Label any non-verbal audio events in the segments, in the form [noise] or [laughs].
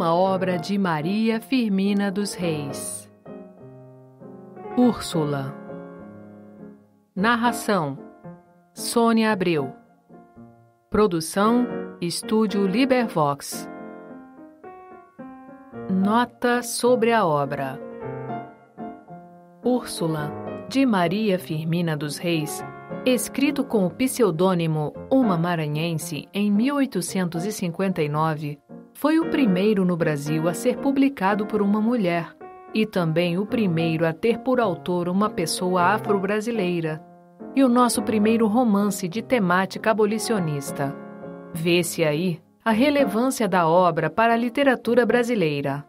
uma obra de Maria Firmina dos Reis. Úrsula. Narração: Sônia Abreu. Produção: Estúdio Libervox. Nota sobre a obra: Úrsula, de Maria Firmina dos Reis, escrito com o pseudônimo Uma Maranhense em 1859 foi o primeiro no Brasil a ser publicado por uma mulher e também o primeiro a ter por autor uma pessoa afro-brasileira. E o nosso primeiro romance de temática abolicionista. Vê-se aí a relevância da obra para a literatura brasileira.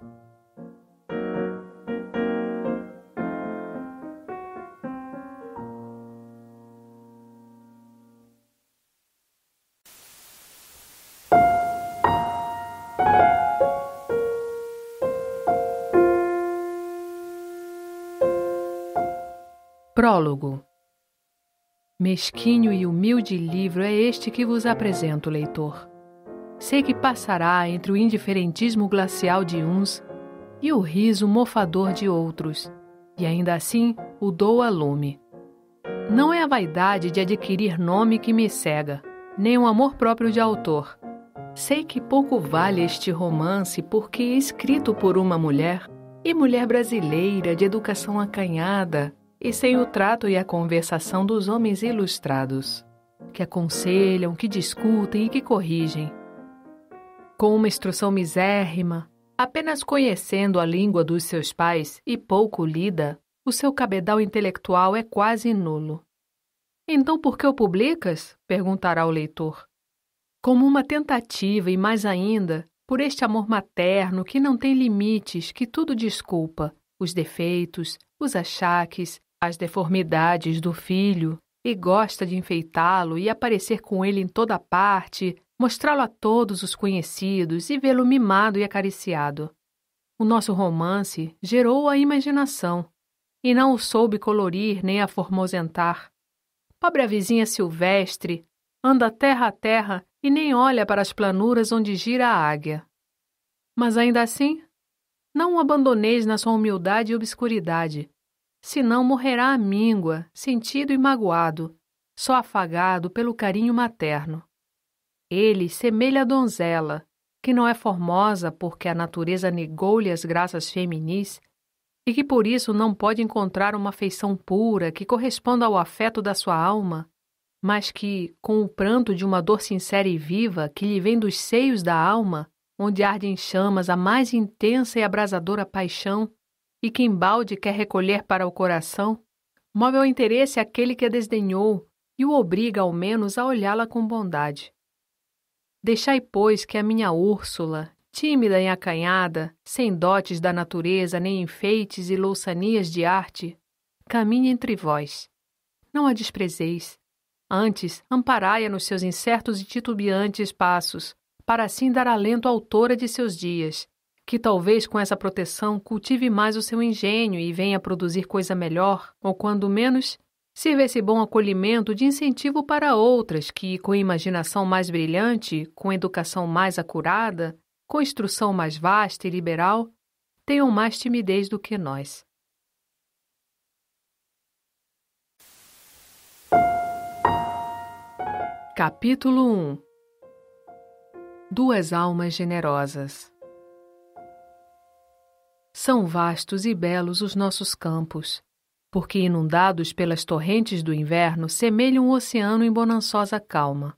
Prólogo. Mesquinho e humilde livro é este que vos apresento, leitor. Sei que passará entre o indiferentismo glacial de uns e o riso mofador de outros, e ainda assim o dou a lume. Não é a vaidade de adquirir nome que me cega, nem o amor próprio de autor. Sei que pouco vale este romance porque, escrito por uma mulher, e mulher brasileira de educação acanhada, e sem o trato e a conversação dos homens ilustrados, que aconselham, que discutem e que corrigem. Com uma instrução misérrima, apenas conhecendo a língua dos seus pais e pouco lida, o seu cabedal intelectual é quase nulo. Então por que o publicas? perguntará o leitor. Como uma tentativa e mais ainda, por este amor materno que não tem limites, que tudo desculpa, os defeitos, os achaques, as deformidades do filho e gosta de enfeitá-lo e aparecer com ele em toda parte, mostrá-lo a todos os conhecidos e vê-lo mimado e acariciado. O nosso romance gerou a imaginação e não o soube colorir nem aformosentar. Pobre a vizinha silvestre, anda terra a terra e nem olha para as planuras onde gira a águia. Mas ainda assim, não o abandoneis na sua humildade e obscuridade, senão morrerá à míngua, sentido e magoado, só afagado pelo carinho materno. Ele semelha a donzela, que não é formosa porque a natureza negou-lhe as graças feminis e que por isso não pode encontrar uma afeição pura que corresponda ao afeto da sua alma, mas que, com o pranto de uma dor sincera e viva que lhe vem dos seios da alma, onde arde em chamas a mais intensa e abrasadora paixão, e que embalde quer recolher para o coração, move ao interesse aquele que a desdenhou e o obriga, ao menos, a olhá-la com bondade. Deixai, pois, que a minha Úrsula, tímida e acanhada, sem dotes da natureza nem enfeites e louçanias de arte, caminhe entre vós. Não a desprezeis. Antes, amparai-a nos seus incertos e titubeantes passos, para assim dar alento à autora de seus dias, que talvez com essa proteção cultive mais o seu engenho e venha produzir coisa melhor, ou quando menos, sirva esse bom acolhimento de incentivo para outras que, com imaginação mais brilhante, com educação mais acurada, com instrução mais vasta e liberal, tenham mais timidez do que nós. Capítulo 1 Duas Almas Generosas são vastos e belos os nossos campos, porque inundados pelas torrentes do inverno semelham um oceano em bonançosa calma.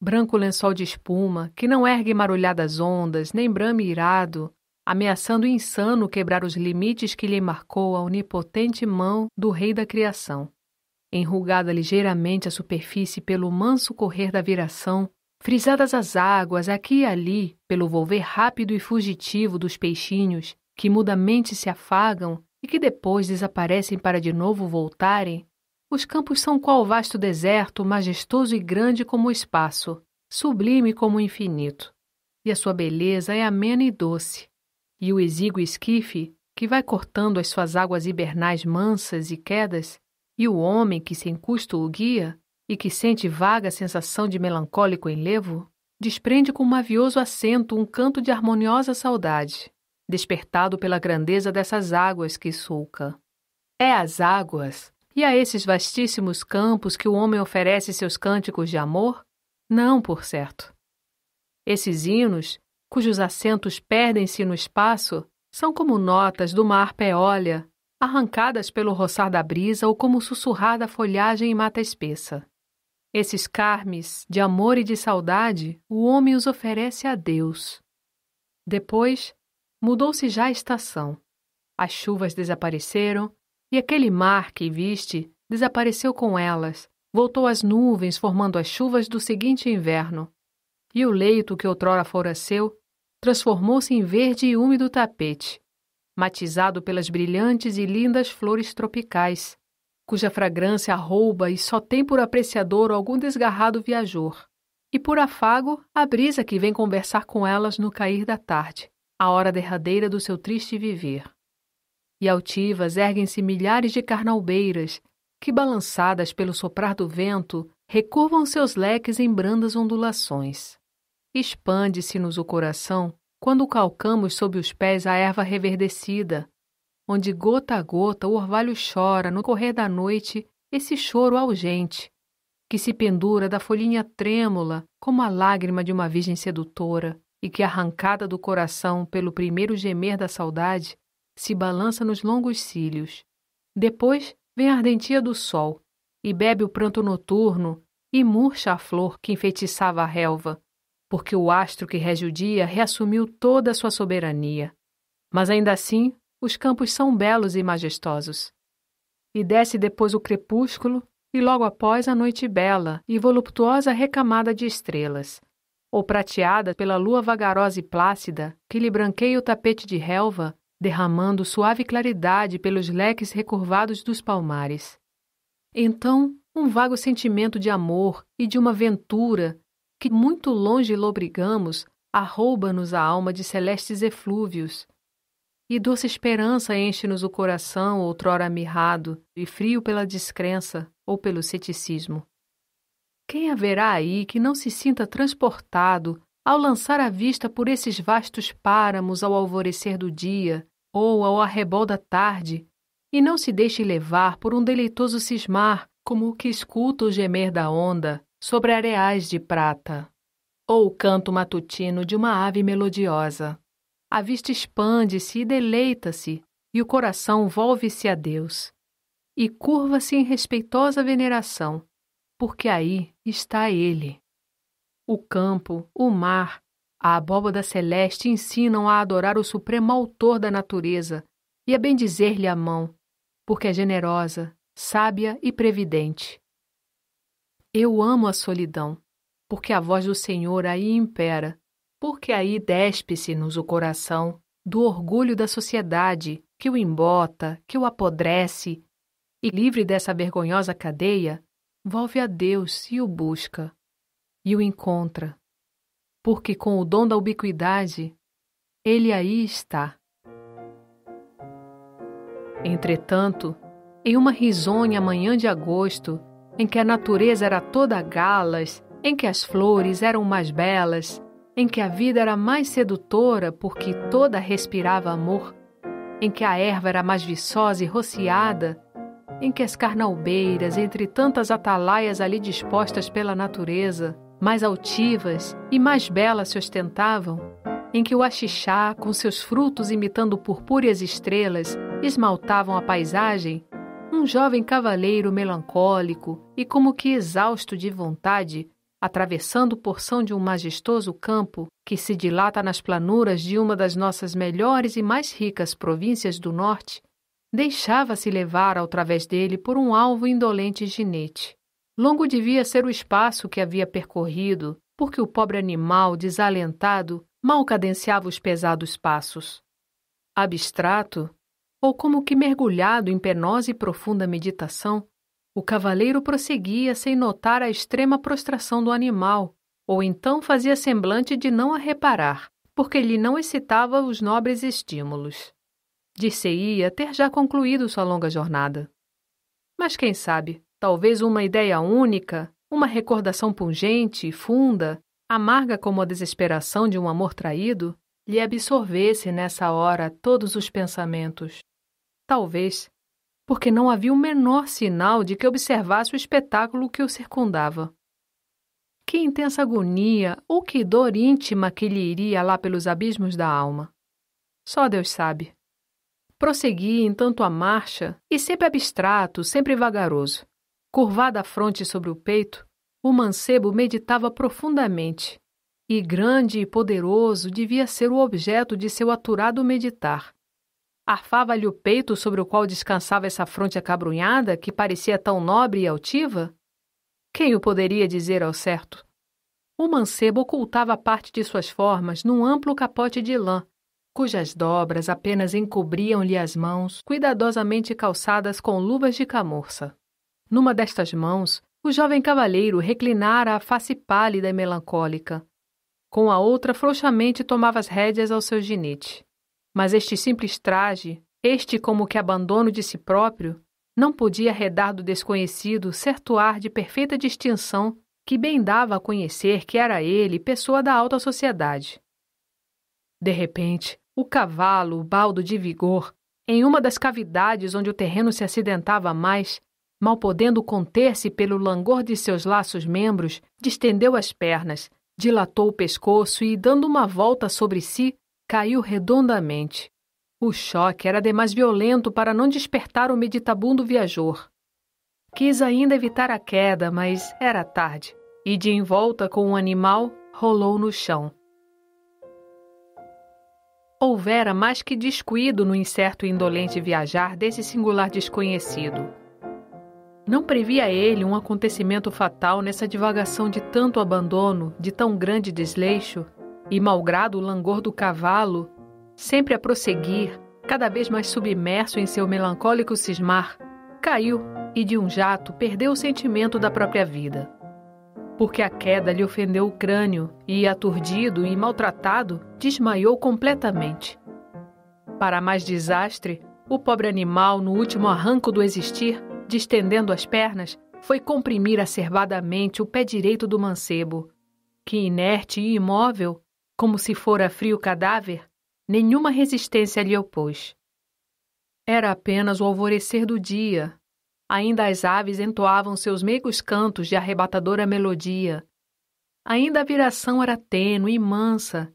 Branco lençol de espuma, que não ergue marulhadas ondas, nem brame irado, ameaçando insano quebrar os limites que lhe marcou a onipotente mão do Rei da Criação. Enrugada ligeiramente a superfície pelo manso correr da viração, frisadas as águas aqui e ali pelo volver rápido e fugitivo dos peixinhos, que mudamente se afagam e que depois desaparecem para de novo voltarem, os campos são qual vasto deserto, majestoso e grande como o espaço, sublime como o infinito. E a sua beleza é amena e doce. E o exíguo esquife, que vai cortando as suas águas hibernais mansas e quedas, e o homem que sem custo o guia, e que sente vaga sensação de melancólico enlevo, desprende com mavioso acento um canto de harmoniosa saudade despertado pela grandeza dessas águas que sulca. É às águas e a esses vastíssimos campos que o homem oferece seus cânticos de amor? Não, por certo. Esses hinos, cujos acentos perdem-se no espaço, são como notas do mar peólia, arrancadas pelo roçar da brisa ou como sussurrar da folhagem em mata espessa. Esses carmes de amor e de saudade, o homem os oferece a Deus. Depois, Mudou-se já a estação. As chuvas desapareceram e aquele mar que viste desapareceu com elas, voltou às nuvens formando as chuvas do seguinte inverno. E o leito que outrora fora seu transformou-se em verde e úmido tapete, matizado pelas brilhantes e lindas flores tropicais, cuja fragrância rouba e só tem por apreciador algum desgarrado viajor, e por afago a brisa que vem conversar com elas no cair da tarde a hora derradeira do seu triste viver. E altivas erguem-se milhares de carnaubeiras, que, balançadas pelo soprar do vento, recurvam seus leques em brandas ondulações. Expande-se-nos o coração quando calcamos sob os pés a erva reverdecida, onde gota a gota o orvalho chora no correr da noite esse choro algente, que se pendura da folhinha trêmula como a lágrima de uma virgem sedutora, e que, arrancada do coração pelo primeiro gemer da saudade, se balança nos longos cílios. Depois vem a ardentia do sol, e bebe o pranto noturno, e murcha a flor que enfeitiçava a relva, porque o astro que rege o dia reassumiu toda a sua soberania. Mas ainda assim, os campos são belos e majestosos. E desce depois o crepúsculo, e logo após a noite bela e voluptuosa recamada de estrelas, ou prateada pela lua vagarosa e plácida que lhe branqueia o tapete de relva, derramando suave claridade pelos leques recurvados dos palmares. Então, um vago sentimento de amor e de uma ventura que muito longe lobrigamos arrouba-nos a alma de celestes eflúvios. E doce esperança enche-nos o coração outrora mirrado e frio pela descrença ou pelo ceticismo. Quem haverá aí que não se sinta transportado ao lançar a vista por esses vastos páramos ao alvorecer do dia ou ao arrebol da tarde, e não se deixe levar por um deleitoso cismar, como o que escuta o gemer da onda sobre areais de prata, ou o canto matutino de uma ave melodiosa. A vista expande-se e deleita-se, e o coração volve-se a Deus, e curva-se em respeitosa veneração porque aí está ele. O campo, o mar, a abóbada celeste ensinam a adorar o supremo autor da natureza e a bendizer-lhe a mão, porque é generosa, sábia e previdente. Eu amo a solidão, porque a voz do Senhor aí impera, porque aí despe-se-nos o coração do orgulho da sociedade que o embota, que o apodrece, e livre dessa vergonhosa cadeia, volve a Deus e o busca, e o encontra, porque com o dom da ubiquidade, ele aí está. Entretanto, em uma risonha manhã de agosto, em que a natureza era toda galas, em que as flores eram mais belas, em que a vida era mais sedutora porque toda respirava amor, em que a erva era mais viçosa e rociada, em que as carnaubeiras, entre tantas atalaias ali dispostas pela natureza, mais altivas e mais belas se ostentavam, em que o axixá, com seus frutos imitando purpúreas estrelas, esmaltavam a paisagem, um jovem cavaleiro melancólico e como que exausto de vontade, atravessando porção de um majestoso campo que se dilata nas planuras de uma das nossas melhores e mais ricas províncias do norte, deixava-se levar ao través dele por um alvo indolente ginete. Longo devia ser o espaço que havia percorrido, porque o pobre animal, desalentado, mal cadenciava os pesados passos. Abstrato, ou como que mergulhado em penosa e profunda meditação, o cavaleiro prosseguia sem notar a extrema prostração do animal, ou então fazia semblante de não a reparar, porque lhe não excitava os nobres estímulos. Dir-se-ia ter já concluído sua longa jornada. Mas quem sabe, talvez uma ideia única, uma recordação pungente e funda, amarga como a desesperação de um amor traído, lhe absorvesse nessa hora todos os pensamentos. Talvez, porque não havia o menor sinal de que observasse o espetáculo que o circundava. Que intensa agonia ou que dor íntima que lhe iria lá pelos abismos da alma. Só Deus sabe. Prossegui, entanto, a marcha, e sempre abstrato, sempre vagaroso. Curvada a fronte sobre o peito, o mancebo meditava profundamente, e grande e poderoso devia ser o objeto de seu aturado meditar. Arfava-lhe o peito sobre o qual descansava essa fronte acabrunhada que parecia tão nobre e altiva? Quem o poderia dizer ao certo? O mancebo ocultava parte de suas formas num amplo capote de lã, cujas dobras apenas encobriam-lhe as mãos, cuidadosamente calçadas com luvas de camurça. Numa destas mãos, o jovem cavalheiro reclinara a face pálida e melancólica. Com a outra, frouxamente tomava as rédeas ao seu ginete. Mas este simples traje, este como que abandono de si próprio, não podia arredar do desconhecido certo ar de perfeita distinção que bem dava a conhecer que era ele pessoa da alta sociedade. De repente, o cavalo, o baldo de vigor, em uma das cavidades onde o terreno se acidentava mais, mal podendo conter-se pelo langor de seus laços membros, distendeu as pernas, dilatou o pescoço e, dando uma volta sobre si, caiu redondamente. O choque era demais violento para não despertar o meditabundo viajor. Quis ainda evitar a queda, mas era tarde, e de envolta com o um animal, rolou no chão houvera mais que descuido no incerto e indolente viajar desse singular desconhecido. Não previa ele um acontecimento fatal nessa divagação de tanto abandono, de tão grande desleixo, e, malgrado o langor do cavalo, sempre a prosseguir, cada vez mais submerso em seu melancólico cismar, caiu e, de um jato, perdeu o sentimento da própria vida porque a queda lhe ofendeu o crânio e, aturdido e maltratado, desmaiou completamente. Para mais desastre, o pobre animal, no último arranco do existir, distendendo as pernas, foi comprimir acerbadamente o pé direito do mancebo, que, inerte e imóvel, como se fora frio cadáver, nenhuma resistência lhe opôs. Era apenas o alvorecer do dia, Ainda as aves entoavam seus meigos cantos de arrebatadora melodia. Ainda a viração era tênue e mansa.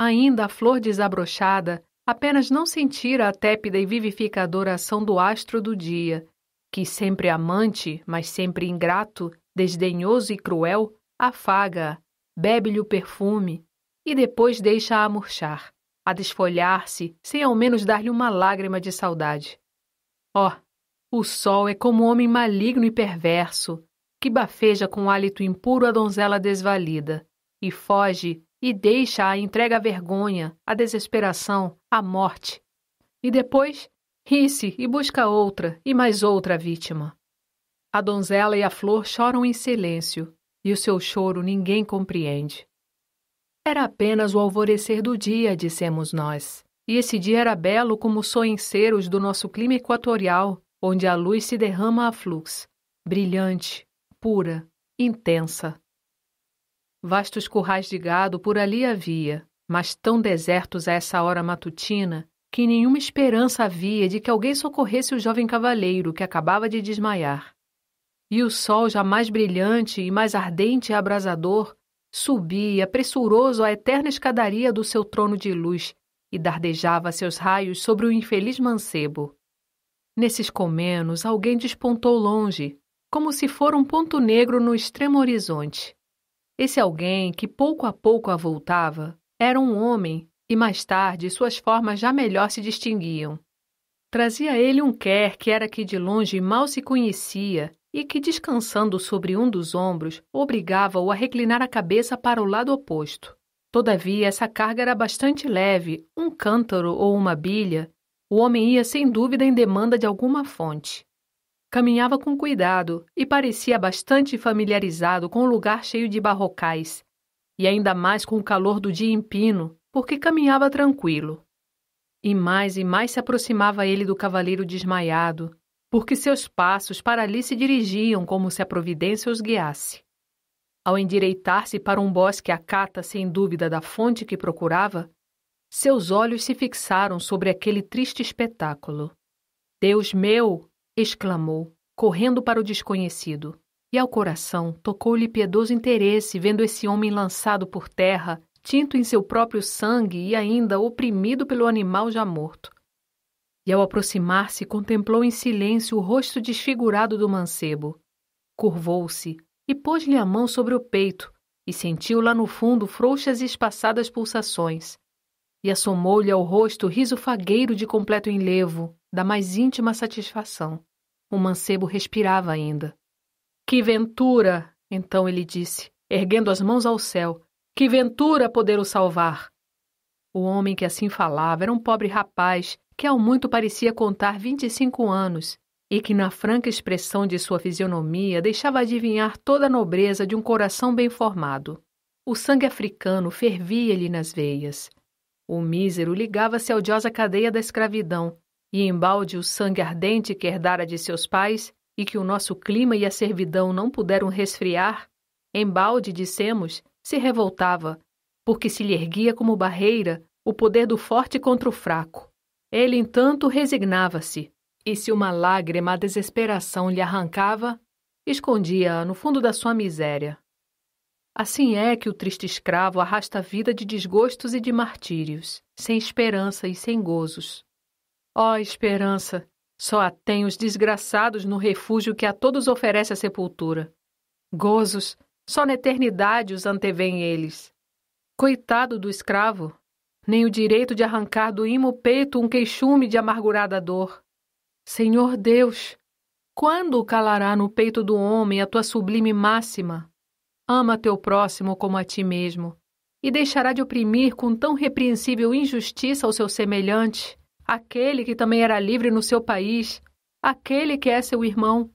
Ainda a flor desabrochada apenas não sentira a tépida e vivificadora ação do astro do dia, que sempre amante, mas sempre ingrato, desdenhoso e cruel, afaga, bebe-lhe o perfume e depois deixa-a murchar, a desfolhar-se, sem ao menos dar-lhe uma lágrima de saudade. Oh, o sol é como um homem maligno e perverso, que bafeja com um hálito impuro a donzela desvalida, e foge e deixa-a entrega à vergonha, à desesperação, à morte. E depois ri-se e busca outra e mais outra vítima. A donzela e a flor choram em silêncio, e o seu choro ninguém compreende. Era apenas o alvorecer do dia, dissemos nós, e esse dia era belo como os soenseiros do nosso clima equatorial, onde a luz se derrama a flux, brilhante, pura, intensa. Vastos currais de gado por ali havia, mas tão desertos a essa hora matutina que nenhuma esperança havia de que alguém socorresse o jovem cavaleiro que acabava de desmaiar. E o sol já mais brilhante e mais ardente e abrasador subia pressuroso à eterna escadaria do seu trono de luz e dardejava seus raios sobre o infeliz mancebo. Nesses comenos, alguém despontou longe, como se fora um ponto negro no extremo horizonte. Esse alguém, que pouco a pouco avultava, era um homem, e mais tarde suas formas já melhor se distinguiam. Trazia ele um quer que era que de longe mal se conhecia e que, descansando sobre um dos ombros, obrigava-o a reclinar a cabeça para o lado oposto. Todavia, essa carga era bastante leve, um cântaro ou uma bilha, o homem ia sem dúvida em demanda de alguma fonte. Caminhava com cuidado e parecia bastante familiarizado com o lugar cheio de barrocais, e ainda mais com o calor do dia em pino, porque caminhava tranquilo. E mais e mais se aproximava ele do cavaleiro desmaiado, porque seus passos para ali se dirigiam como se a providência os guiasse. Ao endireitar-se para um bosque a cata, sem dúvida, da fonte que procurava, seus olhos se fixaram sobre aquele triste espetáculo. Deus meu! exclamou, correndo para o desconhecido. E ao coração tocou-lhe piedoso interesse vendo esse homem lançado por terra, tinto em seu próprio sangue e ainda oprimido pelo animal já morto. E ao aproximar-se, contemplou em silêncio o rosto desfigurado do mancebo. Curvou-se e pôs-lhe a mão sobre o peito, e sentiu lá no fundo frouxas e espaçadas pulsações e assomou-lhe ao rosto o riso fagueiro de completo enlevo, da mais íntima satisfação. O mancebo respirava ainda. Que ventura! Então ele disse, erguendo as mãos ao céu. Que ventura poder o salvar! O homem que assim falava era um pobre rapaz que ao muito parecia contar vinte e cinco anos e que na franca expressão de sua fisionomia deixava adivinhar toda a nobreza de um coração bem formado. O sangue africano fervia-lhe nas veias. O mísero ligava-se à odiosa cadeia da escravidão, e embalde o sangue ardente que herdara de seus pais e que o nosso clima e a servidão não puderam resfriar, embalde, dissemos, se revoltava, porque se lhe erguia como barreira o poder do forte contra o fraco. Ele, entanto, resignava-se, e se uma lágrima a desesperação lhe arrancava, escondia-a no fundo da sua miséria. Assim é que o triste escravo arrasta a vida de desgostos e de martírios, sem esperança e sem gozos. Ó oh, esperança! Só a têm os desgraçados no refúgio que a todos oferece a sepultura. Gozos! Só na eternidade os antevêm eles. Coitado do escravo! Nem o direito de arrancar do imo peito um queixume de amargurada dor. Senhor Deus! Quando calará no peito do homem a tua sublime máxima, Ama teu próximo como a ti mesmo, e deixará de oprimir com tão repreensível injustiça o seu semelhante, aquele que também era livre no seu país, aquele que é seu irmão.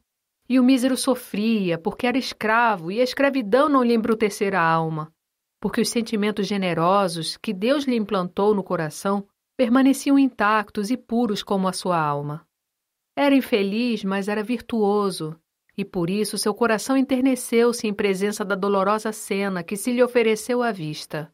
E o mísero sofria, porque era escravo, e a escravidão não lhe embrutecera a alma, porque os sentimentos generosos que Deus lhe implantou no coração permaneciam intactos e puros como a sua alma. Era infeliz, mas era virtuoso, e por isso seu coração enterneceu-se em presença da dolorosa cena que se lhe ofereceu à vista.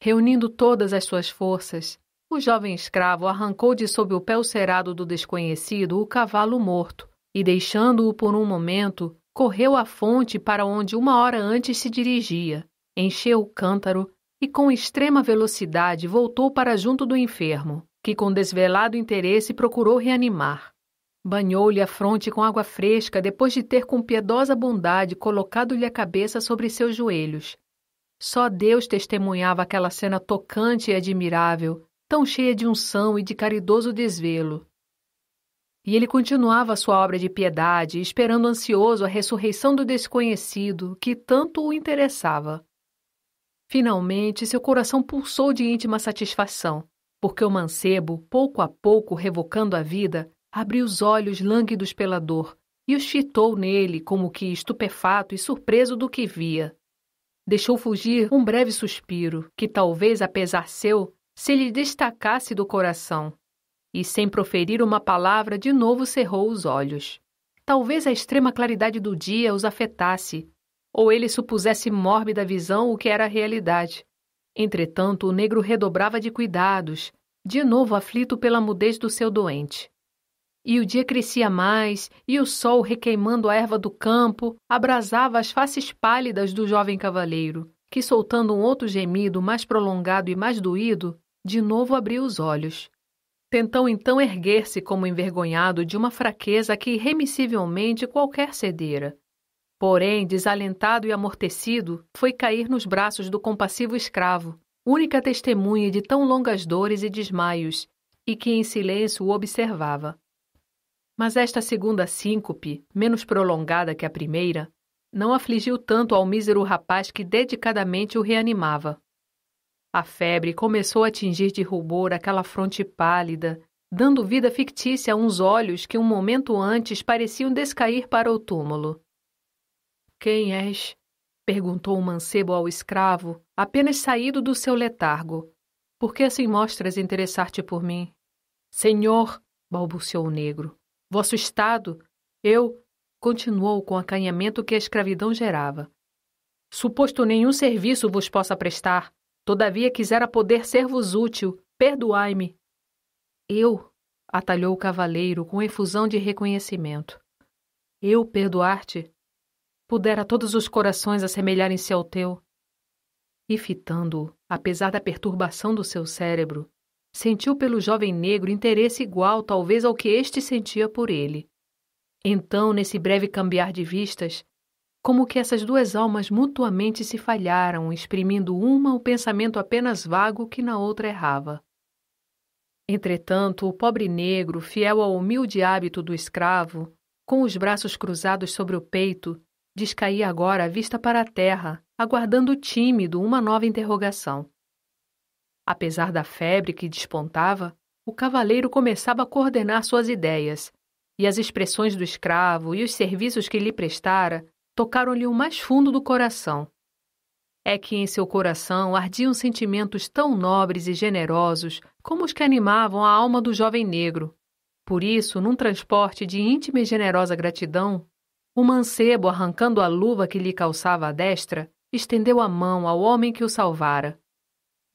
Reunindo todas as suas forças, o jovem escravo arrancou de sob o pé cerado do desconhecido o cavalo morto e, deixando-o por um momento, correu à fonte para onde uma hora antes se dirigia, encheu o cântaro e, com extrema velocidade, voltou para junto do enfermo, que com desvelado interesse procurou reanimar. Banhou-lhe a fronte com água fresca, depois de ter com piedosa bondade colocado-lhe a cabeça sobre seus joelhos. Só Deus testemunhava aquela cena tocante e admirável, tão cheia de unção e de caridoso desvelo. E ele continuava sua obra de piedade, esperando ansioso a ressurreição do desconhecido que tanto o interessava. Finalmente, seu coração pulsou de íntima satisfação, porque o mancebo, pouco a pouco revocando a vida, Abriu os olhos lânguidos pela dor e os fitou nele, como que estupefato e surpreso do que via. Deixou fugir um breve suspiro, que talvez, apesar seu, se lhe destacasse do coração. E, sem proferir uma palavra, de novo cerrou os olhos. Talvez a extrema claridade do dia os afetasse, ou ele supusesse mórbida visão o que era a realidade. Entretanto, o negro redobrava de cuidados, de novo aflito pela mudez do seu doente. E o dia crescia mais, e o sol requeimando a erva do campo abrasava as faces pálidas do jovem cavaleiro, que, soltando um outro gemido mais prolongado e mais doído, de novo abriu os olhos. Tentou então erguer-se como envergonhado de uma fraqueza que irremissivelmente qualquer cedera. Porém, desalentado e amortecido, foi cair nos braços do compassivo escravo, única testemunha de tão longas dores e desmaios, e que em silêncio o observava. Mas esta segunda síncope, menos prolongada que a primeira, não afligiu tanto ao mísero rapaz que dedicadamente o reanimava. A febre começou a tingir de rubor aquela fronte pálida, dando vida fictícia a uns olhos que um momento antes pareciam descair para o túmulo. Quem és? perguntou o mancebo ao escravo, apenas saído do seu letargo. Por que assim mostras interessar-te por mim? Senhor, balbuciou o negro. Vosso Estado, eu, continuou com o acanhamento que a escravidão gerava. Suposto nenhum serviço vos possa prestar, todavia quisera poder ser-vos útil, perdoai-me. Eu, atalhou o cavaleiro com efusão de reconhecimento. Eu perdoar-te? Pudera todos os corações assemelharem-se ao teu. E fitando-o, apesar da perturbação do seu cérebro, sentiu pelo jovem negro interesse igual, talvez, ao que este sentia por ele. Então, nesse breve cambiar de vistas, como que essas duas almas mutuamente se falharam, exprimindo uma o pensamento apenas vago que na outra errava. Entretanto, o pobre negro, fiel ao humilde hábito do escravo, com os braços cruzados sobre o peito, descaía agora a vista para a terra, aguardando tímido uma nova interrogação. Apesar da febre que despontava, o cavaleiro começava a coordenar suas ideias, e as expressões do escravo e os serviços que lhe prestara tocaram-lhe o mais fundo do coração. É que em seu coração ardiam sentimentos tão nobres e generosos como os que animavam a alma do jovem negro. Por isso, num transporte de íntima e generosa gratidão, o mancebo, arrancando a luva que lhe calçava a destra, estendeu a mão ao homem que o salvara.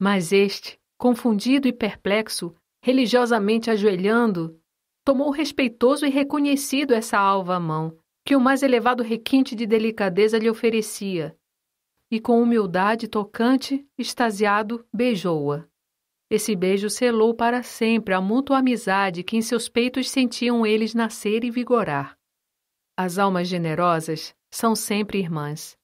Mas este, confundido e perplexo, religiosamente ajoelhando, tomou respeitoso e reconhecido essa alva mão, que o mais elevado requinte de delicadeza lhe oferecia, e com humildade tocante, extasiado, beijou-a. Esse beijo selou para sempre a mútua amizade que em seus peitos sentiam eles nascer e vigorar. As almas generosas são sempre irmãs.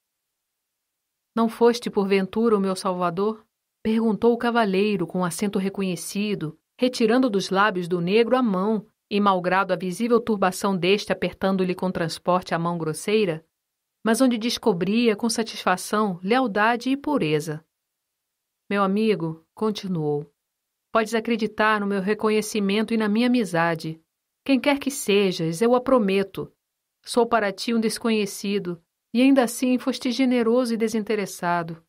Não foste porventura o meu Salvador? Perguntou o cavaleiro com acento reconhecido, retirando dos lábios do negro a mão, e malgrado a visível turbação deste apertando-lhe com transporte a mão grosseira, mas onde descobria com satisfação lealdade e pureza. Meu amigo, continuou, podes acreditar no meu reconhecimento e na minha amizade. Quem quer que sejas, eu a prometo. Sou para ti um desconhecido, e ainda assim foste generoso e desinteressado.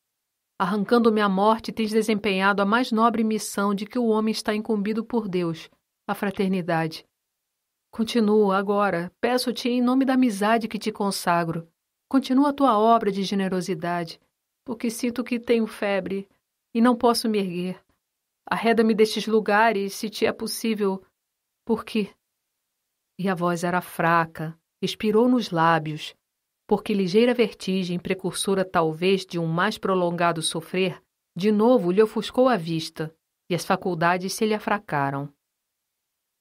Arrancando-me à morte, tens desempenhado a mais nobre missão de que o homem está incumbido por Deus, a fraternidade. Continua agora, peço-te em nome da amizade que te consagro. Continua a tua obra de generosidade, porque sinto que tenho febre e não posso me erguer. Arreda-me destes lugares, se te é possível, porque. E a voz era fraca, expirou nos lábios, porque ligeira vertigem, precursora talvez de um mais prolongado sofrer, de novo lhe ofuscou a vista e as faculdades se lhe afracaram.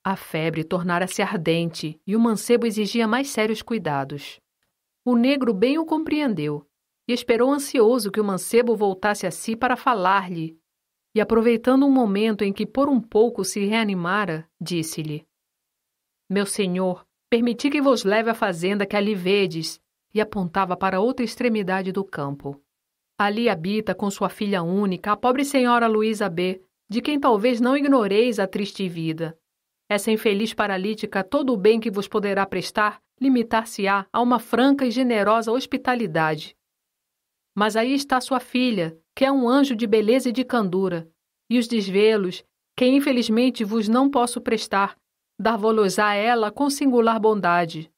A febre tornara-se ardente e o mancebo exigia mais sérios cuidados. O negro bem o compreendeu e esperou ansioso que o mancebo voltasse a si para falar-lhe. E aproveitando um momento em que por um pouco se reanimara, disse-lhe: Meu senhor, permiti que vos leve à fazenda que ali vedes e apontava para outra extremidade do campo. Ali habita com sua filha única, a pobre senhora Luísa B., de quem talvez não ignoreis a triste vida. Essa infeliz paralítica, todo o bem que vos poderá prestar, limitar-se-á a uma franca e generosa hospitalidade. Mas aí está sua filha, que é um anjo de beleza e de candura, e os desvelos, que infelizmente vos não posso prestar, dar-vos-á ela com singular bondade.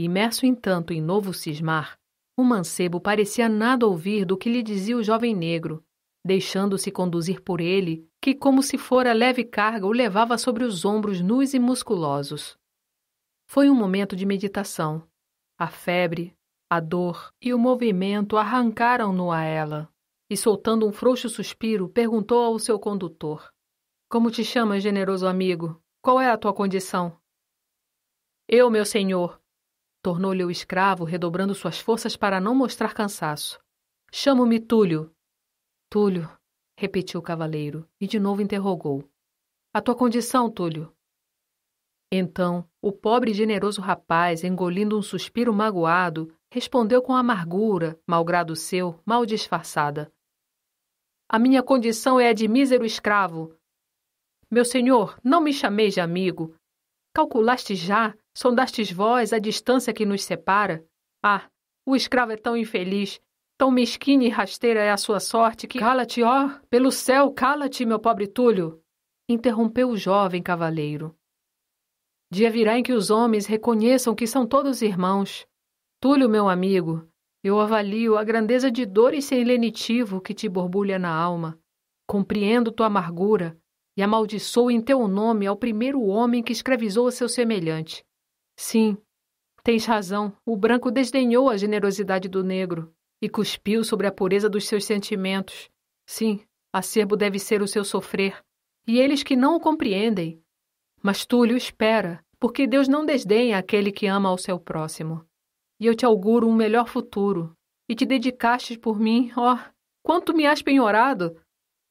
Imerso entanto em novo cismar, o mancebo parecia nada ouvir do que lhe dizia o jovem negro, deixando-se conduzir por ele, que, como se fora leve carga, o levava sobre os ombros nus e musculosos. Foi um momento de meditação. A febre, a dor e o movimento arrancaram-no a ela, e, soltando um frouxo suspiro, perguntou ao seu condutor: Como te chamas, generoso amigo? Qual é a tua condição? Eu, meu senhor, Tornou-lhe o escravo, redobrando suas forças para não mostrar cansaço. Chamo-me Túlio. Túlio, repetiu o cavaleiro, e de novo interrogou. A tua condição, Túlio. Então, o pobre e generoso rapaz, engolindo um suspiro magoado, respondeu com amargura, malgrado seu, mal disfarçada. A minha condição é a de mísero escravo. Meu senhor, não me chameis de amigo. Calculaste já Sondastes vós a distância que nos separa? Ah, o escravo é tão infeliz, tão mesquinha e rasteira é a sua sorte que cala-te, ó, oh, pelo céu, cala-te, meu pobre Túlio! Interrompeu o jovem cavaleiro. Dia virá em que os homens reconheçam que são todos irmãos. Túlio, meu amigo, eu avalio a grandeza de dores sem lenitivo que te borbulha na alma. Compreendo tua amargura e amaldiçoo em teu nome ao primeiro homem que escravizou o seu semelhante. Sim, tens razão. O branco desdenhou a generosidade do negro e cuspiu sobre a pureza dos seus sentimentos. Sim, acerbo deve ser o seu sofrer, e eles que não o compreendem. Mas Túlio espera, porque Deus não desdenha aquele que ama ao seu próximo. E eu te auguro um melhor futuro, e te dedicastes por mim, ó, oh, quanto me has penhorado!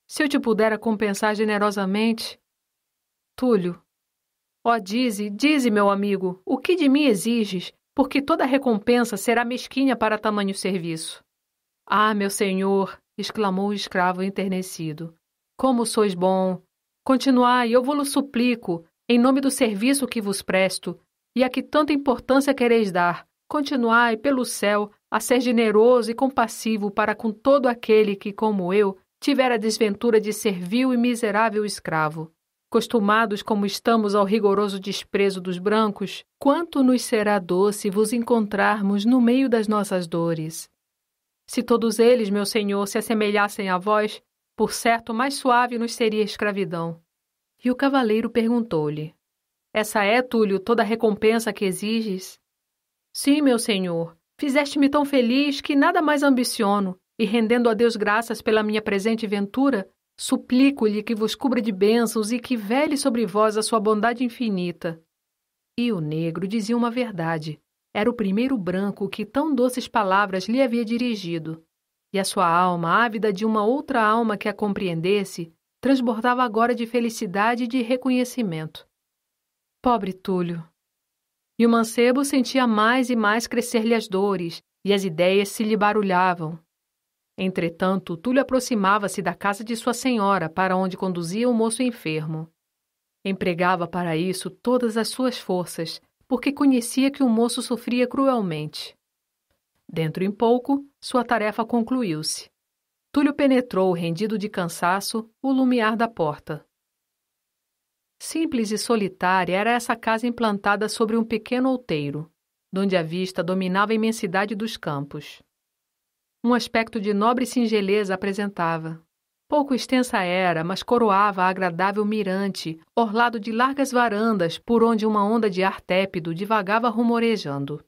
Se eu te pudera compensar generosamente. Túlio, Ó oh, dize, dize, meu amigo, o que de mim exiges, porque toda recompensa será mesquinha para tamanho serviço. Ah, meu senhor, exclamou o escravo enternecido, como sois bom! Continuai, eu vou-lo suplico, em nome do serviço que vos presto, e a que tanta importância quereis dar. Continuai, pelo céu, a ser generoso e compassivo para com todo aquele que, como eu, tivera a desventura de ser vil e miserável escravo costumados como estamos ao rigoroso desprezo dos brancos, quanto nos será doce vos encontrarmos no meio das nossas dores. Se todos eles, meu senhor, se assemelhassem a vós, por certo mais suave nos seria a escravidão. E o cavaleiro perguntou-lhe: Essa é, Túlio, toda a recompensa que exiges? Sim, meu senhor, fizeste-me tão feliz que nada mais ambiciono, e rendendo a Deus graças pela minha presente ventura, Suplico-lhe que vos cubra de bênçãos e que vele sobre vós a sua bondade infinita. E o negro dizia uma verdade. Era o primeiro branco que tão doces palavras lhe havia dirigido. E a sua alma, ávida de uma outra alma que a compreendesse, transbordava agora de felicidade e de reconhecimento. Pobre Túlio! E o mancebo sentia mais e mais crescer-lhe as dores, e as ideias se lhe barulhavam, Entretanto, Túlio aproximava-se da casa de sua senhora, para onde conduzia o moço enfermo. Empregava para isso todas as suas forças, porque conhecia que o moço sofria cruelmente. Dentro em pouco, sua tarefa concluiu-se. Túlio penetrou, rendido de cansaço, o lumiar da porta. Simples e solitária era essa casa implantada sobre um pequeno outeiro, donde a vista dominava a imensidade dos campos um aspecto de nobre singeleza apresentava. Pouco extensa era, mas coroava a agradável mirante, orlado de largas varandas por onde uma onda de ar tépido divagava rumorejando.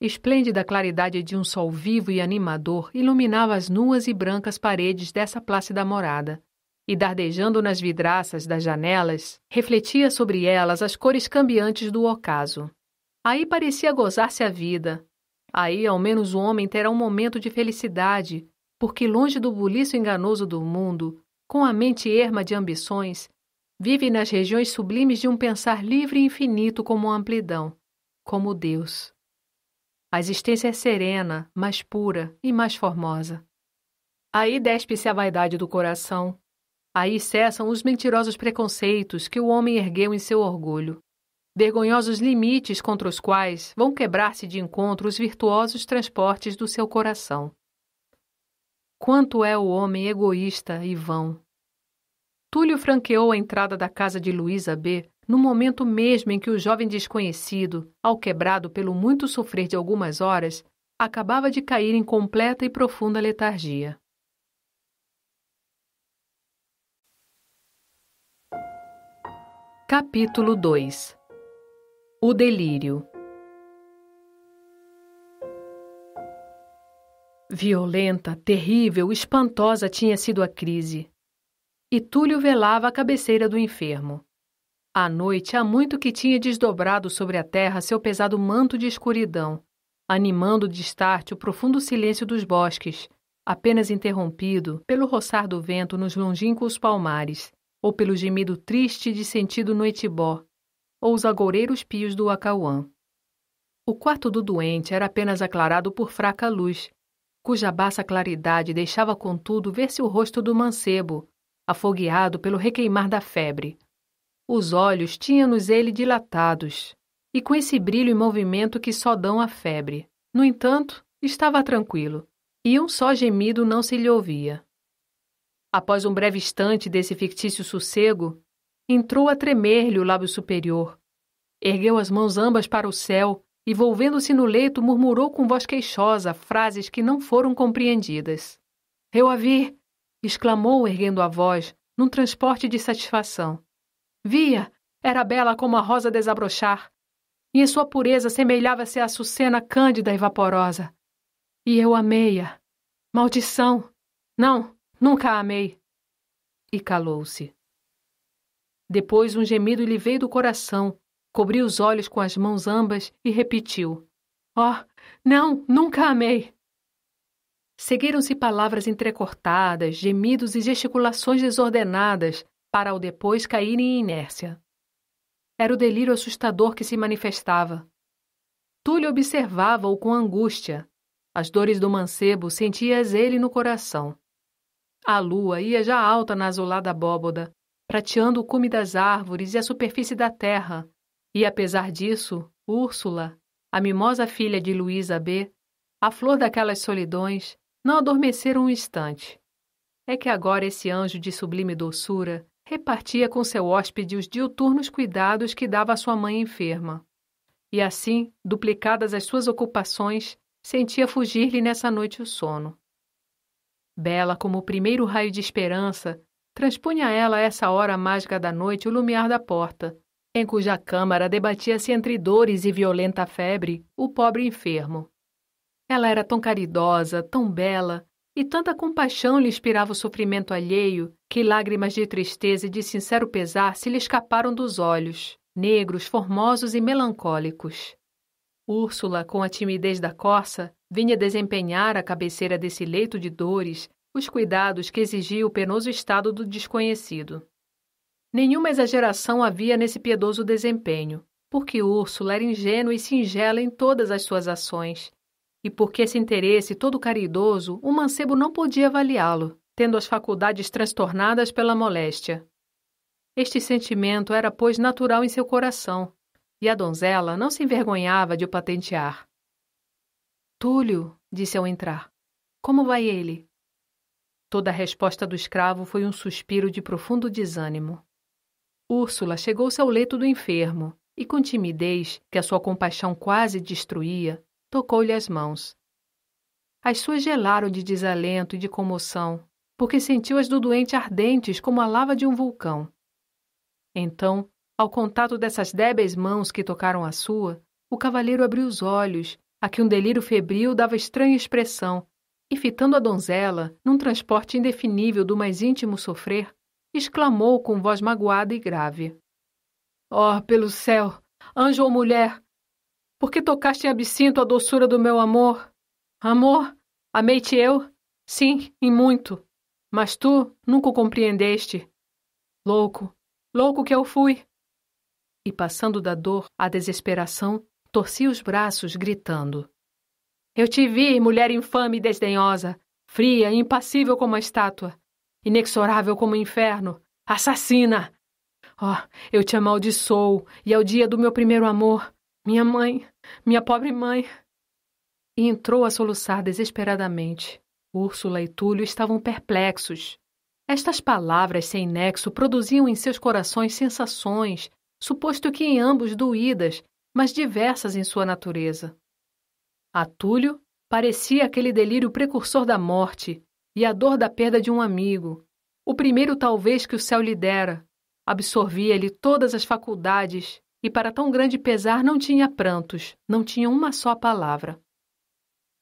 Esplêndida claridade de um sol vivo e animador iluminava as nuas e brancas paredes dessa plácida morada, e dardejando nas vidraças das janelas, refletia sobre elas as cores cambiantes do ocaso. Aí parecia gozar-se a vida, Aí, ao menos, o homem terá um momento de felicidade, porque, longe do bulício enganoso do mundo, com a mente erma de ambições, vive nas regiões sublimes de um pensar livre e infinito como amplidão, como Deus. A existência é serena, mais pura e mais formosa. Aí despe-se a vaidade do coração. Aí cessam os mentirosos preconceitos que o homem ergueu em seu orgulho vergonhosos limites contra os quais vão quebrar-se de encontro os virtuosos transportes do seu coração. Quanto é o homem egoísta e vão! Túlio franqueou a entrada da casa de Luísa B no momento mesmo em que o jovem desconhecido, ao quebrado pelo muito sofrer de algumas horas, acabava de cair em completa e profunda letargia. Capítulo 2 o delírio. Violenta, terrível, espantosa tinha sido a crise. E Túlio velava a cabeceira do enfermo. A noite, há muito que tinha desdobrado sobre a terra seu pesado manto de escuridão, animando de estarte o profundo silêncio dos bosques, apenas interrompido pelo roçar do vento nos longínquos palmares, ou pelo gemido triste de sentido noitibó ou os agoureiros pios do Acauã. O quarto do doente era apenas aclarado por fraca luz, cuja baça claridade deixava contudo ver-se o rosto do mancebo, afogueado pelo requeimar da febre. Os olhos tinham nos ele dilatados, e com esse brilho e movimento que só dão a febre. No entanto, estava tranquilo, e um só gemido não se lhe ouvia. Após um breve instante desse fictício sossego, Entrou a tremer-lhe o lábio superior. Ergueu as mãos ambas para o céu e, volvendo-se no leito, murmurou com voz queixosa frases que não foram compreendidas. Eu a vi! exclamou, erguendo a voz, num transporte de satisfação. Via! Era bela como a rosa desabrochar, e em sua pureza semelhava-se à açucena cândida e vaporosa. E eu amei-a. Maldição! Não, nunca a amei. E calou-se. Depois um gemido lhe veio do coração, cobriu os olhos com as mãos ambas e repetiu: Oh, não, nunca amei! Seguiram-se palavras entrecortadas, gemidos e gesticulações desordenadas, para ao depois caírem em inércia. Era o delírio assustador que se manifestava. Túlio observava-o com angústia. As dores do mancebo sentias ele no coração. A lua ia já alta na azulada abóboda, prateando o cume das árvores e a superfície da terra. E apesar disso, Úrsula, a mimosa filha de Luísa B., a flor daquelas solidões, não adormecera um instante. É que agora esse anjo de sublime doçura repartia com seu hóspede os diuturnos cuidados que dava à sua mãe enferma. E assim, duplicadas as suas ocupações, sentia fugir-lhe nessa noite o sono. Bela como o primeiro raio de esperança, Transpunha ela essa hora mágica da noite o lumiar da porta, em cuja câmara debatia-se entre dores e violenta febre o pobre enfermo. Ela era tão caridosa, tão bela, e tanta compaixão lhe inspirava o sofrimento alheio que lágrimas de tristeza e de sincero pesar se lhe escaparam dos olhos, negros, formosos e melancólicos. Úrsula, com a timidez da corça, vinha desempenhar a cabeceira desse leito de dores os cuidados que exigia o penoso estado do desconhecido. Nenhuma exageração havia nesse piedoso desempenho, porque Úrsula era ingênua e singela em todas as suas ações, e porque esse interesse todo caridoso, o mancebo não podia avaliá-lo, tendo as faculdades transtornadas pela moléstia. Este sentimento era, pois, natural em seu coração, e a donzela não se envergonhava de o patentear. Túlio, disse ao entrar, como vai ele? Toda a resposta do escravo foi um suspiro de profundo desânimo. Úrsula chegou-se ao leito do enfermo e, com timidez que a sua compaixão quase destruía, tocou-lhe as mãos. As suas gelaram de desalento e de comoção, porque sentiu as do doente ardentes como a lava de um vulcão. Então, ao contato dessas débeis mãos que tocaram a sua, o cavalheiro abriu os olhos, a que um delírio febril dava estranha expressão, e fitando a donzela, num transporte indefinível do mais íntimo sofrer, exclamou com voz magoada e grave: Oh, pelo céu, anjo ou mulher, por que tocaste em absinto a doçura do meu amor? Amor, amei-te eu? Sim, e muito, mas tu nunca o compreendeste. Louco, louco que eu fui! E passando da dor à desesperação, torci os braços, gritando: eu te vi, mulher infame e desdenhosa, fria e impassível como a estátua, inexorável como o inferno, assassina! Oh, eu te amaldiçoo, e ao é dia do meu primeiro amor, minha mãe, minha pobre mãe! E entrou a soluçar desesperadamente. Úrsula e Túlio estavam perplexos. Estas palavras sem nexo produziam em seus corações sensações, suposto que em ambos doídas, mas diversas em sua natureza. A Túlio parecia aquele delírio precursor da morte e a dor da perda de um amigo, o primeiro talvez que o céu lhe dera. Absorvia-lhe todas as faculdades e para tão grande pesar não tinha prantos, não tinha uma só palavra.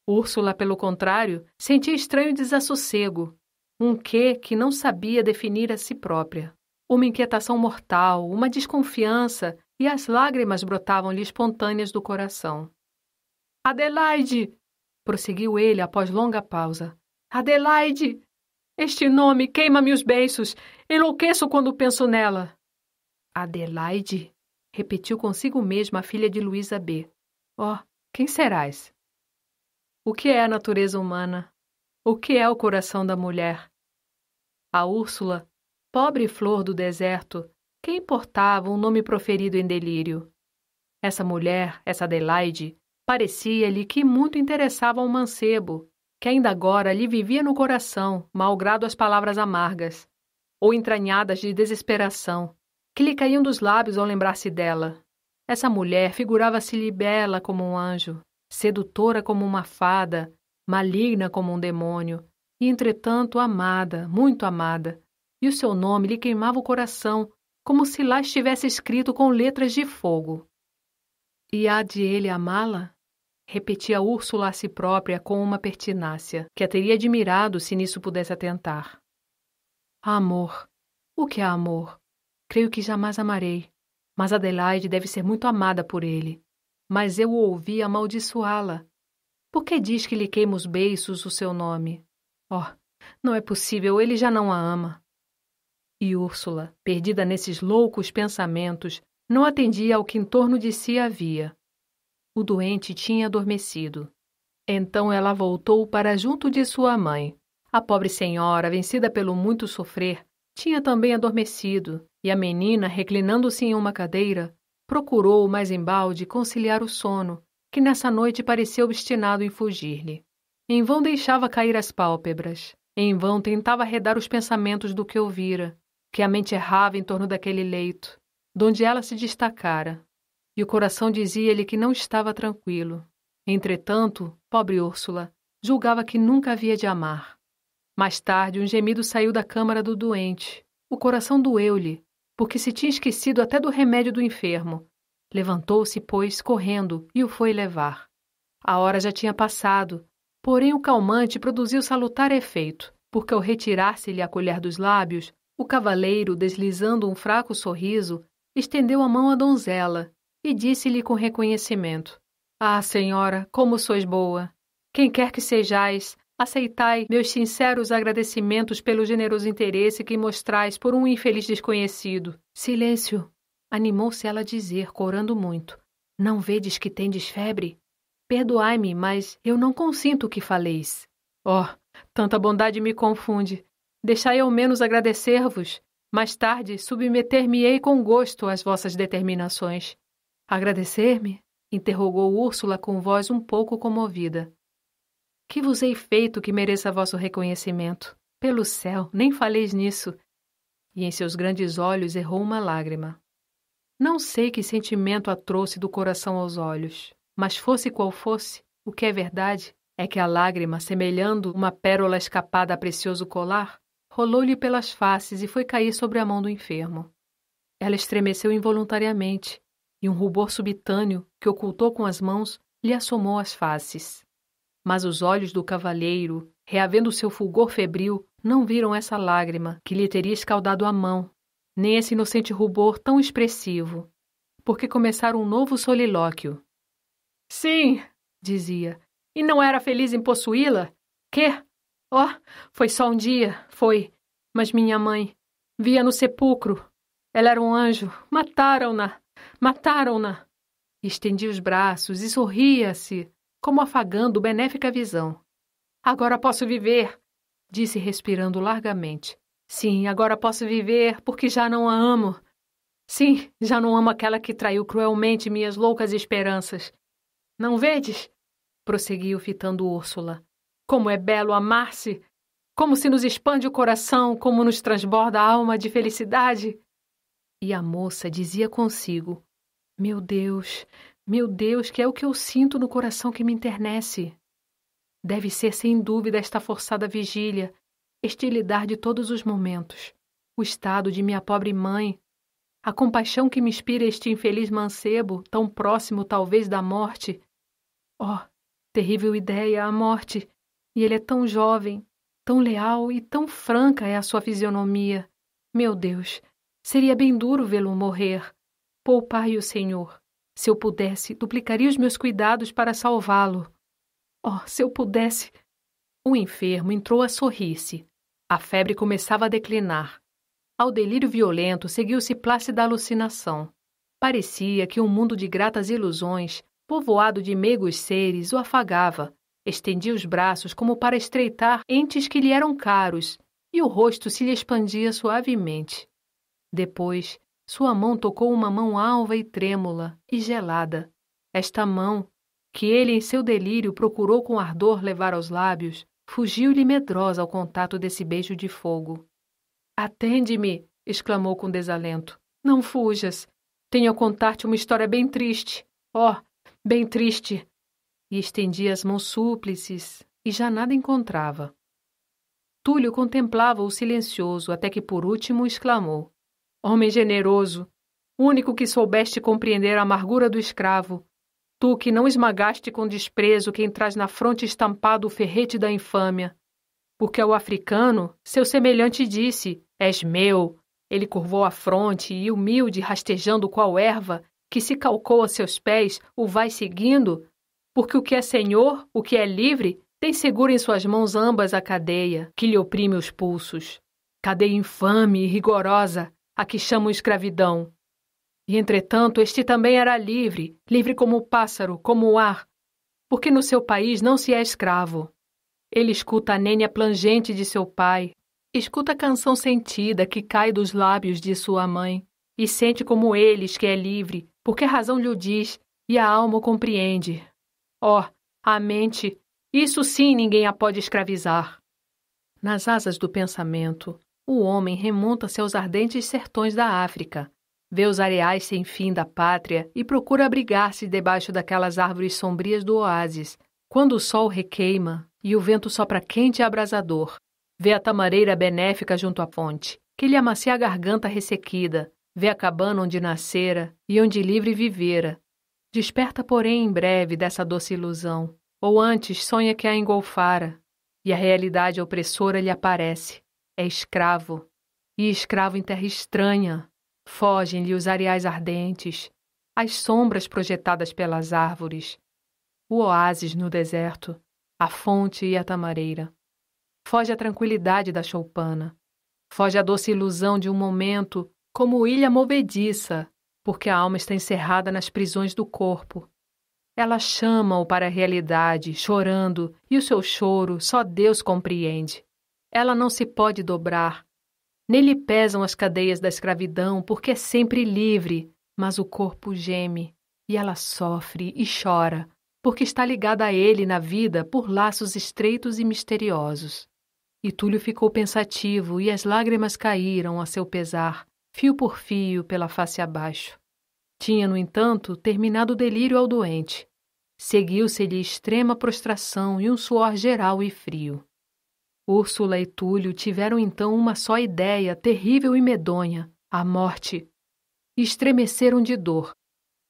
Úrsula, pelo contrário, sentia estranho desassossego, um quê que não sabia definir a si própria. Uma inquietação mortal, uma desconfiança, e as lágrimas brotavam-lhe espontâneas do coração. Adelaide! prosseguiu ele após longa pausa. Adelaide! Este nome queima-me os beiços. Enlouqueço quando penso nela. Adelaide? repetiu consigo mesma a filha de Luísa B. Oh, quem serás? O que é a natureza humana? O que é o coração da mulher? A Úrsula, pobre flor do deserto, que importava um nome proferido em delírio? Essa mulher, essa Adelaide, Parecia-lhe que muito interessava ao mancebo, que ainda agora lhe vivia no coração, malgrado as palavras amargas, ou entranhadas de desesperação, que lhe caíam dos lábios ao lembrar-se dela. Essa mulher figurava-se-lhe bela como um anjo, sedutora como uma fada, maligna como um demônio, e entretanto amada, muito amada, e o seu nome lhe queimava o coração, como se lá estivesse escrito com letras de fogo. E há de ele amá-la? repetia Úrsula a si própria com uma pertinácia, que a teria admirado se nisso pudesse atentar. Amor. O que é amor? Creio que jamais amarei. Mas Adelaide deve ser muito amada por ele. Mas eu o ouvi amaldiçoá-la. Por que diz que lhe queima os beiços o seu nome? Oh, não é possível, ele já não a ama. E Úrsula, perdida nesses loucos pensamentos, não atendia ao que em torno de si havia. O doente tinha adormecido. Então ela voltou para junto de sua mãe. A pobre senhora, vencida pelo muito sofrer, tinha também adormecido, e a menina, reclinando-se em uma cadeira, procurou mais embalde conciliar o sono, que nessa noite pareceu obstinado em fugir-lhe. Em vão deixava cair as pálpebras, em vão tentava arredar os pensamentos do que ouvira, que a mente errava em torno daquele leito, donde ela se destacara, e o coração dizia-lhe que não estava tranquilo. Entretanto, pobre Úrsula julgava que nunca havia de amar. Mais tarde, um gemido saiu da câmara do doente. O coração doeu-lhe, porque se tinha esquecido até do remédio do enfermo. Levantou-se, pois, correndo, e o foi levar. A hora já tinha passado, porém o calmante produziu salutar efeito, porque ao retirar-se-lhe a colher dos lábios, o cavaleiro, deslizando um fraco sorriso, estendeu a mão à donzela, e disse-lhe com reconhecimento: Ah, senhora, como sois boa! Quem quer que sejais, aceitai meus sinceros agradecimentos pelo generoso interesse que mostrais por um infeliz desconhecido. Silêncio! Animou-se ela a dizer, corando muito. Não vedes que tendes febre? Perdoai-me, mas eu não consinto o que faleis. Oh, tanta bondade me confunde. Deixai ao menos agradecer-vos. Mais tarde, submeter-me-ei com gosto às vossas determinações. Agradecer-me? interrogou Úrsula com voz um pouco comovida. Que vos hei feito que mereça vosso reconhecimento? Pelo céu, nem faleis nisso. E em seus grandes olhos errou uma lágrima. Não sei que sentimento a trouxe do coração aos olhos, mas fosse qual fosse, o que é verdade é que a lágrima, semelhando uma pérola escapada a precioso colar, rolou-lhe pelas faces e foi cair sobre a mão do enfermo. Ela estremeceu involuntariamente, e um rubor subitâneo que ocultou com as mãos lhe assomou as faces. Mas os olhos do cavalheiro, reavendo seu fulgor febril, não viram essa lágrima que lhe teria escaldado a mão, nem esse inocente rubor tão expressivo, porque começara um novo solilóquio. Sim, dizia, e não era feliz em possuí-la? Que? Oh, foi só um dia, foi. Mas minha mãe via no sepulcro. Ela era um anjo. Mataram-na. Mataram-na! Estendia os braços e sorria-se, como afagando benéfica visão. Agora posso viver! disse respirando largamente. Sim, agora posso viver, porque já não a amo. Sim, já não amo aquela que traiu cruelmente minhas loucas esperanças. Não vedes? prosseguiu fitando Úrsula. Como é belo amar-se! Como se nos expande o coração, como nos transborda a alma de felicidade! E a moça dizia consigo: Meu Deus, meu Deus, que é o que eu sinto no coração que me internece. Deve ser sem dúvida esta forçada vigília, este lidar de todos os momentos, o estado de minha pobre mãe, a compaixão que me inspira este infeliz mancebo, tão próximo talvez da morte. Oh, terrível ideia, a morte! E ele é tão jovem, tão leal e tão franca é a sua fisionomia. Meu Deus, Seria bem duro vê-lo morrer. Poupai o Senhor. Se eu pudesse, duplicaria os meus cuidados para salvá-lo. Oh, se eu pudesse! O enfermo entrou a sorrir-se. A febre começava a declinar. Ao delírio violento seguiu-se plácida alucinação. Parecia que um mundo de gratas ilusões, povoado de meigos seres, o afagava. Estendia os braços como para estreitar entes que lhe eram caros, e o rosto se lhe expandia suavemente. Depois, sua mão tocou uma mão alva e trêmula e gelada. Esta mão, que ele em seu delírio procurou com ardor levar aos lábios, fugiu-lhe medrosa ao contato desse beijo de fogo. Atende-me! exclamou com desalento. Não fujas! Tenho a contar-te uma história bem triste. Oh, bem triste! E estendia as mãos súplices, e já nada encontrava. Túlio contemplava-o silencioso até que por último exclamou: Homem generoso, único que soubeste compreender a amargura do escravo, tu que não esmagaste com desprezo quem traz na fronte estampado o ferrete da infâmia. Porque ao africano, seu semelhante disse: És meu. Ele curvou a fronte e, humilde, rastejando qual erva, que se calcou a seus pés, o vai seguindo. Porque o que é senhor, o que é livre, tem seguro em suas mãos ambas a cadeia, que lhe oprime os pulsos. Cadeia infame e rigorosa, a que chamam escravidão. E, entretanto, este também era livre, livre como o pássaro, como o ar, porque no seu país não se é escravo. Ele escuta a nênia plangente de seu pai, escuta a canção sentida que cai dos lábios de sua mãe, e sente como eles que é livre, porque a razão lhe o diz e a alma o compreende. Oh, a mente, isso sim ninguém a pode escravizar. Nas asas do pensamento, o homem remonta-se aos ardentes sertões da África, vê os areais sem fim da pátria e procura abrigar-se debaixo daquelas árvores sombrias do oásis. Quando o sol requeima e o vento sopra quente e abrasador, vê a tamareira benéfica junto à fonte, que lhe amacia a garganta ressequida, vê a cabana onde nascera e onde livre vivera. Desperta, porém, em breve dessa doce ilusão, ou antes sonha que a engolfara, e a realidade opressora lhe aparece, é escravo, e escravo em terra estranha. Fogem-lhe os areais ardentes, as sombras projetadas pelas árvores, o oásis no deserto, a fonte e a tamareira. Foge a tranquilidade da choupana. Foge a doce ilusão de um momento como ilha movediça, porque a alma está encerrada nas prisões do corpo. Ela chama-o para a realidade, chorando, e o seu choro só Deus compreende. Ela não se pode dobrar. Nele pesam as cadeias da escravidão, porque é sempre livre, mas o corpo geme, e ela sofre e chora, porque está ligada a ele na vida por laços estreitos e misteriosos. E Túlio ficou pensativo e as lágrimas caíram a seu pesar, fio por fio, pela face abaixo. Tinha, no entanto, terminado o delírio ao doente. Seguiu-se-lhe extrema prostração e um suor geral e frio. Úrsula e Túlio tiveram então uma só ideia terrível e medonha: a morte. Estremeceram de dor.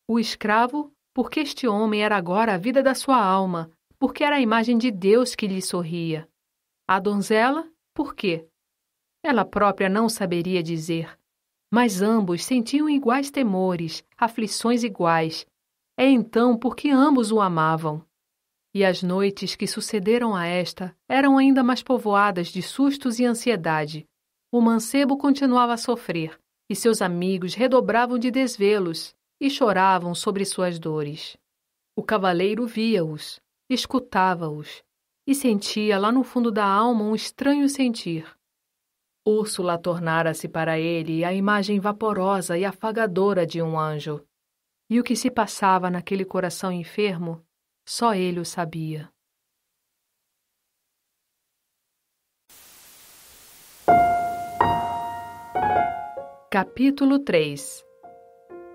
O escravo, porque este homem era agora a vida da sua alma, porque era a imagem de Deus que lhe sorria. A donzela, por quê? Ela própria não saberia dizer. Mas ambos sentiam iguais temores, aflições iguais. É então porque ambos o amavam. E as noites que sucederam a esta eram ainda mais povoadas de sustos e ansiedade. O mancebo continuava a sofrer, e seus amigos redobravam de desvelos e choravam sobre suas dores. O cavaleiro via-os, escutava-os, e sentia lá no fundo da alma um estranho sentir. Úrsula tornara-se para ele a imagem vaporosa e afagadora de um anjo. E o que se passava naquele coração enfermo só ele o sabia. Capítulo 3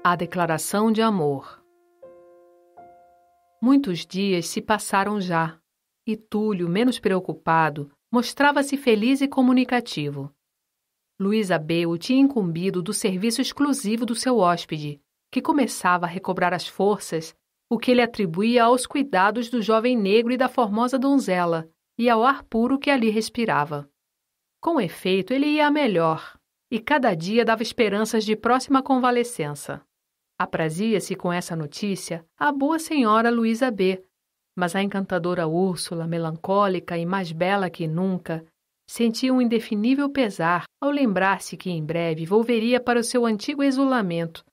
A Declaração de Amor Muitos dias se passaram já, e Túlio, menos preocupado, mostrava-se feliz e comunicativo. Luísa B. o tinha incumbido do serviço exclusivo do seu hóspede, que começava a recobrar as forças o que ele atribuía aos cuidados do jovem negro e da formosa donzela, e ao ar puro que ali respirava. Com efeito, ele ia melhor, e cada dia dava esperanças de próxima convalescença. Aprazia-se com essa notícia a boa senhora Luísa B., mas a encantadora Úrsula, melancólica e mais bela que nunca, sentia um indefinível pesar ao lembrar-se que em breve volveria para o seu antigo isolamento,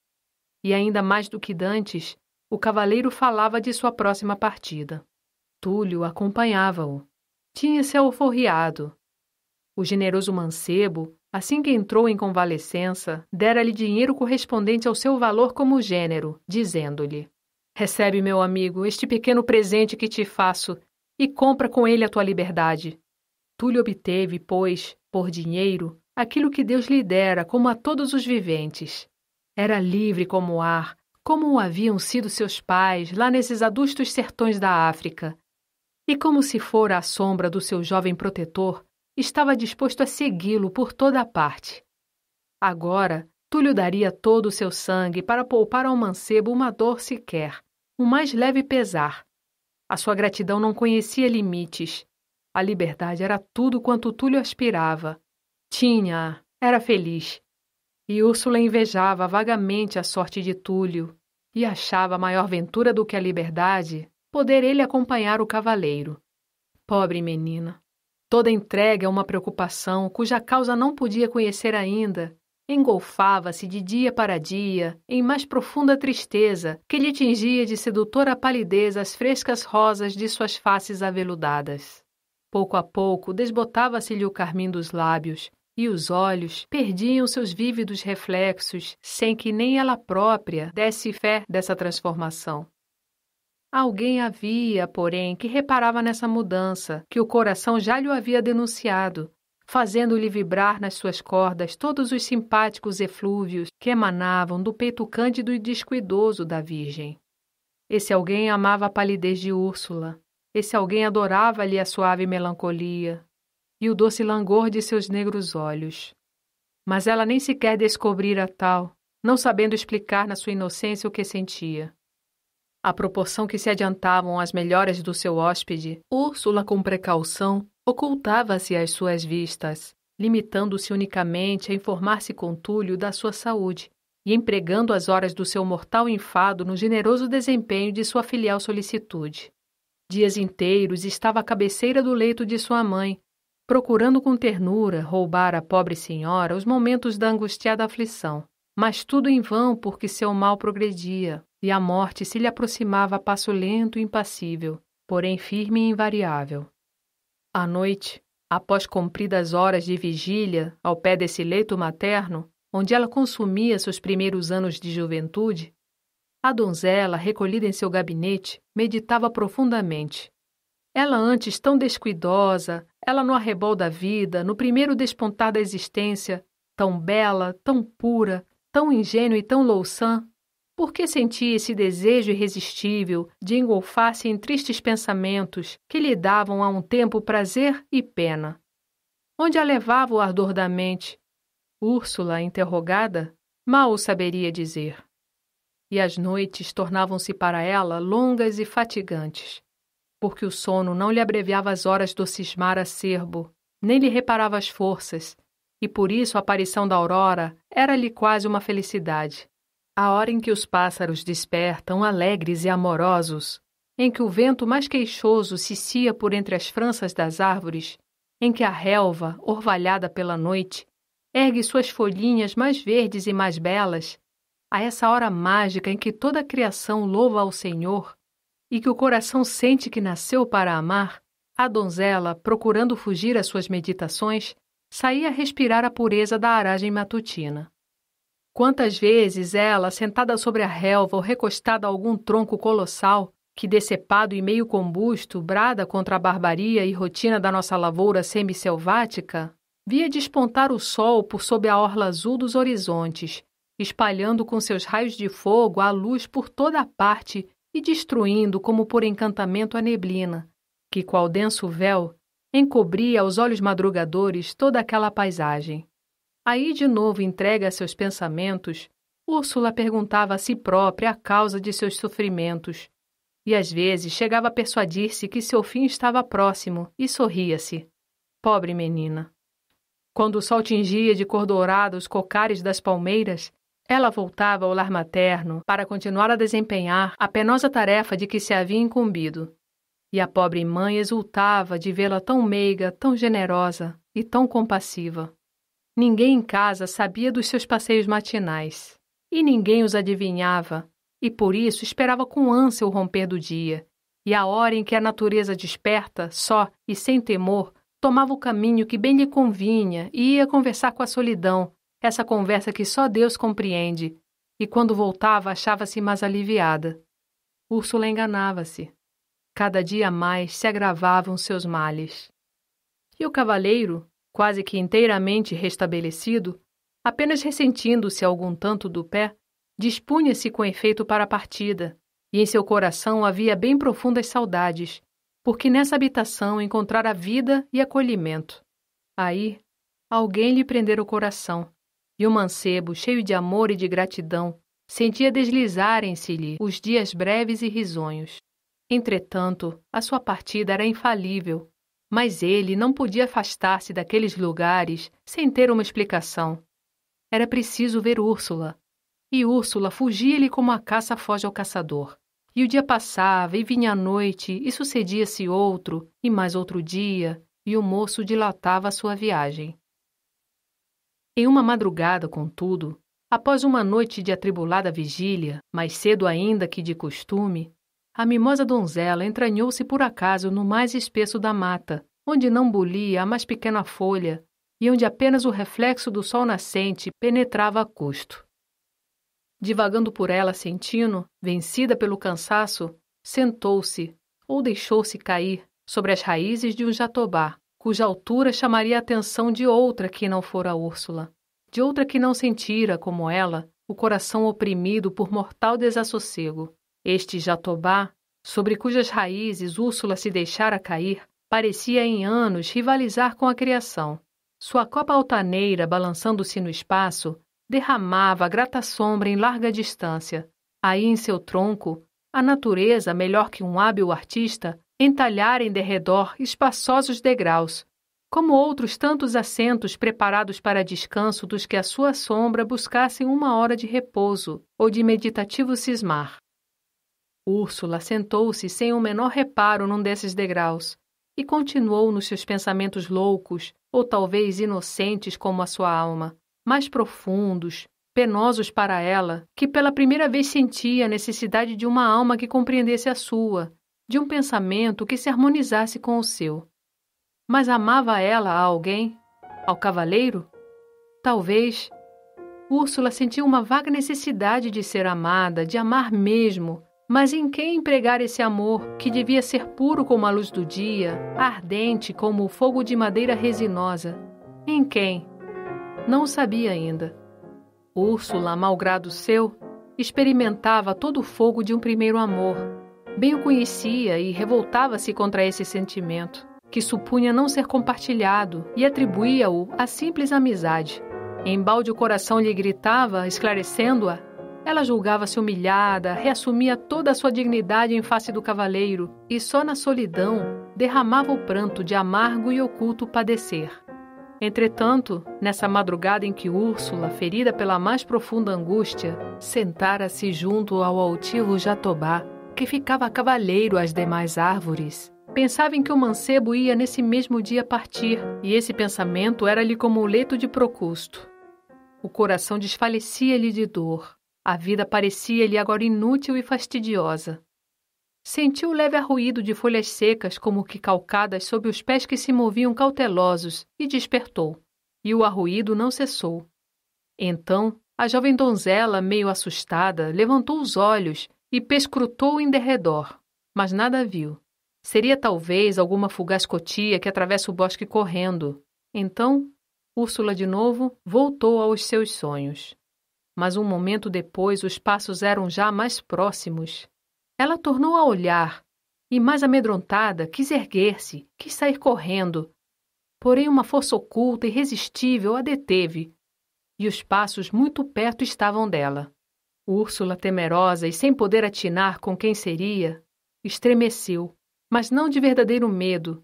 e ainda mais do que dantes, o cavaleiro falava de sua próxima partida. Túlio acompanhava-o. Tinha-se alforriado. O generoso mancebo, assim que entrou em convalescença, dera-lhe dinheiro correspondente ao seu valor como gênero, dizendo-lhe: Recebe, meu amigo, este pequeno presente que te faço e compra com ele a tua liberdade. Túlio obteve, pois, por dinheiro, aquilo que Deus lhe dera, como a todos os viventes. Era livre como o ar, como haviam sido seus pais lá nesses adustos sertões da África. E como se fora a sombra do seu jovem protetor, estava disposto a segui-lo por toda a parte. Agora, Túlio daria todo o seu sangue para poupar ao mancebo uma dor sequer, o um mais leve pesar. A sua gratidão não conhecia limites. A liberdade era tudo quanto Túlio aspirava. Tinha, era feliz. E Úrsula invejava vagamente a sorte de Túlio e achava maior ventura do que a liberdade poder ele acompanhar o cavaleiro. Pobre menina! Toda entregue a uma preocupação cuja causa não podia conhecer ainda, engolfava-se de dia para dia em mais profunda tristeza que lhe tingia de sedutora palidez as frescas rosas de suas faces aveludadas. Pouco a pouco desbotava-se-lhe o carmim dos lábios, e os olhos perdiam seus vívidos reflexos sem que nem ela própria desse fé dessa transformação. Alguém havia, porém, que reparava nessa mudança que o coração já lhe havia denunciado, fazendo-lhe vibrar nas suas cordas todos os simpáticos eflúvios que emanavam do peito cândido e descuidoso da Virgem. Esse alguém amava a palidez de Úrsula. Esse alguém adorava-lhe a suave melancolia, e o doce langor de seus negros olhos. Mas ela nem sequer descobrira tal, não sabendo explicar na sua inocência o que sentia. À proporção que se adiantavam as melhoras do seu hóspede, Úrsula, com precaução, ocultava-se às suas vistas, limitando-se unicamente a informar-se com Túlio da sua saúde e empregando as horas do seu mortal enfado no generoso desempenho de sua filial solicitude. Dias inteiros estava à cabeceira do leito de sua mãe, procurando com ternura roubar à pobre senhora os momentos da angustiada aflição. Mas tudo em vão porque seu mal progredia e a morte se lhe aproximava a passo lento e impassível, porém firme e invariável. À noite, após compridas horas de vigília ao pé desse leito materno, onde ela consumia seus primeiros anos de juventude, a donzela, recolhida em seu gabinete, meditava profundamente, ela antes tão descuidosa, ela no arrebol da vida, no primeiro despontar da existência, tão bela, tão pura, tão ingênua e tão louçã, por que sentia esse desejo irresistível de engolfar-se em tristes pensamentos que lhe davam a um tempo prazer e pena? Onde a levava o ardor da mente? Úrsula, interrogada, mal o saberia dizer. E as noites tornavam-se para ela longas e fatigantes porque o sono não lhe abreviava as horas do cismar acerbo, nem lhe reparava as forças, e por isso a aparição da aurora era-lhe quase uma felicidade. A hora em que os pássaros despertam alegres e amorosos, em que o vento mais queixoso cicia por entre as franças das árvores, em que a relva, orvalhada pela noite, ergue suas folhinhas mais verdes e mais belas, a essa hora mágica em que toda a criação louva ao Senhor, e que o coração sente que nasceu para amar, a donzela, procurando fugir às suas meditações, saía a respirar a pureza da aragem matutina. Quantas vezes ela, sentada sobre a relva ou recostada a algum tronco colossal, que decepado e meio combusto, brada contra a barbaria e rotina da nossa lavoura semi-selvática, via despontar o sol por sob a orla azul dos horizontes, espalhando com seus raios de fogo a luz por toda a parte e destruindo como por encantamento a neblina, que, qual denso véu, encobria aos olhos madrugadores toda aquela paisagem. Aí, de novo entregue a seus pensamentos, Úrsula perguntava a si própria a causa de seus sofrimentos, e às vezes chegava a persuadir-se que seu fim estava próximo e sorria-se. Pobre menina! Quando o sol tingia de cor dourada os cocares das palmeiras, ela voltava ao lar materno para continuar a desempenhar a penosa tarefa de que se havia incumbido. E a pobre mãe exultava de vê-la tão meiga, tão generosa e tão compassiva. Ninguém em casa sabia dos seus passeios matinais, e ninguém os adivinhava, e por isso esperava com ânsia o romper do dia, e a hora em que a natureza desperta, só e sem temor, tomava o caminho que bem lhe convinha e ia conversar com a solidão, essa conversa que só Deus compreende, e quando voltava achava-se mais aliviada. Úrsula enganava-se. Cada dia mais se agravavam seus males. E o cavaleiro, quase que inteiramente restabelecido, apenas ressentindo-se algum tanto do pé, dispunha-se com efeito para a partida, e em seu coração havia bem profundas saudades, porque nessa habitação encontrara vida e acolhimento. Aí, alguém lhe prendera o coração, e o mancebo, cheio de amor e de gratidão, sentia deslizarem-se-lhe os dias breves e risonhos. Entretanto, a sua partida era infalível, mas ele não podia afastar-se daqueles lugares sem ter uma explicação. Era preciso ver Úrsula. E Úrsula fugia-lhe como a caça foge ao caçador. E o dia passava, e vinha a noite, e sucedia-se outro, e mais outro dia, e o moço dilatava sua viagem. Em uma madrugada, contudo, após uma noite de atribulada vigília, mais cedo ainda que de costume, a mimosa donzela entranhou-se por acaso no mais espesso da mata, onde não bulia a mais pequena folha e onde apenas o reflexo do sol nascente penetrava a custo. Divagando por ela, sentindo, vencida pelo cansaço, sentou-se ou deixou-se cair sobre as raízes de um jatobá, cuja altura chamaria a atenção de outra que não fora Úrsula, de outra que não sentira, como ela, o coração oprimido por mortal desassossego. Este jatobá, sobre cujas raízes Úrsula se deixara cair, parecia em anos rivalizar com a criação. Sua copa altaneira, balançando-se no espaço, derramava grata sombra em larga distância. Aí, em seu tronco, a natureza, melhor que um hábil artista, entalhar em derredor espaçosos degraus, como outros tantos assentos preparados para descanso dos que à sua sombra buscassem uma hora de repouso ou de meditativo cismar. Úrsula sentou-se sem o menor reparo num desses degraus e continuou nos seus pensamentos loucos, ou talvez inocentes como a sua alma, mais profundos, penosos para ela, que pela primeira vez sentia a necessidade de uma alma que compreendesse a sua, de um pensamento que se harmonizasse com o seu. Mas amava ela a alguém? Ao cavaleiro? Talvez. Úrsula sentiu uma vaga necessidade de ser amada, de amar mesmo, mas em quem empregar esse amor que devia ser puro como a luz do dia, ardente como o fogo de madeira resinosa? Em quem? Não o sabia ainda. Úrsula, malgrado seu, experimentava todo o fogo de um primeiro amor, Bem o conhecia e revoltava-se contra esse sentimento, que supunha não ser compartilhado e atribuía-o à simples amizade. Embalde o coração lhe gritava, esclarecendo-a. Ela julgava-se humilhada, reassumia toda a sua dignidade em face do cavaleiro e só na solidão derramava o pranto de amargo e oculto padecer. Entretanto, nessa madrugada em que Úrsula, ferida pela mais profunda angústia, sentara-se junto ao altivo Jatobá, que ficava cavalheiro às demais árvores. Pensava em que o mancebo ia nesse mesmo dia partir, e esse pensamento era-lhe como o leito de Procusto. O coração desfalecia-lhe de dor. A vida parecia-lhe agora inútil e fastidiosa. Sentiu leve arruído de folhas secas, como que calcadas sob os pés que se moviam cautelosos, e despertou. E o arruído não cessou. Então, a jovem donzela, meio assustada, levantou os olhos e pescrutou em derredor, mas nada viu. Seria talvez alguma fugaz cotia que atravessa o bosque correndo. Então, Úrsula de novo voltou aos seus sonhos. Mas um momento depois os passos eram já mais próximos. Ela tornou a olhar e, mais amedrontada, quis erguer-se, quis sair correndo. Porém, uma força oculta, irresistível, a deteve, e os passos muito perto estavam dela. Úrsula, temerosa e sem poder atinar com quem seria, estremeceu, mas não de verdadeiro medo,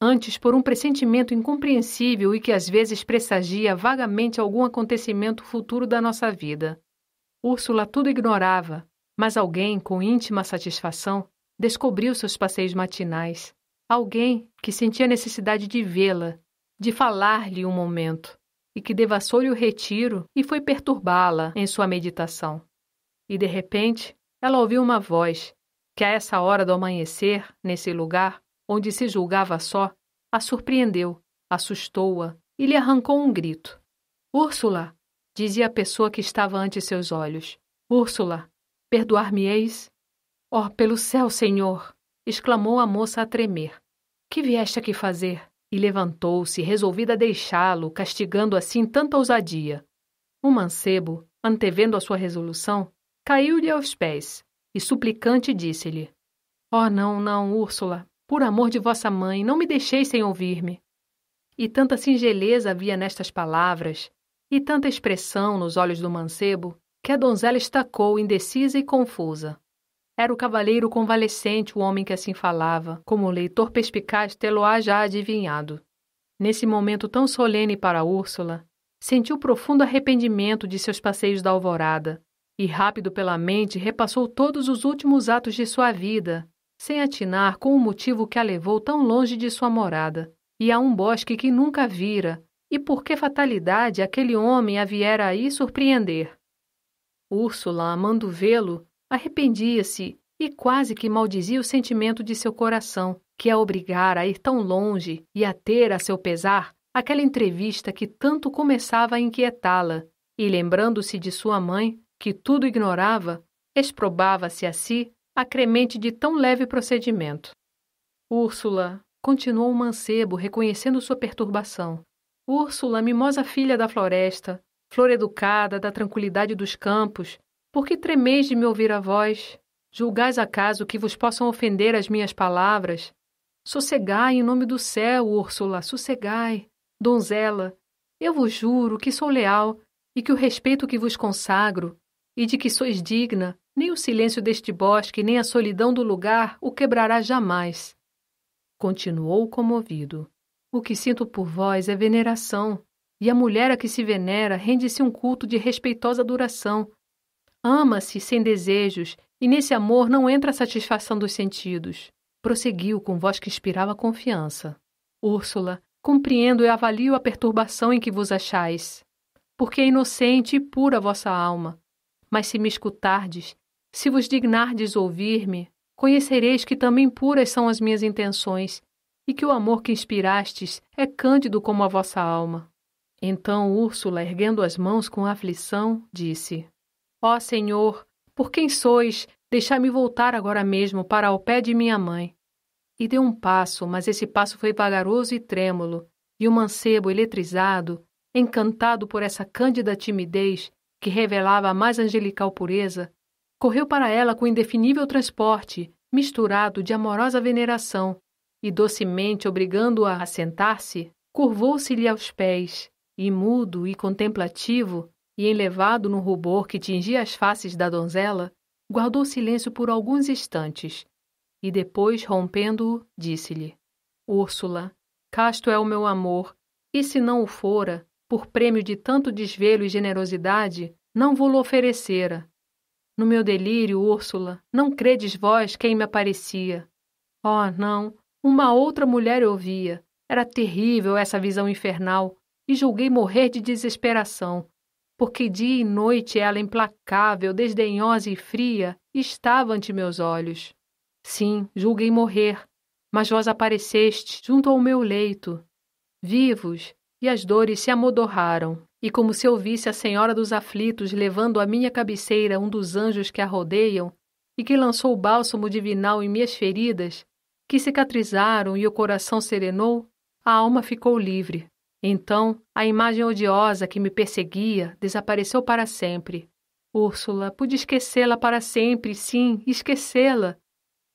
antes por um pressentimento incompreensível e que às vezes pressagia vagamente algum acontecimento futuro da nossa vida. Úrsula tudo ignorava, mas alguém, com íntima satisfação, descobriu seus passeios matinais. Alguém que sentia necessidade de vê-la, de falar-lhe um momento, e que devassou-lhe o retiro e foi perturbá-la em sua meditação e de repente ela ouviu uma voz que, a essa hora do amanhecer, nesse lugar onde se julgava só, a surpreendeu, assustou-a e lhe arrancou um grito. Úrsula! dizia a pessoa que estava ante seus olhos. Úrsula, perdoar-me-eis? Oh, pelo céu, senhor! exclamou a moça a tremer. Que vieste aqui fazer? E levantou-se, resolvida a deixá-lo, castigando assim tanta ousadia. O mancebo, antevendo a sua resolução, Caiu-lhe aos pés e, suplicante, disse-lhe: Oh, não, não, Úrsula, por amor de vossa mãe, não me deixeis sem ouvir-me. E tanta singeleza havia nestas palavras, e tanta expressão nos olhos do mancebo, que a donzela estacou, indecisa e confusa. Era o cavaleiro convalescente o homem que assim falava, como o leitor perspicaz tê-lo-á já adivinhado. Nesse momento tão solene para Úrsula, sentiu profundo arrependimento de seus passeios da alvorada, e rápido pela mente repassou todos os últimos atos de sua vida, sem atinar com o motivo que a levou tão longe de sua morada e a um bosque que nunca vira, e por que fatalidade aquele homem a viera aí surpreender. Úrsula, amando vê-lo, arrependia-se e quase que maldizia o sentimento de seu coração, que a obrigara a ir tão longe e a ter, a seu pesar, aquela entrevista que tanto começava a inquietá-la, e lembrando-se de sua mãe, que tudo ignorava, exprobava-se a si acremente de tão leve procedimento. Úrsula, continuou o mancebo, reconhecendo sua perturbação. Úrsula, mimosa filha da floresta, flor educada da tranquilidade dos campos, por que tremeis de me ouvir a voz? Julgais acaso que vos possam ofender as minhas palavras? Sossegai em nome do céu, Úrsula, sossegai. Donzela, eu vos juro que sou leal e que o respeito que vos consagro e de que sois digna, nem o silêncio deste bosque, nem a solidão do lugar o quebrará jamais. Continuou comovido. O que sinto por vós é veneração, e a mulher a que se venera rende-se um culto de respeitosa duração. Ama-se sem desejos, e nesse amor não entra a satisfação dos sentidos. Prosseguiu com voz que inspirava confiança. Úrsula, compreendo e avalio a perturbação em que vos achais, porque é inocente e pura a vossa alma, mas se me escutardes, se vos dignardes ouvir-me, conhecereis que também puras são as minhas intenções, e que o amor que inspirastes é cândido como a vossa alma. Então Úrsula, erguendo as mãos com aflição, disse: Ó oh, Senhor, por quem sois? Deixai-me voltar agora mesmo para ao pé de minha mãe. E deu um passo, mas esse passo foi vagaroso e trêmulo, e o mancebo eletrizado, encantado por essa cândida timidez, que revelava a mais angelical pureza, correu para ela com indefinível transporte, misturado de amorosa veneração, e docemente obrigando-a a, a sentar-se, curvou-se-lhe aos pés, e mudo e contemplativo, e enlevado no rubor que tingia as faces da donzela, guardou silêncio por alguns instantes, e depois, rompendo-o, disse-lhe: Úrsula, casto é o meu amor, e se não o fora, por prêmio de tanto desvelo e generosidade, não vou-lo oferecera. No meu delírio, Úrsula, não credes vós quem me aparecia. Oh, não, uma outra mulher eu via. Era terrível essa visão infernal, e julguei morrer de desesperação, porque dia e noite ela implacável, desdenhosa e fria estava ante meus olhos. Sim, julguei morrer, mas vós apareceste junto ao meu leito. Vivos, e as dores se amodorraram. E como se ouvisse a Senhora dos Aflitos levando à minha cabeceira um dos anjos que a rodeiam, e que lançou o bálsamo divinal em minhas feridas, que cicatrizaram e o coração serenou, a alma ficou livre. Então, a imagem odiosa que me perseguia desapareceu para sempre. Úrsula, pude esquecê-la para sempre, sim, esquecê-la.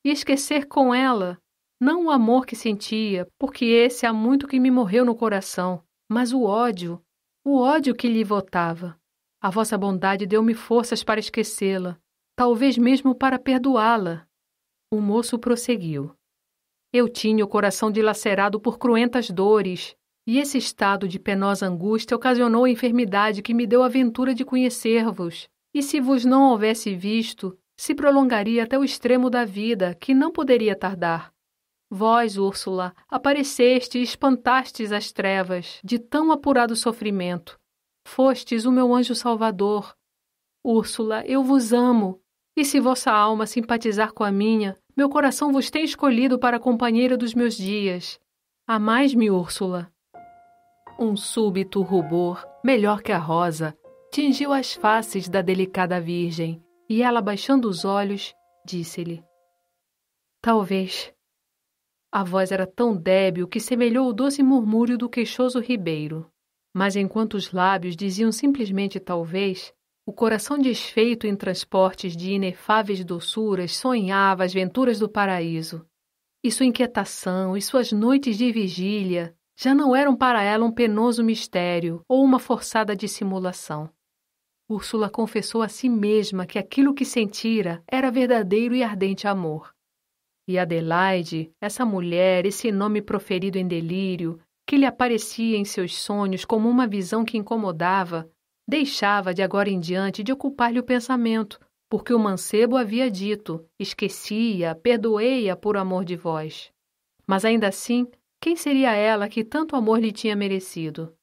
E esquecer com ela, não o amor que sentia, porque esse há muito que me morreu no coração, mas o ódio, o ódio que lhe votava. A vossa bondade deu-me forças para esquecê-la, talvez mesmo para perdoá-la. O moço prosseguiu. Eu tinha o coração dilacerado por cruentas dores, e esse estado de penosa angústia ocasionou a enfermidade que me deu a ventura de conhecer-vos, e se vos não houvesse visto, se prolongaria até o extremo da vida, que não poderia tardar. Vós, Úrsula, apareceste e espantastes as trevas de tão apurado sofrimento. Fostes o meu anjo salvador. Úrsula, eu vos amo, e se vossa alma simpatizar com a minha, meu coração vos tem escolhido para a companheira dos meus dias. Amais-me, Úrsula. Um súbito rubor, melhor que a rosa, tingiu as faces da delicada virgem, e ela, baixando os olhos, disse-lhe: Talvez a voz era tão débil que semelhou o doce murmúrio do queixoso ribeiro. Mas enquanto os lábios diziam simplesmente talvez, o coração desfeito em transportes de inefáveis doçuras sonhava as venturas do paraíso. E sua inquietação e suas noites de vigília já não eram para ela um penoso mistério ou uma forçada dissimulação. Úrsula confessou a si mesma que aquilo que sentira era verdadeiro e ardente amor. E Adelaide, essa mulher, esse nome proferido em delírio, que lhe aparecia em seus sonhos como uma visão que incomodava, deixava de agora em diante de ocupar-lhe o pensamento, porque o mancebo havia dito: esquecia, perdoei-a por amor de vós. Mas ainda assim, quem seria ela que tanto amor lhe tinha merecido?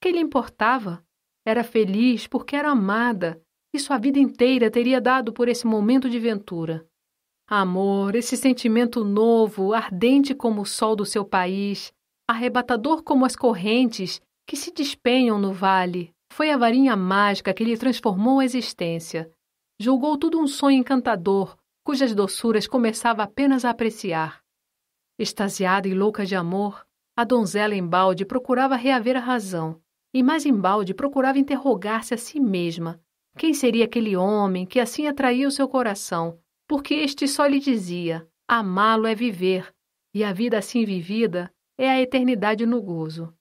Que lhe importava? Era feliz porque era amada, e sua vida inteira teria dado por esse momento de ventura. Amor, esse sentimento novo, ardente como o sol do seu país, arrebatador como as correntes que se despenham no vale, foi a varinha mágica que lhe transformou a existência. Julgou tudo um sonho encantador, cujas doçuras começava apenas a apreciar. Extasiada e louca de amor, a donzela embalde procurava reaver a razão, e mais embalde procurava interrogar-se a si mesma. Quem seria aquele homem que assim atraía o seu coração, porque este só lhe dizia: amá-lo é viver, e a vida assim vivida é a eternidade no gozo.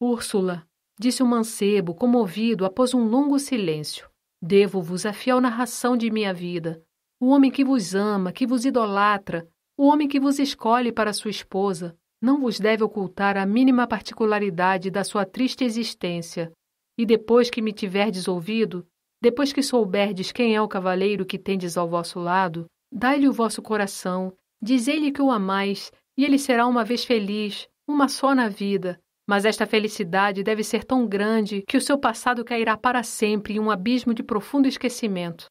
Úrsula, disse o mancebo, comovido após um longo silêncio, devo-vos a fiel narração de minha vida. O homem que vos ama, que vos idolatra, o homem que vos escolhe para sua esposa, não vos deve ocultar a mínima particularidade da sua triste existência. E depois que me tiverdes ouvido, depois que souberdes quem é o cavaleiro que tendes ao vosso lado, dai-lhe o vosso coração, dizei-lhe que o amais, e ele será uma vez feliz, uma só na vida. Mas esta felicidade deve ser tão grande que o seu passado cairá para sempre em um abismo de profundo esquecimento.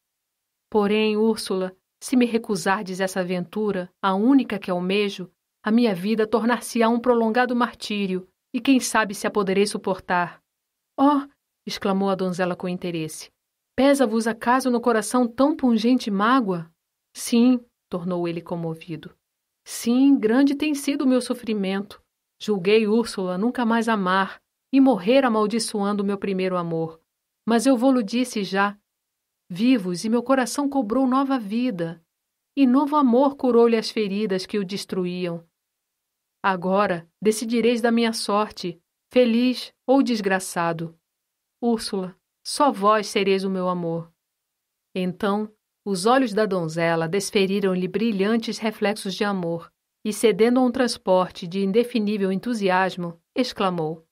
Porém, Úrsula, se me recusardes essa aventura, a única que almejo, a minha vida tornar-se-á um prolongado martírio, e quem sabe se a poderei suportar. Oh! exclamou a donzela com interesse. Pesa-vos acaso no coração tão pungente mágoa? Sim, tornou ele comovido. Sim, grande tem sido o meu sofrimento. Julguei Úrsula nunca mais amar e morrer amaldiçoando meu primeiro amor. Mas eu vou-lo disse já. Vivos, e meu coração cobrou nova vida. E novo amor curou-lhe as feridas que o destruíam. Agora decidireis da minha sorte, feliz ou desgraçado. Úrsula, só vós sereis o meu amor. Então, os olhos da donzela desferiram-lhe brilhantes reflexos de amor, e cedendo a um transporte de indefinível entusiasmo, exclamou: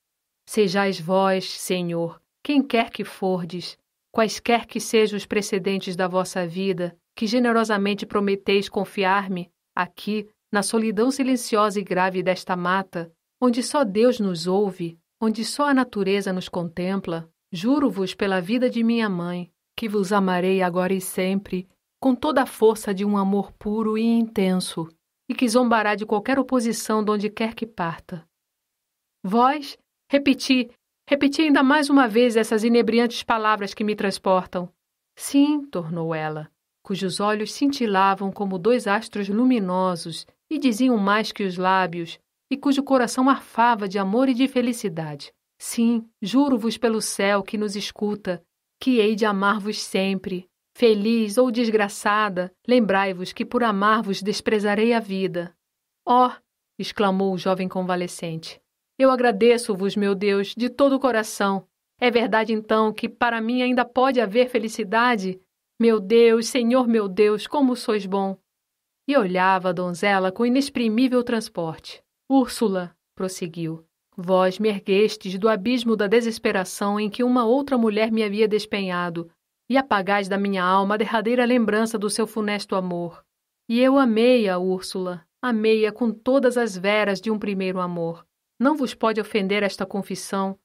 Sejais vós, Senhor, quem quer que fordes, quaisquer que sejam os precedentes da vossa vida, que generosamente prometeis confiar-me, aqui, na solidão silenciosa e grave desta mata, onde só Deus nos ouve, onde só a natureza nos contempla, Juro-vos pela vida de minha mãe, que vos amarei agora e sempre, com toda a força de um amor puro e intenso, e que zombará de qualquer oposição de onde quer que parta. Vós, repeti, repeti ainda mais uma vez essas inebriantes palavras que me transportam. Sim, tornou ela, cujos olhos cintilavam como dois astros luminosos e diziam mais que os lábios, e cujo coração arfava de amor e de felicidade. Sim, juro-vos pelo céu que nos escuta, que hei de amar-vos sempre. Feliz ou desgraçada, lembrai-vos que por amar-vos desprezarei a vida. Oh! exclamou o jovem convalescente. Eu agradeço-vos, meu Deus, de todo o coração. É verdade, então, que para mim ainda pode haver felicidade? Meu Deus, Senhor meu Deus, como sois bom! E olhava a donzela com inexprimível transporte. Úrsula, prosseguiu, Vós me erguestes do abismo da desesperação em que uma outra mulher me havia despenhado, e apagais da minha alma a derradeira lembrança do seu funesto amor. E eu amei-a, Úrsula, amei-a com todas as veras de um primeiro amor. Não vos pode ofender esta confissão,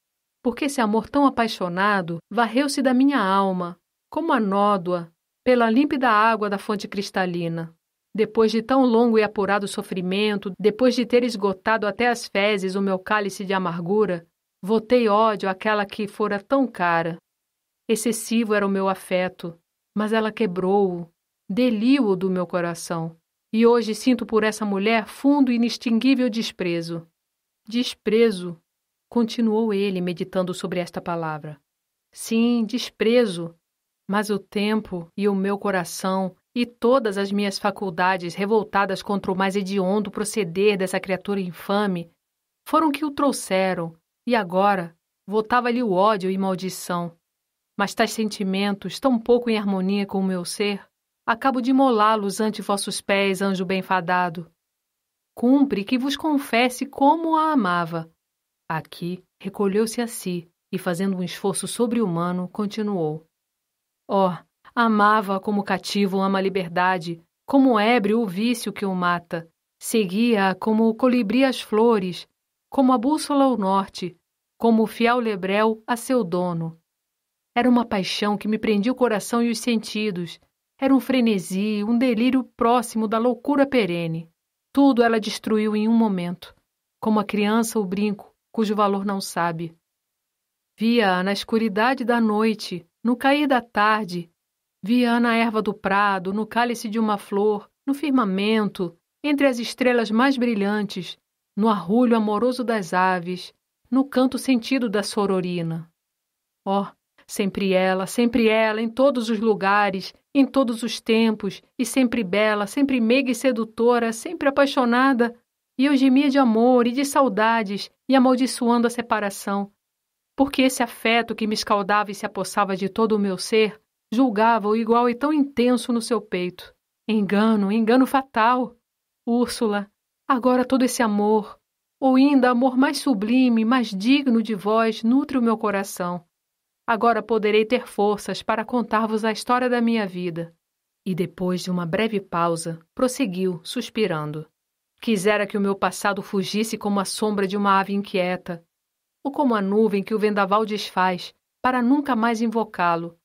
porque esse amor tão apaixonado varreu-se da minha alma, como a nódoa, pela límpida água da fonte cristalina. Depois de tão longo e apurado sofrimento, depois de ter esgotado até as fezes o meu cálice de amargura, votei ódio àquela que fora tão cara. Excessivo era o meu afeto, mas ela quebrou-o, deliu-o do meu coração, e hoje sinto por essa mulher fundo e inextinguível desprezo. Desprezo, continuou ele meditando sobre esta palavra. Sim, desprezo, mas o tempo e o meu coração e todas as minhas faculdades revoltadas contra o mais hediondo proceder dessa criatura infame foram que o trouxeram, e agora votava-lhe o ódio e maldição. Mas tais sentimentos, tão pouco em harmonia com o meu ser, acabo de molá-los ante vossos pés, anjo bemfadado Cumpre que vos confesse como a amava. Aqui recolheu-se a si e, fazendo um esforço sobre-humano, continuou: Ó, oh, Amava como cativo ama a liberdade, como ébrio o vício que o mata. Seguia como o colibri as flores, como a bússola ao norte, como o fiel lebrel a seu dono. Era uma paixão que me prendia o coração e os sentidos. Era um frenesi, um delírio próximo da loucura perene. Tudo ela destruiu em um momento, como a criança o brinco, cujo valor não sabe. Via-a na escuridade da noite, no cair da tarde, Via na erva do prado, no cálice de uma flor, no firmamento, entre as estrelas mais brilhantes, no arrulho amoroso das aves, no canto sentido da sororina. Oh, sempre ela, sempre ela, em todos os lugares, em todos os tempos, e sempre bela, sempre meiga e sedutora, sempre apaixonada, e eu gemia de amor e de saudades, e amaldiçoando a separação, porque esse afeto que me escaldava e se apossava de todo o meu ser julgava-o igual e tão intenso no seu peito. Engano, engano fatal! Úrsula, agora todo esse amor, ou ainda amor mais sublime, mais digno de vós, nutre o meu coração. Agora poderei ter forças para contar-vos a história da minha vida. E depois de uma breve pausa, prosseguiu, suspirando. Quisera que o meu passado fugisse como a sombra de uma ave inquieta, ou como a nuvem que o vendaval desfaz, para nunca mais invocá-lo,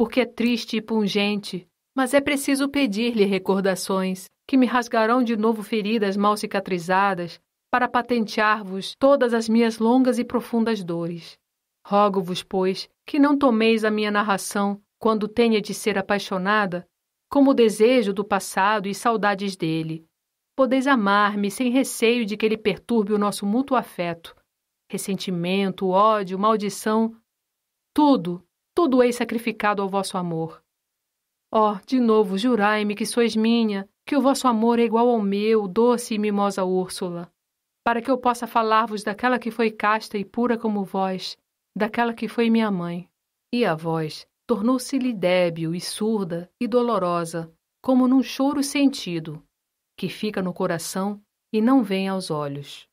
porque é triste e pungente, mas é preciso pedir-lhe recordações que me rasgarão de novo feridas mal cicatrizadas para patentear-vos todas as minhas longas e profundas dores. Rogo-vos, pois, que não tomeis a minha narração, quando tenha de ser apaixonada, como desejo do passado e saudades dele. Podeis amar-me sem receio de que ele perturbe o nosso mútuo afeto. Ressentimento, ódio, maldição, tudo tudo ei sacrificado ao vosso amor. Ó, oh, de novo, jurai-me que sois minha, que o vosso amor é igual ao meu, doce e mimosa Úrsula, para que eu possa falar-vos daquela que foi casta e pura como vós, daquela que foi minha mãe. E a voz tornou-se-lhe débil e surda e dolorosa, como num choro sentido, que fica no coração e não vem aos olhos.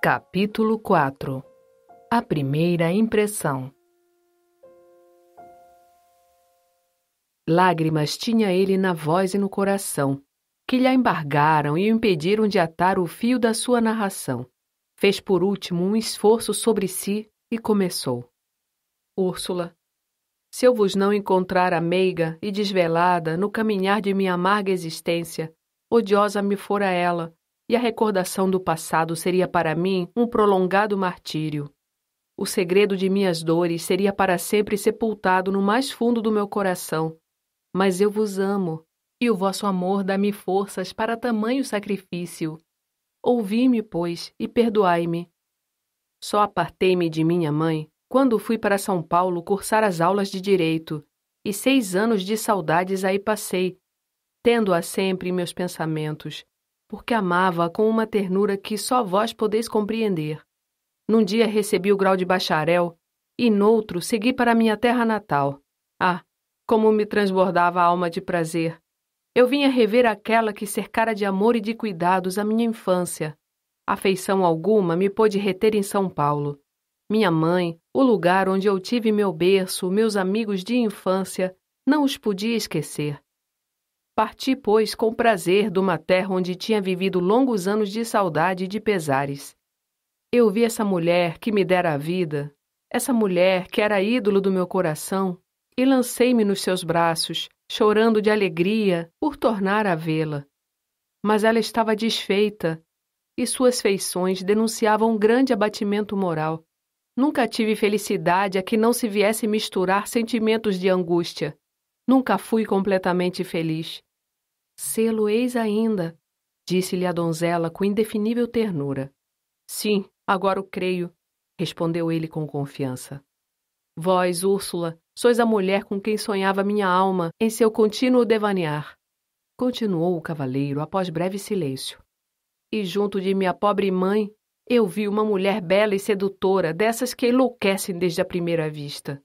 Capítulo 4 A primeira impressão Lágrimas tinha ele na voz e no coração, que lhe embargaram e o impediram de atar o fio da sua narração. Fez por último um esforço sobre si e começou. Úrsula, se eu vos não encontrar meiga e desvelada no caminhar de minha amarga existência, odiosa me fora ela, e a recordação do passado seria para mim um prolongado martírio. O segredo de minhas dores seria para sempre sepultado no mais fundo do meu coração. Mas eu vos amo, e o vosso amor dá-me forças para tamanho sacrifício. Ouvi-me, pois, e perdoai-me. Só apartei-me de minha mãe quando fui para São Paulo cursar as aulas de direito, e seis anos de saudades aí passei, tendo-a sempre em meus pensamentos, porque amava-a com uma ternura que só vós podeis compreender. Num dia recebi o grau de bacharel, e noutro segui para minha terra natal. Ah, como me transbordava a alma de prazer! Eu vinha rever aquela que cercara de amor e de cuidados a minha infância. Afeição alguma me pôde reter em São Paulo. Minha mãe, o lugar onde eu tive meu berço, meus amigos de infância, não os podia esquecer. Parti, pois, com prazer de uma terra onde tinha vivido longos anos de saudade e de pesares. Eu vi essa mulher que me dera a vida, essa mulher que era ídolo do meu coração, e lancei-me nos seus braços, chorando de alegria por tornar a vê-la. Mas ela estava desfeita, e suas feições denunciavam um grande abatimento moral. Nunca tive felicidade a que não se viesse misturar sentimentos de angústia. Nunca fui completamente feliz. Sê-lo eis ainda, disse-lhe a donzela com indefinível ternura. Sim, agora o creio, respondeu ele com confiança. Vós, Úrsula, sois a mulher com quem sonhava minha alma em seu contínuo devanear. Continuou o cavaleiro após breve silêncio. E junto de minha pobre mãe, eu vi uma mulher bela e sedutora, dessas que enlouquecem desde a primeira vista.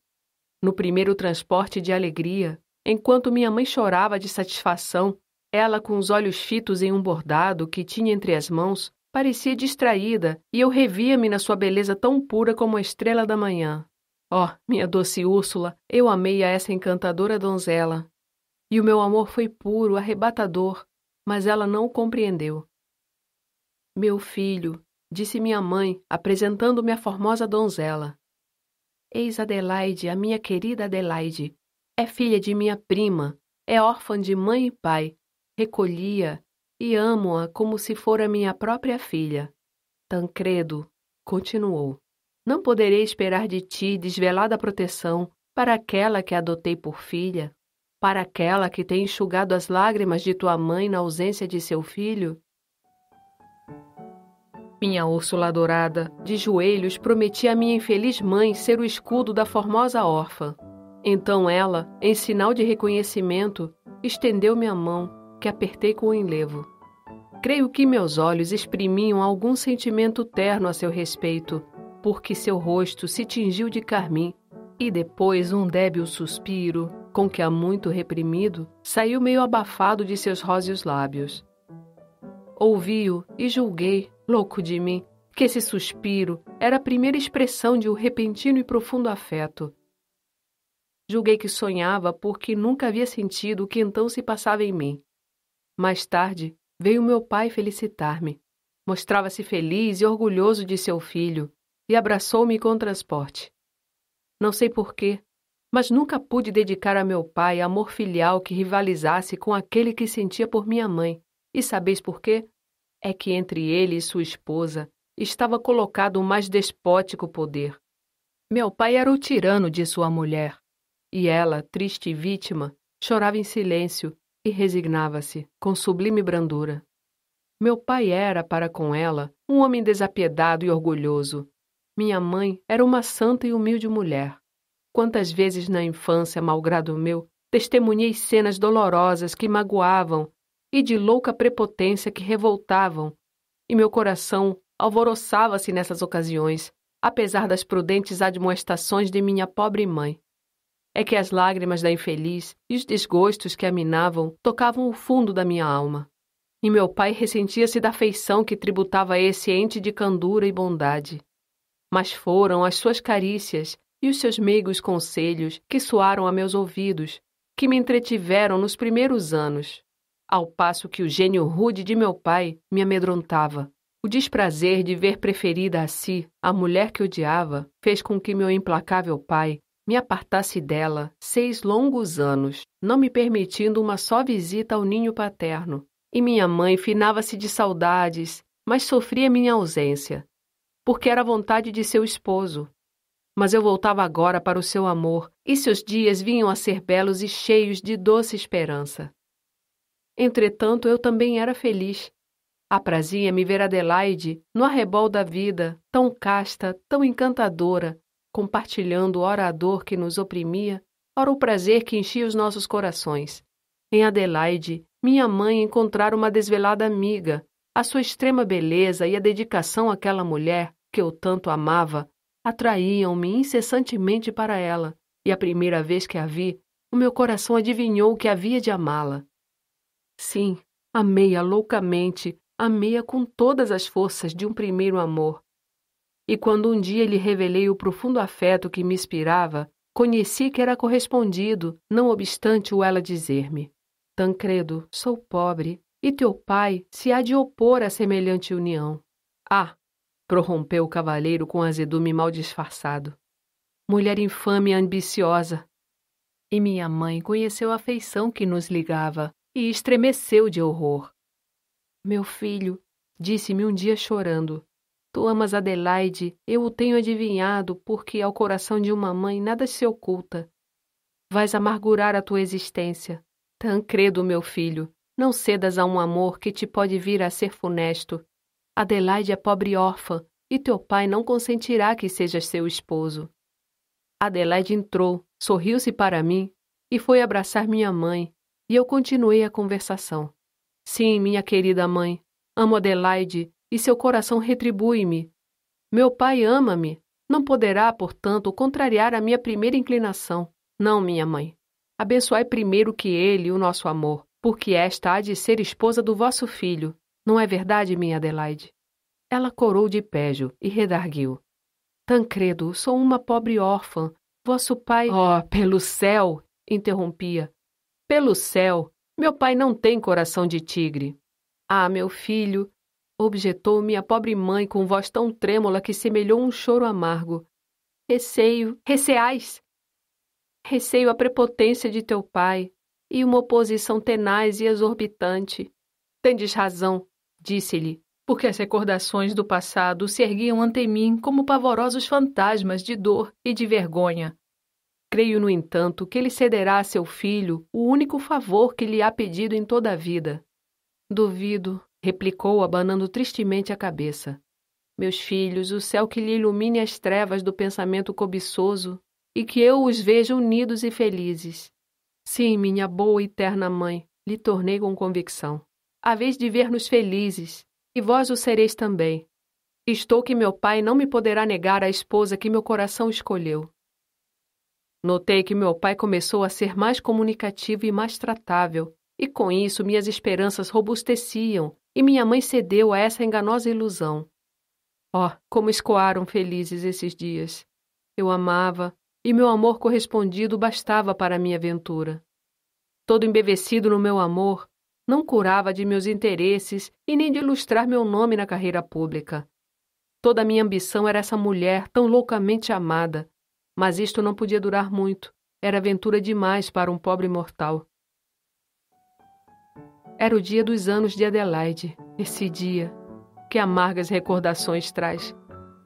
No primeiro transporte de alegria, enquanto minha mãe chorava de satisfação, ela, com os olhos fitos em um bordado que tinha entre as mãos, parecia distraída e eu revia-me na sua beleza tão pura como a estrela da manhã. Oh, minha doce Úrsula, eu amei a essa encantadora donzela. E o meu amor foi puro, arrebatador, mas ela não o compreendeu. Meu filho, disse minha mãe, apresentando-me a formosa donzela. Eis Adelaide, a minha querida Adelaide. É filha de minha prima. É órfã de mãe e pai recolhia e amo-a como se fora minha própria filha. Tancredo, continuou, não poderei esperar de ti desvelada proteção para aquela que adotei por filha, para aquela que tem enxugado as lágrimas de tua mãe na ausência de seu filho? Minha Úrsula adorada, de joelhos, prometi à minha infeliz mãe ser o escudo da formosa órfã. Então ela, em sinal de reconhecimento, estendeu-me a mão que apertei com o enlevo. Creio que meus olhos exprimiam algum sentimento terno a seu respeito, porque seu rosto se tingiu de carmim, e depois um débil suspiro, com que há muito reprimido, saiu meio abafado de seus róseos lábios. Ouvi-o e julguei, louco de mim, que esse suspiro era a primeira expressão de um repentino e profundo afeto. Julguei que sonhava porque nunca havia sentido o que então se passava em mim. Mais tarde, veio meu pai felicitar-me. Mostrava-se feliz e orgulhoso de seu filho e abraçou-me com transporte. Não sei porquê, mas nunca pude dedicar a meu pai amor filial que rivalizasse com aquele que sentia por minha mãe. E sabeis por quê? É que entre ele e sua esposa estava colocado o mais despótico poder. Meu pai era o tirano de sua mulher, e ela, triste vítima, chorava em silêncio e resignava-se, com sublime brandura. Meu pai era, para com ela, um homem desapiedado e orgulhoso. Minha mãe era uma santa e humilde mulher. Quantas vezes na infância, malgrado meu, testemunhei cenas dolorosas que magoavam e de louca prepotência que revoltavam, e meu coração alvoroçava-se nessas ocasiões, apesar das prudentes admoestações de minha pobre mãe é que as lágrimas da infeliz e os desgostos que a minavam tocavam o fundo da minha alma. E meu pai ressentia-se da afeição que tributava a esse ente de candura e bondade. Mas foram as suas carícias e os seus meigos conselhos que soaram a meus ouvidos, que me entretiveram nos primeiros anos, ao passo que o gênio rude de meu pai me amedrontava. O desprazer de ver preferida a si a mulher que odiava fez com que meu implacável pai me apartasse dela seis longos anos, não me permitindo uma só visita ao ninho paterno. E minha mãe finava-se de saudades, mas sofria minha ausência, porque era vontade de seu esposo. Mas eu voltava agora para o seu amor, e seus dias vinham a ser belos e cheios de doce esperança. Entretanto, eu também era feliz. Aprazia-me ver Adelaide no arrebol da vida, tão casta, tão encantadora, compartilhando ora a dor que nos oprimia, ora o prazer que enchia os nossos corações. Em Adelaide, minha mãe encontrara uma desvelada amiga. A sua extrema beleza e a dedicação àquela mulher, que eu tanto amava, atraíam-me incessantemente para ela, e a primeira vez que a vi, o meu coração adivinhou que havia de amá-la. Sim, amei-a loucamente, amei-a com todas as forças de um primeiro amor, e quando um dia lhe revelei o profundo afeto que me inspirava, conheci que era correspondido, não obstante o ela dizer-me: Tancredo, sou pobre, e teu pai se há de opor a semelhante união. Ah! prorrompeu o cavalheiro com azedume mal disfarçado. Mulher infame e ambiciosa! E minha mãe conheceu a afeição que nos ligava e estremeceu de horror. Meu filho, disse-me um dia chorando, Tu amas Adelaide, eu o tenho adivinhado, porque ao coração de uma mãe nada se oculta. Vais amargurar a tua existência. Tancredo, meu filho, não cedas a um amor que te pode vir a ser funesto. Adelaide é pobre órfã, e teu pai não consentirá que sejas seu esposo. Adelaide entrou, sorriu-se para mim e foi abraçar minha mãe, e eu continuei a conversação. Sim, minha querida mãe, amo Adelaide e seu coração retribui-me. Meu pai ama-me. Não poderá, portanto, contrariar a minha primeira inclinação. Não, minha mãe. Abençoai primeiro que ele o nosso amor, porque esta há de ser esposa do vosso filho. Não é verdade, minha Adelaide? Ela corou de péjo e redarguiu. Tancredo, sou uma pobre órfã. Vosso pai. Oh, pelo céu! interrompia. Pelo céu! Meu pai não tem coração de tigre. Ah, meu filho, Objetou minha pobre mãe com voz tão trêmula que semelhou um choro amargo. Receio, receais! Receio a prepotência de teu pai e uma oposição tenaz e exorbitante. Tendes razão, disse-lhe, porque as recordações do passado se erguiam ante mim como pavorosos fantasmas de dor e de vergonha. Creio, no entanto, que ele cederá a seu filho o único favor que lhe há pedido em toda a vida. Duvido, replicou, abanando tristemente a cabeça. Meus filhos, o céu que lhe ilumine as trevas do pensamento cobiçoso e que eu os veja unidos e felizes. Sim, minha boa e terna mãe, lhe tornei com convicção. A vez de ver-nos felizes, e vós o sereis também. Estou que meu pai não me poderá negar a esposa que meu coração escolheu. Notei que meu pai começou a ser mais comunicativo e mais tratável, e com isso minhas esperanças robusteciam e minha mãe cedeu a essa enganosa ilusão. Oh, como escoaram felizes esses dias! Eu amava, e meu amor correspondido bastava para minha ventura. Todo embevecido no meu amor, não curava de meus interesses e nem de ilustrar meu nome na carreira pública. Toda a minha ambição era essa mulher tão loucamente amada, mas isto não podia durar muito, era aventura demais para um pobre mortal. Era o dia dos anos de Adelaide, esse dia que amargas recordações traz.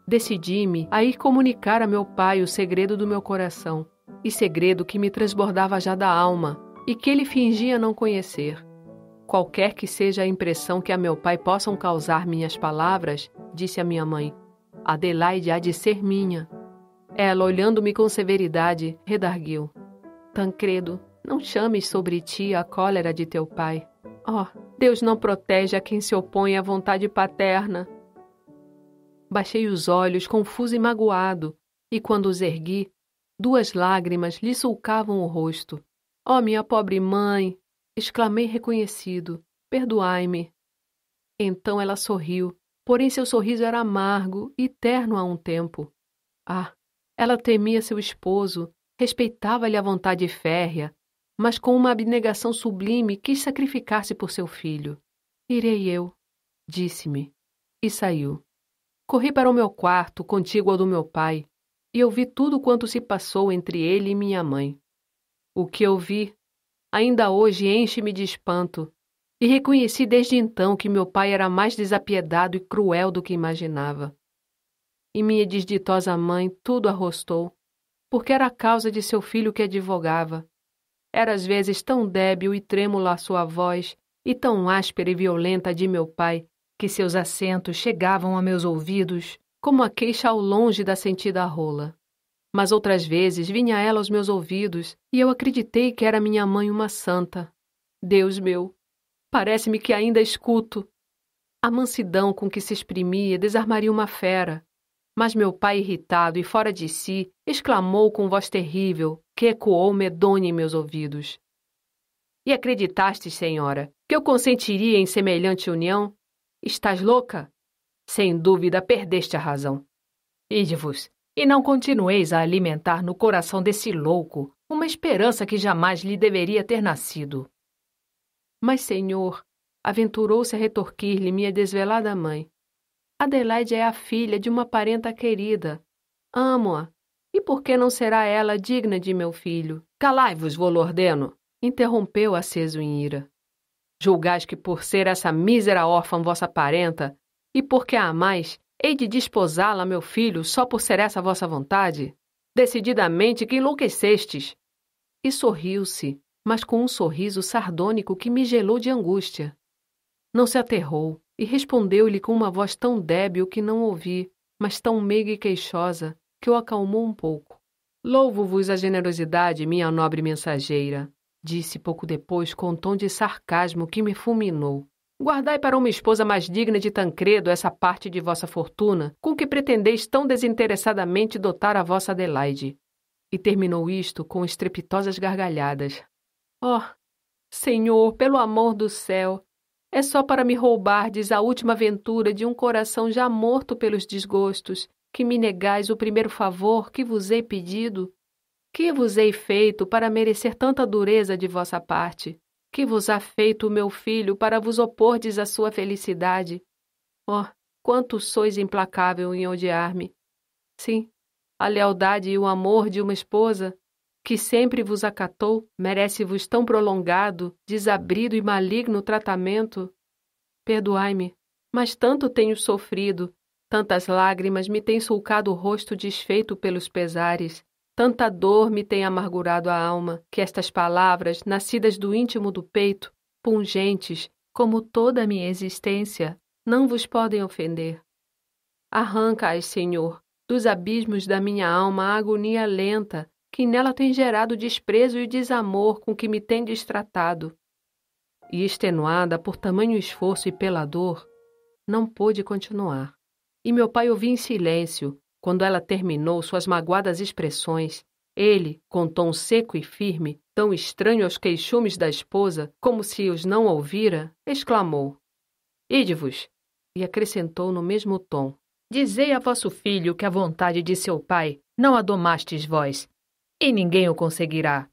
Decidi-me a ir comunicar a meu pai o segredo do meu coração, e segredo que me transbordava já da alma e que ele fingia não conhecer. Qualquer que seja a impressão que a meu pai possam causar minhas palavras, disse a minha mãe, Adelaide há de ser minha. Ela, olhando-me com severidade, redarguiu: Tancredo, não chames sobre ti a cólera de teu pai. Oh, Deus não protege a quem se opõe à vontade paterna. Baixei os olhos, confuso e magoado, e quando os ergui, duas lágrimas lhe sulcavam o rosto. Oh, minha pobre mãe! exclamei reconhecido. Perdoai-me. Então ela sorriu, porém seu sorriso era amargo e terno a um tempo. Ah, ela temia seu esposo, respeitava-lhe a vontade férrea, mas com uma abnegação sublime quis sacrificar-se por seu filho. Irei eu, disse-me, e saiu. Corri para o meu quarto, contíguo ao do meu pai, e ouvi tudo quanto se passou entre ele e minha mãe. O que eu vi, ainda hoje enche-me de espanto, e reconheci desde então que meu pai era mais desapiedado e cruel do que imaginava. E minha desditosa mãe tudo arrostou, porque era a causa de seu filho que advogava, era às vezes tão débil e trêmula a sua voz, e tão áspera e violenta a de meu pai, que seus acentos chegavam a meus ouvidos como a queixa ao longe da sentida rola. Mas outras vezes vinha ela aos meus ouvidos e eu acreditei que era minha mãe uma santa. Deus meu, parece-me que ainda escuto. A mansidão com que se exprimia desarmaria uma fera, mas meu pai, irritado e fora de si, exclamou com voz terrível, que ecoou medonha em meus ouvidos. E acreditaste, senhora, que eu consentiria em semelhante união? Estás louca? Sem dúvida, perdeste a razão. Ide-vos, e não continueis a alimentar no coração desse louco uma esperança que jamais lhe deveria ter nascido. Mas, senhor, aventurou-se a retorquir-lhe minha desvelada mãe, Adelaide é a filha de uma parenta querida. Amo-a. E por que não será ela digna de meu filho? Calai-vos, volordeno! interrompeu aceso em ira. Julgais que por ser essa mísera órfã vossa parenta, e porque a amais, hei de desposá-la, meu filho, só por ser essa vossa vontade? Decididamente que enlouquecestes! E sorriu-se, mas com um sorriso sardônico que me gelou de angústia. Não se aterrou, e respondeu-lhe com uma voz tão débil que não ouvi, mas tão meiga e queixosa, que o acalmou um pouco. Louvo-vos a generosidade, minha nobre mensageira, disse pouco depois com um tom de sarcasmo que me fulminou. Guardai para uma esposa mais digna de Tancredo essa parte de vossa fortuna com que pretendeis tão desinteressadamente dotar a vossa Adelaide. E terminou isto com estrepitosas gargalhadas. Oh, Senhor, pelo amor do céu, é só para me roubardes a última ventura de um coração já morto pelos desgostos, que me negais o primeiro favor que vos hei pedido? Que vos hei feito para merecer tanta dureza de vossa parte? Que vos há feito o meu filho para vos opordes à sua felicidade? Oh, quanto sois implacável em odiar-me! Sim, a lealdade e o amor de uma esposa que sempre vos acatou, merece-vos tão prolongado, desabrido e maligno tratamento? Perdoai-me, mas tanto tenho sofrido, tantas lágrimas me têm sulcado o rosto desfeito pelos pesares, tanta dor me tem amargurado a alma, que estas palavras, nascidas do íntimo do peito, pungentes, como toda a minha existência, não vos podem ofender. Arranca-as, Senhor, dos abismos da minha alma a agonia lenta, que nela tem gerado o desprezo e o desamor com que me tendes tratado. E extenuada por tamanho esforço e pela dor, não pôde continuar. E meu pai ouviu em silêncio, quando ela terminou suas magoadas expressões. Ele, com tom seco e firme, tão estranho aos queixumes da esposa, como se os não ouvira, exclamou: Ide-vos! E acrescentou no mesmo tom: Dizei a vosso filho que a vontade de seu pai não a domastes vós, e ninguém o conseguirá.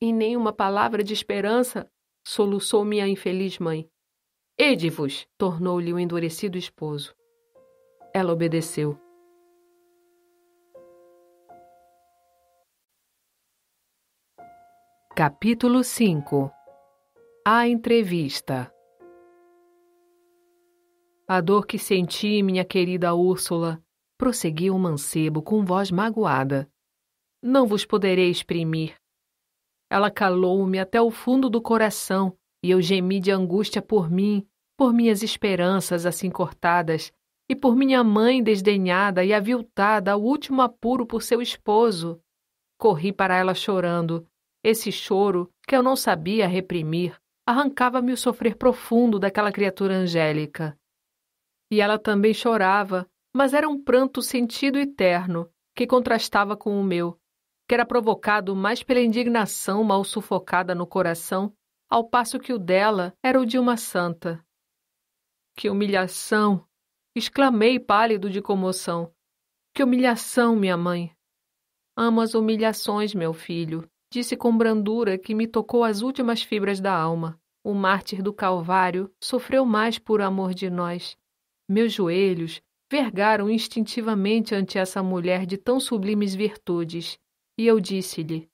E nem uma palavra de esperança, soluçou minha infeliz mãe. Ede-vos, tornou-lhe o endurecido esposo. Ela obedeceu. Capítulo 5 A Entrevista A dor que senti, minha querida Úrsula, prosseguiu o mancebo com voz magoada, não vos poderei exprimir. Ela calou-me até o fundo do coração, e eu gemi de angústia por mim, por minhas esperanças assim cortadas, e por minha mãe desdenhada e aviltada ao último apuro por seu esposo. Corri para ela chorando. Esse choro, que eu não sabia reprimir, arrancava-me o sofrer profundo daquela criatura angélica. E ela também chorava, mas era um pranto sentido e terno, que contrastava com o meu, que era provocado mais pela indignação mal sufocada no coração, ao passo que o dela era o de uma santa. Que humilhação! exclamei pálido de comoção. Que humilhação, minha mãe! Amo as humilhações, meu filho, disse com brandura que me tocou as últimas fibras da alma. O mártir do Calvário sofreu mais por amor de nós. Meus joelhos vergaram instintivamente ante essa mulher de tão sublimes virtudes. E eu disse-lhe: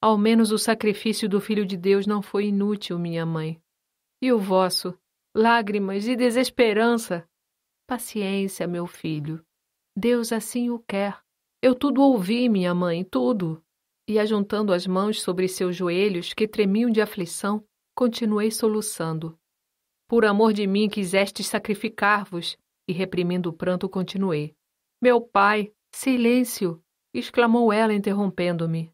Ao menos o sacrifício do Filho de Deus não foi inútil, minha mãe. E o vosso? Lágrimas e desesperança. Paciência, meu filho. Deus assim o quer. Eu tudo ouvi, minha mãe, tudo. E ajuntando as mãos sobre seus joelhos, que tremiam de aflição, continuei soluçando. Por amor de mim quisestes sacrificar-vos, e reprimindo o pranto continuei. Meu pai, silêncio! exclamou ela, interrompendo-me.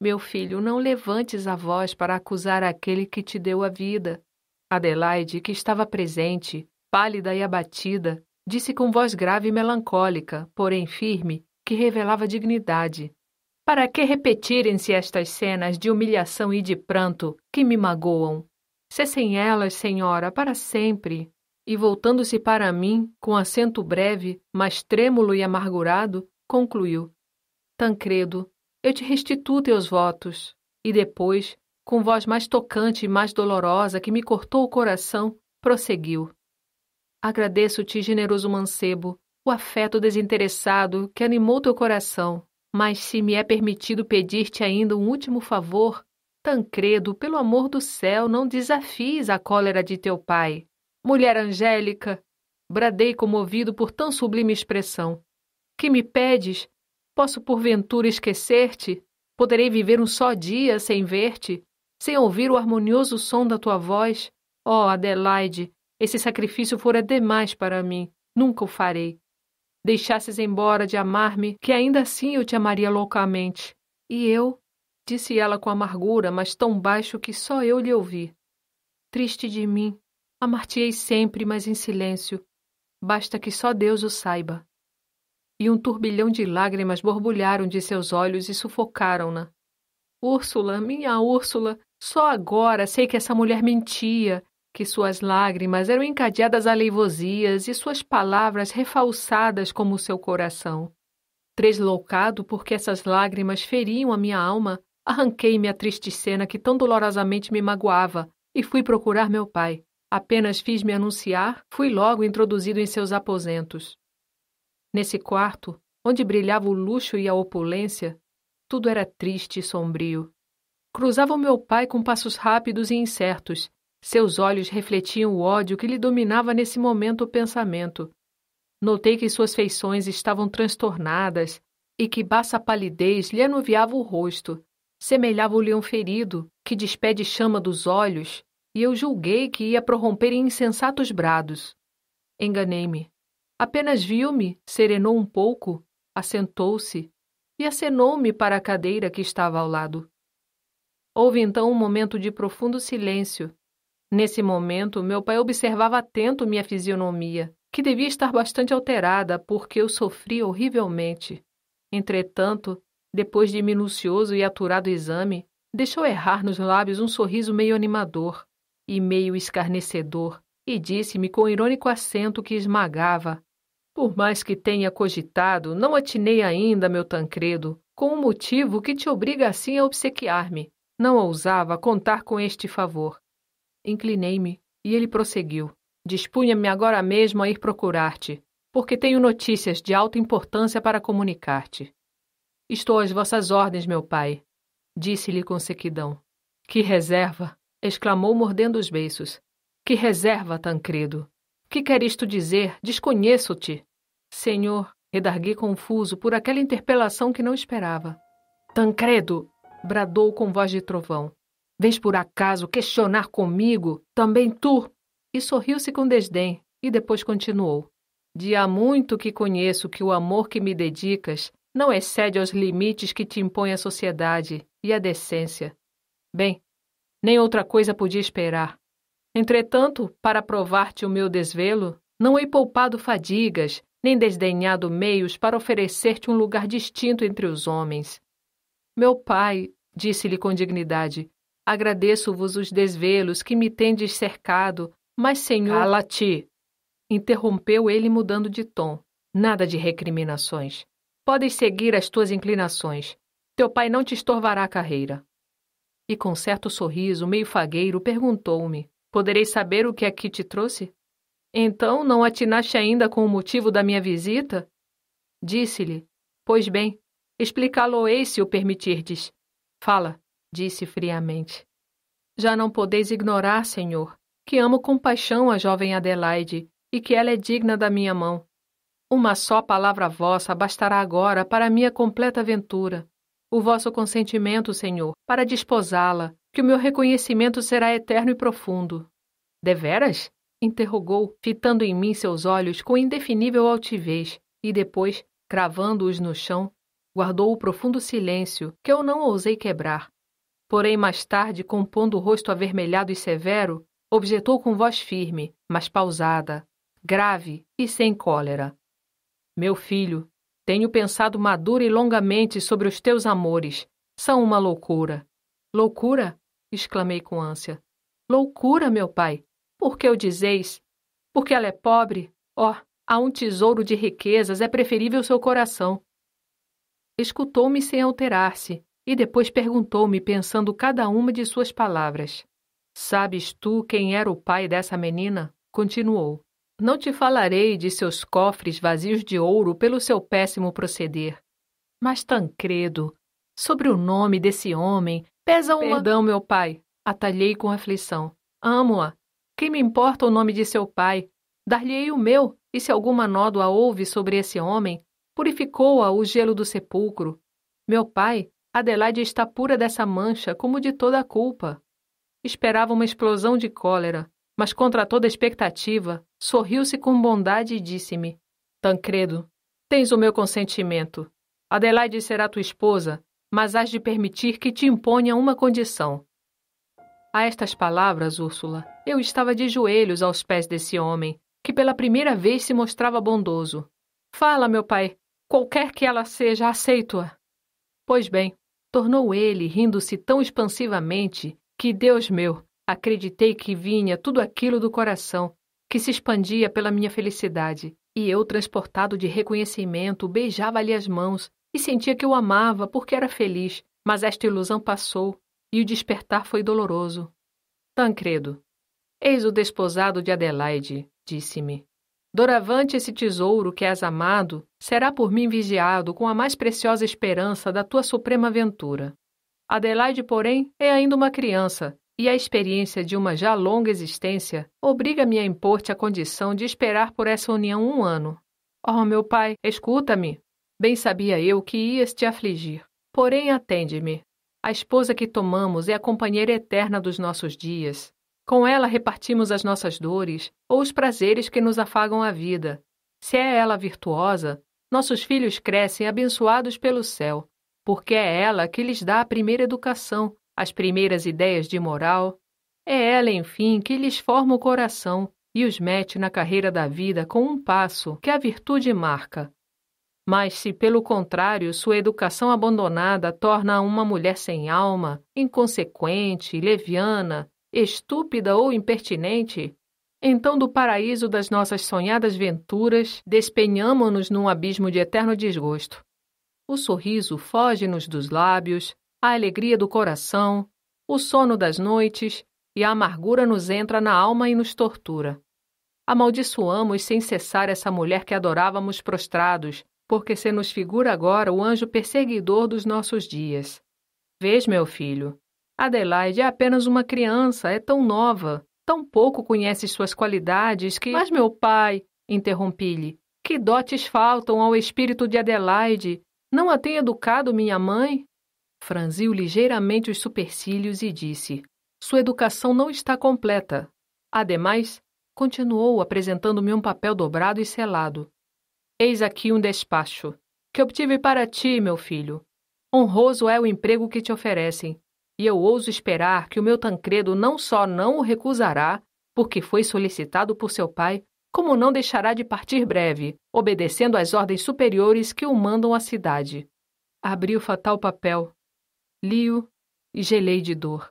Meu filho, não levantes a voz para acusar aquele que te deu a vida. Adelaide, que estava presente, pálida e abatida, disse com voz grave e melancólica, porém firme, que revelava dignidade. Para que repetirem-se estas cenas de humilhação e de pranto que me magoam? Cessem elas, senhora, para sempre. E voltando-se para mim, com acento breve, mas trêmulo e amargurado, concluiu: Tancredo, eu te restituo teus votos. E depois, com voz mais tocante e mais dolorosa que me cortou o coração, prosseguiu. Agradeço-te, generoso mancebo, o afeto desinteressado que animou teu coração, mas se me é permitido pedir-te ainda um último favor, Tancredo, pelo amor do céu, não desafies a cólera de teu pai. Mulher angélica, bradei comovido por tão sublime expressão. Que me pedes Posso porventura esquecer-te? Poderei viver um só dia sem ver-te, sem ouvir o harmonioso som da tua voz? Ó oh, Adelaide, esse sacrifício fora demais para mim, nunca o farei. Deixasses embora de amar-me, que ainda assim eu te amaria loucamente. E eu? Disse ela com amargura, mas tão baixo que só eu lhe ouvi. Triste de mim, amar-te-ei sempre, mas em silêncio. Basta que só Deus o saiba e um turbilhão de lágrimas borbulharam de seus olhos e sufocaram-na. Úrsula, minha Úrsula, só agora sei que essa mulher mentia, que suas lágrimas eram encadeadas a leivosias e suas palavras refalsadas como o seu coração. Tresloucado porque essas lágrimas feriam a minha alma, arranquei-me a triste cena que tão dolorosamente me magoava e fui procurar meu pai. Apenas fiz-me anunciar, fui logo introduzido em seus aposentos. Nesse quarto, onde brilhava o luxo e a opulência, tudo era triste e sombrio. Cruzava o meu pai com passos rápidos e incertos. Seus olhos refletiam o ódio que lhe dominava nesse momento o pensamento. Notei que suas feições estavam transtornadas e que baça palidez lhe anuviava o rosto. semelhava o leão ferido que despede chama dos olhos, e eu julguei que ia prorromper em insensatos brados. Enganei-me. Apenas viu-me, serenou um pouco, assentou-se e acenou-me para a cadeira que estava ao lado. Houve então um momento de profundo silêncio. Nesse momento, meu pai observava atento minha fisionomia, que devia estar bastante alterada porque eu sofria horrivelmente. Entretanto, depois de minucioso e aturado exame, deixou errar nos lábios um sorriso meio animador e meio escarnecedor e disse-me com irônico acento que esmagava: por mais que tenha cogitado, não atinei ainda, meu Tancredo, com o um motivo que te obriga assim a obsequiar-me. Não ousava contar com este favor. Inclinei-me, e ele prosseguiu. Dispunha-me agora mesmo a ir procurar-te, porque tenho notícias de alta importância para comunicar-te. Estou às vossas ordens, meu pai, disse-lhe com sequidão. Que reserva! exclamou mordendo os beiços. Que reserva, Tancredo! Que quer isto dizer? Desconheço-te. Senhor, redargui confuso por aquela interpelação que não esperava. Tancredo! bradou com voz de trovão. Vens por acaso questionar comigo? Também tu? E sorriu-se com desdém, e depois continuou. De há muito que conheço que o amor que me dedicas não excede aos limites que te impõe a sociedade e a decência. Bem, nem outra coisa podia esperar. Entretanto, para provar-te o meu desvelo, não hei poupado fadigas, nem desdenhado meios para oferecer-te um lugar distinto entre os homens. Meu pai, disse-lhe com dignidade, agradeço-vos os desvelos que me tendes cercado, mas, senhor. Cala-te! interrompeu ele mudando de tom. Nada de recriminações. Podes seguir as tuas inclinações. Teu pai não te estorvará a carreira. E com certo sorriso meio fagueiro perguntou-me: Poderei saber o que aqui te trouxe? Então não atinaste ainda com o motivo da minha visita? Disse-lhe: Pois bem, explicá-lo-ei se o permitirdes. Fala, disse friamente. Já não podeis ignorar, senhor, que amo com paixão a jovem Adelaide e que ela é digna da minha mão. Uma só palavra vossa bastará agora para minha completa ventura. O vosso consentimento, senhor, para desposá-la que o meu reconhecimento será eterno e profundo. Deveras? interrogou, fitando em mim seus olhos com indefinível altivez, e depois, cravando-os no chão, guardou o profundo silêncio que eu não ousei quebrar. Porém, mais tarde, compondo o rosto avermelhado e severo, objetou com voz firme, mas pausada, grave e sem cólera. Meu filho, tenho pensado madura e longamente sobre os teus amores. São uma loucura. Loucura? exclamei com ânsia. Loucura, meu pai! Por que o dizeis? Porque ela é pobre? Ó, oh, a um tesouro de riquezas é preferível seu coração. Escutou-me sem alterar-se e depois perguntou-me, pensando cada uma de suas palavras. Sabes tu quem era o pai dessa menina? Continuou. Não te falarei de seus cofres vazios de ouro pelo seu péssimo proceder. Mas, Tancredo, sobre o nome desse homem Pesa uma. Perdão, meu pai, atalhei com aflição. Amo-a. Que me importa o nome de seu pai? Dar-lhe-ei o meu, e se alguma nódoa houve sobre esse homem, purificou-a o gelo do sepulcro. Meu pai, Adelaide está pura dessa mancha, como de toda a culpa. Esperava uma explosão de cólera, mas contra toda expectativa, sorriu-se com bondade e disse-me: Tancredo, tens o meu consentimento. Adelaide será tua esposa, mas hás de permitir que te imponha uma condição. A estas palavras, Úrsula, eu estava de joelhos aos pés desse homem, que pela primeira vez se mostrava bondoso. Fala, meu pai, qualquer que ela seja, aceito-a. Pois bem, tornou ele, rindo-se tão expansivamente que, Deus meu, acreditei que vinha tudo aquilo do coração, que se expandia pela minha felicidade, e eu, transportado de reconhecimento, beijava-lhe as mãos, e sentia que o amava porque era feliz, mas esta ilusão passou e o despertar foi doloroso. Tancredo, eis o desposado de Adelaide, disse-me. Doravante esse tesouro que és amado será por mim vigiado com a mais preciosa esperança da tua suprema ventura. Adelaide, porém, é ainda uma criança, e a experiência de uma já longa existência obriga-me a impor-te a condição de esperar por essa união um ano. Oh, meu pai, escuta-me, Bem sabia eu que ias te afligir. Porém, atende-me. A esposa que tomamos é a companheira eterna dos nossos dias. Com ela repartimos as nossas dores ou os prazeres que nos afagam a vida. Se é ela virtuosa, nossos filhos crescem abençoados pelo céu, porque é ela que lhes dá a primeira educação, as primeiras ideias de moral. É ela, enfim, que lhes forma o coração e os mete na carreira da vida com um passo que a virtude marca. Mas se, pelo contrário, sua educação abandonada torna uma mulher sem alma, inconsequente, leviana, estúpida ou impertinente, então do paraíso das nossas sonhadas venturas despenhamo-nos num abismo de eterno desgosto. O sorriso foge-nos dos lábios, a alegria do coração, o sono das noites e a amargura nos entra na alma e nos tortura. Amaldiçoamos sem cessar essa mulher que adorávamos prostrados, porque se nos figura agora o anjo perseguidor dos nossos dias. Vês, meu filho, Adelaide é apenas uma criança, é tão nova, tão pouco conhece suas qualidades que. Mas, meu pai, interrompi-lhe, que dotes faltam ao espírito de Adelaide? Não a tem educado minha mãe? Franziu ligeiramente os supercílios e disse: Sua educação não está completa. Ademais, continuou apresentando-me um papel dobrado e selado. Eis aqui um despacho, que obtive para ti, meu filho. Honroso é o emprego que te oferecem, e eu ouso esperar que o meu Tancredo não só não o recusará, porque foi solicitado por seu pai, como não deixará de partir breve, obedecendo às ordens superiores que o mandam à cidade. Abri o fatal papel, li-o e gelei de dor.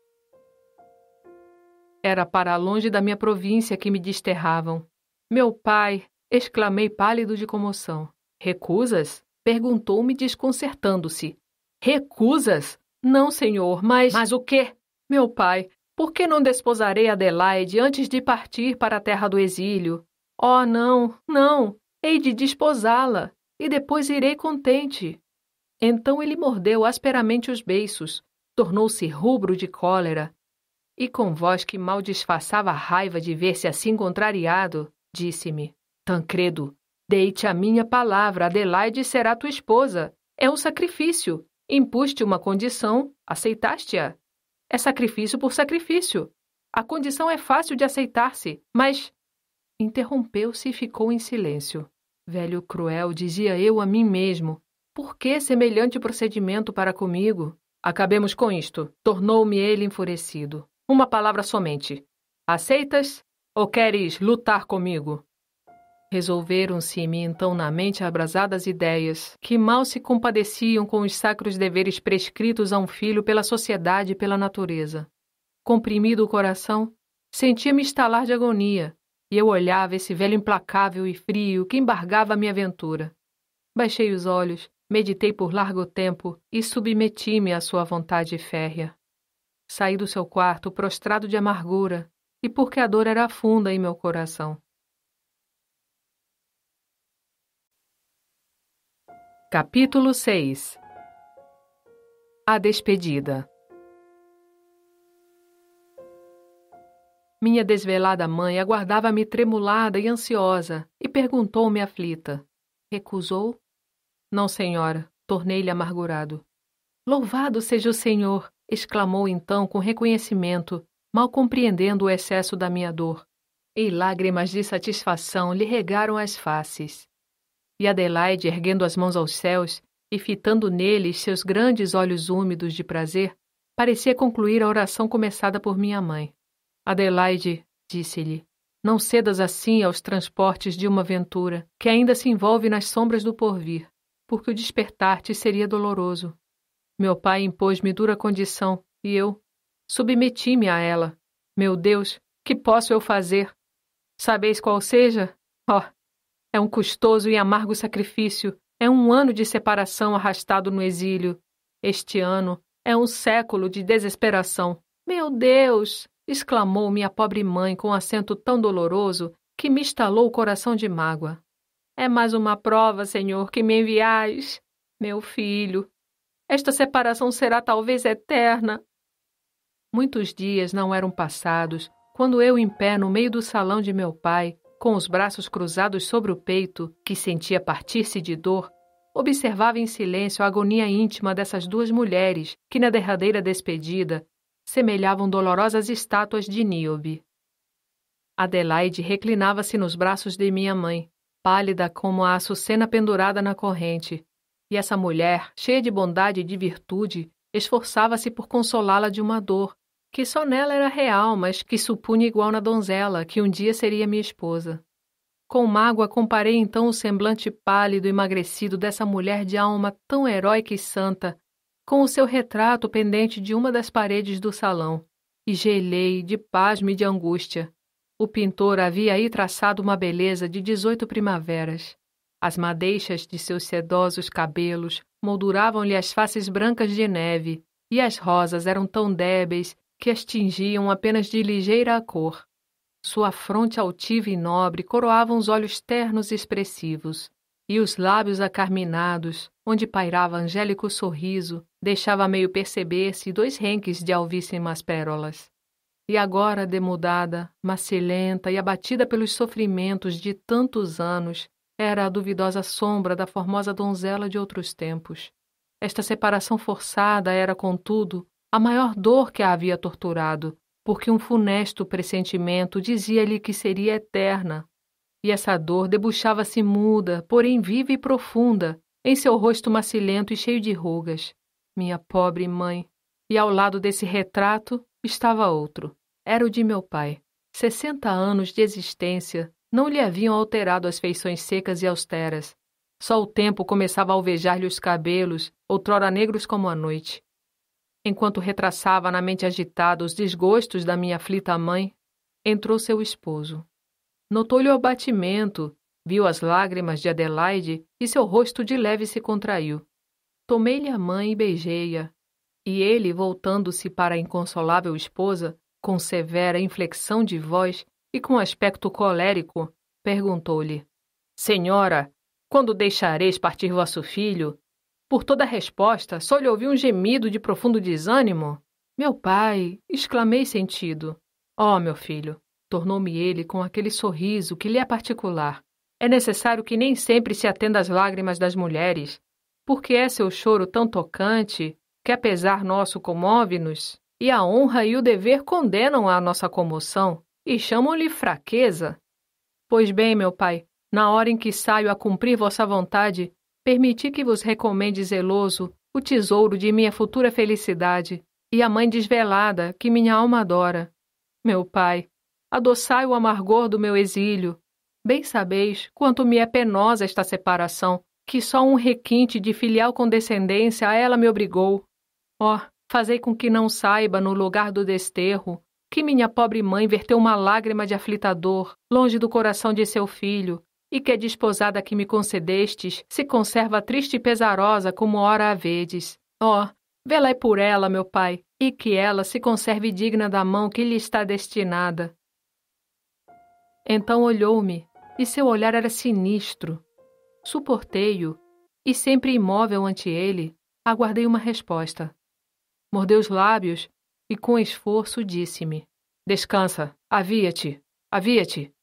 Era para longe da minha província que me desterravam. Meu pai, Exclamei pálido de comoção. Recusas? Perguntou-me desconcertando-se. Recusas? Não, senhor, mas. Mas o quê? Meu pai, por que não desposarei Adelaide antes de partir para a terra do exílio? Oh, não, não! Hei de desposá-la, e depois irei contente. Então ele mordeu asperamente os beiços, tornou-se rubro de cólera, e com voz que mal disfarçava a raiva de ver-se assim contrariado, disse-me: Tancredo, deite a minha palavra, Adelaide será tua esposa. É um sacrifício. Impus-te uma condição, aceitaste-a. É sacrifício por sacrifício. A condição é fácil de aceitar-se, mas. Interrompeu-se e ficou em silêncio. Velho cruel, dizia eu a mim mesmo. Por que semelhante procedimento para comigo? Acabemos com isto, tornou-me ele enfurecido. Uma palavra somente. Aceitas ou queres lutar comigo? Resolveram-se-me então na mente abrasadas ideias, que mal se compadeciam com os sacros deveres prescritos a um filho pela sociedade e pela natureza. Comprimido o coração, sentia-me estalar de agonia, e eu olhava esse velho implacável e frio que embargava a minha aventura. Baixei os olhos, meditei por largo tempo e submeti-me à sua vontade férrea. Saí do seu quarto prostrado de amargura, e porque a dor era funda em meu coração. Capítulo 6 A Despedida Minha desvelada mãe aguardava-me tremulada e ansiosa e perguntou-me aflita: Recusou? Não, senhora, tornei-lhe amargurado. Louvado seja o Senhor! exclamou então com reconhecimento, mal compreendendo o excesso da minha dor. E lágrimas de satisfação lhe regaram as faces. E Adelaide, erguendo as mãos aos céus e fitando neles seus grandes olhos úmidos de prazer, parecia concluir a oração começada por minha mãe. Adelaide, disse-lhe, não cedas assim aos transportes de uma aventura que ainda se envolve nas sombras do porvir, porque o despertar te seria doloroso. Meu pai impôs-me dura condição e eu submeti-me a ela. Meu Deus, que posso eu fazer? Sabeis qual seja? Oh, é um custoso e amargo sacrifício, é um ano de separação arrastado no exílio. Este ano é um século de desesperação. Meu Deus! exclamou minha pobre mãe com um acento tão doloroso que me estalou o coração de mágoa. É mais uma prova, Senhor, que me enviais. Meu filho, esta separação será talvez eterna. Muitos dias não eram passados quando eu, em pé no meio do salão de meu pai, com os braços cruzados sobre o peito, que sentia partir-se de dor, observava em silêncio a agonia íntima dessas duas mulheres que, na derradeira despedida, semelhavam dolorosas estátuas de Níobe. Adelaide reclinava-se nos braços de minha mãe, pálida como a açucena pendurada na corrente, e essa mulher, cheia de bondade e de virtude, esforçava-se por consolá-la de uma dor que só nela era real, mas que supunha igual na donzela, que um dia seria minha esposa. Com mágoa comparei então o semblante pálido e emagrecido dessa mulher de alma tão heróica e santa, com o seu retrato pendente de uma das paredes do salão, e gelei de pasmo e de angústia. O pintor havia aí traçado uma beleza de dezoito primaveras. As madeixas de seus sedosos cabelos molduravam-lhe as faces brancas de neve, e as rosas eram tão débeis que as tingiam apenas de ligeira cor. Sua fronte altiva e nobre coroavam os olhos ternos e expressivos, e os lábios acarminados, onde pairava angélico sorriso, deixava meio perceber-se dois renques de alvíssimas pérolas. E agora, demudada, macilenta e abatida pelos sofrimentos de tantos anos, era a duvidosa sombra da formosa donzela de outros tempos. Esta separação forçada era, contudo, a maior dor que a havia torturado, porque um funesto pressentimento dizia-lhe que seria eterna. E essa dor debuxava-se muda, porém viva e profunda, em seu rosto macilento e cheio de rugas. Minha pobre mãe! E ao lado desse retrato estava outro. Era o de meu pai. Sessenta anos de existência não lhe haviam alterado as feições secas e austeras. Só o tempo começava a alvejar-lhe os cabelos, outrora negros como a noite. Enquanto retraçava na mente agitada os desgostos da minha aflita mãe, entrou seu esposo. Notou-lhe o batimento, viu as lágrimas de Adelaide e seu rosto de leve se contraiu. Tomei-lhe a mãe e beijei-a. E ele, voltando-se para a inconsolável esposa, com severa inflexão de voz e com aspecto colérico, perguntou-lhe: Senhora, quando deixareis partir vosso filho? Por toda a resposta, só lhe ouvi um gemido de profundo desânimo. Meu pai! exclamei sentido. Oh, meu filho! tornou-me ele com aquele sorriso que lhe é particular. É necessário que nem sempre se atenda às lágrimas das mulheres, porque é seu choro tão tocante que, apesar nosso, comove-nos, e a honra e o dever condenam a nossa comoção e chamam-lhe fraqueza. Pois bem, meu pai, na hora em que saio a cumprir vossa vontade, permiti que vos recomende zeloso o tesouro de minha futura felicidade e a mãe desvelada que minha alma adora. Meu pai, adoçai o amargor do meu exílio. Bem sabeis quanto me é penosa esta separação, que só um requinte de filial condescendência a ela me obrigou. oh, fazei com que não saiba, no lugar do desterro, que minha pobre mãe verteu uma lágrima de aflitador, longe do coração de seu filho, e que a desposada que me concedestes se conserva triste e pesarosa como ora a vedes. Ó, oh, velai por ela, meu pai, e que ela se conserve digna da mão que lhe está destinada. Então olhou-me, e seu olhar era sinistro. Suportei-o, e sempre imóvel ante ele, aguardei uma resposta. Mordeu os lábios e, com esforço, disse-me: Descansa, avia-te, avia-te.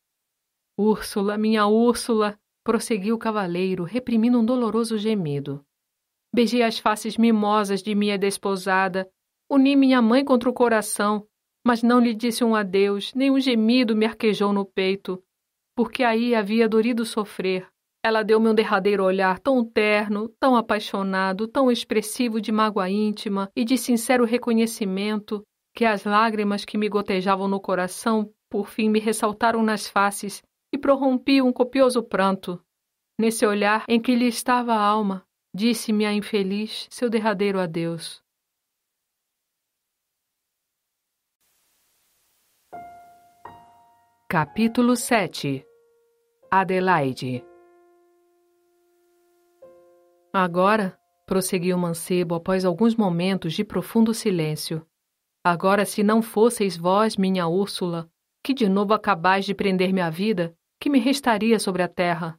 Úrsula, minha Úrsula! prosseguiu o cavaleiro, reprimindo um doloroso gemido. Beijei as faces mimosas de minha desposada, uni minha mãe contra o coração, mas não lhe disse um adeus, nem um gemido me arquejou no peito, porque aí havia dorido sofrer. Ela deu-me um derradeiro olhar tão terno, tão apaixonado, tão expressivo de mágoa íntima e de sincero reconhecimento, que as lágrimas que me gotejavam no coração por fim me ressaltaram nas faces e prorrompi um copioso pranto. Nesse olhar em que lhe estava a alma, disse-me a infeliz seu derradeiro adeus. Capítulo 7 Adelaide Agora, prosseguiu Mancebo após alguns momentos de profundo silêncio, agora se não fosseis vós, minha Úrsula, que de novo acabais de prender minha vida, que me restaria sobre a terra?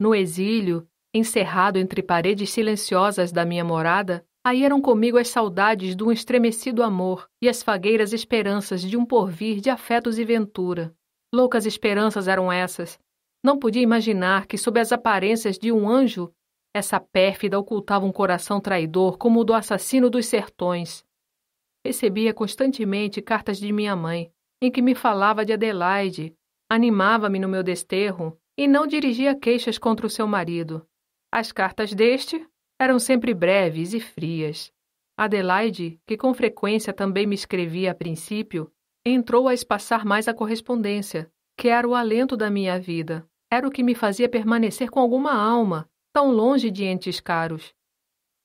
No exílio, encerrado entre paredes silenciosas da minha morada, aí eram comigo as saudades de um estremecido amor e as fagueiras esperanças de um porvir de afetos e ventura. Loucas esperanças eram essas. Não podia imaginar que, sob as aparências de um anjo, essa pérfida ocultava um coração traidor como o do assassino dos sertões. Recebia constantemente cartas de minha mãe, em que me falava de Adelaide, Animava-me no meu desterro e não dirigia queixas contra o seu marido. As cartas deste eram sempre breves e frias. Adelaide, que com frequência também me escrevia a princípio, entrou a espaçar mais a correspondência, que era o alento da minha vida, era o que me fazia permanecer com alguma alma, tão longe de entes caros.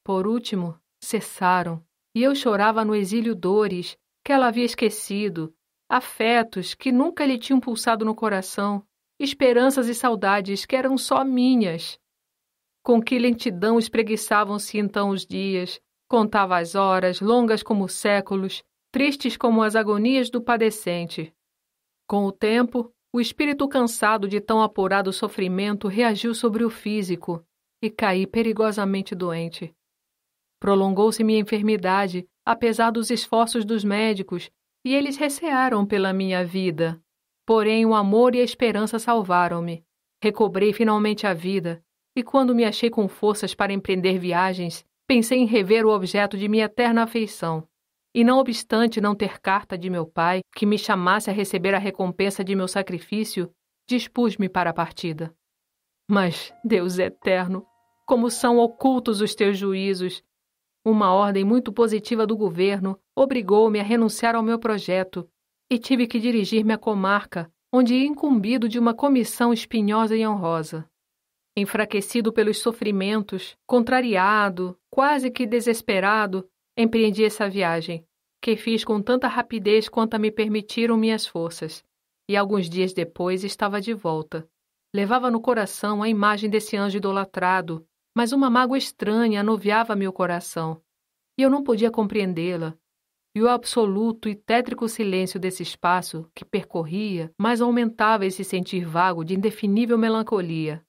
Por último, cessaram, e eu chorava no exílio dores que ela havia esquecido afetos que nunca lhe tinham pulsado no coração, esperanças e saudades que eram só minhas. Com que lentidão espreguiçavam-se então os dias, contava as horas, longas como séculos, tristes como as agonias do padecente. Com o tempo, o espírito cansado de tão apurado sofrimento reagiu sobre o físico e caí perigosamente doente. Prolongou-se minha enfermidade, apesar dos esforços dos médicos e eles recearam pela minha vida. Porém, o amor e a esperança salvaram-me. Recobrei finalmente a vida, e quando me achei com forças para empreender viagens, pensei em rever o objeto de minha eterna afeição. E não obstante não ter carta de meu pai que me chamasse a receber a recompensa de meu sacrifício, dispus-me para a partida. Mas, Deus eterno, como são ocultos os teus juízos uma ordem muito positiva do governo obrigou-me a renunciar ao meu projeto e tive que dirigir-me à comarca, onde ia incumbido de uma comissão espinhosa e honrosa. Enfraquecido pelos sofrimentos, contrariado, quase que desesperado, empreendi essa viagem, que fiz com tanta rapidez quanto me permitiram minhas forças, e alguns dias depois estava de volta. Levava no coração a imagem desse anjo idolatrado, mas uma mágoa estranha anoviava meu coração, e eu não podia compreendê-la. E o absoluto e tétrico silêncio desse espaço que percorria mais aumentava esse sentir vago de indefinível melancolia.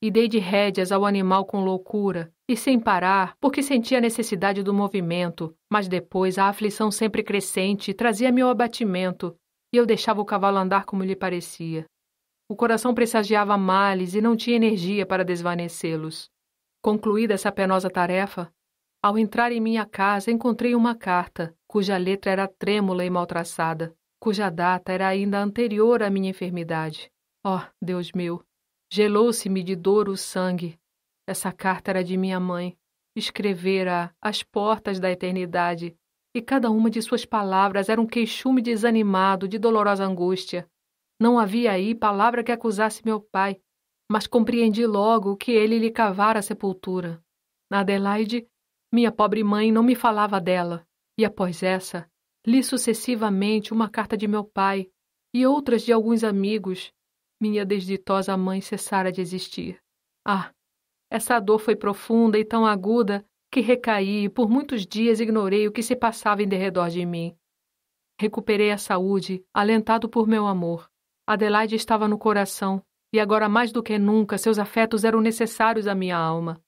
E dei de rédeas ao animal com loucura, e sem parar, porque sentia a necessidade do movimento, mas depois a aflição sempre crescente trazia meu abatimento, e eu deixava o cavalo andar como lhe parecia. O coração pressagiava males e não tinha energia para desvanecê-los. Concluída essa penosa tarefa, ao entrar em minha casa encontrei uma carta, cuja letra era trêmula e mal traçada, cuja data era ainda anterior à minha enfermidade. Oh, Deus meu! Gelou-se-me de dor o sangue. Essa carta era de minha mãe. Escrevera às portas da eternidade, e cada uma de suas palavras era um queixume desanimado de dolorosa angústia. Não havia aí palavra que acusasse meu pai, mas compreendi logo que ele lhe cavara a sepultura. Na Adelaide, minha pobre mãe não me falava dela, e após essa, li sucessivamente uma carta de meu pai e outras de alguns amigos. Minha desditosa mãe cessara de existir. Ah, essa dor foi profunda e tão aguda que recaí e por muitos dias ignorei o que se passava em derredor de mim. Recuperei a saúde, alentado por meu amor. Adelaide estava no coração, e agora mais do que nunca seus afetos eram necessários à minha alma.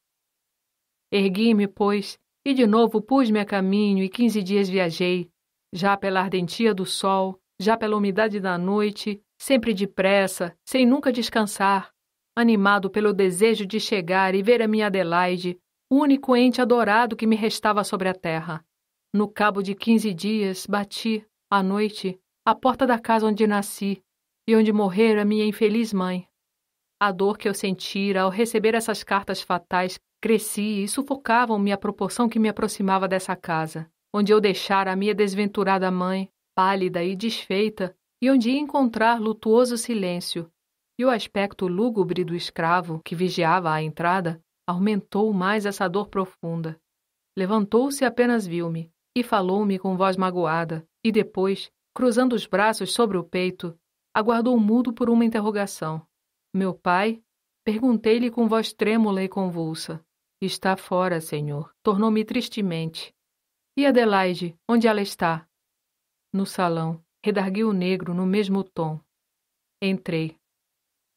Ergui-me, pois, e de novo pus-me a caminho e quinze dias viajei, já pela ardentia do sol, já pela umidade da noite, sempre depressa, sem nunca descansar, animado pelo desejo de chegar e ver a minha Adelaide, o único ente adorado que me restava sobre a terra. No cabo de quinze dias, bati, à noite, à porta da casa onde nasci e onde morrera minha infeliz mãe. A dor que eu sentira ao receber essas cartas fatais crescia e sufocavam-me à proporção que me aproximava dessa casa, onde eu deixara a minha desventurada mãe, pálida e desfeita, e onde ia encontrar lutuoso silêncio. E o aspecto lúgubre do escravo, que vigiava à entrada, aumentou mais essa dor profunda. Levantou-se apenas viu-me, e falou-me com voz magoada, e depois, cruzando os braços sobre o peito, aguardou mudo por uma interrogação. Meu pai? Perguntei-lhe com voz trêmula e convulsa. Está fora, senhor. Tornou-me tristemente. E Adelaide, onde ela está? No salão, redarguiu o negro no mesmo tom. Entrei.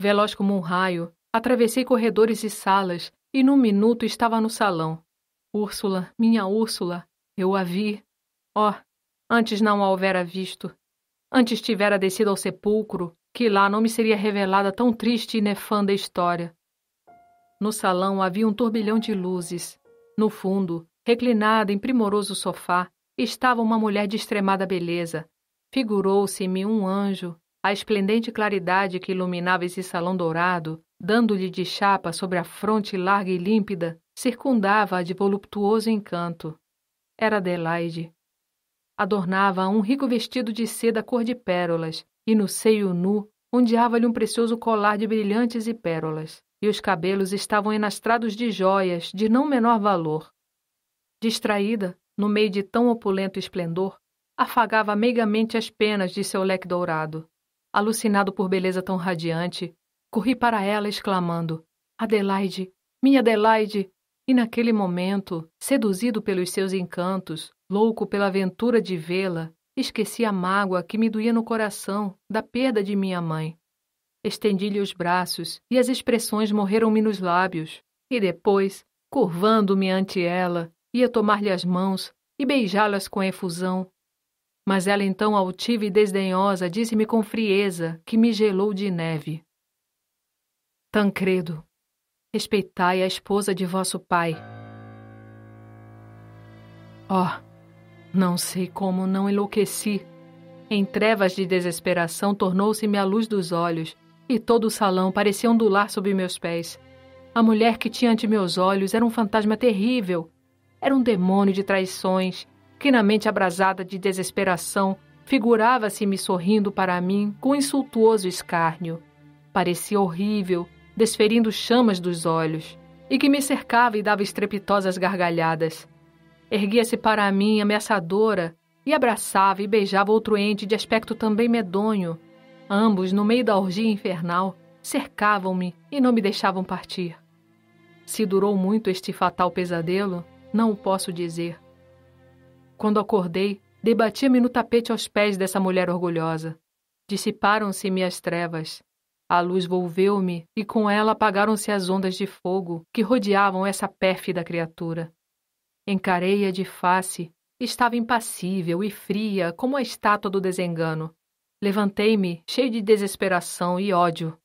Veloz como um raio, atravessei corredores e salas e num minuto estava no salão. Úrsula, minha Úrsula, eu a vi. Oh, antes não a houvera visto. Antes tivera descido ao sepulcro, que lá não me seria revelada tão triste e nefanda história. No salão havia um turbilhão de luzes. No fundo, reclinada em primoroso sofá, estava uma mulher de extremada beleza. Figurou-se-me um anjo, a esplendente claridade que iluminava esse salão dourado, dando-lhe de chapa sobre a fronte larga e límpida, circundava-a de voluptuoso encanto. Era Adelaide. Adornava um rico vestido de seda cor de pérolas, e no seio nu ondeava-lhe um precioso colar de brilhantes e pérolas, e os cabelos estavam enastrados de joias de não menor valor. Distraída, no meio de tão opulento esplendor, afagava meigamente as penas de seu leque dourado. Alucinado por beleza tão radiante, corri para ela exclamando: Adelaide, minha Adelaide! E naquele momento, seduzido pelos seus encantos, louco pela aventura de vê-la, Esqueci a mágoa que me doía no coração da perda de minha mãe. Estendi-lhe os braços e as expressões morreram-me nos lábios. E depois, curvando-me ante ela, ia tomar-lhe as mãos e beijá-las com efusão. Mas ela, então altiva e desdenhosa, disse-me com frieza que me gelou de neve: Tancredo, respeitai a esposa de vosso pai. Oh, não sei como não enlouqueci. Em trevas de desesperação tornou-se-me a luz dos olhos, e todo o salão parecia ondular sob meus pés. A mulher que tinha ante meus olhos era um fantasma terrível. Era um demônio de traições, que na mente abrasada de desesperação figurava-se-me sorrindo para mim com insultuoso escárnio. Parecia horrível, desferindo chamas dos olhos, e que me cercava e dava estrepitosas gargalhadas. Erguia-se para mim, ameaçadora, e abraçava e beijava outro ente de aspecto também medonho. Ambos, no meio da orgia infernal, cercavam-me e não me deixavam partir. Se durou muito este fatal pesadelo, não o posso dizer. Quando acordei, debatia-me no tapete aos pés dessa mulher orgulhosa. Dissiparam-se minhas trevas. A luz volveu-me e com ela apagaram-se as ondas de fogo que rodeavam essa pérfida criatura. Encarei-a de face. Estava impassível e fria, como a estátua do desengano. Levantei-me, cheio de desesperação e ódio.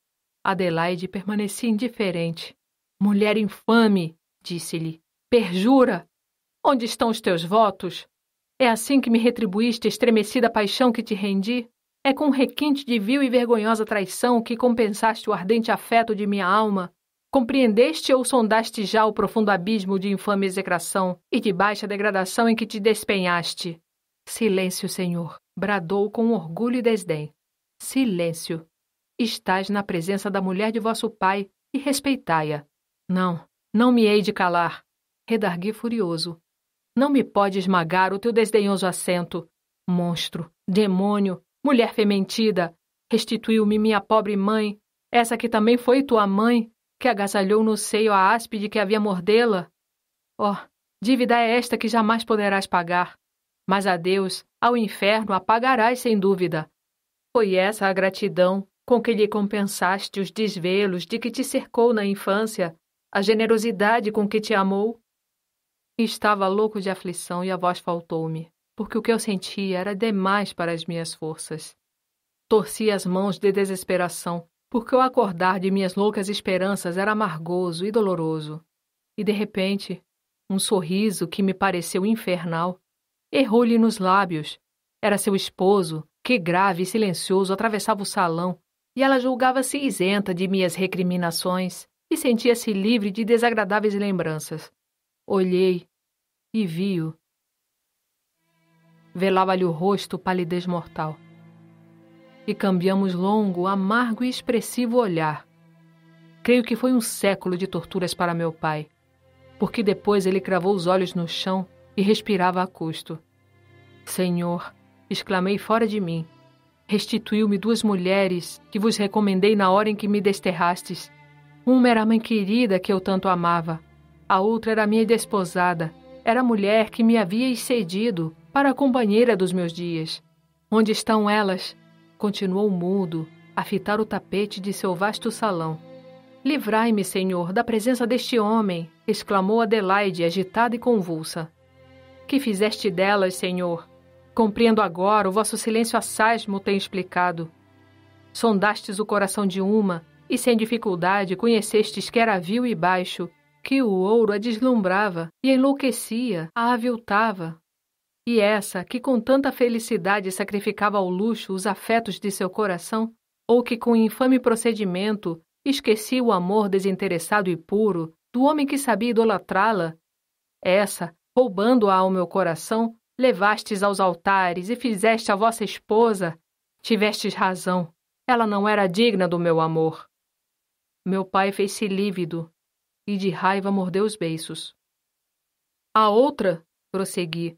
Adelaide permanecia indiferente. Mulher infame, disse-lhe. Perjura! Onde estão os teus votos? É assim que me retribuíste a estremecida paixão que te rendi? É com um requinte de vil e vergonhosa traição que compensaste o ardente afeto de minha alma? Compreendeste ou sondaste já o profundo abismo de infame execração e de baixa degradação em que te despenhaste? Silêncio, Senhor, bradou com orgulho e desdém. Silêncio. Estás na presença da mulher de vosso pai e respeitai-a. Não, não me hei de calar. Redargui furioso. Não me pode esmagar o teu desdenhoso assento. Monstro, demônio, mulher fementida, restituiu-me minha pobre mãe, essa que também foi tua mãe, que agasalhou no seio a áspide que havia mordê-la. Oh, dívida é esta que jamais poderás pagar. Mas a Deus, ao inferno, a pagarás sem dúvida. Foi essa a gratidão com que lhe compensaste os desvelos de que te cercou na infância, a generosidade com que te amou? Estava louco de aflição e a voz faltou-me, porque o que eu sentia era demais para as minhas forças. Torci as mãos de desesperação, porque o acordar de minhas loucas esperanças era amargoso e doloroso. E de repente, um sorriso que me pareceu infernal errou-lhe nos lábios. Era seu esposo, que grave e silencioso atravessava o salão, e ela julgava-se isenta de minhas recriminações e sentia-se livre de desagradáveis lembranças. Olhei e vi-o. Velava-lhe o rosto palidez mortal e cambiamos longo, amargo e expressivo olhar. Creio que foi um século de torturas para meu pai, porque depois ele cravou os olhos no chão e respirava a custo. Senhor, exclamei fora de mim, restituiu-me duas mulheres que vos recomendei na hora em que me desterrastes. Uma era a mãe querida que eu tanto amava, a outra era minha desposada, era a mulher que me havia excedido para a companheira dos meus dias. Onde estão elas? continuou mudo, a fitar o tapete de seu vasto salão. Livrai-me, Senhor, da presença deste homem! exclamou Adelaide, agitada e convulsa. Que fizeste delas, Senhor? Compreendo agora, o vosso silêncio assasmo tem explicado. Sondastes o coração de uma, e sem dificuldade conhecestes que era vil e baixo, que o ouro a deslumbrava e enlouquecia, a aviltava, e essa, que com tanta felicidade sacrificava ao luxo os afetos de seu coração, ou que com infame procedimento esquecia o amor desinteressado e puro do homem que sabia idolatrá-la, essa, roubando-a ao meu coração, levastes aos altares e fizeste a vossa esposa. Tivestes razão, ela não era digna do meu amor. Meu pai fez-se lívido e de raiva mordeu os beiços. A outra, prossegui,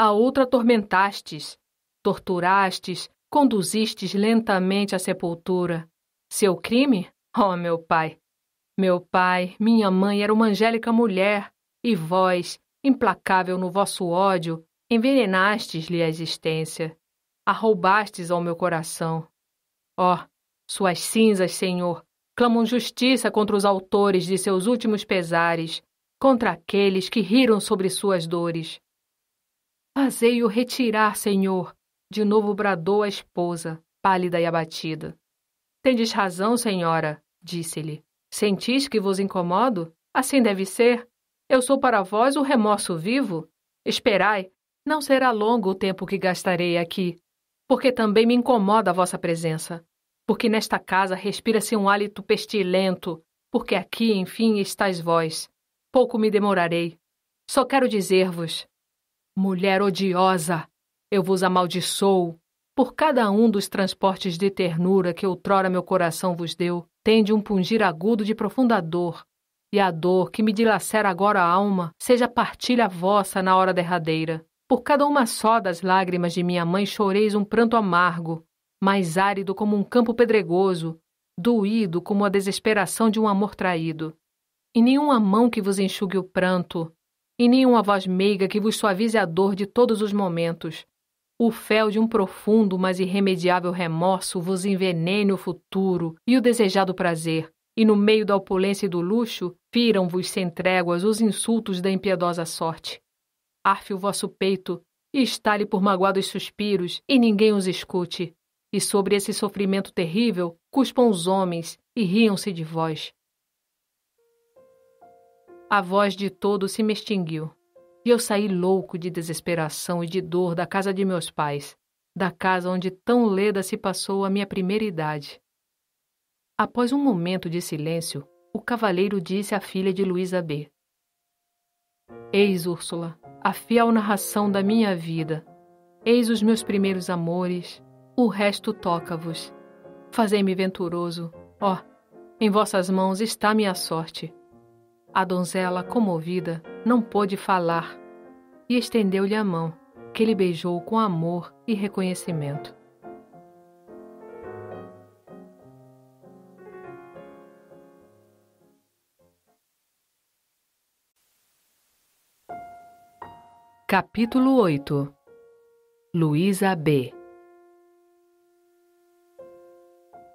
a outra atormentastes, torturastes, conduzistes lentamente à sepultura. Seu crime? Oh, meu pai! Meu pai, minha mãe era uma angélica mulher, e vós, implacável no vosso ódio, envenenastes-lhe a existência. Arroubastes ao meu coração. Ó, oh, suas cinzas, Senhor, clamam justiça contra os autores de seus últimos pesares, contra aqueles que riram sobre suas dores. Fazei-o retirar, Senhor, de novo bradou a esposa, pálida e abatida. Tendes razão, senhora, disse-lhe. Sentis que vos incomodo? Assim deve ser. Eu sou para vós o remorso vivo. Esperai, não será longo o tempo que gastarei aqui, porque também me incomoda a vossa presença. Porque nesta casa respira-se um hálito pestilento, porque aqui, enfim, estáis vós. Pouco me demorarei. Só quero dizer-vos, Mulher odiosa, eu vos amaldiçoo. Por cada um dos transportes de ternura que outrora meu coração vos deu, tende um pungir agudo de profunda dor, e a dor que me dilacera agora a alma seja partilha vossa na hora derradeira. Por cada uma só das lágrimas de minha mãe choreis um pranto amargo, mais árido como um campo pedregoso, doído como a desesperação de um amor traído. E nenhuma mão que vos enxugue o pranto, e nenhuma voz meiga que vos suavize a dor de todos os momentos. O fel de um profundo, mas irremediável remorso vos envenene o futuro e o desejado prazer, e no meio da opulência e do luxo, firam-vos sem tréguas os insultos da impiedosa sorte. Arfe o vosso peito, e estale por magoados suspiros, e ninguém os escute. E sobre esse sofrimento terrível, cuspam os homens e riam-se de vós. A voz de todos se me extinguiu. E eu saí louco de desesperação e de dor da casa de meus pais, da casa onde tão leda se passou a minha primeira idade. Após um momento de silêncio, o cavaleiro disse à filha de Luísa B. Eis, Úrsula, a fiel narração da minha vida. Eis os meus primeiros amores, o resto toca-vos. Fazei-me venturoso, ó, oh, em vossas mãos está minha sorte. A donzela, comovida, não pôde falar e estendeu-lhe a mão, que ele beijou com amor e reconhecimento. Capítulo 8 Luísa B.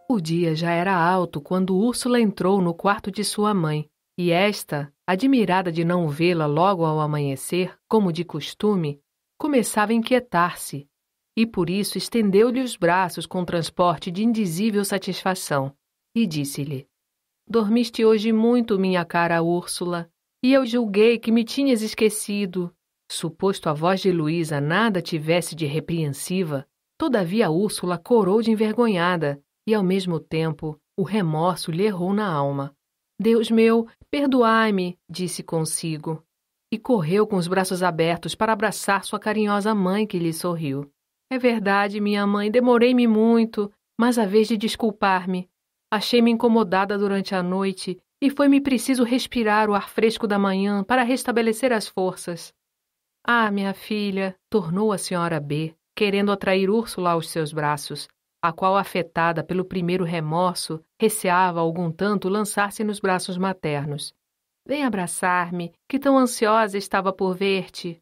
O dia já era alto quando Úrsula entrou no quarto de sua mãe e esta, admirada de não vê-la logo ao amanhecer, como de costume, começava a inquietar-se, e por isso estendeu-lhe os braços com transporte de indizível satisfação, e disse-lhe: Dormiste hoje muito, minha cara Úrsula, e eu julguei que me tinhas esquecido. Suposto a voz de Luísa nada tivesse de repreensiva, todavia Úrsula corou de envergonhada, e ao mesmo tempo o remorso lhe errou na alma. Deus meu, perdoai-me, disse consigo, e correu com os braços abertos para abraçar sua carinhosa mãe que lhe sorriu. É verdade, minha mãe, demorei-me muito, mas a vez de desculpar-me. Achei-me incomodada durante a noite e foi-me preciso respirar o ar fresco da manhã para restabelecer as forças. Ah, minha filha, tornou a senhora B, querendo atrair Úrsula aos seus braços a qual, afetada pelo primeiro remorso, receava algum tanto lançar-se nos braços maternos. Vem abraçar-me, que tão ansiosa estava por ver-te.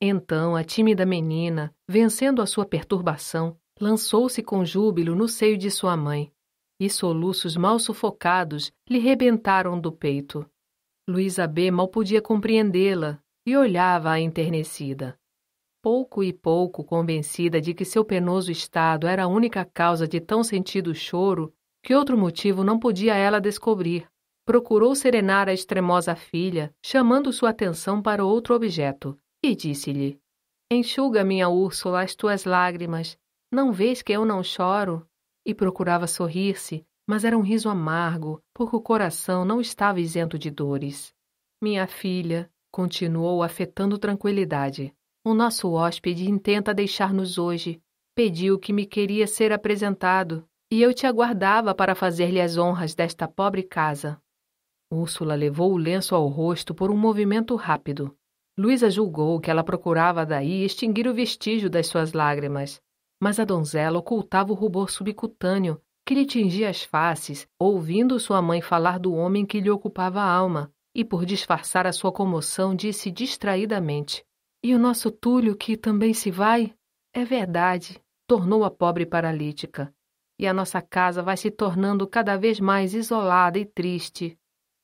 Então a tímida menina, vencendo a sua perturbação, lançou-se com júbilo no seio de sua mãe, e soluços mal sufocados lhe rebentaram do peito. Luísa B mal podia compreendê-la e olhava-a enternecida pouco e pouco convencida de que seu penoso estado era a única causa de tão sentido choro, que outro motivo não podia ela descobrir, procurou serenar a extremosa filha, chamando sua atenção para outro objeto, e disse-lhe: Enxuga, minha Úrsula, as tuas lágrimas. Não vês que eu não choro? E procurava sorrir-se, mas era um riso amargo, porque o coração não estava isento de dores. Minha filha, continuou afetando tranquilidade, o nosso hóspede intenta deixar-nos hoje. Pediu que me queria ser apresentado, e eu te aguardava para fazer-lhe as honras desta pobre casa. Úrsula levou o lenço ao rosto por um movimento rápido. Luísa julgou que ela procurava daí extinguir o vestígio das suas lágrimas, mas a donzela ocultava o rubor subcutâneo que lhe tingia as faces, ouvindo sua mãe falar do homem que lhe ocupava a alma, e por disfarçar a sua comoção disse distraidamente: e o nosso Túlio, que também se vai? É verdade, tornou a pobre paralítica. E a nossa casa vai se tornando cada vez mais isolada e triste.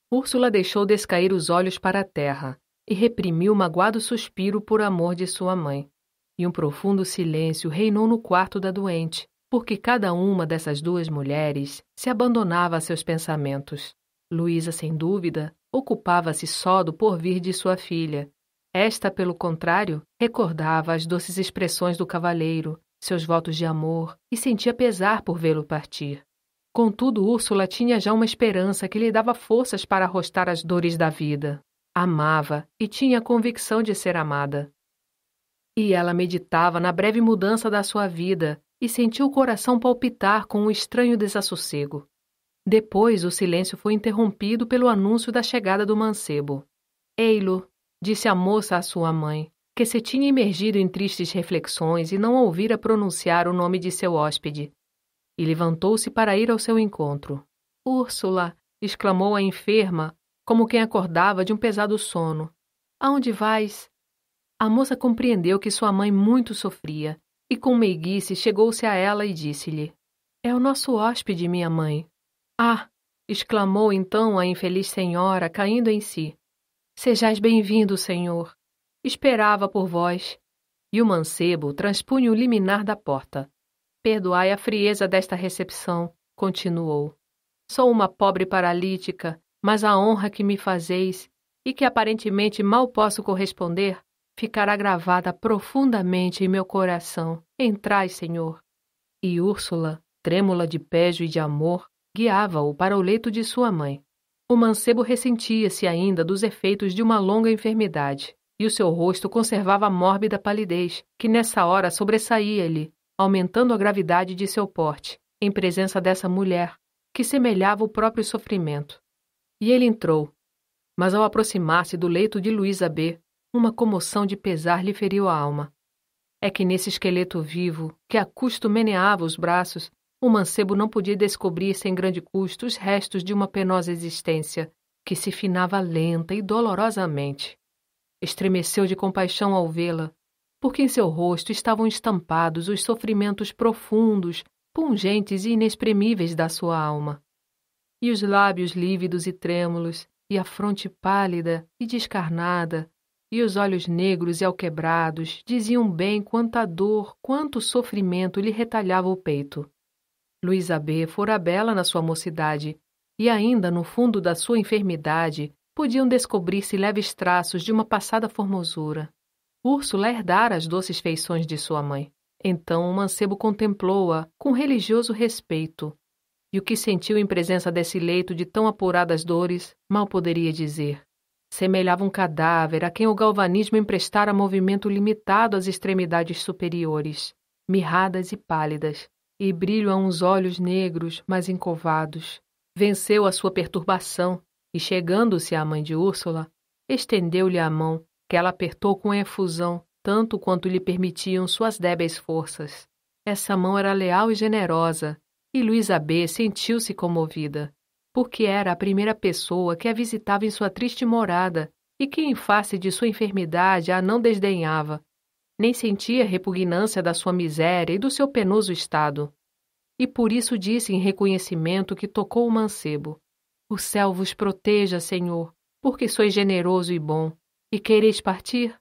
Úrsula deixou descair os olhos para a terra e reprimiu um magoado suspiro por amor de sua mãe. E um profundo silêncio reinou no quarto da doente, porque cada uma dessas duas mulheres se abandonava a seus pensamentos. Luísa, sem dúvida, ocupava-se só do porvir de sua filha, esta, pelo contrário, recordava as doces expressões do cavalheiro, seus votos de amor, e sentia pesar por vê-lo partir. Contudo, Úrsula tinha já uma esperança que lhe dava forças para arrostar as dores da vida. Amava e tinha a convicção de ser amada. E ela meditava na breve mudança da sua vida e sentiu o coração palpitar com um estranho desassossego. Depois, o silêncio foi interrompido pelo anúncio da chegada do mancebo. Eilo, disse a moça à sua mãe, que se tinha imergido em tristes reflexões e não ouvira pronunciar o nome de seu hóspede. E levantou-se para ir ao seu encontro. Úrsula! exclamou a enferma, como quem acordava de um pesado sono. Aonde vais? A moça compreendeu que sua mãe muito sofria e, com meiguice, chegou-se a ela e disse-lhe: É o nosso hóspede, minha mãe. Ah! exclamou então a infeliz senhora, caindo em si. Sejais bem-vindo, Senhor. Esperava por vós. E o mancebo transpunha o liminar da porta. Perdoai a frieza desta recepção, continuou. Sou uma pobre paralítica, mas a honra que me fazeis, e que aparentemente mal posso corresponder, ficará gravada profundamente em meu coração. Entrai, Senhor. E Úrsula, trêmula de pejo e de amor, guiava-o para o leito de sua mãe. O mancebo ressentia-se ainda dos efeitos de uma longa enfermidade, e o seu rosto conservava a mórbida palidez, que nessa hora sobressaía-lhe, aumentando a gravidade de seu porte, em presença dessa mulher, que semelhava o próprio sofrimento. E ele entrou. Mas ao aproximar-se do leito de Luísa B., uma comoção de pesar lhe feriu a alma. É que nesse esqueleto vivo, que a custo meneava os braços, o mancebo não podia descobrir sem grande custo os restos de uma penosa existência, que se finava lenta e dolorosamente. Estremeceu de compaixão ao vê-la, porque em seu rosto estavam estampados os sofrimentos profundos, pungentes e inexprimíveis da sua alma. E os lábios lívidos e trêmulos, e a fronte pálida e descarnada, e os olhos negros e alquebrados diziam bem quanta dor, quanto sofrimento lhe retalhava o peito. Luísa B. fora bela na sua mocidade, e ainda no fundo da sua enfermidade podiam descobrir-se leves traços de uma passada formosura. Úrsula herdara as doces feições de sua mãe. Então o mancebo contemplou-a com religioso respeito, e o que sentiu em presença desse leito de tão apuradas dores, mal poderia dizer. Semelhava um cadáver a quem o galvanismo emprestara movimento limitado às extremidades superiores, mirradas e pálidas e brilho a uns olhos negros, mas encovados. Venceu a sua perturbação e, chegando-se à mãe de Úrsula, estendeu-lhe a mão, que ela apertou com efusão, tanto quanto lhe permitiam suas débeis forças. Essa mão era leal e generosa, e Luísa B. sentiu-se comovida, porque era a primeira pessoa que a visitava em sua triste morada e que, em face de sua enfermidade, a não desdenhava, nem sentia repugnância da sua miséria e do seu penoso estado. E por isso disse em reconhecimento que tocou o mancebo: O céu vos proteja, Senhor, porque sois generoso e bom, e quereis partir?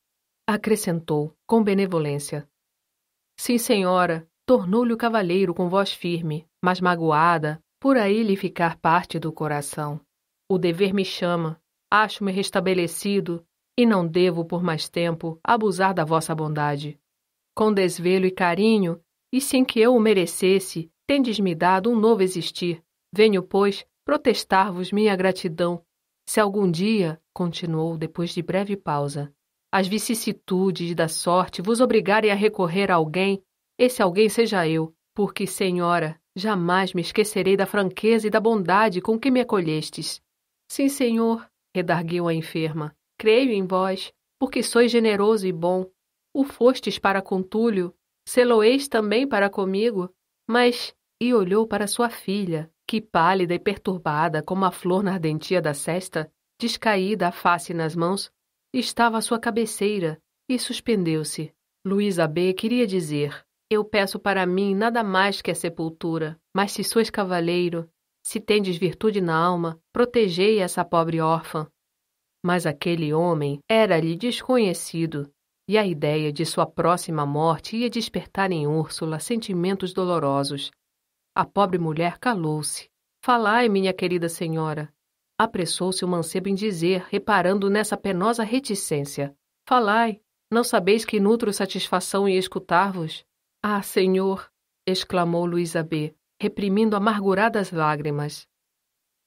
Acrescentou, com benevolência. Sim, senhora, tornou-lhe o cavalheiro com voz firme, mas magoada, por aí lhe ficar parte do coração. O dever me chama, acho-me restabelecido, e não devo por mais tempo abusar da vossa bondade. Com desvelo e carinho, e sem que eu o merecesse, tendes-me dado um novo existir. Venho, pois, protestar-vos minha gratidão. Se algum dia, continuou depois de breve pausa, as vicissitudes da sorte vos obrigarem a recorrer a alguém, esse alguém seja eu, porque, senhora, jamais me esquecerei da franqueza e da bondade com que me acolhestes. Sim, senhor, redarguiu a enferma. Creio em vós, porque sois generoso e bom. O fostes para com Túlio, seloeis também para comigo. Mas. E olhou para sua filha, que pálida e perturbada como a flor na ardentia da cesta, descaída a face nas mãos, estava à sua cabeceira e suspendeu-se. Luísa B. queria dizer: Eu peço para mim nada mais que a sepultura, mas se sois cavaleiro, se tendes virtude na alma, protegei essa pobre órfã. Mas aquele homem era-lhe desconhecido, e a ideia de sua próxima morte ia despertar em Úrsula sentimentos dolorosos. A pobre mulher calou-se. Falai, minha querida senhora. Apressou-se o mancebo em dizer, reparando nessa penosa reticência. Falai, não sabeis que nutro satisfação em escutar-vos? Ah, senhor! exclamou Luísa B., reprimindo amarguradas lágrimas.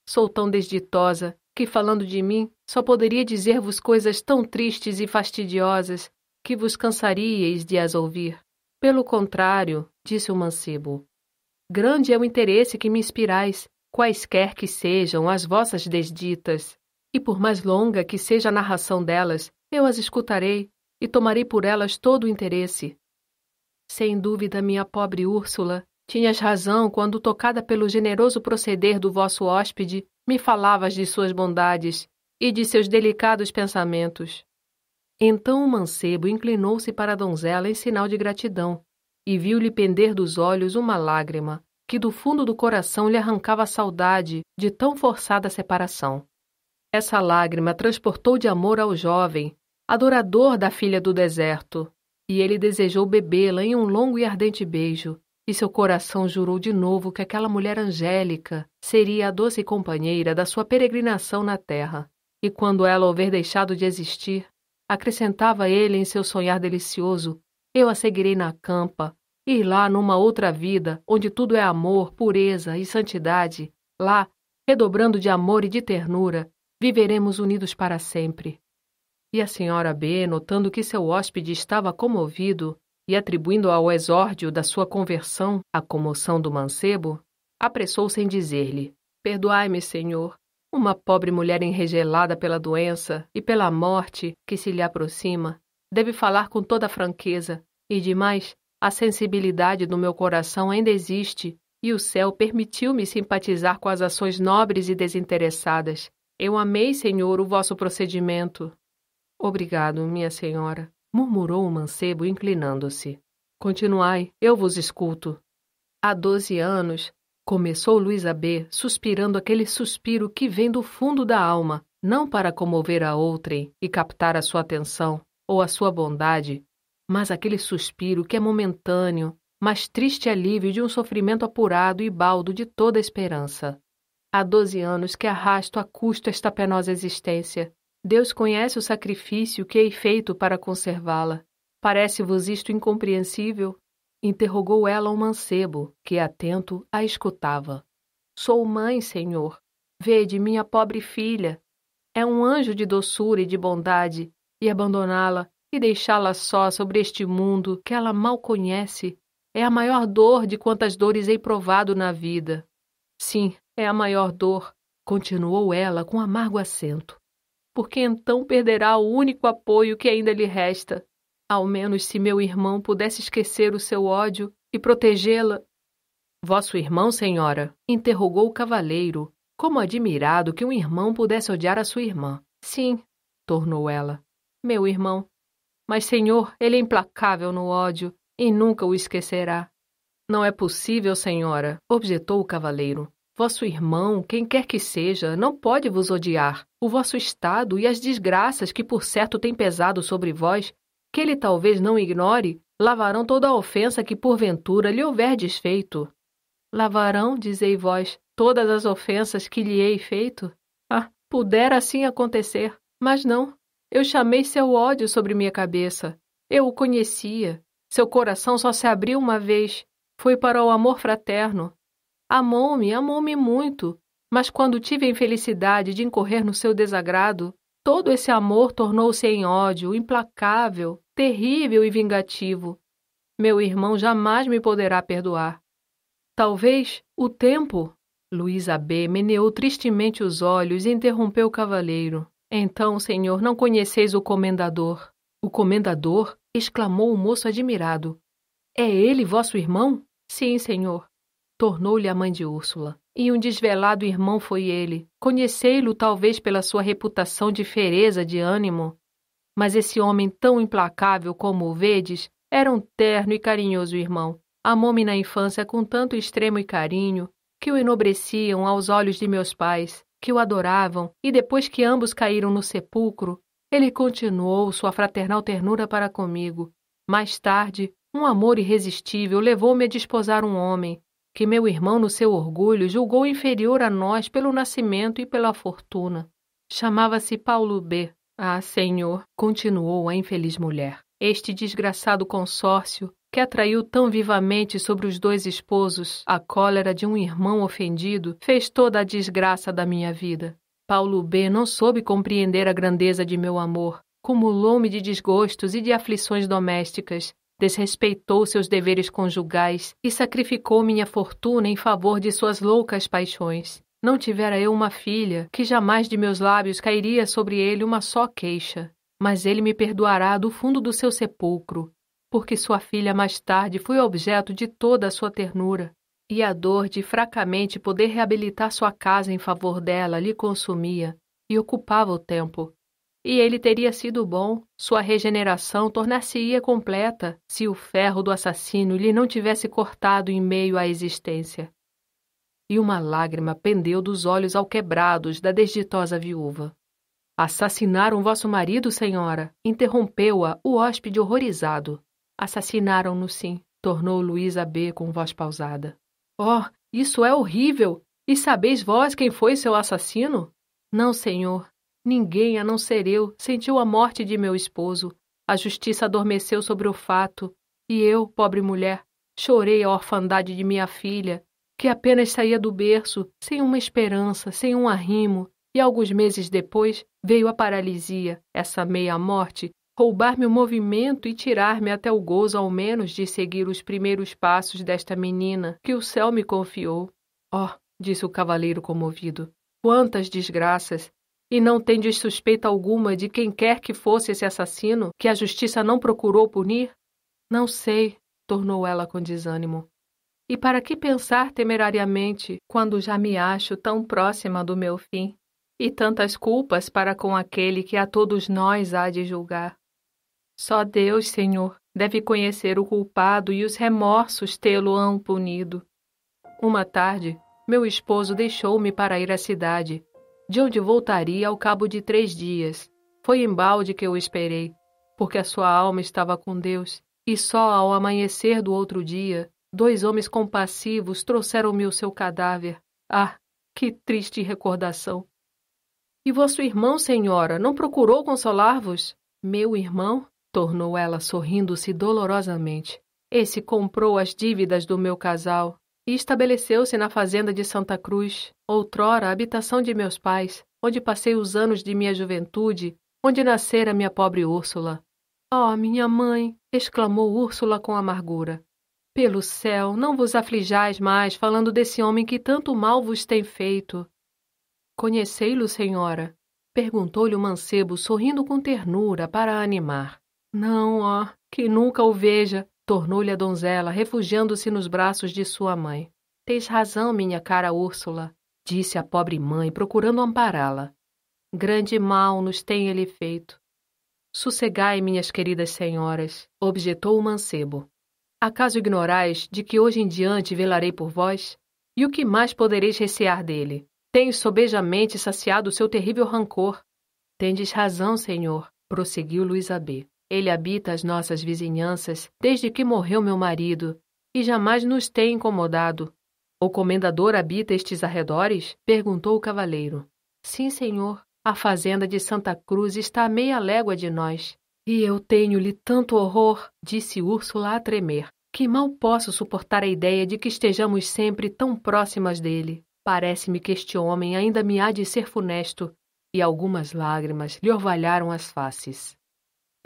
Sou tão desditosa que, falando de mim, só poderia dizer-vos coisas tão tristes e fastidiosas que vos cansaríeis de as ouvir. Pelo contrário, disse o mancebo, grande é o interesse que me inspirais, quaisquer que sejam as vossas desditas, e por mais longa que seja a narração delas, eu as escutarei e tomarei por elas todo o interesse. Sem dúvida, minha pobre Úrsula, tinhas razão quando, tocada pelo generoso proceder do vosso hóspede, me falavas de suas bondades e de seus delicados pensamentos. Então o mancebo inclinou-se para a donzela em sinal de gratidão e viu-lhe pender dos olhos uma lágrima que do fundo do coração lhe arrancava a saudade de tão forçada separação. Essa lágrima transportou de amor ao jovem, adorador da filha do deserto, e ele desejou bebê-la em um longo e ardente beijo, e seu coração jurou de novo que aquela mulher angélica seria a doce companheira da sua peregrinação na terra. E quando ela houver deixado de existir, acrescentava ele em seu sonhar delicioso, eu a seguirei na campa, ir lá numa outra vida, onde tudo é amor, pureza e santidade, lá, redobrando de amor e de ternura, viveremos unidos para sempre. E a senhora B, notando que seu hóspede estava comovido, e atribuindo ao exórdio da sua conversão a comoção do mancebo, apressou-se em dizer-lhe: Perdoai-me, senhor, uma pobre mulher enregelada pela doença e pela morte que se lhe aproxima, deve falar com toda a franqueza, e demais, a sensibilidade do meu coração ainda existe, e o céu permitiu-me simpatizar com as ações nobres e desinteressadas. Eu amei, senhor, o vosso procedimento. Obrigado, minha senhora murmurou o mancebo inclinando-se. Continuai, eu vos escuto. Há doze anos, começou Luísa B., suspirando aquele suspiro que vem do fundo da alma, não para comover a outrem e captar a sua atenção ou a sua bondade, mas aquele suspiro que é momentâneo, mas triste alívio de um sofrimento apurado e baldo de toda esperança. Há doze anos que arrasto a custo esta penosa existência, Deus conhece o sacrifício que hei feito para conservá-la. Parece-vos isto incompreensível? Interrogou ela o um mancebo, que, atento, a escutava. Sou mãe, senhor. Vede minha pobre filha. É um anjo de doçura e de bondade, e abandoná-la e deixá-la só sobre este mundo que ela mal conhece é a maior dor de quantas dores hei provado na vida. Sim, é a maior dor, continuou ela com amargo acento porque então perderá o único apoio que ainda lhe resta. Ao menos se meu irmão pudesse esquecer o seu ódio e protegê-la. Vosso irmão, senhora? interrogou o cavaleiro, como admirado que um irmão pudesse odiar a sua irmã. Sim, tornou ela. Meu irmão. Mas, senhor, ele é implacável no ódio e nunca o esquecerá. Não é possível, senhora, objetou o cavaleiro. Vosso irmão, quem quer que seja, não pode vos odiar. O vosso estado e as desgraças que por certo tem pesado sobre vós, que ele talvez não ignore, lavarão toda a ofensa que porventura lhe houverdes feito. Lavarão, dizei vós, todas as ofensas que lhe hei feito? Ah, pudera assim acontecer, mas não. Eu chamei seu ódio sobre minha cabeça. Eu o conhecia. Seu coração só se abriu uma vez. Foi para o amor fraterno. Amou-me, amou-me muito, mas quando tive a infelicidade de incorrer no seu desagrado, todo esse amor tornou-se em ódio, implacável, terrível e vingativo. Meu irmão jamais me poderá perdoar. Talvez o tempo. Luísa B. meneou tristemente os olhos e interrompeu o cavaleiro. Então, senhor, não conheceis o comendador. O comendador? exclamou o moço admirado. É ele vosso irmão? Sim, senhor tornou-lhe a mãe de Úrsula. E um desvelado irmão foi ele. Conhecei-lo talvez pela sua reputação de fereza de ânimo. Mas esse homem tão implacável como o vedes era um terno e carinhoso irmão. Amou-me na infância com tanto extremo e carinho que o enobreciam aos olhos de meus pais, que o adoravam, e depois que ambos caíram no sepulcro, ele continuou sua fraternal ternura para comigo. Mais tarde, um amor irresistível levou-me a desposar um homem, que meu irmão, no seu orgulho, julgou inferior a nós pelo nascimento e pela fortuna. Chamava-se Paulo B. Ah, senhor, continuou a infeliz mulher. Este desgraçado consórcio, que atraiu tão vivamente sobre os dois esposos a cólera de um irmão ofendido, fez toda a desgraça da minha vida. Paulo B. não soube compreender a grandeza de meu amor, cumulou-me de desgostos e de aflições domésticas, desrespeitou seus deveres conjugais e sacrificou minha fortuna em favor de suas loucas paixões. Não tivera eu uma filha, que jamais de meus lábios cairia sobre ele uma só queixa. Mas ele me perdoará do fundo do seu sepulcro, porque sua filha mais tarde foi objeto de toda a sua ternura, e a dor de fracamente poder reabilitar sua casa em favor dela lhe consumia e ocupava o tempo e ele teria sido bom, sua regeneração tornar-se-ia completa se o ferro do assassino lhe não tivesse cortado em meio à existência. E uma lágrima pendeu dos olhos alquebrados da desditosa viúva. Assassinaram vosso marido, senhora, interrompeu-a o hóspede horrorizado. Assassinaram-no, sim, tornou Luísa B com voz pausada. Oh, isso é horrível! E sabeis vós quem foi seu assassino? Não, senhor, Ninguém, a não ser eu, sentiu a morte de meu esposo. A justiça adormeceu sobre o fato, e eu, pobre mulher, chorei a orfandade de minha filha, que apenas saía do berço, sem uma esperança, sem um arrimo, e alguns meses depois veio a paralisia, essa meia-morte, roubar-me o movimento e tirar-me até o gozo, ao menos, de seguir os primeiros passos desta menina que o céu me confiou. Oh, disse o cavaleiro comovido, quantas desgraças! E não tendes suspeita alguma de quem quer que fosse esse assassino, que a justiça não procurou punir? Não sei, tornou ela com desânimo. E para que pensar temerariamente, quando já me acho tão próxima do meu fim? E tantas culpas para com aquele que a todos nós há de julgar. Só Deus, Senhor, deve conhecer o culpado e os remorsos tê-lo-ão punido. Uma tarde, meu esposo deixou-me para ir à cidade, de onde voltaria ao cabo de três dias. Foi embalde que eu esperei, porque a sua alma estava com Deus, e só ao amanhecer do outro dia, dois homens compassivos trouxeram-me o seu cadáver. Ah, que triste recordação! E vosso irmão, senhora, não procurou consolar-vos? Meu irmão? tornou ela sorrindo-se dolorosamente. Esse comprou as dívidas do meu casal e estabeleceu-se na fazenda de Santa Cruz, outrora a habitação de meus pais, onde passei os anos de minha juventude, onde nascera minha pobre Úrsula. Oh, minha mãe! exclamou Úrsula com amargura. Pelo céu, não vos aflijais mais falando desse homem que tanto mal vos tem feito. Conhecei-lo, senhora? perguntou-lhe o mancebo, sorrindo com ternura para a animar. Não, ó, oh, que nunca o veja, Tornou-lhe a donzela, refugiando-se nos braços de sua mãe. Tens razão, minha cara Úrsula, disse a pobre mãe, procurando ampará-la. Grande mal nos tem ele feito. Sossegai, minhas queridas senhoras, objetou o mancebo. Acaso ignorais de que hoje em diante velarei por vós? E o que mais podereis recear dele? Tenho sobejamente saciado o seu terrível rancor. Tendes razão, senhor, prosseguiu Luísa B. Ele habita as nossas vizinhanças desde que morreu meu marido e jamais nos tem incomodado. O comendador habita estes arredores? perguntou o cavaleiro. Sim, senhor. A fazenda de Santa Cruz está a meia légua de nós. E eu tenho-lhe tanto horror, disse Úrsula a tremer, que mal posso suportar a ideia de que estejamos sempre tão próximas dele. Parece-me que este homem ainda me há de ser funesto, e algumas lágrimas lhe orvalharam as faces.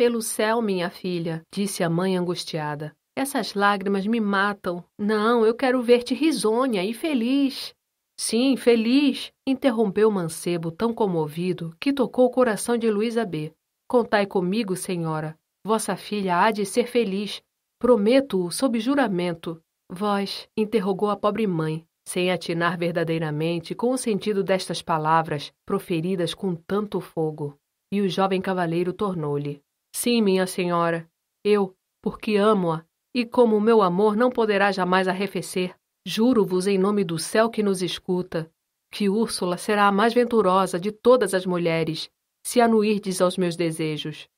Pelo céu, minha filha, disse a mãe angustiada. Essas lágrimas me matam. Não, eu quero ver-te risonha e feliz. Sim, feliz, interrompeu o mancebo, tão comovido que tocou o coração de Luísa B. Contai comigo, senhora. Vossa filha há de ser feliz. Prometo-o sob juramento. Vós, interrogou a pobre mãe, sem atinar verdadeiramente com o sentido destas palavras proferidas com tanto fogo. E o jovem cavaleiro tornou-lhe: Sim, minha senhora, eu, porque amo-a, e como o meu amor não poderá jamais arrefecer, juro-vos em nome do céu que nos escuta, que Úrsula será a mais venturosa de todas as mulheres, se anuirdes aos meus desejos.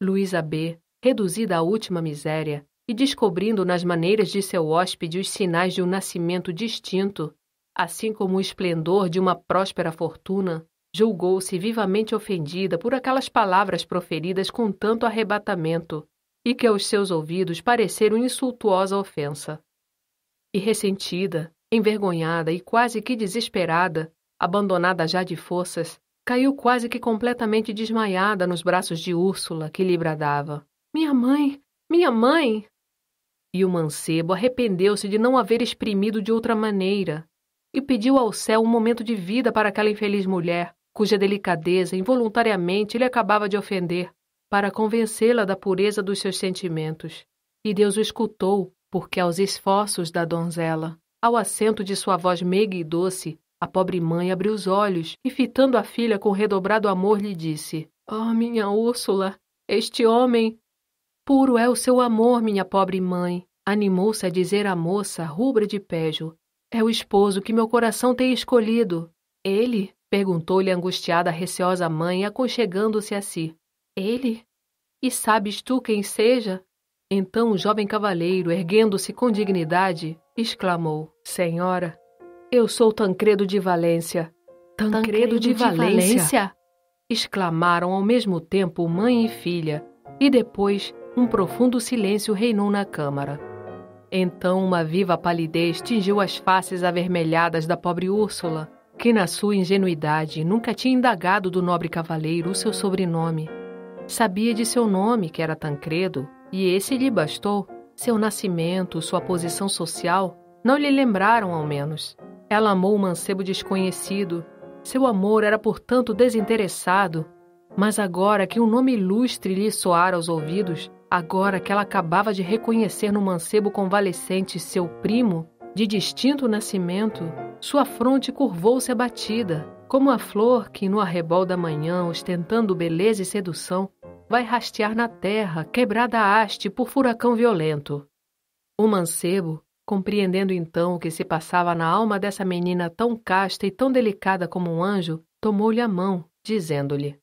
Luísa B., reduzida à última miséria, e descobrindo nas maneiras de seu hóspede os sinais de um nascimento distinto, assim como o esplendor de uma próspera fortuna, julgou-se vivamente ofendida por aquelas palavras proferidas com tanto arrebatamento e que aos seus ouvidos pareceram insultuosa ofensa. E ressentida, envergonhada e quase que desesperada, abandonada já de forças, caiu quase que completamente desmaiada nos braços de Úrsula, que lhe bradava: Minha mãe! Minha mãe! E o mancebo arrependeu-se de não haver exprimido de outra maneira, e pediu ao céu um momento de vida para aquela infeliz mulher, cuja delicadeza involuntariamente ele acabava de ofender, para convencê-la da pureza dos seus sentimentos. E Deus o escutou, porque aos esforços da donzela, ao acento de sua voz meiga e doce, a pobre mãe abriu os olhos e, fitando a filha com redobrado amor, lhe disse: Oh, minha Úrsula, este homem. Puro é o seu amor, minha pobre mãe, animou-se a dizer à moça, rubra de pejo. É o esposo que meu coração tem escolhido. Ele, Perguntou-lhe angustiada a receosa mãe, aconchegando-se a si. Ele? E sabes tu quem seja? Então o jovem cavaleiro, erguendo-se com dignidade, exclamou: Senhora, eu sou Tancredo de Valência. Tancredo, Tancredo de, de Valência? Valência? Exclamaram ao mesmo tempo mãe e filha, e depois um profundo silêncio reinou na câmara. Então uma viva palidez tingiu as faces avermelhadas da pobre Úrsula, que na sua ingenuidade nunca tinha indagado do nobre cavaleiro o seu sobrenome. Sabia de seu nome, que era Tancredo, e esse lhe bastou. Seu nascimento, sua posição social, não lhe lembraram ao menos. Ela amou o mancebo desconhecido. Seu amor era, portanto, desinteressado. Mas agora que um nome ilustre lhe soara aos ouvidos, agora que ela acabava de reconhecer no mancebo convalescente seu primo, de distinto nascimento, sua fronte curvou-se abatida, como a flor que, no arrebol da manhã, ostentando beleza e sedução, vai rastear na terra, quebrada a haste por furacão violento. O mancebo, compreendendo então o que se passava na alma dessa menina tão casta e tão delicada como um anjo, tomou-lhe a mão, dizendo-lhe: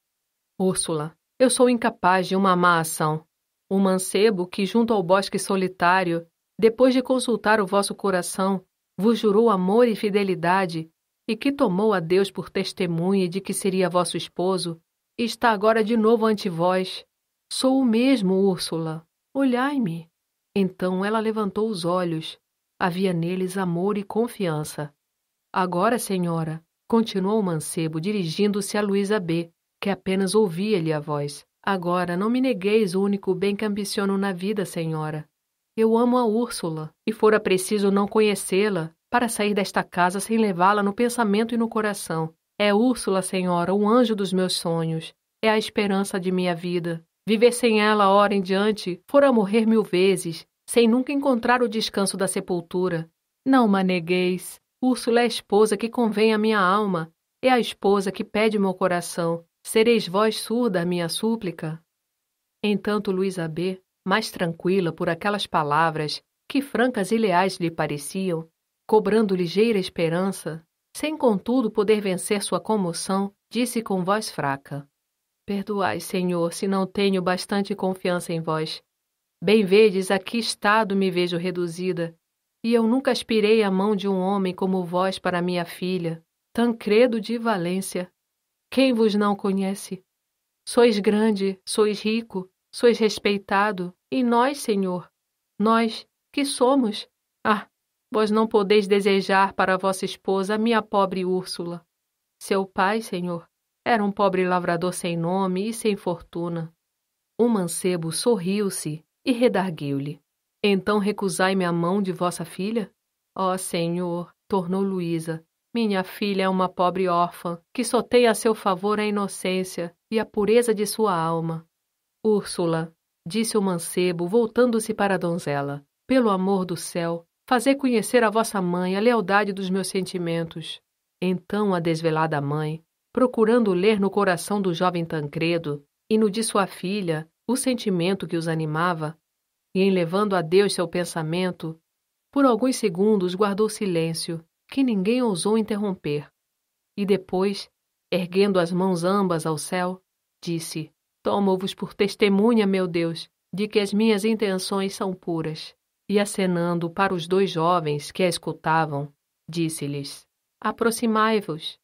Úrsula, eu sou incapaz de uma má ação. O mancebo que, junto ao bosque solitário, depois de consultar o vosso coração, vos jurou amor e fidelidade, e que tomou a Deus por testemunha de que seria vosso esposo, está agora de novo ante vós. Sou o mesmo, Úrsula. Olhai-me. Então ela levantou os olhos. Havia neles amor e confiança. Agora, senhora, continuou o mancebo, dirigindo-se a Luísa B., que apenas ouvia-lhe a voz. Agora não me negueis o único bem que ambiciono na vida, senhora. Eu amo a Úrsula, e fora preciso não conhecê-la para sair desta casa sem levá-la no pensamento e no coração. É Úrsula, senhora, o anjo dos meus sonhos. É a esperança de minha vida. Viver sem ela, ora em diante, fora morrer mil vezes, sem nunca encontrar o descanso da sepultura. Não manegueis. Úrsula é a esposa que convém à minha alma. É a esposa que pede meu coração. Sereis vós surda à minha súplica? Entanto, Luísa B mais tranquila por aquelas palavras que francas e leais lhe pareciam, cobrando ligeira esperança, sem contudo poder vencer sua comoção, disse com voz fraca: Perdoai, Senhor, se não tenho bastante confiança em vós. Bem vedes a que estado me vejo reduzida, e eu nunca aspirei a mão de um homem como vós para minha filha, Tancredo de Valência. Quem vos não conhece? Sois grande, sois rico, sois respeitado e nós, Senhor, nós que somos. Ah, vós não podeis desejar para vossa esposa a minha pobre Úrsula. Seu pai, Senhor, era um pobre lavrador sem nome e sem fortuna. O mancebo sorriu-se e redarguiu-lhe. Então recusai-me a mão de vossa filha? Ó oh, Senhor, tornou Luísa, minha filha é uma pobre órfã que só tem a seu favor a inocência e a pureza de sua alma. Úrsula, disse o mancebo, voltando-se para a donzela, pelo amor do céu, fazei conhecer à vossa mãe a lealdade dos meus sentimentos. Então a desvelada mãe, procurando ler no coração do jovem Tancredo e no de sua filha o sentimento que os animava, e enlevando a Deus seu pensamento, por alguns segundos guardou silêncio, que ninguém ousou interromper. E depois, erguendo as mãos ambas ao céu, disse: Tomo-vos por testemunha, meu Deus, de que as minhas intenções são puras. E acenando para os dois jovens que a escutavam, disse-lhes: Aproximai-vos.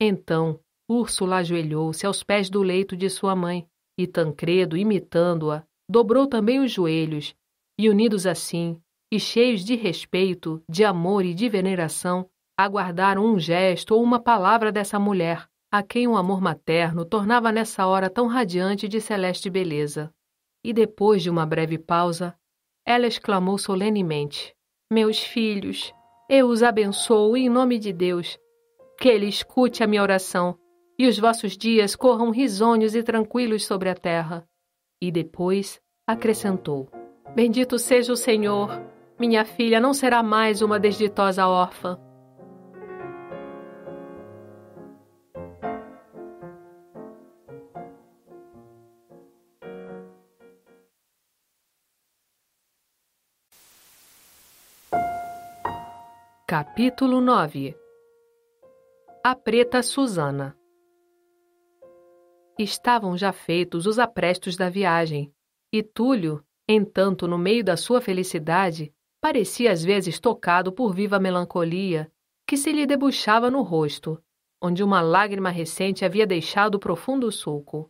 Então, Úrsula ajoelhou-se aos pés do leito de sua mãe, e Tancredo, imitando-a, dobrou também os joelhos, e unidos assim, e cheios de respeito, de amor e de veneração, aguardaram um gesto ou uma palavra dessa mulher, a quem um amor materno tornava nessa hora tão radiante de celeste beleza. E depois de uma breve pausa, ela exclamou solenemente: Meus filhos, eu os abençoo em nome de Deus. Que Ele escute a minha oração e os vossos dias corram risonhos e tranquilos sobre a terra. E depois acrescentou: Bendito seja o Senhor, minha filha não será mais uma desditosa órfã. Capítulo 9 A Preta Susana Estavam já feitos os aprestos da viagem, e Túlio, entanto, no meio da sua felicidade, parecia às vezes tocado por viva melancolia que se lhe debuxava no rosto, onde uma lágrima recente havia deixado profundo sulco.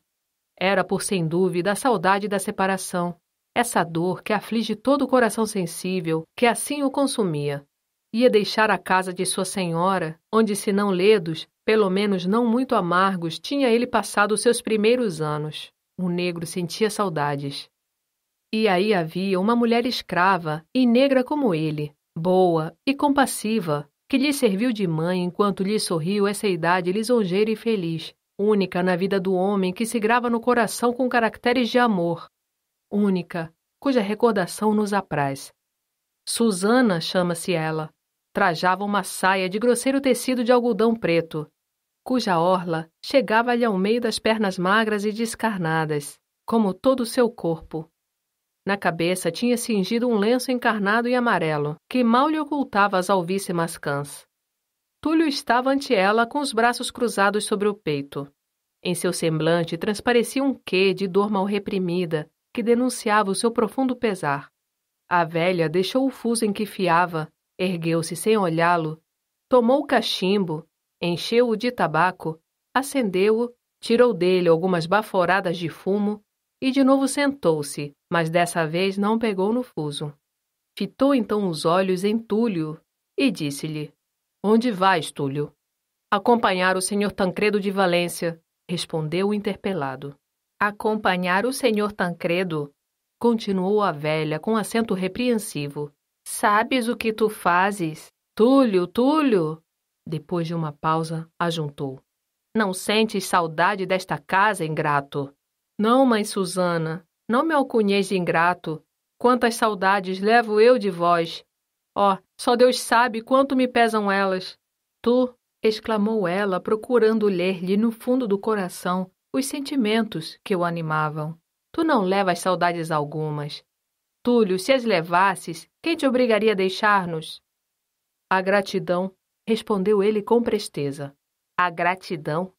Era, por sem dúvida, a saudade da separação, essa dor que aflige todo o coração sensível que assim o consumia. Ia deixar a casa de sua senhora, onde, se não ledos, pelo menos não muito amargos, tinha ele passado seus primeiros anos. O negro sentia saudades. E aí havia uma mulher escrava e negra como ele, boa e compassiva, que lhe serviu de mãe enquanto lhe sorriu essa idade lisonjeira e feliz, única na vida do homem que se grava no coração com caracteres de amor, única, cuja recordação nos apraz. Susana chama-se ela, Trajava uma saia de grosseiro tecido de algodão preto, cuja orla chegava-lhe ao meio das pernas magras e descarnadas, como todo o seu corpo. Na cabeça tinha cingido um lenço encarnado e amarelo, que mal lhe ocultava as alvíssimas cãs. Túlio estava ante ela com os braços cruzados sobre o peito. Em seu semblante transparecia um quê de dor mal reprimida, que denunciava o seu profundo pesar. A velha deixou o fuso em que fiava ergueu-se sem olhá-lo, tomou o cachimbo, encheu-o de tabaco, acendeu-o, tirou dele algumas baforadas de fumo e de novo sentou-se, mas dessa vez não pegou no fuso. Fitou então os olhos em Túlio e disse-lhe: Onde vais, Túlio? Acompanhar o senhor Tancredo de Valência, respondeu o interpelado. Acompanhar o senhor Tancredo? Continuou a velha com acento repreensivo. Sabes o que tu fazes? Túlio, Túlio! Depois de uma pausa, ajuntou. Não sentes saudade desta casa, ingrato? Não, mãe Susana, não me alcunheis de ingrato. Quantas saudades levo eu de vós! Ó, oh, só Deus sabe quanto me pesam elas. Tu, exclamou ela, procurando ler-lhe no fundo do coração os sentimentos que o animavam. Tu não levas saudades algumas. Túlio, se as levasses, quem te obrigaria a deixar-nos? A gratidão, respondeu ele com presteza. A gratidão?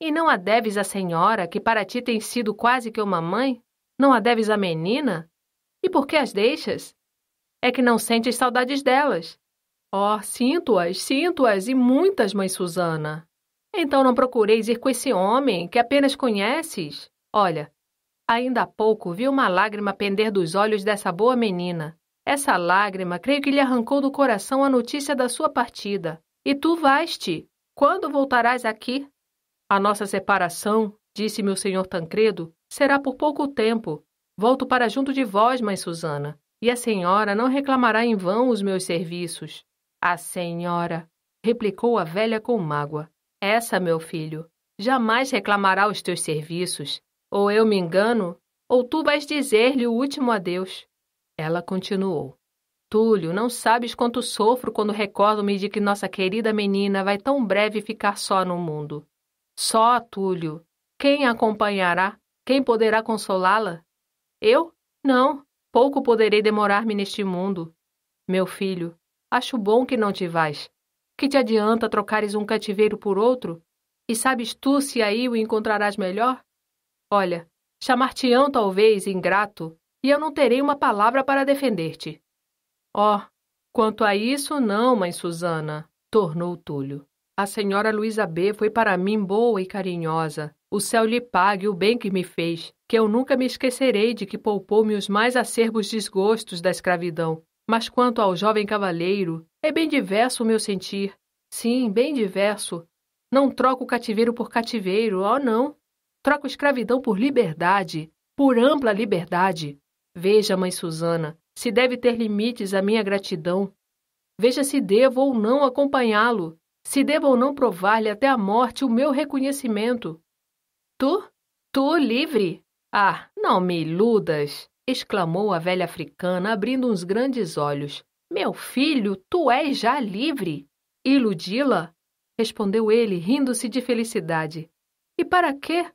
E não a deves à senhora, que para ti tem sido quase que uma mãe? Não a deves à menina? E por que as deixas? É que não sentes saudades delas. Oh, sinto-as, sinto-as, e muitas, mãe Susana. Então não procureis ir com esse homem, que apenas conheces. Olha, ainda há pouco vi uma lágrima pender dos olhos dessa boa menina. Essa lágrima creio que lhe arrancou do coração a notícia da sua partida. E tu vais-te. Quando voltarás aqui? A nossa separação, disse-me o senhor Tancredo, será por pouco tempo. Volto para junto de vós, mãe Susana, e a senhora não reclamará em vão os meus serviços. A senhora, replicou a velha com mágoa. Essa, meu filho, jamais reclamará os teus serviços. Ou eu me engano, ou tu vais dizer-lhe o último adeus. Ela continuou. Túlio, não sabes quanto sofro quando recordo-me de que nossa querida menina vai tão breve ficar só no mundo. Só, Túlio. Quem a acompanhará? Quem poderá consolá-la? Eu? Não. Pouco poderei demorar-me neste mundo. Meu filho, acho bom que não te vais. Que te adianta trocares um cativeiro por outro? E sabes tu se aí o encontrarás melhor? Olha, chamar-te-ão talvez ingrato, e eu não terei uma palavra para defender-te. Oh, quanto a isso, não, mãe Susana, tornou Túlio. A senhora Luísa B. foi para mim boa e carinhosa. O céu lhe pague o bem que me fez, que eu nunca me esquecerei de que poupou-me os mais acerbos desgostos da escravidão. Mas quanto ao jovem cavaleiro, é bem diverso o meu sentir. Sim, bem diverso. Não troco cativeiro por cativeiro, oh não. Troco escravidão por liberdade, por ampla liberdade. Veja, mãe Susana, se deve ter limites à minha gratidão. Veja se devo ou não acompanhá-lo, se devo ou não provar-lhe até a morte o meu reconhecimento. Tu? Tu livre? Ah, não me iludas! exclamou a velha africana, abrindo uns grandes olhos. Meu filho, tu és já livre! Iludi-la? respondeu ele, rindo-se de felicidade. E para quê?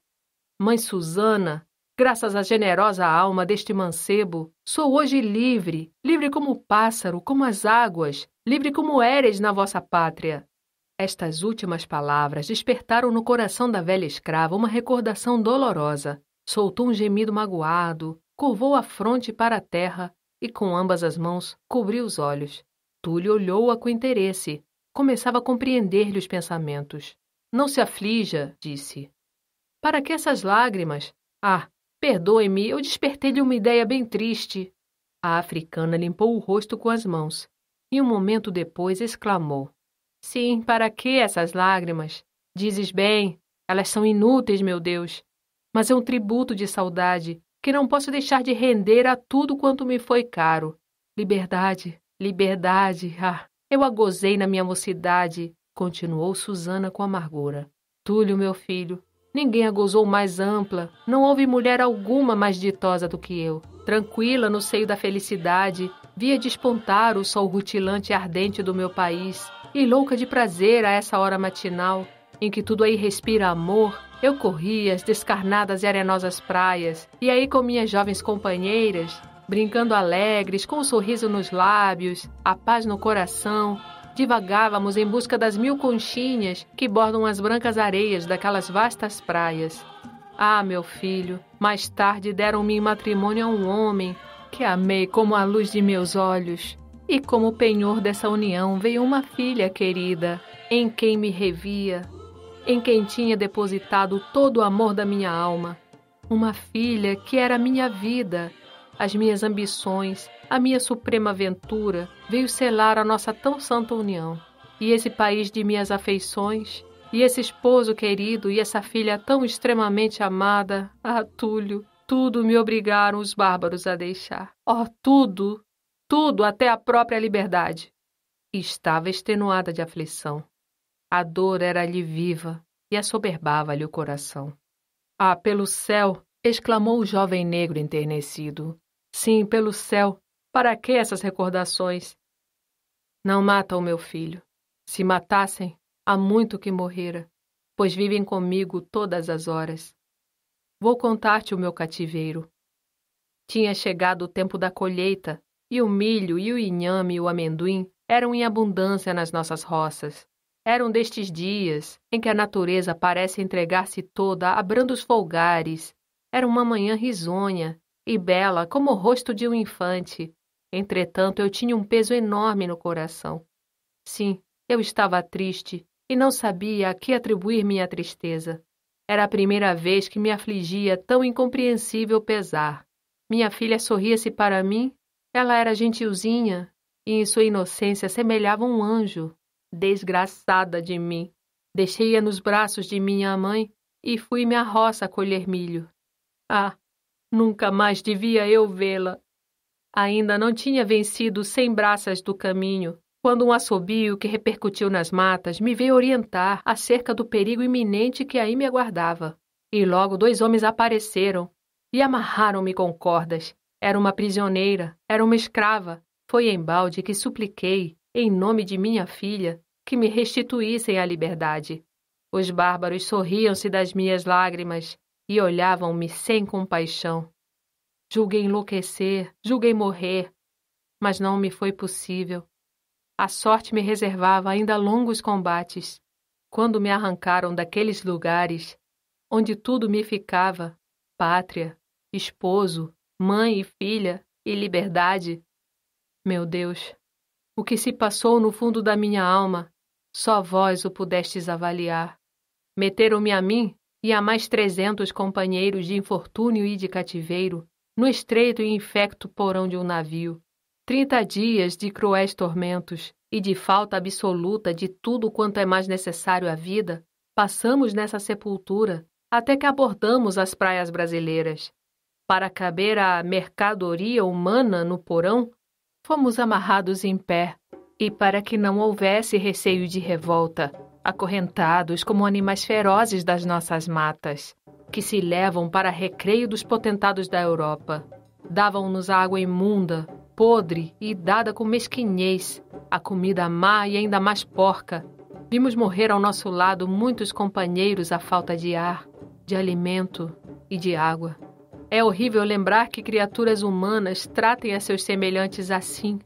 Mãe Susana, Graças à generosa alma deste mancebo, sou hoje livre, livre como o pássaro, como as águas, livre como eres na vossa pátria. Estas últimas palavras despertaram no coração da velha escrava uma recordação dolorosa. Soltou um gemido magoado, curvou a fronte para a terra e, com ambas as mãos, cobriu os olhos. Túlio olhou-a com interesse. Começava a compreender-lhe os pensamentos. Não se aflija, disse. Para que essas lágrimas? Ah, Perdoe-me, eu despertei-lhe uma ideia bem triste. A africana limpou o rosto com as mãos e um momento depois exclamou: Sim, para que essas lágrimas? Dizes bem, elas são inúteis, meu Deus. Mas é um tributo de saudade que não posso deixar de render a tudo quanto me foi caro. Liberdade, liberdade, ah! Eu a gozei na minha mocidade, continuou Susana com amargura. Túlio, meu filho, Ninguém a gozou mais ampla, não houve mulher alguma mais ditosa do que eu. Tranquila no seio da felicidade, via despontar o sol rutilante e ardente do meu país, e louca de prazer a essa hora matinal, em que tudo aí respira amor, eu corria as descarnadas e arenosas praias, e aí com minhas jovens companheiras, brincando alegres, com um sorriso nos lábios, a paz no coração, divagávamos em busca das mil conchinhas que bordam as brancas areias daquelas vastas praias. Ah, meu filho, mais tarde deram-me em matrimônio a um homem que amei como a luz de meus olhos. E como penhor dessa união veio uma filha querida, em quem me revia, em quem tinha depositado todo o amor da minha alma. Uma filha que era minha vida, as minhas ambições, a minha suprema ventura, veio selar a nossa tão santa união. E esse país de minhas afeições, e esse esposo querido, e essa filha tão extremamente amada, ah, Túlio, tudo me obrigaram os bárbaros a deixar. Oh, tudo, tudo, até a própria liberdade. Estava extenuada de aflição. A dor era-lhe viva e assoberbava-lhe o coração. Ah, pelo céu! exclamou o jovem negro enternecido. Sim, pelo céu, para que essas recordações? Não matam meu filho. Se matassem, há muito que morrera, pois vivem comigo todas as horas. Vou contar-te o meu cativeiro. Tinha chegado o tempo da colheita, e o milho e o inhame e o amendoim eram em abundância nas nossas roças. Eram destes dias em que a natureza parece entregar-se toda a brandos folgares. Era uma manhã risonha e bela como o rosto de um infante. Entretanto, eu tinha um peso enorme no coração. Sim, eu estava triste e não sabia a que atribuir minha tristeza. Era a primeira vez que me afligia tão incompreensível pesar. Minha filha sorria-se para mim. Ela era gentilzinha e, em sua inocência, semelhava um anjo. Desgraçada de mim. Deixei-a nos braços de minha mãe e fui-me à roça colher milho. Ah, Nunca mais devia eu vê-la. Ainda não tinha vencido cem braças do caminho, quando um assobio que repercutiu nas matas me veio orientar acerca do perigo iminente que aí me aguardava. E logo dois homens apareceram e amarraram-me com cordas. Era uma prisioneira, era uma escrava. Foi em balde que supliquei, em nome de minha filha, que me restituíssem a liberdade. Os bárbaros sorriam-se das minhas lágrimas, e olhavam-me sem compaixão. Julguei enlouquecer, julguei morrer, mas não me foi possível. A sorte me reservava ainda longos combates. Quando me arrancaram daqueles lugares onde tudo me ficava pátria, esposo, mãe e filha e liberdade. Meu Deus, o que se passou no fundo da minha alma, só vós o pudestes avaliar. Meteram-me a mim e a mais trezentos companheiros de infortúnio e de cativeiro, no estreito e infecto porão de um navio. Trinta dias de cruéis tormentos e de falta absoluta de tudo quanto é mais necessário à vida, passamos nessa sepultura até que abordamos as praias brasileiras. Para caber a mercadoria humana no porão, fomos amarrados em pé, e para que não houvesse receio de revolta, acorrentados como animais ferozes das nossas matas, que se levam para recreio dos potentados da Europa. Davam-nos água imunda, podre e dada com mesquinhez, a comida má e ainda mais porca. Vimos morrer ao nosso lado muitos companheiros à falta de ar, de alimento e de água. É horrível lembrar que criaturas humanas tratem a seus semelhantes assim,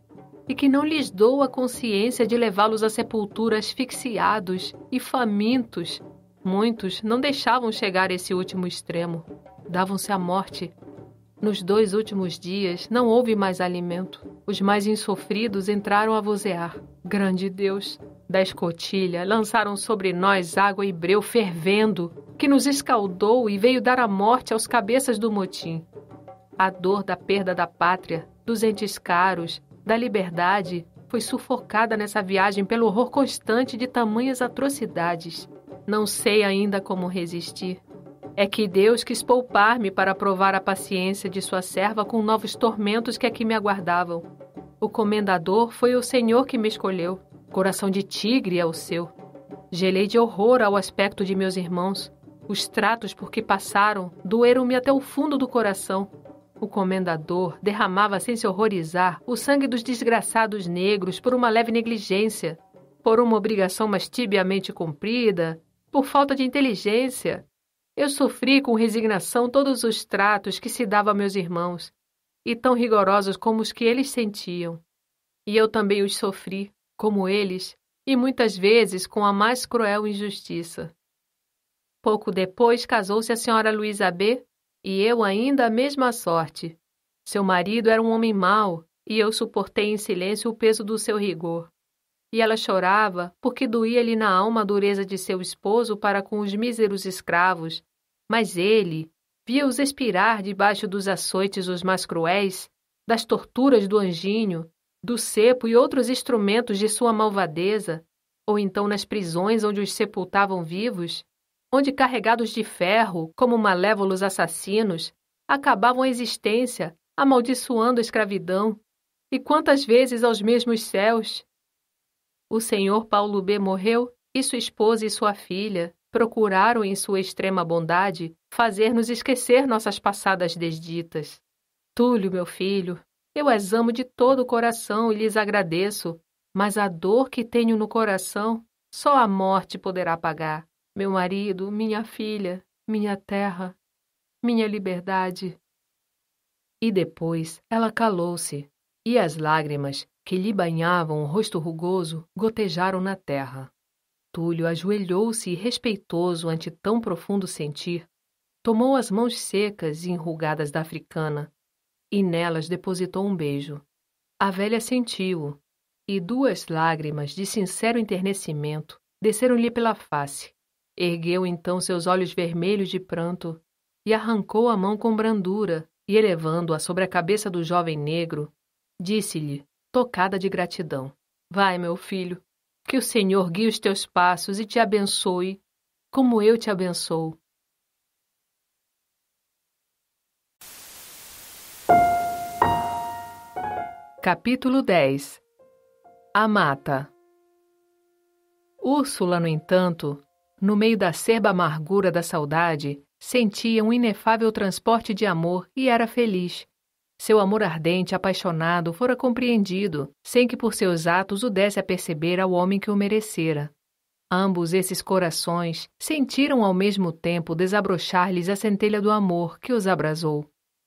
e que não lhes dou a consciência de levá-los à sepultura asfixiados e famintos. Muitos não deixavam chegar esse último extremo, davam-se à morte. Nos dois últimos dias não houve mais alimento. Os mais insofridos entraram a vozear: Grande Deus! Da escotilha lançaram sobre nós água e breu fervendo, que nos escaldou e veio dar a morte aos cabeças do motim. A dor da perda da pátria, dos entes caros, da liberdade foi sufocada nessa viagem pelo horror constante de tamanhas atrocidades. Não sei ainda como resistir. É que Deus quis poupar-me para provar a paciência de sua serva com novos tormentos que aqui me aguardavam. O comendador foi o Senhor que me escolheu. Coração de tigre é o seu. Gelei de horror ao aspecto de meus irmãos. Os tratos por que passaram doeram-me até o fundo do coração. O comendador derramava sem se horrorizar o sangue dos desgraçados negros por uma leve negligência, por uma obrigação mais tibiamente cumprida, por falta de inteligência. Eu sofri com resignação todos os tratos que se dava a meus irmãos, e tão rigorosos como os que eles sentiam. E eu também os sofri, como eles, e muitas vezes com a mais cruel injustiça. Pouco depois casou-se a senhora Luísa B., e eu ainda a mesma sorte. Seu marido era um homem mau, e eu suportei em silêncio o peso do seu rigor. E ela chorava, porque doía-lhe na alma a dureza de seu esposo para com os míseros escravos, mas ele via-os expirar debaixo dos açoites os mais cruéis, das torturas do anjinho, do cepo e outros instrumentos de sua malvadeza, ou então nas prisões onde os sepultavam vivos, onde carregados de ferro, como malévolos assassinos, acabavam a existência, amaldiçoando a escravidão. E quantas vezes aos mesmos céus? O senhor Paulo B. morreu e sua esposa e sua filha procuraram, em sua extrema bondade, fazer-nos esquecer nossas passadas desditas. Túlio, meu filho, eu as amo de todo o coração e lhes agradeço, mas a dor que tenho no coração só a morte poderá pagar meu marido, minha filha, minha terra, minha liberdade. E depois ela calou-se, e as lágrimas que lhe banhavam o rosto rugoso gotejaram na terra. Túlio ajoelhou-se respeitoso ante tão profundo sentir, tomou as mãos secas e enrugadas da africana, e nelas depositou um beijo. A velha sentiu-o, e duas lágrimas de sincero enternecimento desceram-lhe pela face, Ergueu então seus olhos vermelhos de pranto e arrancou a mão com brandura e, elevando-a sobre a cabeça do jovem negro, disse-lhe, tocada de gratidão: Vai, meu filho, que o Senhor guie os teus passos e te abençoe, como eu te abençoo. Capítulo 10 A Mata Úrsula, no entanto, no meio da serba amargura da saudade, sentia um inefável transporte de amor e era feliz. Seu amor ardente, apaixonado, fora compreendido, sem que por seus atos o desse a perceber ao homem que o merecera. Ambos esses corações sentiram ao mesmo tempo desabrochar-lhes a centelha do amor que os abrasou.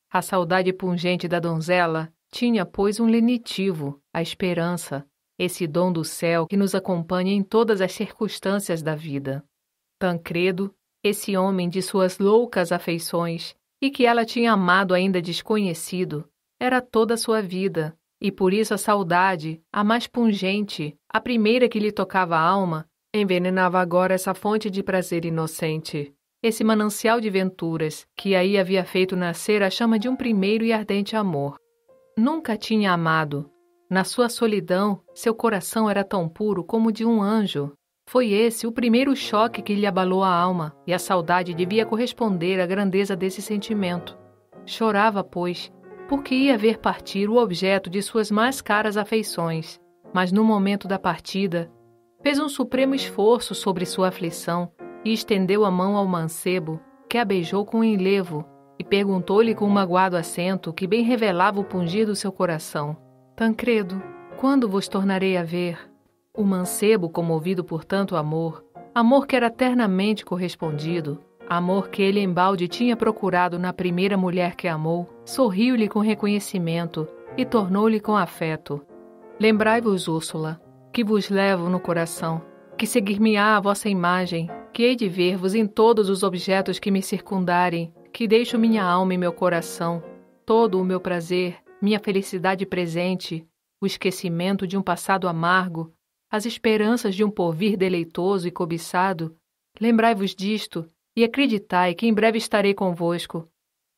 A saudade pungente da donzela tinha, pois, um lenitivo, a esperança, esse dom do céu que nos acompanha em todas as circunstâncias da vida. Tancredo, esse homem de suas loucas afeições e que ela tinha amado ainda desconhecido, era toda a sua vida, e por isso a saudade, a mais pungente, a primeira que lhe tocava a alma, envenenava agora essa fonte de prazer inocente, esse manancial de venturas que aí havia feito nascer a chama de um primeiro e ardente amor. Nunca tinha amado. Na sua solidão, seu coração era tão puro como o de um anjo, foi esse o primeiro choque que lhe abalou a alma, e a saudade devia corresponder à grandeza desse sentimento. Chorava, pois, porque ia ver partir o objeto de suas mais caras afeições, mas no momento da partida, fez um supremo esforço sobre sua aflição e estendeu a mão ao mancebo, que a beijou com enlevo, e perguntou-lhe com um magoado acento que bem revelava o pungir do seu coração: Tancredo, quando vos tornarei a ver? O mancebo, comovido por tanto amor, amor que era ternamente correspondido, amor que ele embalde tinha procurado na primeira mulher que amou, sorriu-lhe com reconhecimento e tornou-lhe com afeto. Lembrai-vos, Úrsula, que vos levo no coração, que seguir-me-á a vossa imagem, que hei de ver-vos em todos os objetos que me circundarem, que deixo minha alma e meu coração, todo o meu prazer, minha felicidade presente, o esquecimento de um passado amargo, as esperanças de um porvir deleitoso e cobiçado, lembrai-vos disto e acreditai que em breve estarei convosco.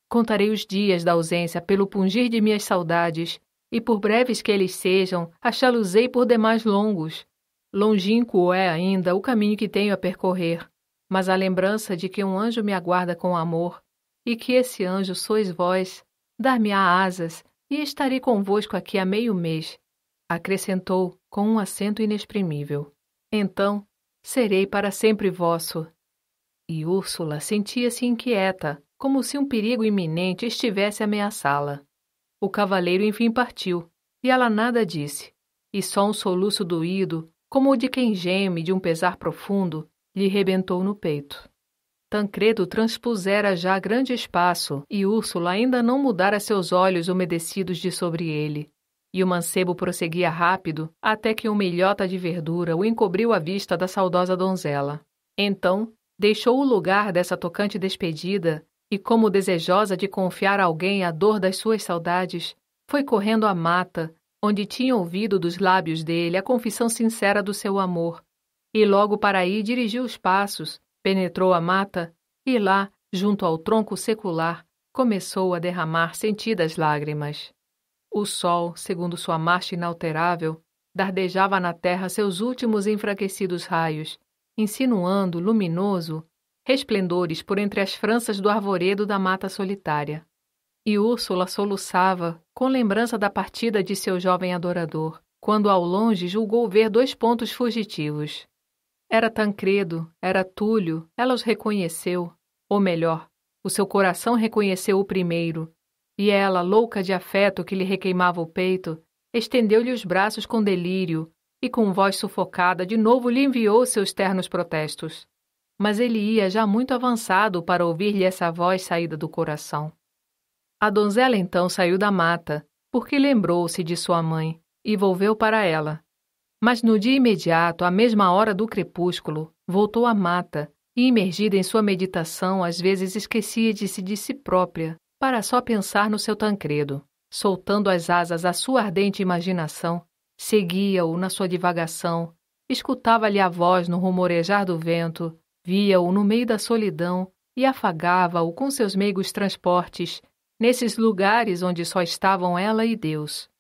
Contarei os dias da ausência pelo pungir de minhas saudades, e por breves que eles sejam, achá-los-ei por demais longos. Longínquo é ainda o caminho que tenho a percorrer, mas a lembrança de que um anjo me aguarda com amor, e que esse anjo sois vós, dar-me-á asas, e estarei convosco aqui a meio mês, acrescentou com um acento inexprimível. Então, serei para sempre vosso. E Úrsula sentia-se inquieta, como se um perigo iminente estivesse ameaçá-la. O cavaleiro enfim partiu, e ela nada disse, e só um soluço doído, como o de quem geme de um pesar profundo, lhe rebentou no peito. Tancredo transpusera já grande espaço, e Úrsula ainda não mudara seus olhos umedecidos de sobre ele, e o mancebo prosseguia rápido, até que uma ilhota de verdura o encobriu à vista da saudosa donzela. Então, deixou o lugar dessa tocante despedida e, como desejosa de confiar a alguém a dor das suas saudades, foi correndo à mata, onde tinha ouvido dos lábios dele a confissão sincera do seu amor, e logo para aí dirigiu os passos, penetrou a mata e lá, junto ao tronco secular, começou a derramar sentidas lágrimas. O sol, segundo sua marcha inalterável, dardejava na terra seus últimos enfraquecidos raios, insinuando, luminoso, resplendores por entre as franças do arvoredo da mata solitária. E Úrsula soluçava, com lembrança da partida de seu jovem adorador, quando ao longe julgou ver dois pontos fugitivos. Era Tancredo, era Túlio, ela os reconheceu, ou melhor, o seu coração reconheceu o primeiro, e ela, louca de afeto que lhe requeimava o peito, estendeu-lhe os braços com delírio e, com voz sufocada, de novo lhe enviou seus ternos protestos. Mas ele ia já muito avançado para ouvir-lhe essa voz saída do coração. A donzela então saiu da mata, porque lembrou-se de sua mãe e volveu para ela. Mas no dia imediato, à mesma hora do crepúsculo, voltou à mata e, imergida em sua meditação, às vezes esquecia-se de si própria para só pensar no seu Tancredo. Soltando as asas à sua ardente imaginação, seguia-o na sua divagação, escutava-lhe a voz no rumorejar do vento, via-o no meio da solidão e afagava-o com seus meigos transportes, nesses lugares onde só estavam ela e Deus.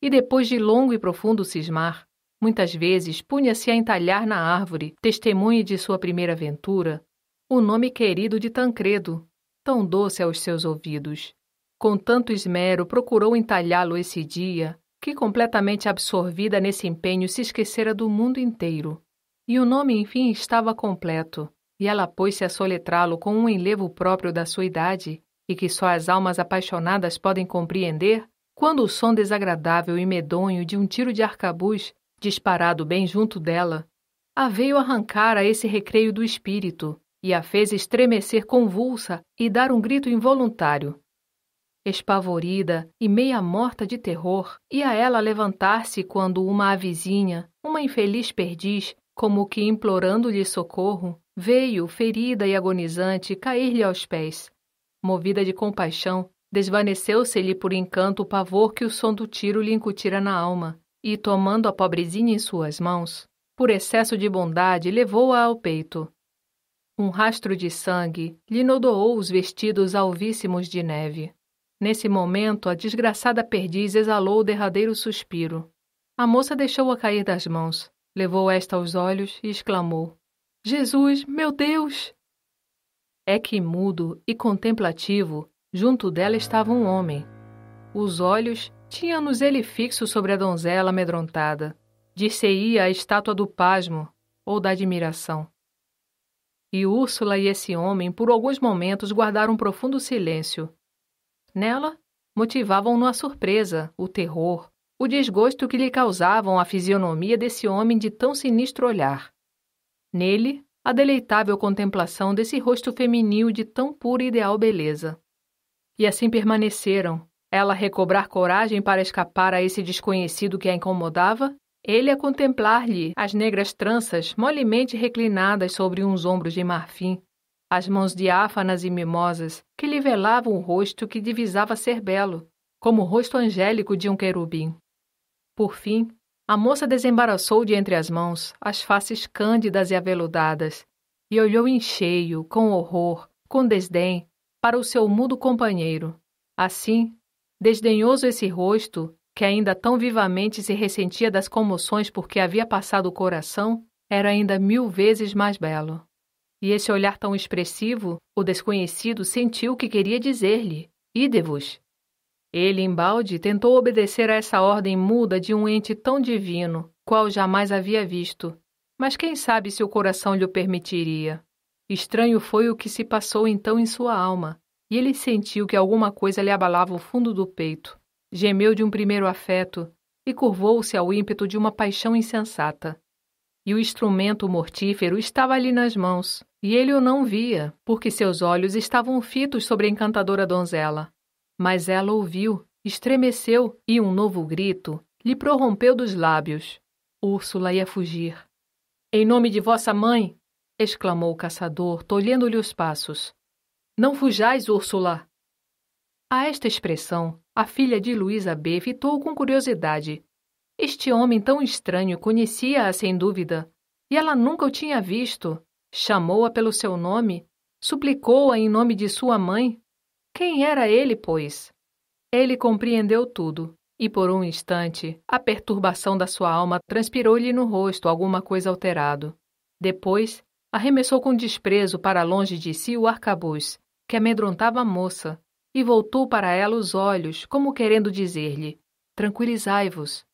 E depois de longo e profundo cismar, muitas vezes punha-se a entalhar na árvore, testemunho de sua primeira ventura, o nome querido de Tancredo, tão doce aos seus ouvidos. Com tanto esmero procurou entalhá-lo esse dia, que completamente absorvida nesse empenho se esquecera do mundo inteiro. E o nome enfim estava completo, e ela pôs-se a soletrá-lo com um enlevo próprio da sua idade, e que só as almas apaixonadas podem compreender, quando o som desagradável e medonho de um tiro de arcabuz, disparado bem junto dela, a veio arrancar a esse recreio do espírito, e a fez estremecer convulsa e dar um grito involuntário. Espavorida e meia morta de terror, ia ela levantar-se quando uma avizinha, uma infeliz perdiz, como que implorando-lhe socorro, veio, ferida e agonizante, cair-lhe aos pés. Movida de compaixão, desvaneceu-se-lhe por encanto o pavor que o som do tiro lhe incutira na alma, e, tomando a pobrezinha em suas mãos, por excesso de bondade, levou-a ao peito. Um rastro de sangue lhe nodoou os vestidos alvíssimos de neve. Nesse momento, a desgraçada perdiz exalou o derradeiro suspiro. A moça deixou-a cair das mãos, levou esta aos olhos e exclamou: Jesus, meu Deus! É que mudo e contemplativo, junto dela estava um homem. Os olhos tinha-nos ele fixo sobre a donzela amedrontada. Dir-se-ia a estátua do pasmo ou da admiração. E Úrsula e esse homem, por alguns momentos, guardaram um profundo silêncio. Nela, motivavam-no a surpresa, o terror, o desgosto que lhe causavam a fisionomia desse homem de tão sinistro olhar. Nele, a deleitável contemplação desse rosto feminil de tão pura e ideal beleza. E assim permaneceram, ela recobrar coragem para escapar a esse desconhecido que a incomodava ele a é contemplar-lhe as negras tranças molemente reclinadas sobre uns ombros de marfim, as mãos diáfanas e mimosas que lhe velavam o rosto que divisava ser belo, como o rosto angélico de um querubim. Por fim, a moça desembaraçou de entre as mãos as faces cândidas e aveludadas e olhou em cheio, com horror, com desdém, para o seu mudo companheiro. Assim, desdenhoso esse rosto, que ainda tão vivamente se ressentia das comoções por que havia passado o coração, era ainda mil vezes mais belo. E esse olhar tão expressivo, o desconhecido sentiu que queria dizer-lhe: Ide-vos. Ele, embalde, tentou obedecer a essa ordem muda de um ente tão divino, qual jamais havia visto, mas quem sabe se o coração lhe o permitiria. Estranho foi o que se passou então em sua alma, e ele sentiu que alguma coisa lhe abalava o fundo do peito. Gemeu de um primeiro afeto e curvou-se ao ímpeto de uma paixão insensata. E o instrumento mortífero estava ali nas mãos, e ele o não via, porque seus olhos estavam fitos sobre a encantadora donzela. Mas ela ouviu, estremeceu, e um novo grito lhe prorrompeu dos lábios. Úrsula ia fugir. Em nome de vossa mãe! exclamou o caçador, tolhendo-lhe os passos. Não fujais, Úrsula! A esta expressão, a filha de Luísa B fitou com curiosidade. Este homem tão estranho conhecia-a sem dúvida, e ela nunca o tinha visto. Chamou-a pelo seu nome, suplicou-a em nome de sua mãe. Quem era ele, pois? Ele compreendeu tudo, e por um instante a perturbação da sua alma transpirou-lhe no rosto alguma coisa alterado. Depois, arremessou com desprezo para longe de si o arcabuz, que amedrontava a moça, e voltou para ela os olhos, como querendo dizer-lhe: Tranquilizai-vos.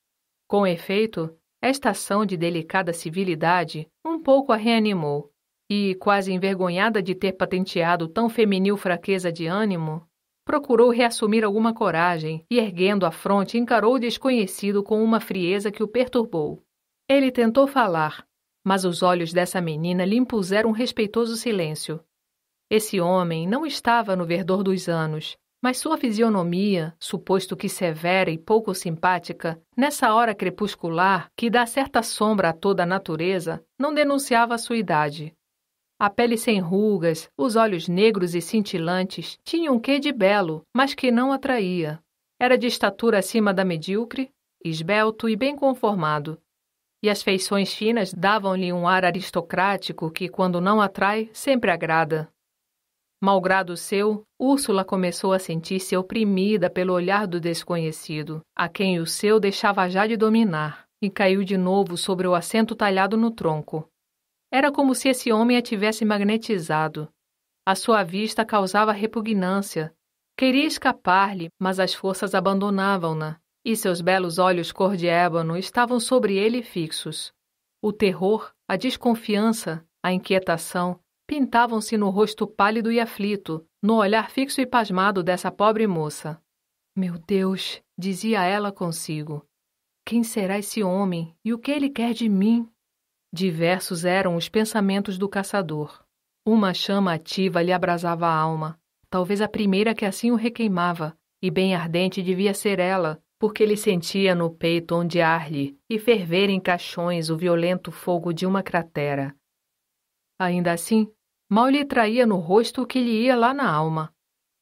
Com efeito, esta ação de delicada civilidade um pouco a reanimou, e, quase envergonhada de ter patenteado tão feminil fraqueza de ânimo, procurou reassumir alguma coragem e, erguendo a fronte, encarou o desconhecido com uma frieza que o perturbou. Ele tentou falar, mas os olhos dessa menina lhe impuseram um respeitoso silêncio, esse homem não estava no verdor dos anos, mas sua fisionomia, suposto que severa e pouco simpática, nessa hora crepuscular que dá certa sombra a toda a natureza, não denunciava sua idade. A pele sem rugas, os olhos negros e cintilantes tinham um quê de belo, mas que não atraía. Era de estatura acima da medíocre, esbelto e bem conformado. E as feições finas davam-lhe um ar aristocrático que, quando não atrai, sempre agrada. Malgrado seu, Úrsula começou a sentir-se oprimida pelo olhar do desconhecido, a quem o seu deixava já de dominar, e caiu de novo sobre o assento talhado no tronco. Era como se esse homem a tivesse magnetizado. A sua vista causava repugnância. Queria escapar-lhe, mas as forças abandonavam-na, e seus belos olhos cor de ébano estavam sobre ele fixos. O terror, a desconfiança, a inquietação pintavam-se no rosto pálido e aflito, no olhar fixo e pasmado dessa pobre moça. Meu Deus, dizia ela consigo. Quem será esse homem e o que ele quer de mim? Diversos eram os pensamentos do caçador. Uma chama ativa lhe abrasava a alma, talvez a primeira que assim o requeimava, e bem ardente devia ser ela, porque ele sentia no peito ondear-lhe e ferver em caixões o violento fogo de uma cratera. Ainda assim, Mal lhe traía no rosto o que lhe ia lá na alma.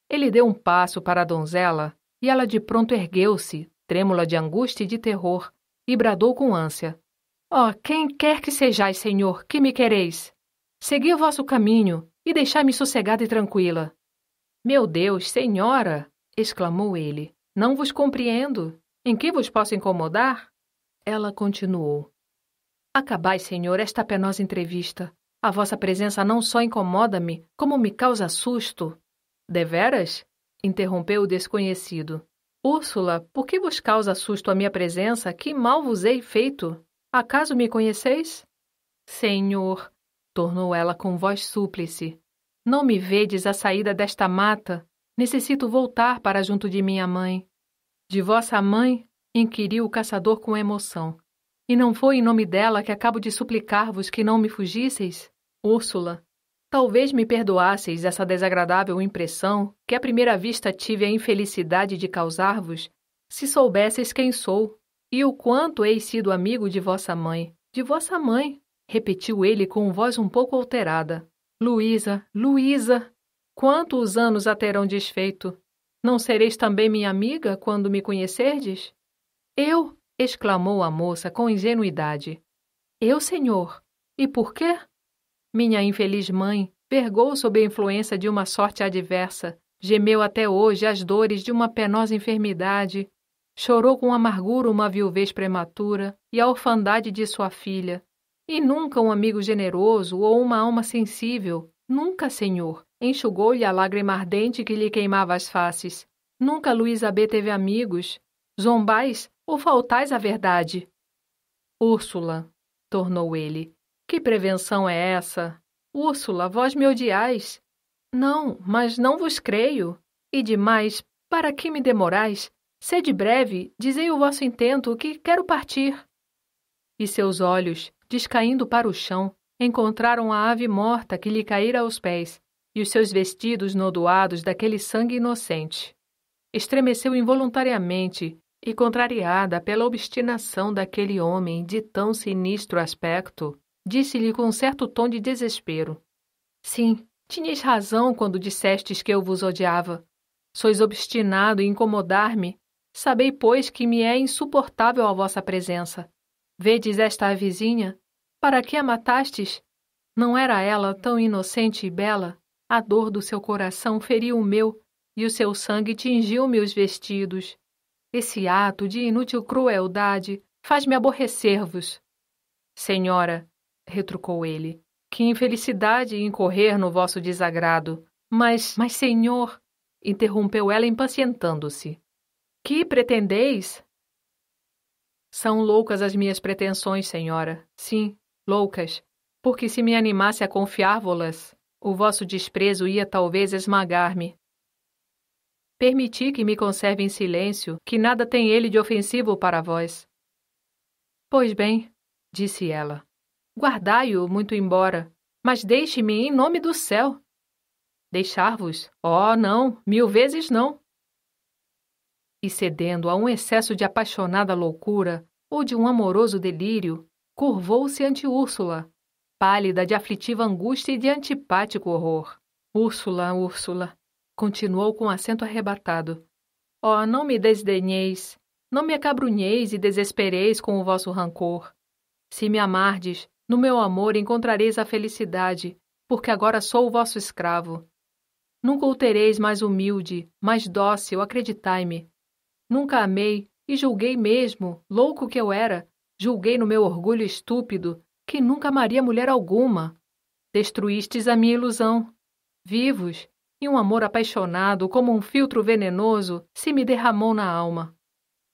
Ele deu um passo para a donzela e ela de pronto ergueu-se, trêmula de angústia e de terror, e bradou com ânsia: Ó, oh, quem quer que sejais, senhor, que me quereis? Segui o vosso caminho e deixai-me sossegada e tranquila. Meu Deus, senhora! exclamou ele. Não vos compreendo. Em que vos posso incomodar? Ela continuou. Acabai, senhor, esta penosa entrevista. A vossa presença não só incomoda-me, como me causa susto. Deveras? interrompeu o desconhecido. Úrsula, por que vos causa susto a minha presença que mal vos hei feito? Acaso me conheceis? Senhor, tornou ela com voz súplice, não me vedes à saída desta mata. Necessito voltar para junto de minha mãe. De vossa mãe? inquiriu o caçador com emoção. E não foi em nome dela que acabo de suplicar-vos que não me fugisseis? Úrsula, talvez me perdoasseis essa desagradável impressão que à primeira vista tive a infelicidade de causar-vos, se soubesseis quem sou e o quanto hei sido amigo de vossa mãe. De vossa mãe, repetiu ele com voz um pouco alterada. Luísa, Luísa, quanto os anos a terão desfeito? Não sereis também minha amiga quando me conhecerdes? Eu? exclamou a moça com ingenuidade. Eu, senhor? E por quê? Minha infeliz mãe vergou sob a influência de uma sorte adversa, gemeu até hoje as dores de uma penosa enfermidade, chorou com amargura uma viuvez prematura e a orfandade de sua filha. E nunca um amigo generoso ou uma alma sensível, nunca, senhor, enxugou-lhe a lágrima ardente que lhe queimava as faces. Nunca Luísa B teve amigos. Zombais ou faltais à verdade? Úrsula, tornou ele, que prevenção é essa? Úrsula, vós me odiais. Não, mas não vos creio. E demais, para que me demorais? Sede breve, dizei o vosso intento, que quero partir. E seus olhos, descaindo para o chão, encontraram a ave morta que lhe caíra aos pés, e os seus vestidos nodoados daquele sangue inocente. Estremeceu involuntariamente e contrariada pela obstinação daquele homem de tão sinistro aspecto, disse-lhe com um certo tom de desespero: Sim, tinhas razão quando dissestes que eu vos odiava. Sois obstinado em incomodar-me. Sabei, pois, que me é insuportável a vossa presença. Vedes esta vizinha? Para que a matastes? Não era ela tão inocente e bela? A dor do seu coração feriu o meu, e o seu sangue tingiu-me os vestidos, esse ato de inútil crueldade faz-me aborrecer-vos. Senhora, retrucou ele, que infelicidade incorrer no vosso desagrado. Mas, mas, senhor, interrompeu ela impacientando-se. Que pretendeis? São loucas as minhas pretensões, senhora. Sim, loucas. Porque se me animasse a confiar vos las o vosso desprezo ia talvez esmagar-me, Permiti que me conserve em silêncio, que nada tem ele de ofensivo para vós. Pois bem, disse ela, guardai-o muito embora, mas deixe-me em nome do céu. Deixar-vos? Oh, não, mil vezes não. E cedendo a um excesso de apaixonada loucura ou de um amoroso delírio, curvou-se ante Úrsula, pálida de aflitiva angústia e de antipático horror. Úrsula, Úrsula, continuou com acento arrebatado. Oh, não me desdenheis, não me acabrunheis e desespereis com o vosso rancor. Se me amardes, no meu amor encontrareis a felicidade, porque agora sou o vosso escravo. Nunca o tereis mais humilde, mais dócil, acreditai-me. Nunca amei, e julguei mesmo, louco que eu era, julguei no meu orgulho estúpido, que nunca amaria mulher alguma. Destruístes a minha ilusão. Vivos, e um amor apaixonado como um filtro venenoso se me derramou na alma.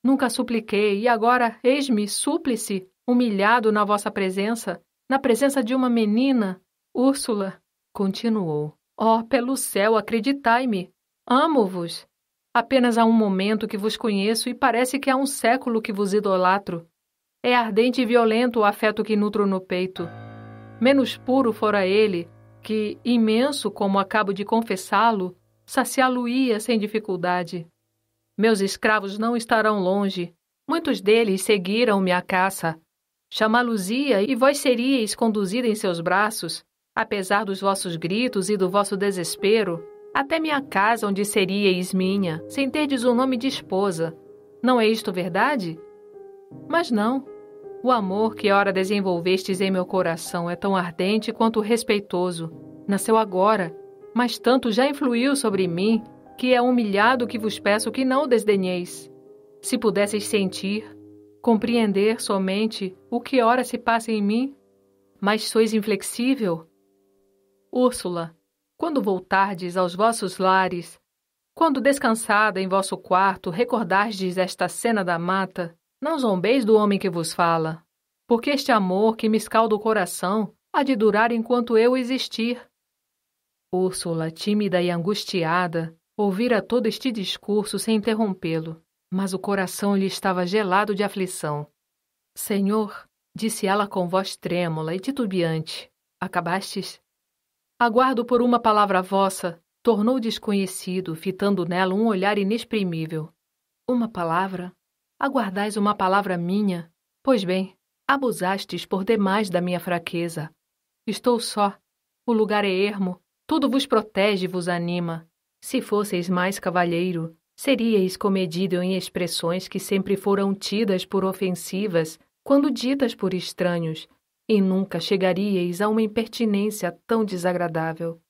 Nunca supliquei e agora eis-me súplice, humilhado na vossa presença, na presença de uma menina, Úrsula, continuou. Oh, pelo céu, acreditai-me! Amo-vos! Apenas há um momento que vos conheço e parece que há um século que vos idolatro. É ardente e violento o afeto que nutro no peito. Menos puro fora ele, que, imenso como acabo de confessá-lo, saciá-lo-ia sem dificuldade. Meus escravos não estarão longe. Muitos deles seguiram-me à caça. Chamá-los-ia e vós seríeis conduzida em seus braços, apesar dos vossos gritos e do vosso desespero, até minha casa onde seríeis minha, sem terdes o nome de esposa. Não é isto verdade? Mas não. O amor que ora desenvolvestes em meu coração é tão ardente quanto respeitoso. Nasceu agora, mas tanto já influiu sobre mim que é humilhado que vos peço que não o desdenheis. Se pudesseis sentir, compreender somente o que ora se passa em mim, mas sois inflexível. Úrsula, quando voltardes aos vossos lares, quando descansada em vosso quarto recordardes esta cena da mata, não zombeis do homem que vos fala, porque este amor que me escalda o coração há de durar enquanto eu existir. Úrsula, tímida e angustiada, ouvira todo este discurso sem interrompê-lo, mas o coração lhe estava gelado de aflição. Senhor, disse ela com voz trêmula e titubeante, acabastes? Aguardo por uma palavra vossa, tornou desconhecido, fitando nela um olhar inexprimível. Uma palavra? Aguardais uma palavra minha? Pois bem, abusastes por demais da minha fraqueza. Estou só. O lugar é ermo. Tudo vos protege e vos anima. Se fosseis mais cavalheiro, seríeis comedido em expressões que sempre foram tidas por ofensivas quando ditas por estranhos, e nunca chegaríeis a uma impertinência tão desagradável.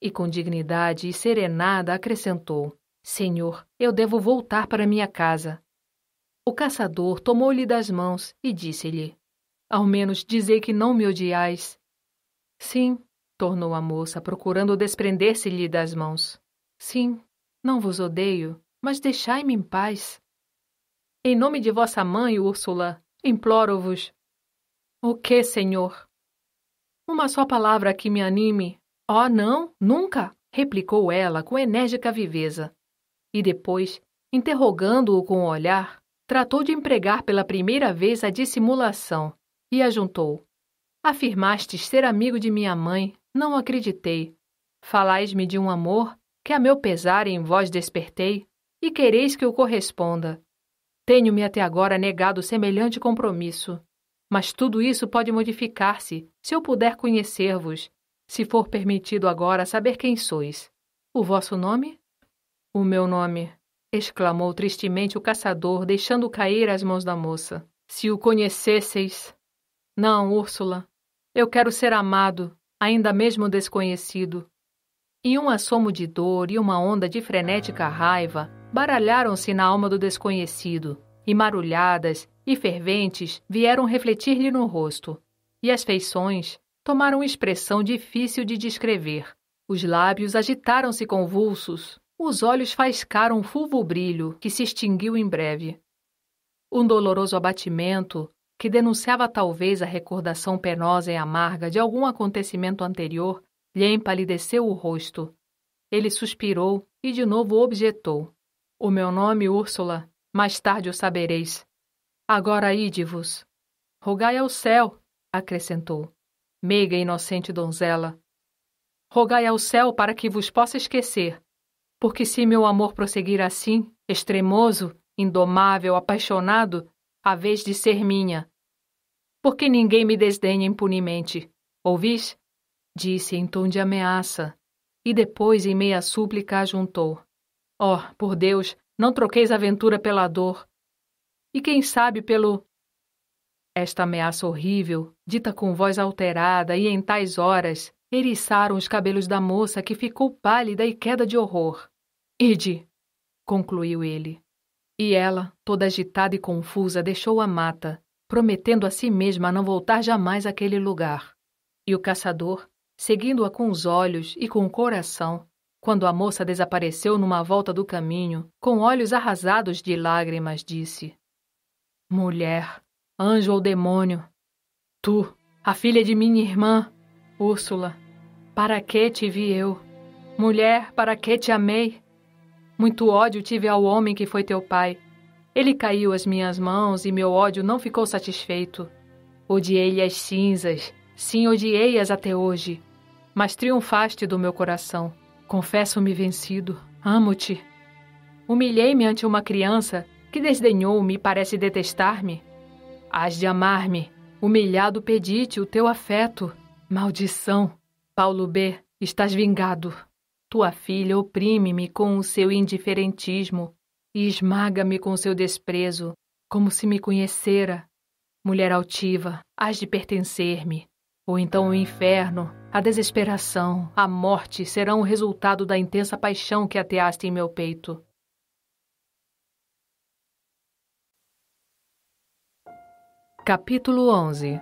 E com dignidade e serenada acrescentou: Senhor, eu devo voltar para minha casa. O caçador tomou-lhe das mãos e disse-lhe: Ao menos dizei que não me odiais. Sim, tornou a moça, procurando desprender-se-lhe das mãos. Sim, não vos odeio, mas deixai-me em paz. Em nome de vossa mãe, Úrsula, imploro-vos. O que, senhor? Uma só palavra que me anime. Oh, não, nunca! replicou ela com enérgica viveza. E depois, interrogando-o com o olhar, tratou de empregar pela primeira vez a dissimulação e ajuntou: Afirmastes ser amigo de minha mãe, não acreditei. Falais-me de um amor que a meu pesar em vós despertei e quereis que eu corresponda. Tenho-me até agora negado semelhante compromisso. Mas tudo isso pode modificar-se se eu puder conhecer-vos, se for permitido agora saber quem sois. O vosso nome? O meu nome exclamou tristemente o caçador, deixando cair as mãos da moça. Se o conhecesseis. Não, Úrsula. Eu quero ser amado, ainda mesmo desconhecido. E um assomo de dor e uma onda de frenética raiva baralharam-se na alma do desconhecido, e marulhadas e ferventes vieram refletir-lhe no rosto. E as feições tomaram expressão difícil de descrever. Os lábios agitaram-se convulsos, os olhos faiscaram um fulvo brilho que se extinguiu em breve. Um doloroso abatimento que denunciava talvez a recordação penosa e amarga de algum acontecimento anterior, lhe empalideceu o rosto. Ele suspirou e de novo objetou. O meu nome, Úrsula, mais tarde o sabereis. Agora ide-vos. Rogai ao céu, acrescentou. Meiga e inocente donzela. Rogai ao céu para que vos possa esquecer, porque se meu amor prosseguir assim, extremoso, indomável, apaixonado, a vez de ser minha. Porque ninguém me desdenha impunemente. Ouvis? Disse em tom de ameaça. E depois, em meia súplica, ajuntou: Oh, por Deus, não troqueis a ventura pela dor. E quem sabe pelo. Esta ameaça horrível, dita com voz alterada e em tais horas, eriçaram os cabelos da moça que ficou pálida e queda de horror. Ide, concluiu ele. E ela, toda agitada e confusa, deixou a mata, prometendo a si mesma não voltar jamais àquele lugar. E o caçador, seguindo-a com os olhos e com o coração, quando a moça desapareceu numa volta do caminho, com olhos arrasados de lágrimas, disse: Mulher, anjo ou demônio, tu, a filha de minha irmã, Úrsula, para que te vi eu? Mulher, para que te amei? Muito ódio tive ao homem que foi teu pai. Ele caiu às minhas mãos e meu ódio não ficou satisfeito. Odiei-lhe as cinzas, sim, odiei-as até hoje. Mas triunfaste do meu coração. Confesso-me vencido. Amo-te. Humilhei-me ante uma criança que desdenhou-me e parece detestar-me. Hás de amar-me. Humilhado pedi-te o teu afeto. Maldição. Paulo B., estás vingado. Tua filha oprime-me com o seu indiferentismo e esmaga-me com seu desprezo, como se me conhecera. Mulher altiva, hás de pertencer-me. Ou então o inferno, a desesperação, a morte serão o resultado da intensa paixão que ateaste em meu peito. Capítulo 11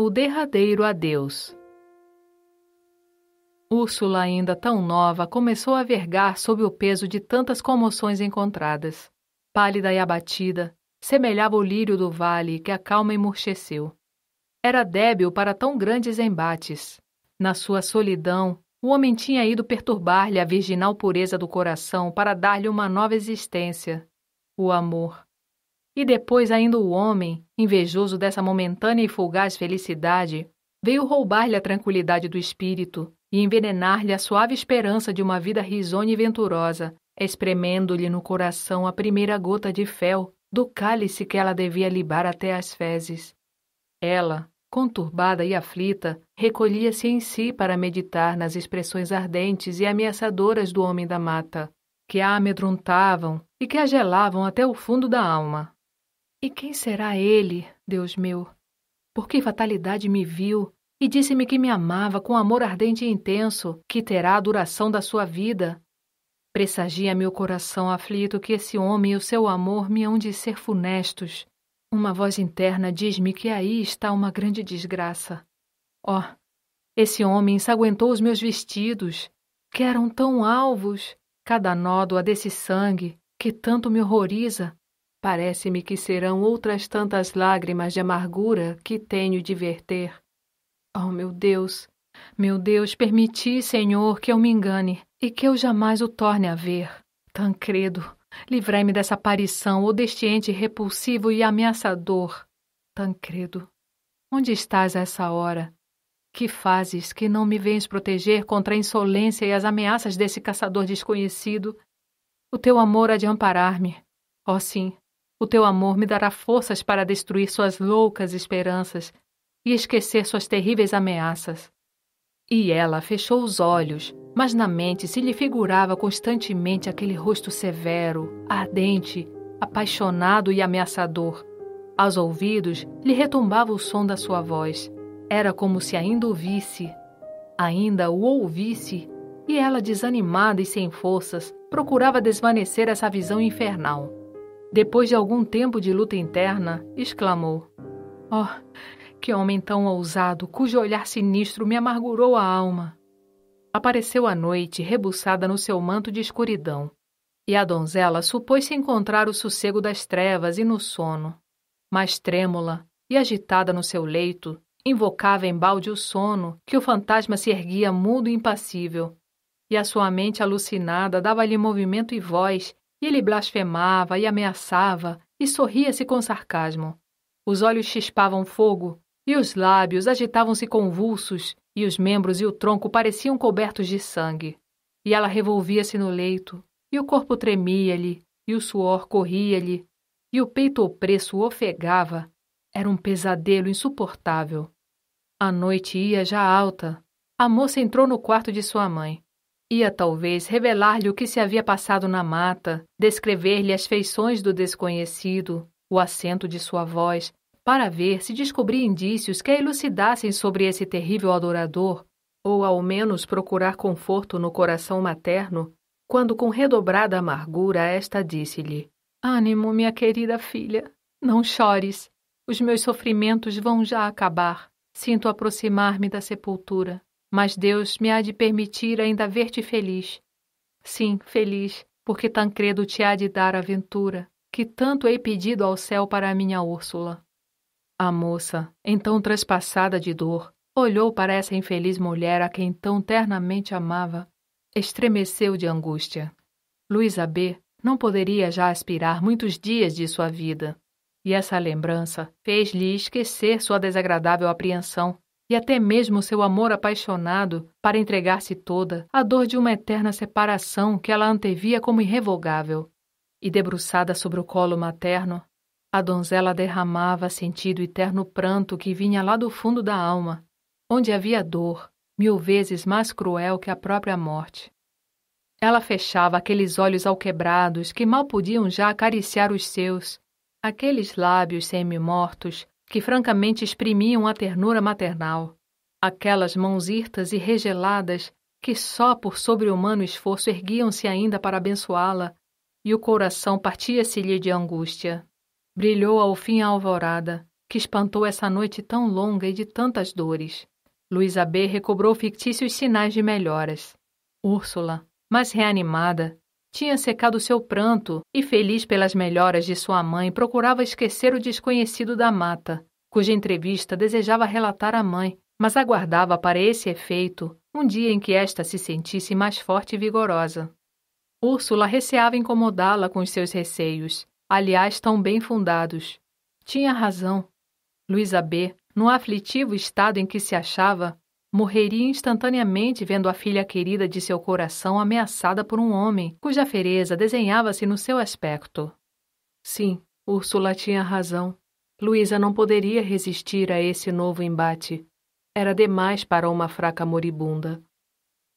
O derradeiro adeus. Úrsula, ainda tão nova, começou a vergar sob o peso de tantas comoções encontradas. Pálida e abatida, semelhava o lírio do vale que a calma emurcheceu. Era débil para tão grandes embates. Na sua solidão, o homem tinha ido perturbar-lhe a virginal pureza do coração para dar-lhe uma nova existência, o amor. E depois ainda o homem, invejoso dessa momentânea e fugaz felicidade, veio roubar-lhe a tranquilidade do espírito, e envenenar-lhe a suave esperança de uma vida risonha e venturosa, espremendo-lhe no coração a primeira gota de fel do cálice que ela devia libar até às fezes. Ela, conturbada e aflita, recolhia-se em si para meditar nas expressões ardentes e ameaçadoras do homem da mata, que a amedrontavam e que a gelavam até o fundo da alma. E quem será ele, Deus meu? Por que fatalidade me viu e disse-me que me amava com amor ardente e intenso, que terá a duração da sua vida. Pressagia meu coração aflito que esse homem e o seu amor me hão de ser funestos. Uma voz interna diz-me que aí está uma grande desgraça. Oh, esse homem ensanguentou os meus vestidos, que eram tão alvos, cada nódoa desse sangue, que tanto me horroriza. Parece-me que serão outras tantas lágrimas de amargura que tenho de verter. Oh, meu Deus! Meu Deus, permiti, Senhor, que eu me engane e que eu jamais o torne a ver. Tancredo, livrai-me dessa aparição ou deste ente repulsivo e ameaçador. Tancredo, onde estás a essa hora? Que fazes que não me vens proteger contra a insolência e as ameaças desse caçador desconhecido? O teu amor há de amparar-me. Oh, sim, o teu amor me dará forças para destruir suas loucas esperanças e esquecer suas terríveis ameaças. E ela fechou os olhos, mas na mente se lhe figurava constantemente aquele rosto severo, ardente, apaixonado e ameaçador. Aos ouvidos lhe retumbava o som da sua voz. Era como se ainda ouvisse, ainda o ouvisse, e ela, desanimada e sem forças, procurava desvanecer essa visão infernal. Depois de algum tempo de luta interna, exclamou: Oh, que homem tão ousado, cujo olhar sinistro me amargurou a alma. Apareceu a noite, rebuçada no seu manto de escuridão, e a donzela supôs-se encontrar o sossego das trevas e no sono. Mas trêmula e agitada no seu leito, invocava em balde o sono, que o fantasma se erguia mudo e impassível, e a sua mente alucinada dava-lhe movimento e voz, e ele blasfemava e ameaçava, e sorria-se com sarcasmo. Os olhos chispavam fogo, e os lábios agitavam-se convulsos, e os membros e o tronco pareciam cobertos de sangue. E ela revolvia-se no leito, e o corpo tremia-lhe, e o suor corria-lhe, e o peito opresso ofegava. Era um pesadelo insuportável. A noite ia já alta. A moça entrou no quarto de sua mãe. Ia talvez revelar-lhe o que se havia passado na mata, descrever-lhe as feições do desconhecido, o acento de sua voz, para ver se descobria indícios que a elucidassem sobre esse terrível adorador, ou ao menos procurar conforto no coração materno, quando com redobrada amargura esta disse-lhe: Ânimo, minha querida filha, não chores. Os meus sofrimentos vão já acabar. Sinto aproximar-me da sepultura, mas Deus me há de permitir ainda ver-te feliz. Sim, feliz, porque Tancredo te há de dar a ventura, que tanto hei pedido ao céu para a minha Úrsula. A moça, então trespassada de dor, olhou para essa infeliz mulher a quem tão ternamente amava. Estremeceu de angústia. Luísa B. não poderia já aspirar muitos dias de sua vida. E essa lembrança fez-lhe esquecer sua desagradável apreensão e até mesmo seu amor apaixonado para entregar-se toda à dor de uma eterna separação que ela antevia como irrevogável. E debruçada sobre o colo materno, a donzela derramava sentido e terno pranto que vinha lá do fundo da alma, onde havia dor, mil vezes mais cruel que a própria morte. Ela fechava aqueles olhos alquebrados que mal podiam já acariciar os seus, aqueles lábios semi-mortos que francamente exprimiam a ternura maternal, aquelas mãos hirtas e regeladas que só por sobre-humano esforço erguiam-se ainda para abençoá-la, e o coração partia-se-lhe de angústia. Brilhou ao fim a alvorada, que espantou essa noite tão longa e de tantas dores. Luísa B. recobrou fictícios sinais de melhoras. Úrsula, mais reanimada, tinha secado seu pranto e, feliz pelas melhoras de sua mãe, procurava esquecer o desconhecido da mata, cuja entrevista desejava relatar à mãe, mas aguardava para esse efeito um dia em que esta se sentisse mais forte e vigorosa. Úrsula receava incomodá-la com os seus receios, aliás tão bem fundados. Tinha razão. Luísa B., no aflitivo estado em que se achava, morreria instantaneamente vendo a filha querida de seu coração ameaçada por um homem cuja fereza desenhava-se no seu aspecto. Sim, Úrsula tinha razão. Luísa não poderia resistir a esse novo embate. Era demais para uma fraca moribunda.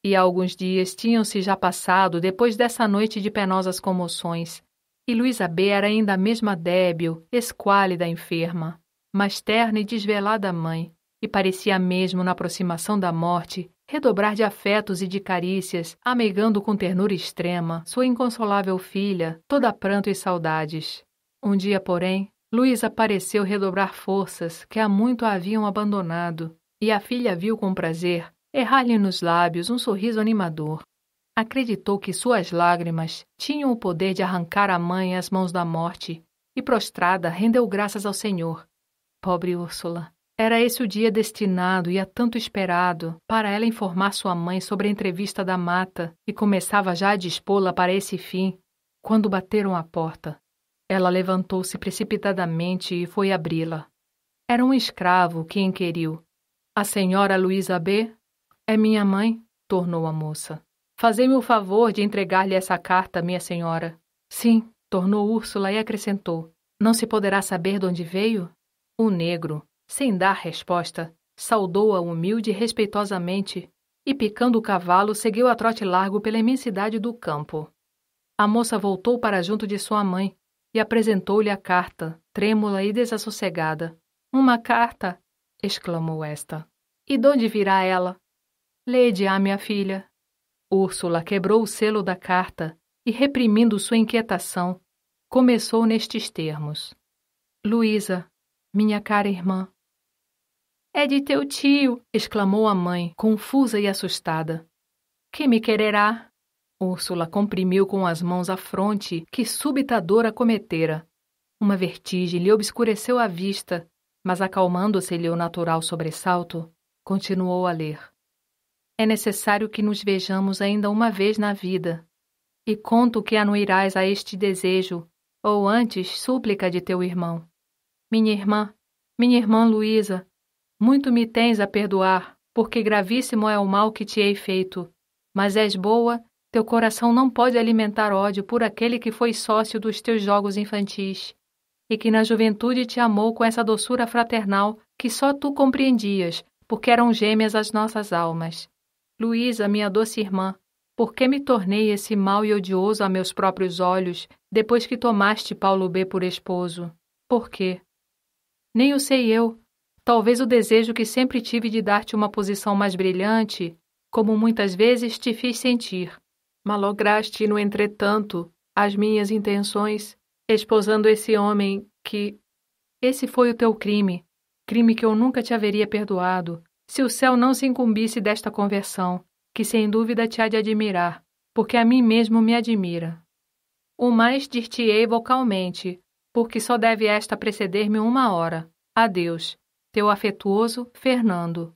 E alguns dias tinham-se já passado depois dessa noite de penosas comoções, e Luísa B era ainda a mesma débil, esquálida enferma, mas terna e desvelada mãe, e parecia mesmo na aproximação da morte redobrar de afetos e de carícias, amegando com ternura extrema sua inconsolável filha, toda pranto e saudades. Um dia, porém, Luísa pareceu redobrar forças que há muito a haviam abandonado, e a filha viu com prazer errar-lhe nos lábios um sorriso animador acreditou que suas lágrimas tinham o poder de arrancar a mãe às mãos da morte e, prostrada, rendeu graças ao Senhor. Pobre Úrsula. Era esse o dia destinado e a tanto esperado para ela informar sua mãe sobre a entrevista da mata e começava já a dispô-la para esse fim, quando bateram à porta. Ela levantou-se precipitadamente e foi abri-la. Era um escravo que inquiriu. A senhora Luísa B. é minha mãe? tornou a moça. Fazei-me o favor de entregar-lhe essa carta, minha senhora. Sim, tornou Úrsula e acrescentou: Não se poderá saber de onde veio? O negro, sem dar resposta, saudou-a humilde e respeitosamente e, picando o cavalo, seguiu a trote largo pela imensidade do campo. A moça voltou para junto de sua mãe e apresentou-lhe a carta, trêmula e desassossegada. Uma carta! exclamou esta. E de onde virá ela? Lede-a, minha filha, Úrsula quebrou o selo da carta e, reprimindo sua inquietação, começou nestes termos: Luísa, minha cara irmã. É de teu tio! exclamou a mãe, confusa e assustada. Que me quererá? Úrsula comprimiu com as mãos a fronte que súbita dor acometera. Uma vertigem lhe obscureceu a vista, mas acalmando-se-lhe o natural sobressalto, continuou a ler. É necessário que nos vejamos ainda uma vez na vida. E conto que anuirás a este desejo, ou antes, súplica de teu irmão. Minha irmã, minha irmã Luísa, muito me tens a perdoar, porque gravíssimo é o mal que te hei feito. Mas és boa, teu coração não pode alimentar ódio por aquele que foi sócio dos teus jogos infantis, e que na juventude te amou com essa doçura fraternal que só tu compreendias, porque eram gêmeas as nossas almas. Luísa, minha doce irmã, por que me tornei esse mal e odioso a meus próprios olhos, depois que tomaste Paulo B por esposo? Por quê? Nem o sei eu. Talvez o desejo que sempre tive de dar-te uma posição mais brilhante, como muitas vezes te fiz sentir. Malograste, no entretanto, as minhas intenções, esposando esse homem que. Esse foi o teu crime, crime que eu nunca te haveria perdoado se o céu não se incumbisse desta conversão, que sem dúvida te há de admirar, porque a mim mesmo me admira. O mais dir-te-ei vocalmente, porque só deve esta preceder-me uma hora. Adeus. Teu afetuoso Fernando.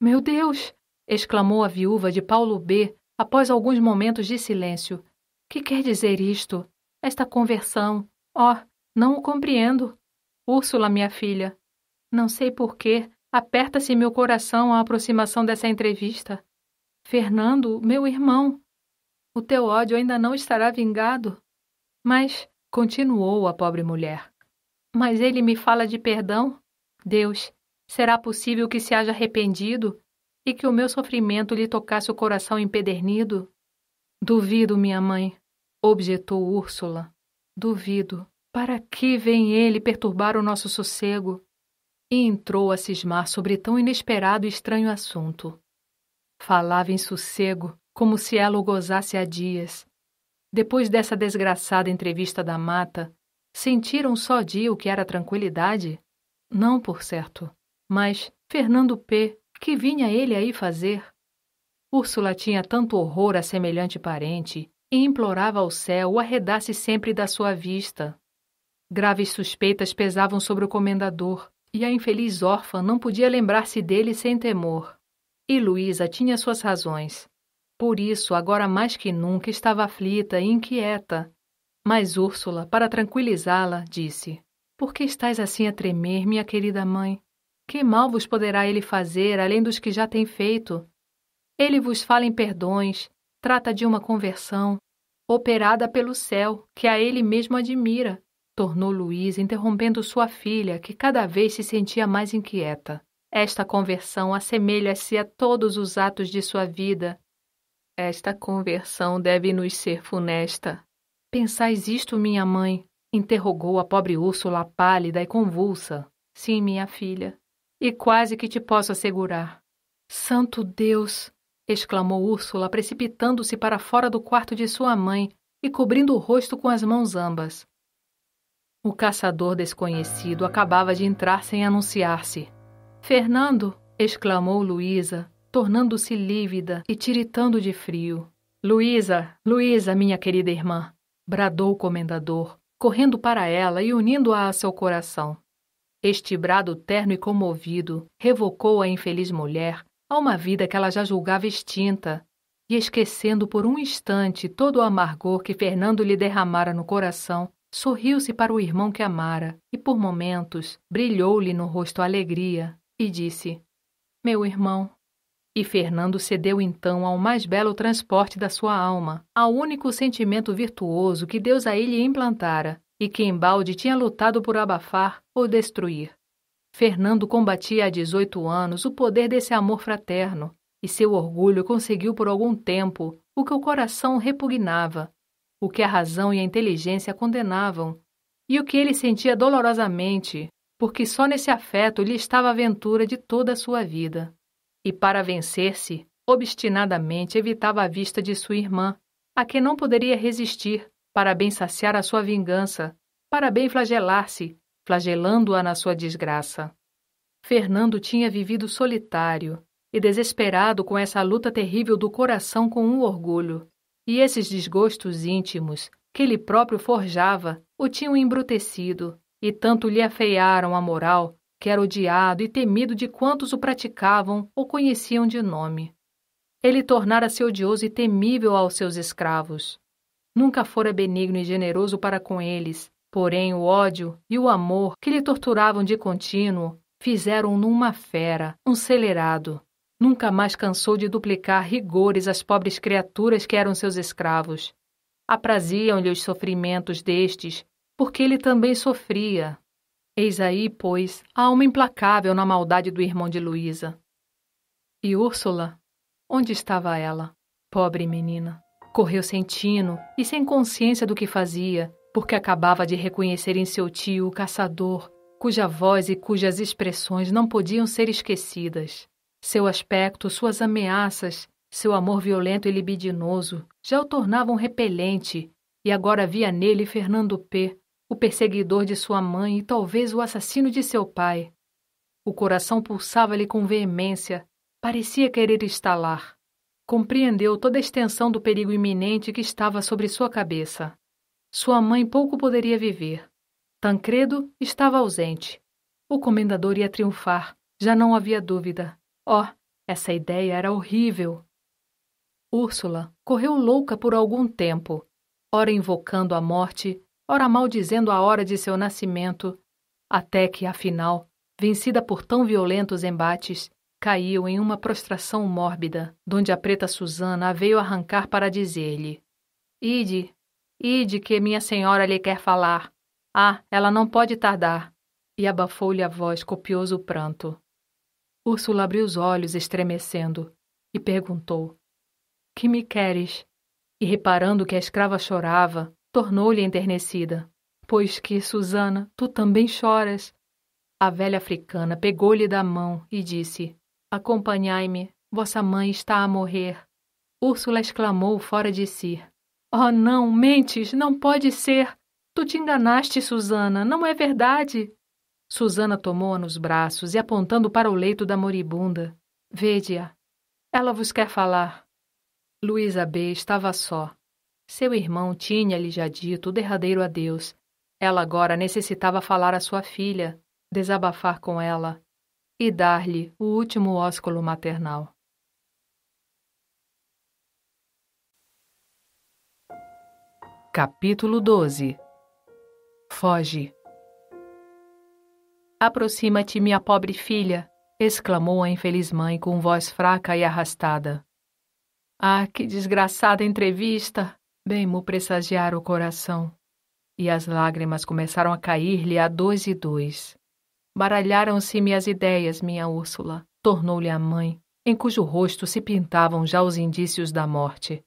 Meu Deus! exclamou a viúva de Paulo B. após alguns momentos de silêncio. Que quer dizer isto? Esta conversão? Oh, não o compreendo. Úrsula, minha filha. Não sei por quê. Aperta-se meu coração à aproximação dessa entrevista. Fernando, meu irmão, o teu ódio ainda não estará vingado. Mas, continuou a pobre mulher, mas ele me fala de perdão? Deus, será possível que se haja arrependido e que o meu sofrimento lhe tocasse o coração empedernido? Duvido, minha mãe, objetou Úrsula. Duvido. Para que vem ele perturbar o nosso sossego? e entrou a cismar sobre tão inesperado e estranho assunto. Falava em sossego, como se ela o gozasse há dias. Depois dessa desgraçada entrevista da mata, sentiram só dia o que era tranquilidade? Não, por certo. Mas Fernando P., que vinha ele aí fazer? Úrsula tinha tanto horror a semelhante parente e implorava ao céu o arredasse sempre da sua vista. Graves suspeitas pesavam sobre o comendador, e a infeliz órfã não podia lembrar-se dele sem temor. E Luísa tinha suas razões. Por isso, agora mais que nunca, estava aflita e inquieta. Mas Úrsula, para tranquilizá-la, disse: Por que estás assim a tremer, minha querida mãe? Que mal vos poderá ele fazer além dos que já tem feito? Ele vos fala em perdões, trata de uma conversão, operada pelo céu, que a ele mesmo admira tornou Luiz, interrompendo sua filha, que cada vez se sentia mais inquieta. Esta conversão assemelha-se a todos os atos de sua vida. Esta conversão deve nos ser funesta. Pensais isto, minha mãe? interrogou a pobre Úrsula pálida e convulsa. Sim, minha filha. E quase que te posso assegurar. Santo Deus! exclamou Úrsula, precipitando-se para fora do quarto de sua mãe e cobrindo o rosto com as mãos ambas. O caçador desconhecido acabava de entrar sem anunciar-se. Fernando! exclamou Luísa, tornando-se lívida e tiritando de frio. Luísa, Luísa, minha querida irmã! bradou o comendador, correndo para ela e unindo-a a seu coração. Este brado terno e comovido revocou a infeliz mulher a uma vida que ela já julgava extinta, e esquecendo por um instante todo o amargor que Fernando lhe derramara no coração, Sorriu-se para o irmão que amara e, por momentos, brilhou-lhe no rosto a alegria e disse: Meu irmão. E Fernando cedeu então ao mais belo transporte da sua alma, ao único sentimento virtuoso que Deus a ele implantara e que embalde tinha lutado por abafar ou destruir. Fernando combatia há 18 anos o poder desse amor fraterno e seu orgulho conseguiu por algum tempo o que o coração repugnava o que a razão e a inteligência condenavam, e o que ele sentia dolorosamente, porque só nesse afeto lhe estava a aventura de toda a sua vida. E para vencer-se, obstinadamente evitava a vista de sua irmã, a quem não poderia resistir, para bem saciar a sua vingança, para bem flagelar-se, flagelando-a na sua desgraça. Fernando tinha vivido solitário e desesperado com essa luta terrível do coração com o orgulho, e esses desgostos íntimos, que ele próprio forjava, o tinham embrutecido, e tanto lhe afeiaram a moral que era odiado e temido de quantos o praticavam ou conheciam de nome. Ele tornara-se odioso e temível aos seus escravos. Nunca fora benigno e generoso para com eles, porém o ódio e o amor que lhe torturavam de contínuo fizeram-no uma fera, um celerado, nunca mais cansou de duplicar rigores às pobres criaturas que eram seus escravos. Apraziam-lhe os sofrimentos destes, porque ele também sofria. Eis aí, pois, a alma implacável na maldade do irmão de Luísa. E Úrsula? Onde estava ela? Pobre menina. Correu sentindo e sem consciência do que fazia, porque acabava de reconhecer em seu tio o caçador, cuja voz e cujas expressões não podiam ser esquecidas. Seu aspecto, suas ameaças, seu amor violento e libidinoso já o tornavam repelente, e agora via nele Fernando P., o perseguidor de sua mãe e talvez o assassino de seu pai. O coração pulsava-lhe com veemência, parecia querer estalar. Compreendeu toda a extensão do perigo iminente que estava sobre sua cabeça. Sua mãe pouco poderia viver. Tancredo estava ausente. O comendador ia triunfar, já não havia dúvida. Oh, essa ideia era horrível! Úrsula correu louca por algum tempo, ora invocando a morte, ora maldizendo a hora de seu nascimento, até que, afinal, vencida por tão violentos embates, caiu em uma prostração mórbida, donde a preta Susana a veio arrancar para dizer-lhe: Ide, ide, que minha senhora lhe quer falar. Ah, ela não pode tardar. E abafou-lhe a voz copioso pranto. Úrsula abriu os olhos, estremecendo, e perguntou: Que me queres? E reparando que a escrava chorava, tornou-lhe enternecida: Pois que, Susana, tu também choras. A velha africana pegou-lhe da mão e disse: Acompanhai-me, vossa mãe está a morrer. Úrsula exclamou fora de si: Oh, não, mentes, não pode ser! Tu te enganaste, Susana, não é verdade! Susana tomou-a nos braços e, apontando para o leito da moribunda, vede-a. Ela vos quer falar. Luísa B. estava só. Seu irmão tinha-lhe já dito o derradeiro adeus. Ela agora necessitava falar à sua filha, desabafar com ela e dar-lhe o último ósculo maternal. Capítulo 12 Foge Aproxima-te, minha pobre filha! exclamou a infeliz mãe com voz fraca e arrastada. Ah, que desgraçada entrevista! Bem mo pressagiara o coração. E as lágrimas começaram a cair-lhe a dois e dois. Baralharam-se-me as ideias, minha Úrsula, tornou-lhe a mãe, em cujo rosto se pintavam já os indícios da morte.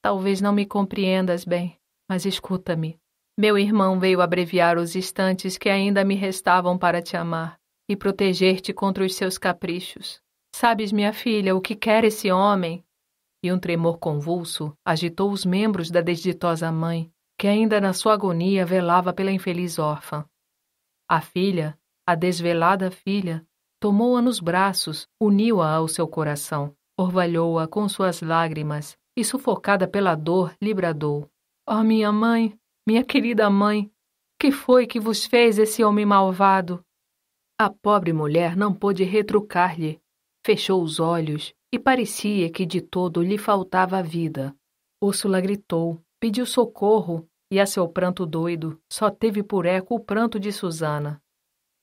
Talvez não me compreendas bem, mas escuta-me. Meu irmão veio abreviar os instantes que ainda me restavam para te amar e proteger-te contra os seus caprichos. Sabes, minha filha, o que quer esse homem? E um tremor convulso agitou os membros da desditosa mãe, que ainda na sua agonia velava pela infeliz órfã. A filha, a desvelada filha, tomou-a nos braços, uniu-a ao seu coração, orvalhou-a com suas lágrimas e, sufocada pela dor, libradou: Ó oh, minha mãe, minha querida mãe, que foi que vos fez esse homem malvado? A pobre mulher não pôde retrucar-lhe. Fechou os olhos e parecia que de todo lhe faltava a vida. Úrsula gritou, pediu socorro e a seu pranto doido só teve por eco o pranto de Susana.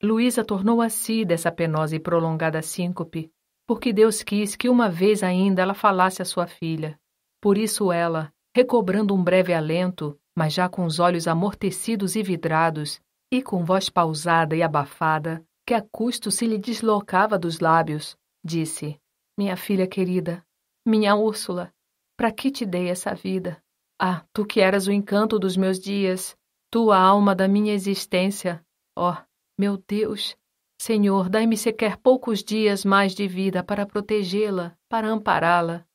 Luísa tornou a si dessa penosa e prolongada síncope, porque Deus quis que uma vez ainda ela falasse à sua filha. Por isso ela, recobrando um breve alento, mas já com os olhos amortecidos e vidrados, e com voz pausada e abafada, que a custo se lhe deslocava dos lábios, disse: Minha filha querida, minha Úrsula, para que te dei essa vida? Ah, tu que eras o encanto dos meus dias, tu a alma da minha existência. Oh, meu Deus! Senhor, dai-me sequer poucos dias mais de vida para protegê-la, para ampará-la.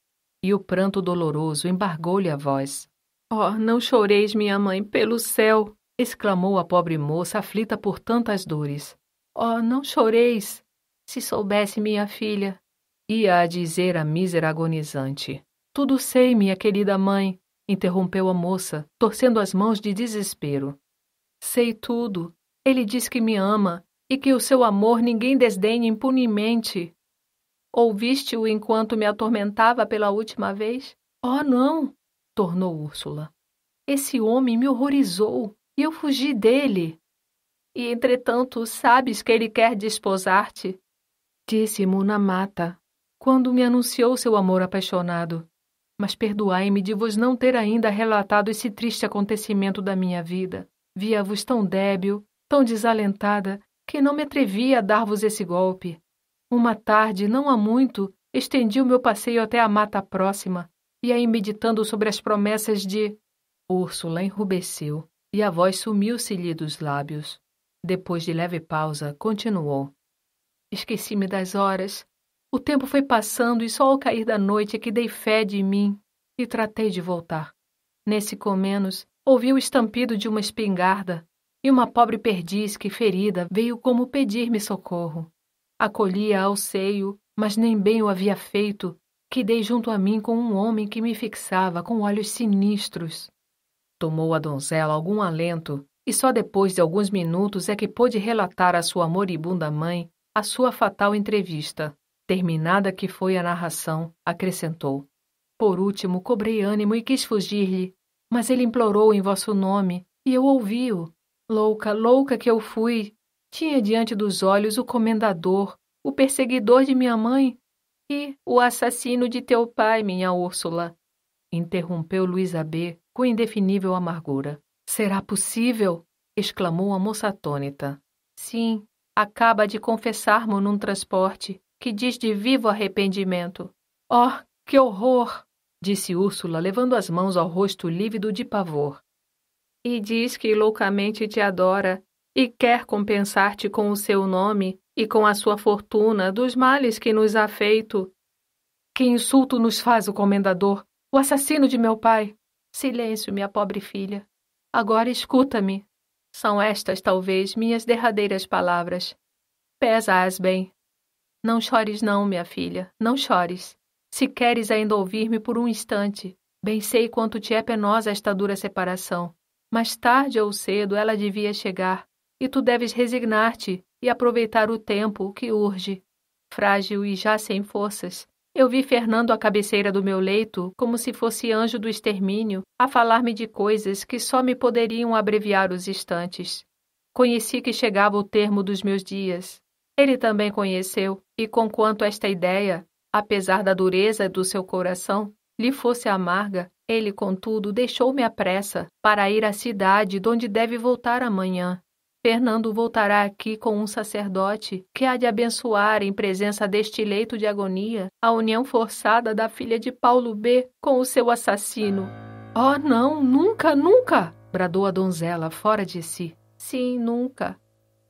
E o pranto doloroso embargou-lhe a voz. Oh, não choreis, minha mãe, pelo céu! exclamou a pobre moça, aflita por tantas dores. Oh, não choreis! Se soubesse, minha filha! Ia a dizer a mísera agonizante. Tudo sei, minha querida mãe, interrompeu a moça, torcendo as mãos de desespero. Sei tudo. Ele diz que me ama e que o seu amor ninguém desdenha impunemente. Ouviste-o enquanto me atormentava pela última vez? Oh, não! tornou Úrsula. Esse homem me horrorizou e eu fugi dele. E, entretanto, sabes que ele quer desposar-te? Disse mata quando me anunciou seu amor apaixonado. Mas perdoai-me de vos não ter ainda relatado esse triste acontecimento da minha vida. Via-vos tão débil, tão desalentada, que não me atrevi a dar-vos esse golpe. Uma tarde, não há muito, estendi o meu passeio até a mata próxima e aí meditando sobre as promessas de. Úrsula enrubesceu e a voz sumiu-se-lhe dos lábios. Depois de leve pausa, continuou: Esqueci-me das horas. O tempo foi passando e só ao cair da noite é que dei fé de mim e tratei de voltar. Nesse comenos, ouvi o estampido de uma espingarda e uma pobre perdiz que, ferida, veio como pedir-me socorro. Acolhi-a ao seio, mas nem bem o havia feito que dei junto a mim com um homem que me fixava com olhos sinistros. Tomou a donzela algum alento, e só depois de alguns minutos é que pôde relatar à sua moribunda mãe a sua fatal entrevista. Terminada que foi a narração, acrescentou. Por último, cobrei ânimo e quis fugir-lhe, mas ele implorou em vosso nome, e eu ouvi-o. Louca, louca que eu fui! Tinha diante dos olhos o comendador, o perseguidor de minha mãe, e o assassino de teu pai, minha Úrsula, interrompeu Luísa B com indefinível amargura. Será possível? exclamou a moça atônita. Sim, acaba de confessar-mo num transporte que diz de vivo arrependimento. Oh, que horror! disse Úrsula, levando as mãos ao rosto lívido de pavor. E diz que loucamente te adora e quer compensar-te com o seu nome e com a sua fortuna dos males que nos há feito. Que insulto nos faz o comendador, o assassino de meu pai! Silêncio, minha pobre filha. Agora escuta-me. São estas, talvez, minhas derradeiras palavras. Pesa-as bem. Não chores, não, minha filha, não chores. Se queres ainda ouvir-me por um instante, bem sei quanto te é penosa esta dura separação. Mais tarde ou cedo ela devia chegar, e tu deves resignar-te e aproveitar o tempo que urge. Frágil e já sem forças, eu vi Fernando à cabeceira do meu leito, como se fosse anjo do extermínio, a falar-me de coisas que só me poderiam abreviar os instantes. Conheci que chegava o termo dos meus dias. Ele também conheceu, e conquanto esta ideia, apesar da dureza do seu coração, lhe fosse amarga, ele, contudo, deixou-me à pressa para ir à cidade, donde deve voltar amanhã. Fernando voltará aqui com um sacerdote que há de abençoar, em presença deste leito de agonia, a união forçada da filha de Paulo B com o seu assassino. Ah. Oh, não, nunca, nunca! bradou a donzela, fora de si. Sim, nunca,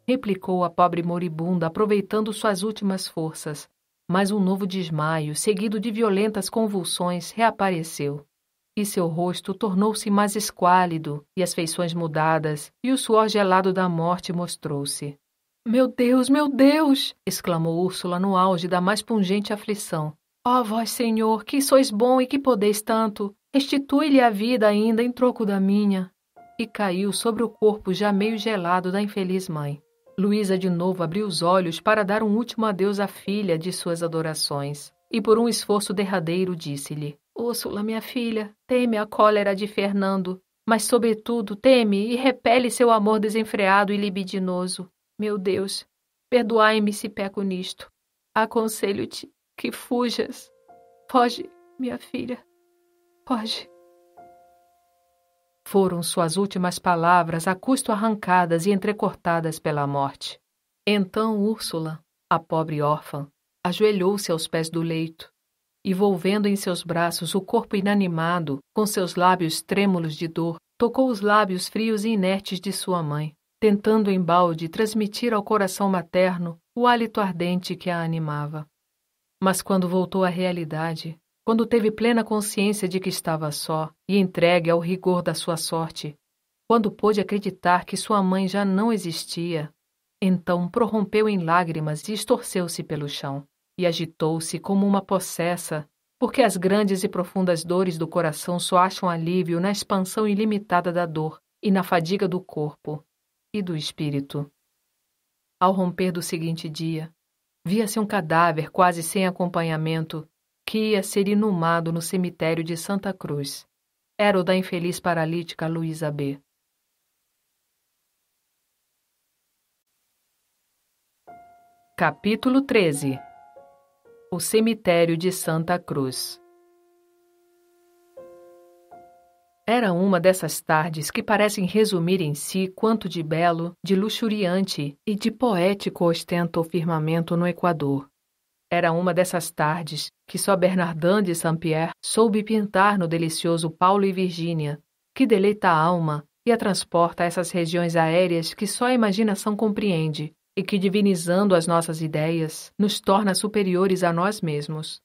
replicou a pobre moribunda, aproveitando suas últimas forças. Mas um novo desmaio, seguido de violentas convulsões, reapareceu e seu rosto tornou-se mais esquálido, e as feições mudadas, e o suor gelado da morte mostrou-se. Meu Deus, meu Deus! exclamou Úrsula no auge da mais pungente aflição. Ó oh, vós, Senhor, que sois bom e que podeis tanto, restitui-lhe a vida ainda em troco da minha. E caiu sobre o corpo já meio gelado da infeliz mãe. Luísa de novo abriu os olhos para dar um último adeus à filha de suas adorações, e por um esforço derradeiro disse-lhe: Úrsula, minha filha, teme a cólera de Fernando, mas, sobretudo, teme e repele seu amor desenfreado e libidinoso. Meu Deus, perdoai-me se peco nisto. Aconselho-te que fujas. Foge, minha filha, foge. Foram suas últimas palavras a custo arrancadas e entrecortadas pela morte. Então Úrsula, a pobre órfã, ajoelhou-se aos pés do leito e, volvendo em seus braços o corpo inanimado, com seus lábios trêmulos de dor, tocou os lábios frios e inertes de sua mãe, tentando embalde transmitir ao coração materno o hálito ardente que a animava. Mas quando voltou à realidade, quando teve plena consciência de que estava só e entregue ao rigor da sua sorte, quando pôde acreditar que sua mãe já não existia, então prorrompeu em lágrimas e estorceu-se pelo chão e agitou-se como uma possessa, porque as grandes e profundas dores do coração só acham alívio na expansão ilimitada da dor e na fadiga do corpo e do espírito. Ao romper do seguinte dia, via-se um cadáver quase sem acompanhamento que ia ser inumado no cemitério de Santa Cruz. Era o da infeliz paralítica Luísa B. Capítulo 13 o cemitério de Santa Cruz. Era uma dessas tardes que parecem resumir em si quanto de belo, de luxuriante e de poético ostenta o firmamento no Equador. Era uma dessas tardes que só Bernardin de Saint-Pierre soube pintar no delicioso Paulo e Virgínia, que deleita a alma e a transporta a essas regiões aéreas que só a imaginação compreende, e que, divinizando as nossas ideias, nos torna superiores a nós mesmos.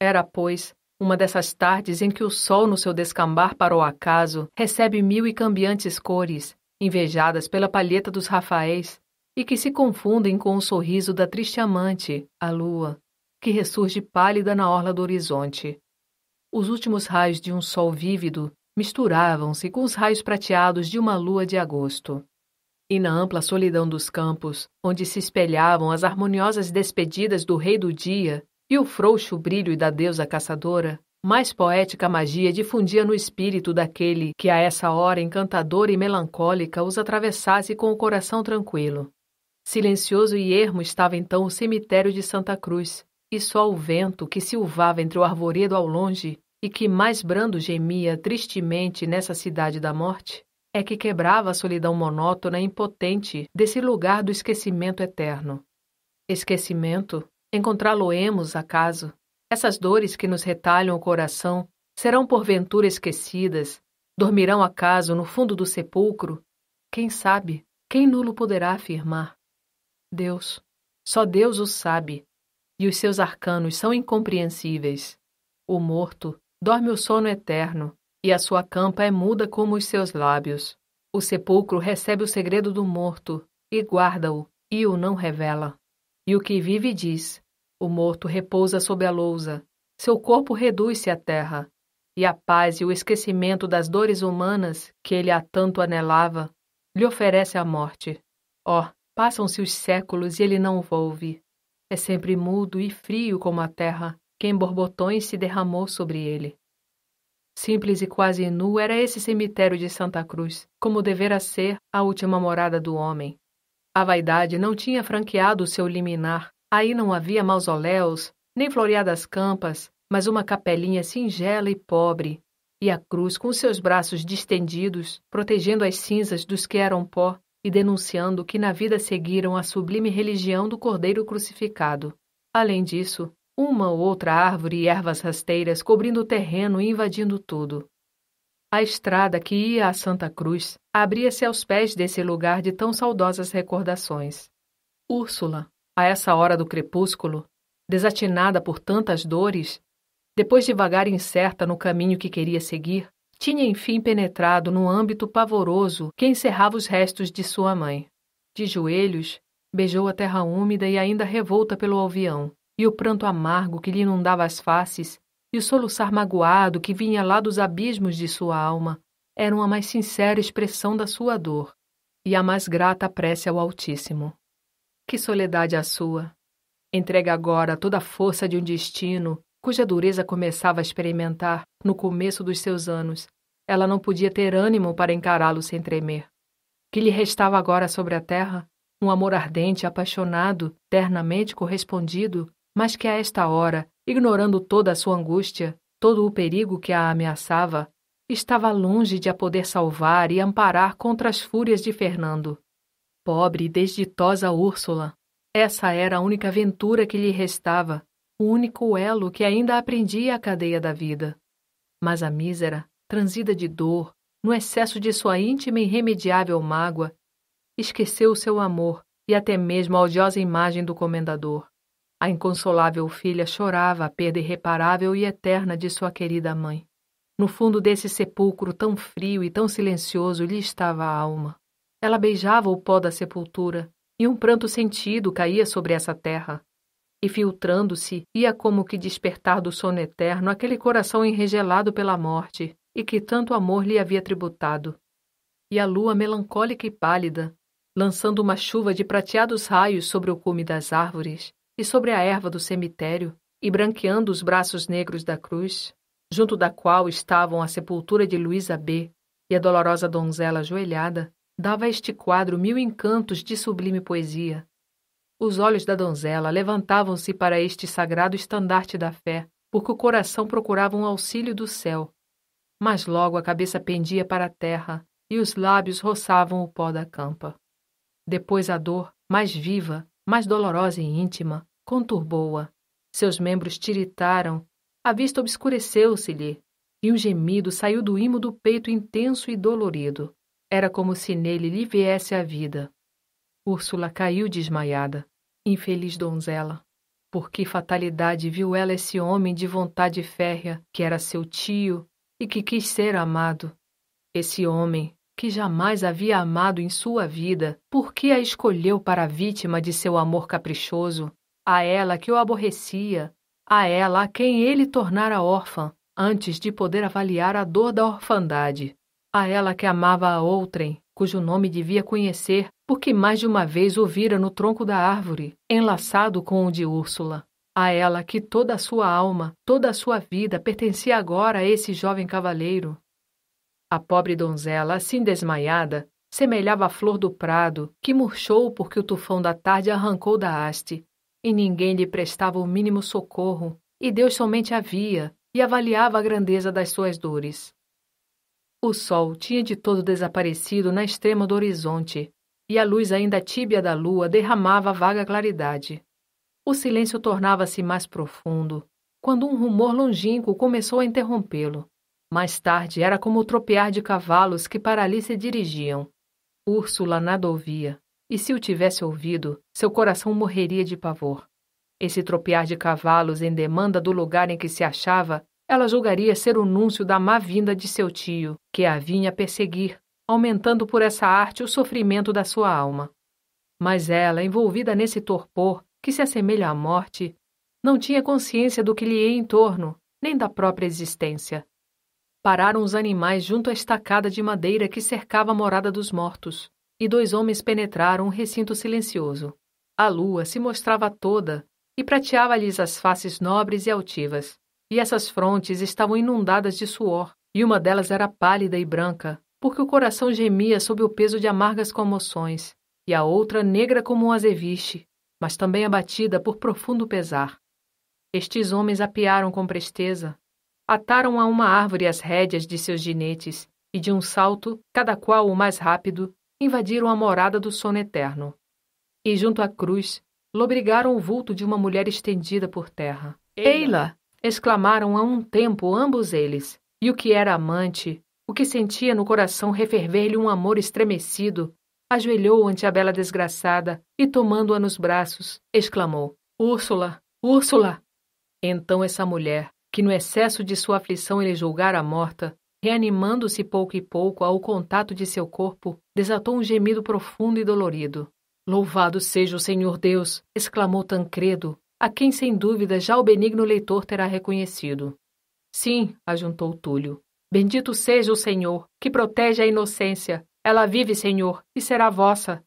Era, pois, uma dessas tardes em que o sol, no seu descambar para o acaso, recebe mil e cambiantes cores, invejadas pela palheta dos Rafaéis, e que se confundem com o sorriso da triste amante, a lua, que ressurge pálida na orla do horizonte. Os últimos raios de um sol vívido misturavam-se com os raios prateados de uma lua de agosto e na ampla solidão dos campos, onde se espelhavam as harmoniosas despedidas do rei do dia e o frouxo brilho da deusa caçadora, mais poética magia difundia no espírito daquele que a essa hora encantadora e melancólica os atravessasse com o coração tranquilo. Silencioso e ermo estava então o cemitério de Santa Cruz, e só o vento que silvava entre o arvoredo ao longe e que mais brando gemia tristemente nessa cidade da morte é que quebrava a solidão monótona e impotente desse lugar do esquecimento eterno. Esquecimento, encontrá-lo-emos acaso? Essas dores que nos retalham o coração serão porventura esquecidas? Dormirão acaso no fundo do sepulcro? Quem sabe? Quem nulo poderá afirmar? Deus. Só Deus o sabe, e os seus arcanos são incompreensíveis. O morto dorme o sono eterno, e a sua campa é muda como os seus lábios. O sepulcro recebe o segredo do morto, e guarda-o, e o não revela. E o que vive diz: O morto repousa sob a lousa, seu corpo reduz-se à terra, e a paz e o esquecimento das dores humanas que ele há tanto anelava lhe oferece a morte. Ó, oh, passam-se os séculos e ele não volve. É sempre mudo e frio como a terra, que em borbotões se derramou sobre ele. Simples e quase nu era esse cemitério de Santa Cruz, como devera ser a última morada do homem. A vaidade não tinha franqueado o seu liminar. Aí não havia mausoléus, nem floreadas campas, mas uma capelinha singela e pobre, e a cruz com seus braços distendidos, protegendo as cinzas dos que eram pó e denunciando que na vida seguiram a sublime religião do Cordeiro crucificado. Além disso, uma ou outra árvore e ervas rasteiras cobrindo o terreno e invadindo tudo. A estrada que ia à Santa Cruz abria-se aos pés desse lugar de tão saudosas recordações. Úrsula, a essa hora do crepúsculo, desatinada por tantas dores, depois de vagar incerta no caminho que queria seguir, tinha enfim penetrado no âmbito pavoroso que encerrava os restos de sua mãe. De joelhos, beijou a terra úmida e ainda revolta pelo alvião e o pranto amargo que lhe inundava as faces, e o soluçar magoado que vinha lá dos abismos de sua alma, eram a mais sincera expressão da sua dor e a mais grata prece ao Altíssimo. Que soledade a sua! Entrega agora toda a força de um destino cuja dureza começava a experimentar no começo dos seus anos. Ela não podia ter ânimo para encará-lo sem tremer. Que lhe restava agora sobre a terra um amor ardente, apaixonado, ternamente correspondido, mas que a esta hora, ignorando toda a sua angústia, todo o perigo que a ameaçava, estava longe de a poder salvar e amparar contra as fúrias de Fernando. Pobre e desditosa Úrsula, essa era a única aventura que lhe restava, o único elo que ainda aprendia a cadeia da vida. Mas a mísera, transida de dor, no excesso de sua íntima e irremediável mágoa, esqueceu o seu amor e até mesmo a odiosa imagem do comendador. A inconsolável filha chorava a perda irreparável e eterna de sua querida mãe. No fundo desse sepulcro tão frio e tão silencioso lhe estava a alma. Ela beijava o pó da sepultura, e um pranto sentido caía sobre essa terra. E filtrando-se, ia como que despertar do sono eterno aquele coração enregelado pela morte, e que tanto amor lhe havia tributado. E a lua melancólica e pálida, lançando uma chuva de prateados raios sobre o cume das árvores, e sobre a erva do cemitério, e branqueando os braços negros da cruz, junto da qual estavam a sepultura de Luísa B. e a dolorosa donzela ajoelhada, dava a este quadro mil encantos de sublime poesia. Os olhos da donzela levantavam-se para este sagrado estandarte da fé, porque o coração procurava um auxílio do céu. Mas logo a cabeça pendia para a terra e os lábios roçavam o pó da campa. Depois a dor, mais viva, mais dolorosa e íntima, conturbou-a. Seus membros tiritaram, a vista obscureceu-se-lhe, e um gemido saiu do imo do peito intenso e dolorido. Era como se nele lhe viesse a vida. Úrsula caiu desmaiada. Infeliz donzela. Por que fatalidade viu ela esse homem de vontade férrea, que era seu tio e que quis ser amado? Esse homem, que jamais havia amado em sua vida, por que a escolheu para vítima de seu amor caprichoso, a ela que o aborrecia, a ela a quem ele tornara órfã, antes de poder avaliar a dor da orfandade, a ela que amava a outrem, cujo nome devia conhecer, porque mais de uma vez o vira no tronco da árvore, enlaçado com o de Úrsula. A ela que toda a sua alma, toda a sua vida pertencia agora a esse jovem cavaleiro, a pobre donzela, assim desmaiada, semelhava a flor do prado que murchou porque o tufão da tarde arrancou da haste, e ninguém lhe prestava o mínimo socorro, e Deus somente a via e avaliava a grandeza das suas dores. O sol tinha de todo desaparecido na extrema do horizonte, e a luz ainda tíbia da lua derramava vaga claridade. O silêncio tornava-se mais profundo, quando um rumor longínquo começou a interrompê-lo. Mais tarde era como o tropear de cavalos que para ali se dirigiam. Úrsula nada ouvia, e se o tivesse ouvido, seu coração morreria de pavor. Esse tropear de cavalos em demanda do lugar em que se achava, ela julgaria ser o núncio da má-vinda de seu tio, que a vinha perseguir, aumentando por essa arte o sofrimento da sua alma. Mas ela, envolvida nesse torpor que se assemelha à morte, não tinha consciência do que lhe ia em torno, nem da própria existência. Pararam os animais junto à estacada de madeira que cercava a morada dos mortos, e dois homens penetraram um recinto silencioso. A lua se mostrava toda e prateava-lhes as faces nobres e altivas, e essas frontes estavam inundadas de suor, e uma delas era pálida e branca, porque o coração gemia sob o peso de amargas comoções, e a outra negra como um azeviche, mas também abatida por profundo pesar. Estes homens apiaram com presteza, ataram a uma árvore as rédeas de seus jinetes e, de um salto, cada qual o mais rápido, invadiram a morada do sono eterno. E, junto à cruz, lobrigaram o vulto de uma mulher estendida por terra. Eila! exclamaram a um tempo ambos eles, e o que era amante, o que sentia no coração referver-lhe um amor estremecido, ajoelhou ante a bela desgraçada e, tomando-a nos braços, exclamou: Úrsula! Úrsula! Então essa mulher, que no excesso de sua aflição ele julgara morta, reanimando-se pouco e pouco ao contato de seu corpo, desatou um gemido profundo e dolorido. Louvado seja o Senhor Deus! exclamou Tancredo, a quem sem dúvida já o benigno leitor terá reconhecido. Sim, ajuntou Túlio. Bendito seja o Senhor, que protege a inocência. Ela vive, Senhor, e será vossa.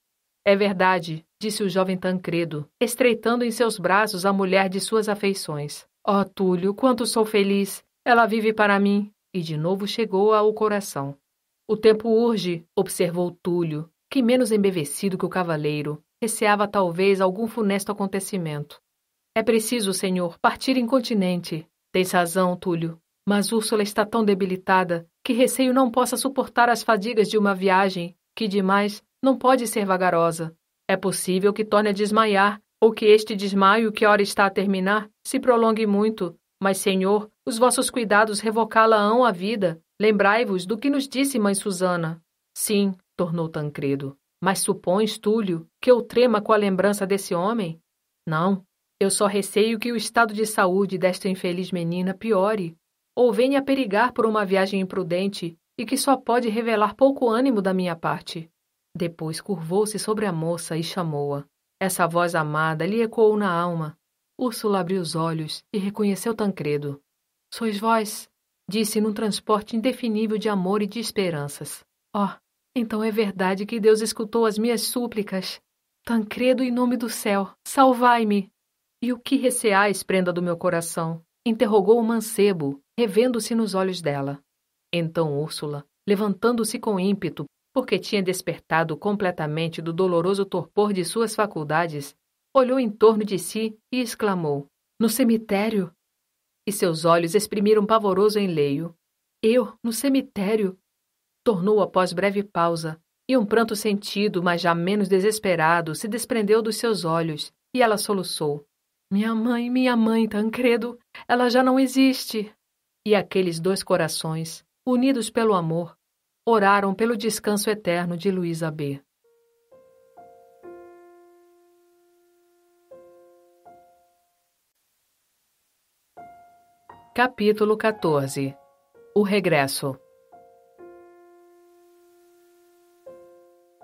É verdade, disse o jovem Tancredo, estreitando em seus braços a mulher de suas afeições. Ó oh, Túlio, quanto sou feliz! Ela vive para mim! E de novo chegou ao coração. O tempo urge, observou Túlio, que menos embevecido que o cavaleiro, receava talvez algum funesto acontecimento. É preciso, senhor, partir incontinente. Tens razão, Túlio, mas Úrsula está tão debilitada que receio não possa suportar as fadigas de uma viagem, que demais não pode ser vagarosa. É possível que torne a desmaiar ou que este desmaio que ora está a terminar se prolongue muito. Mas, Senhor, os vossos cuidados revocá-la-ão a vida. Lembrai-vos do que nos disse mãe Susana. Sim, tornou Tancredo. Mas supões, Túlio, que eu trema com a lembrança desse homem? Não. Eu só receio que o estado de saúde desta infeliz menina piore, ou venha perigar por uma viagem imprudente e que só pode revelar pouco ânimo da minha parte. Depois curvou-se sobre a moça e chamou-a. Essa voz amada lhe ecoou na alma. Úrsula abriu os olhos e reconheceu Tancredo. Sois vós, disse num transporte indefinível de amor e de esperanças. Oh, então é verdade que Deus escutou as minhas súplicas. Tancredo, em nome do céu, salvai-me! E o que receais, prenda do meu coração? interrogou o mancebo, revendo-se nos olhos dela. Então Úrsula, levantando-se com ímpeto, porque tinha despertado completamente do doloroso torpor de suas faculdades, olhou em torno de si e exclamou: No cemitério? E seus olhos exprimiram pavoroso enleio. Eu, no cemitério? Tornou após breve pausa, e um pranto sentido, mas já menos desesperado, se desprendeu dos seus olhos, e ela soluçou. Minha mãe, minha mãe, Tancredo, ela já não existe. E aqueles dois corações, unidos pelo amor, oraram pelo descanso eterno de Luísa B. Capítulo 14 O Regresso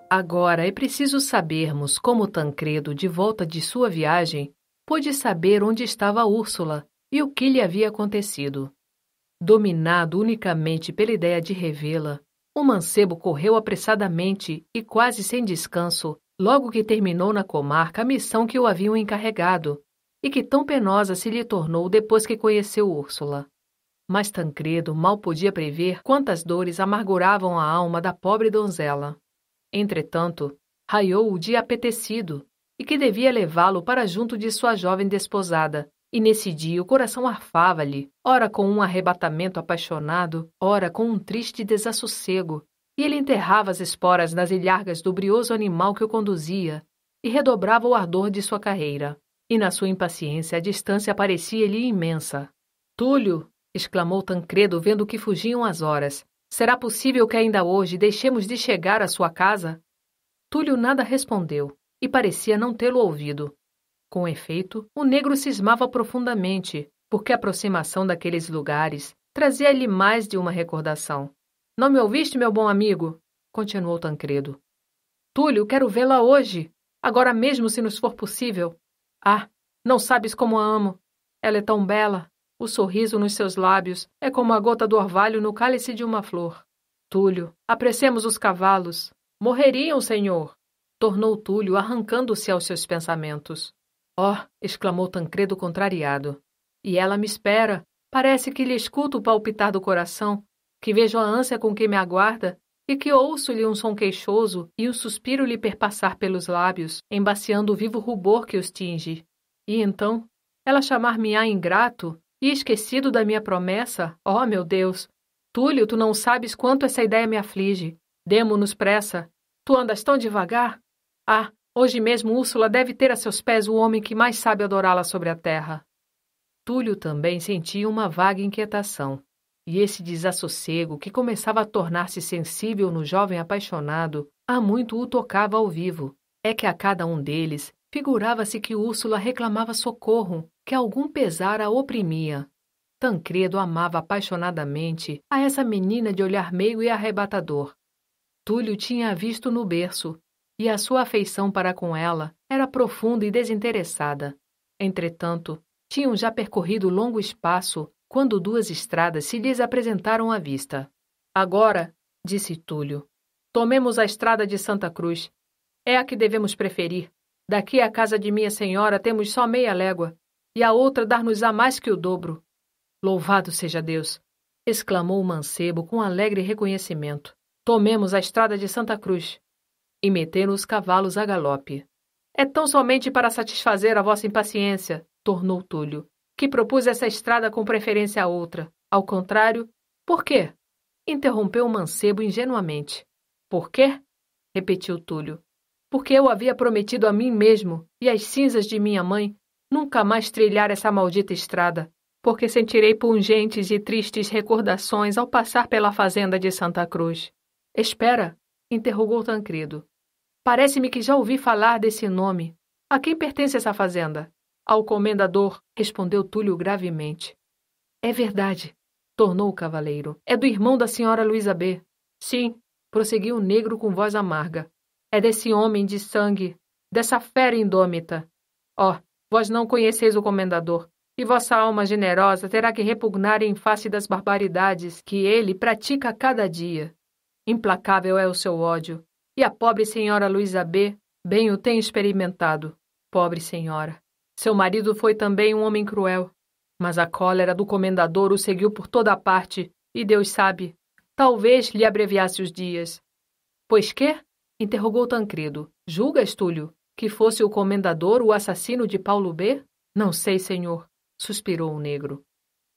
Agora é preciso sabermos como Tancredo, de volta de sua viagem, pôde saber onde estava Úrsula e o que lhe havia acontecido. Dominado unicamente pela ideia de revê-la, o mancebo correu apressadamente e quase sem descanso, logo que terminou na comarca a missão que o haviam encarregado, e que tão penosa se lhe tornou depois que conheceu Úrsula. Mas Tancredo mal podia prever quantas dores amarguravam a alma da pobre donzela. Entretanto, raiou o dia apetecido, e que devia levá-lo para junto de sua jovem desposada, e nesse dia o coração arfava-lhe, ora com um arrebatamento apaixonado, ora com um triste desassossego, e ele enterrava as esporas nas ilhargas do brioso animal que o conduzia, e redobrava o ardor de sua carreira. E na sua impaciência a distância parecia-lhe imensa. Túlio! exclamou Tancredo, vendo que fugiam as horas. Será possível que ainda hoje deixemos de chegar à sua casa? Túlio nada respondeu, e parecia não tê-lo ouvido. Com efeito, o negro cismava profundamente, porque a aproximação daqueles lugares trazia-lhe mais de uma recordação. Não me ouviste, meu bom amigo? continuou Tancredo. Túlio, quero vê-la hoje, agora mesmo se nos for possível. Ah, não sabes como a amo. Ela é tão bela. O sorriso nos seus lábios é como a gota do orvalho no cálice de uma flor. Túlio, apressemos os cavalos. Morreriam, senhor! tornou Túlio, arrancando-se aos seus pensamentos. Oh! exclamou Tancredo contrariado. E ela me espera. Parece que lhe escuto o palpitar do coração, que vejo a ânsia com que me aguarda e que ouço-lhe um som queixoso e o um suspiro lhe perpassar pelos lábios, embaciando o vivo rubor que os tinge. E então, ela chamar-me-á ingrato e esquecido da minha promessa? Oh, meu Deus! Túlio, tu não sabes quanto essa ideia me aflige. Demo-nos pressa. Tu andas tão devagar? Ah, Hoje mesmo Úrsula deve ter a seus pés o homem que mais sabe adorá-la sobre a terra. Túlio também sentia uma vaga inquietação, e esse desassossego que começava a tornar-se sensível no jovem apaixonado, há muito o tocava ao vivo. É que a cada um deles figurava-se que Úrsula reclamava socorro, que algum pesar a oprimia. Tancredo amava apaixonadamente a essa menina de olhar meigo e arrebatador. Túlio tinha a visto no berço e a sua afeição para com ela era profunda e desinteressada. Entretanto, tinham já percorrido longo espaço quando duas estradas se lhes apresentaram à vista. Agora, disse Túlio, tomemos a estrada de Santa Cruz. É a que devemos preferir. Daqui à casa de minha senhora temos só meia légua, e a outra dar-nos-á mais que o dobro. Louvado seja Deus! exclamou o mancebo com alegre reconhecimento. Tomemos a estrada de Santa Cruz e meteram os cavalos a galope. É tão somente para satisfazer a vossa impaciência, tornou Túlio, que propus essa estrada com preferência a outra. Ao contrário, por quê? interrompeu o mancebo ingenuamente. Por quê? repetiu Túlio. Porque eu havia prometido a mim mesmo e às cinzas de minha mãe nunca mais trilhar essa maldita estrada, porque sentirei pungentes e tristes recordações ao passar pela fazenda de Santa Cruz. Espera, interrogou Tancredo. Parece-me que já ouvi falar desse nome. A quem pertence essa fazenda? Ao comendador, respondeu Túlio gravemente. É verdade, tornou o cavaleiro. É do irmão da senhora Luísa B. Sim, prosseguiu o negro com voz amarga. É desse homem de sangue, dessa fera indômita. Ó, oh, vós não conheceis o comendador, e vossa alma generosa terá que repugnar em face das barbaridades que ele pratica a cada dia. Implacável é o seu ódio. E a pobre senhora Luísa B. bem o tem experimentado. Pobre senhora. Seu marido foi também um homem cruel. Mas a cólera do comendador o seguiu por toda a parte, e Deus sabe, talvez lhe abreviasse os dias. Pois quê? interrogou Tancredo. Julgas, Túlio, que fosse o comendador o assassino de Paulo B? Não sei, senhor, suspirou o negro.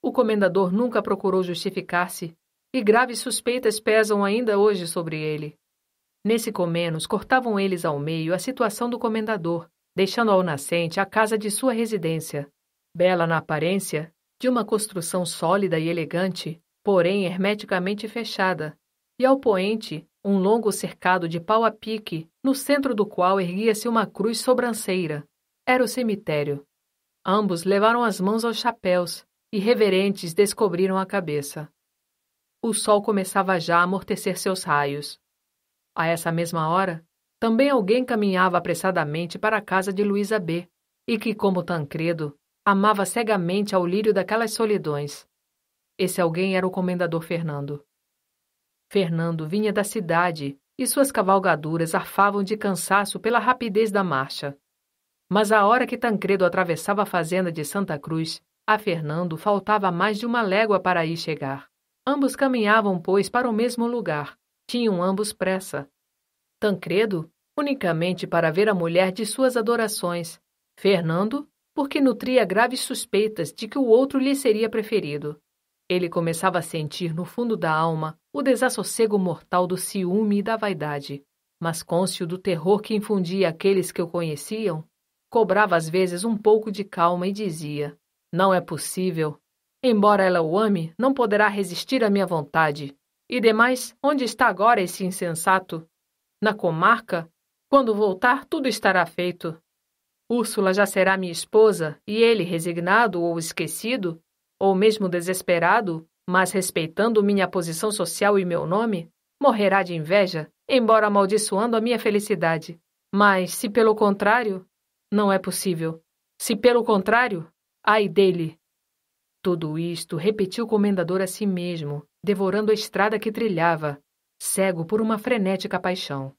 O comendador nunca procurou justificar-se, e graves suspeitas pesam ainda hoje sobre ele. Nesse comenos, cortavam eles ao meio a situação do comendador, deixando ao nascente a casa de sua residência. Bela na aparência, de uma construção sólida e elegante, porém hermeticamente fechada, e ao poente, um longo cercado de pau a pique, no centro do qual erguia-se uma cruz sobranceira. Era o cemitério. Ambos levaram as mãos aos chapéus, e reverentes descobriram a cabeça o sol começava já a amortecer seus raios. A essa mesma hora, também alguém caminhava apressadamente para a casa de Luísa B., e que, como Tancredo, amava cegamente ao lírio daquelas solidões. Esse alguém era o comendador Fernando. Fernando vinha da cidade e suas cavalgaduras arfavam de cansaço pela rapidez da marcha. Mas a hora que Tancredo atravessava a fazenda de Santa Cruz, a Fernando faltava mais de uma légua para aí chegar. Ambos caminhavam, pois, para o mesmo lugar. Tinham ambos pressa. Tancredo, unicamente para ver a mulher de suas adorações. Fernando, porque nutria graves suspeitas de que o outro lhe seria preferido. Ele começava a sentir no fundo da alma o desassossego mortal do ciúme e da vaidade, mas côncio do terror que infundia aqueles que o conheciam, cobrava às vezes um pouco de calma e dizia: Não é possível, Embora ela o ame, não poderá resistir à minha vontade. E demais, onde está agora esse insensato? Na comarca? Quando voltar, tudo estará feito. Úrsula já será minha esposa, e ele, resignado ou esquecido, ou mesmo desesperado, mas respeitando minha posição social e meu nome, morrerá de inveja, embora amaldiçoando a minha felicidade. Mas se pelo contrário, não é possível. Se pelo contrário, ai dele, tudo isto repetiu o comendador a si mesmo, devorando a estrada que trilhava, cego por uma frenética paixão.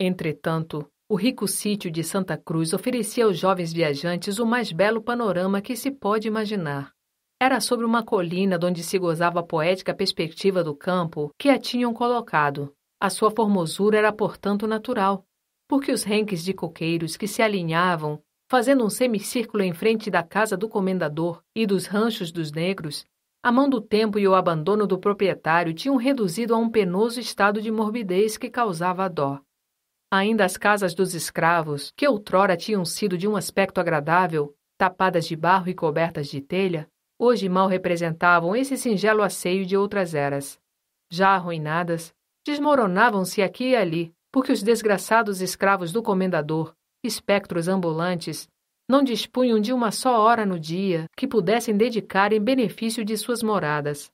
Entretanto, o rico sítio de Santa Cruz oferecia aos jovens viajantes o mais belo panorama que se pode imaginar. Era sobre uma colina onde se gozava a poética perspectiva do campo que a tinham colocado. A sua formosura era, portanto, natural, porque os renques de coqueiros que se alinhavam fazendo um semicírculo em frente da casa do comendador e dos ranchos dos negros, a mão do tempo e o abandono do proprietário tinham reduzido a um penoso estado de morbidez que causava dó. Ainda as casas dos escravos, que outrora tinham sido de um aspecto agradável, tapadas de barro e cobertas de telha, hoje mal representavam esse singelo asseio de outras eras. Já arruinadas, desmoronavam-se aqui e ali, porque os desgraçados escravos do comendador, espectros ambulantes, não dispunham de uma só hora no dia que pudessem dedicar em benefício de suas moradas.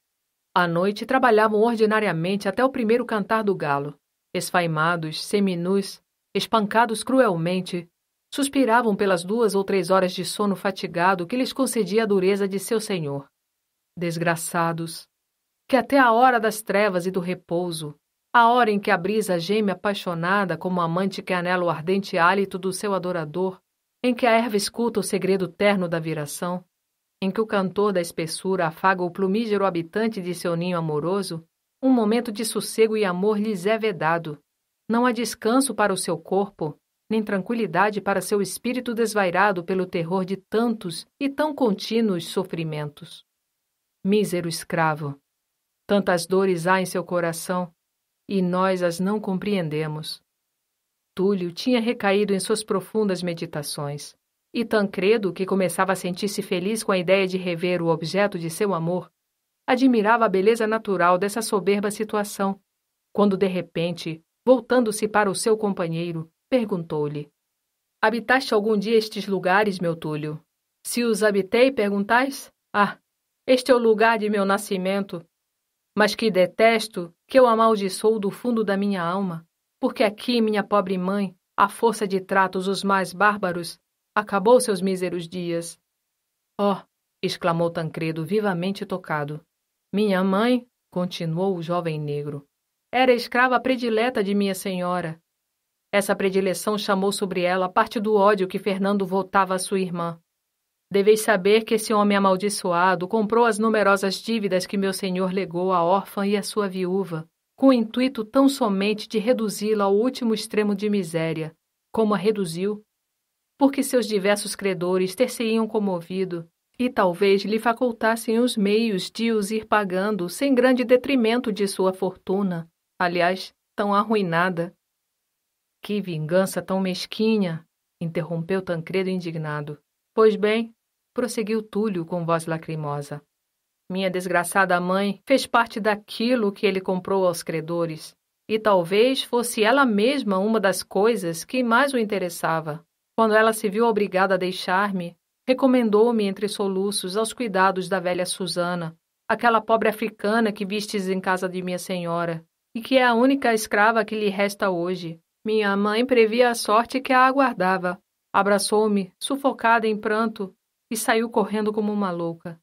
À noite trabalhavam ordinariamente até o primeiro cantar do galo. Esfaimados, seminus, espancados cruelmente, suspiravam pelas duas ou três horas de sono fatigado que lhes concedia a dureza de seu senhor. Desgraçados, que até a hora das trevas e do repouso a hora em que a brisa geme apaixonada como amante que anela o ardente hálito do seu adorador, em que a erva escuta o segredo terno da viração, em que o cantor da espessura afaga o plumígero habitante de seu ninho amoroso, um momento de sossego e amor lhes é vedado. Não há descanso para o seu corpo, nem tranquilidade para seu espírito desvairado pelo terror de tantos e tão contínuos sofrimentos. Mísero escravo! Tantas dores há em seu coração, e nós as não compreendemos. Túlio tinha recaído em suas profundas meditações, e Tancredo, que começava a sentir-se feliz com a ideia de rever o objeto de seu amor, admirava a beleza natural dessa soberba situação, quando de repente, voltando-se para o seu companheiro, perguntou-lhe: Habitaste algum dia estes lugares, meu Túlio? Se os habitei, perguntais? Ah, este é o lugar de meu nascimento. Mas que detesto, que eu amaldiçoo do fundo da minha alma, porque aqui minha pobre mãe, à força de tratos os mais bárbaros, acabou seus míseros dias. Oh! exclamou Tancredo, vivamente tocado. Minha mãe, continuou o jovem negro, era escrava predileta de minha senhora. Essa predileção chamou sobre ela parte do ódio que Fernando voltava à sua irmã. Deveis saber que esse homem amaldiçoado comprou as numerosas dívidas que meu senhor legou à órfã e à sua viúva, com o intuito tão somente de reduzi-la ao último extremo de miséria, como a reduziu, porque seus diversos credores ter-se-iam comovido e talvez lhe facultassem os meios de os ir pagando sem grande detrimento de sua fortuna, aliás, tão arruinada. Que vingança tão mesquinha! interrompeu Tancredo indignado. Pois bem, prosseguiu Túlio com voz lacrimosa. Minha desgraçada mãe fez parte daquilo que ele comprou aos credores, e talvez fosse ela mesma uma das coisas que mais o interessava. Quando ela se viu obrigada a deixar-me, recomendou-me entre soluços aos cuidados da velha Susana, aquela pobre africana que vistes em casa de minha senhora, e que é a única escrava que lhe resta hoje. Minha mãe previa a sorte que a aguardava. Abraçou-me, sufocada em pranto, e saiu correndo como uma louca.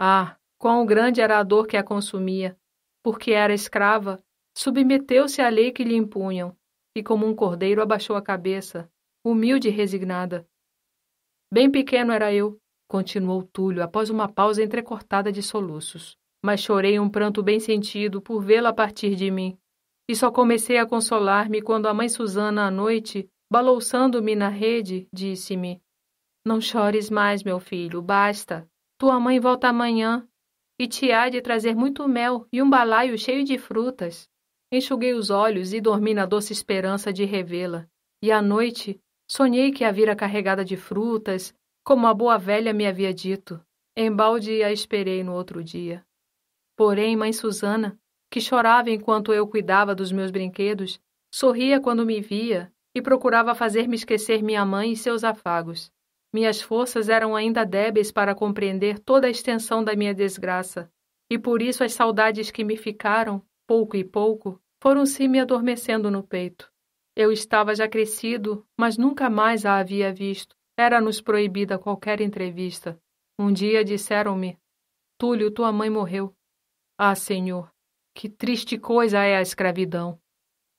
Ah, quão grande era a dor que a consumia! Porque era escrava, submeteu-se à lei que lhe impunham, e como um cordeiro abaixou a cabeça, humilde e resignada. Bem pequeno era eu, continuou Túlio após uma pausa entrecortada de soluços, mas chorei um pranto bem sentido por vê-la partir de mim. E só comecei a consolar-me quando a mãe Susana à noite, balouçando-me na rede, disse-me: não chores mais, meu filho, basta. Tua mãe volta amanhã e te há de trazer muito mel e um balaio cheio de frutas. Enxuguei os olhos e dormi na doce esperança de revê-la. E à noite, sonhei que a vira carregada de frutas, como a boa velha me havia dito. Embalde a esperei no outro dia. Porém, mãe Susana, que chorava enquanto eu cuidava dos meus brinquedos, sorria quando me via e procurava fazer-me esquecer minha mãe e seus afagos. Minhas forças eram ainda débeis para compreender toda a extensão da minha desgraça, e por isso as saudades que me ficaram, pouco e pouco, foram se me adormecendo no peito. Eu estava já crescido, mas nunca mais a havia visto. Era-nos proibida qualquer entrevista. Um dia disseram-me: Túlio, tua mãe morreu. Ah, senhor, que triste coisa é a escravidão!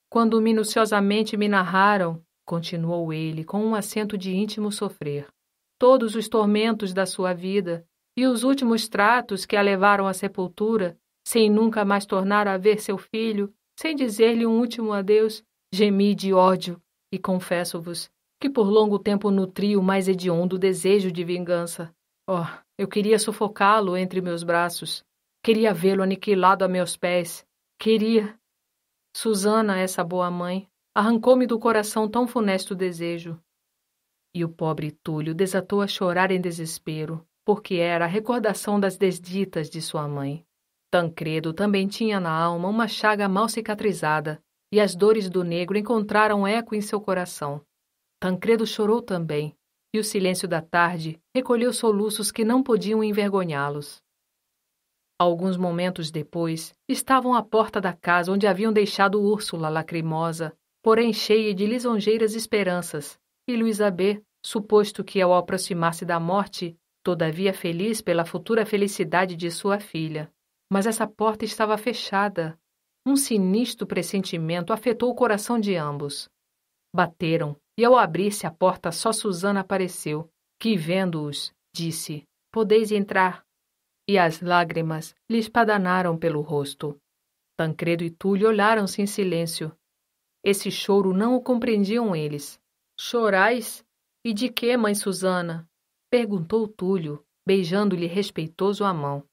Quando minuciosamente me narraram, continuou ele, com um acento de íntimo sofrer, todos os tormentos da sua vida e os últimos tratos que a levaram à sepultura, sem nunca mais tornar a ver seu filho, sem dizer-lhe um último adeus, gemi de ódio e confesso-vos que por longo tempo nutri o mais hediondo desejo de vingança. Oh, eu queria sufocá-lo entre meus braços, queria vê-lo aniquilado a meus pés, queria. Susana, essa boa mãe, arrancou-me do coração tão funesto desejo. E o pobre Túlio desatou a chorar em desespero, porque era a recordação das desditas de sua mãe. Tancredo também tinha na alma uma chaga mal cicatrizada, e as dores do negro encontraram eco em seu coração. Tancredo chorou também, e o silêncio da tarde recolheu soluços que não podiam envergonhá-los. Alguns momentos depois, estavam à porta da casa onde haviam deixado Úrsula lacrimosa, porém cheia de lisonjeiras esperanças, e Luísa B., suposto que ao aproximar-se da morte, todavia feliz pela futura felicidade de sua filha. Mas essa porta estava fechada. Um sinistro pressentimento afetou o coração de ambos. Bateram, e ao abrir-se a porta só Susana apareceu, que, vendo-os, disse: Podeis entrar. E as lágrimas lhe espadanaram pelo rosto. Tancredo e Túlio olharam-se em silêncio. Esse choro não o compreendiam eles. Chorais? E de que, mãe Susana? Perguntou Túlio, beijando-lhe respeitoso a mão.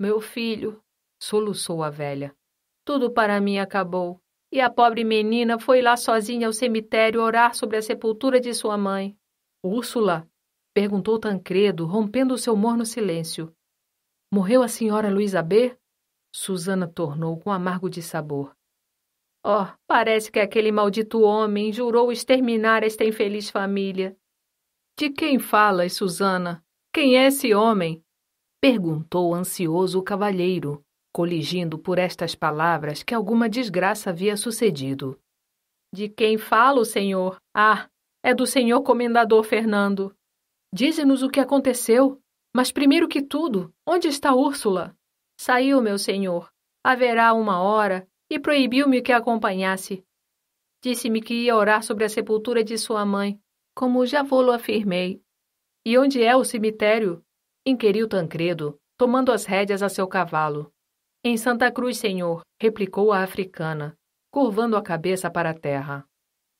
Meu filho, soluçou a velha. Tudo para mim acabou. E a pobre menina foi lá sozinha ao cemitério orar sobre a sepultura de sua mãe. Úrsula? perguntou Tancredo, rompendo o seu morno silêncio. Morreu a senhora Luísa B? Susana tornou com amargo de sabor. Oh, parece que aquele maldito homem jurou exterminar esta infeliz família. De quem falas, Susana? Quem é esse homem? perguntou ansioso o cavalheiro, coligindo por estas palavras que alguma desgraça havia sucedido. De quem falo, senhor? Ah, é do senhor comendador Fernando. Dize-nos o que aconteceu, mas primeiro que tudo, onde está Úrsula? Saiu, meu senhor. Haverá uma hora e proibiu-me que a acompanhasse. Disse-me que ia orar sobre a sepultura de sua mãe, como já vou-lo afirmei. E onde é o cemitério? inquiriu Tancredo, tomando as rédeas a seu cavalo. Em Santa Cruz, senhor, replicou a africana, curvando a cabeça para a terra.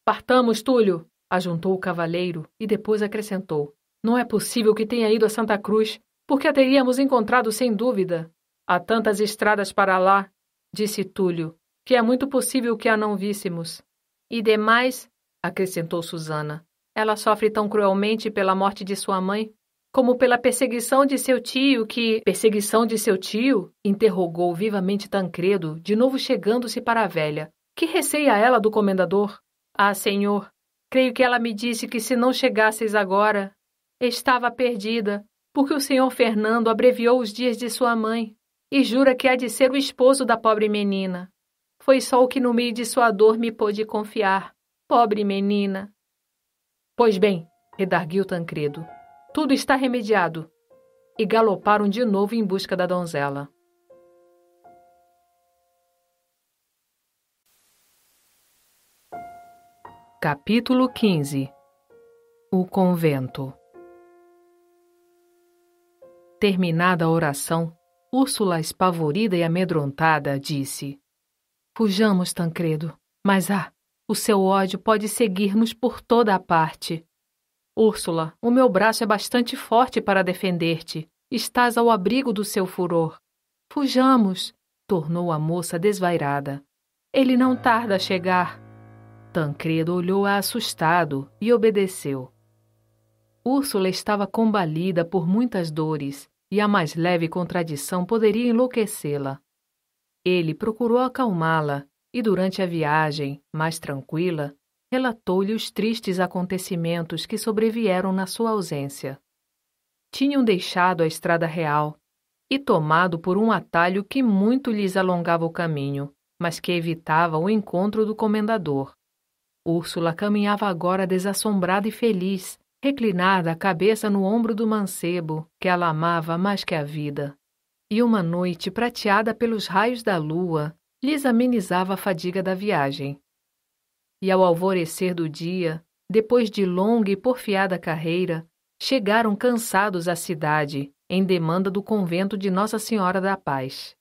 Partamos, Túlio, ajuntou o cavaleiro e depois acrescentou. Não é possível que tenha ido a Santa Cruz, porque a teríamos encontrado sem dúvida. Há tantas estradas para lá, disse Túlio, que é muito possível que a não víssemos. E demais, acrescentou Susana, ela sofre tão cruelmente pela morte de sua mãe, como pela perseguição de seu tio, que. Perseguição de seu tio? interrogou vivamente Tancredo, de novo chegando-se para a velha. Que receia ela do comendador? Ah, senhor, creio que ela me disse que se não chegasseis agora. Estava perdida, porque o senhor Fernando abreviou os dias de sua mãe e jura que há de ser o esposo da pobre menina. Foi só o que no meio de sua dor me pôde confiar. Pobre menina. Pois bem, redarguiu Tancredo. Tudo está remediado. E galoparam de novo em busca da donzela. Capítulo 15 O Convento Terminada a oração, Úrsula, espavorida e amedrontada, disse: Fujamos, Tancredo. Mas ah, o seu ódio pode seguir-nos por toda a parte. Úrsula, o meu braço é bastante forte para defender-te. Estás ao abrigo do seu furor. Fujamos, tornou a moça desvairada. Ele não tarda a chegar. Tancredo olhou-a assustado e obedeceu. Úrsula estava combalida por muitas dores, e a mais leve contradição poderia enlouquecê-la. Ele procurou acalmá-la e, durante a viagem, mais tranquila, relatou-lhe os tristes acontecimentos que sobrevieram na sua ausência. Tinham deixado a estrada real e tomado por um atalho que muito lhes alongava o caminho, mas que evitava o encontro do comendador. Úrsula caminhava agora desassombrada e feliz, reclinada a cabeça no ombro do mancebo, que ela amava mais que a vida e uma noite prateada pelos raios da lua lhes amenizava a fadiga da viagem. E ao alvorecer do dia, depois de longa e porfiada carreira, chegaram cansados à cidade, em demanda do convento de Nossa Senhora da Paz.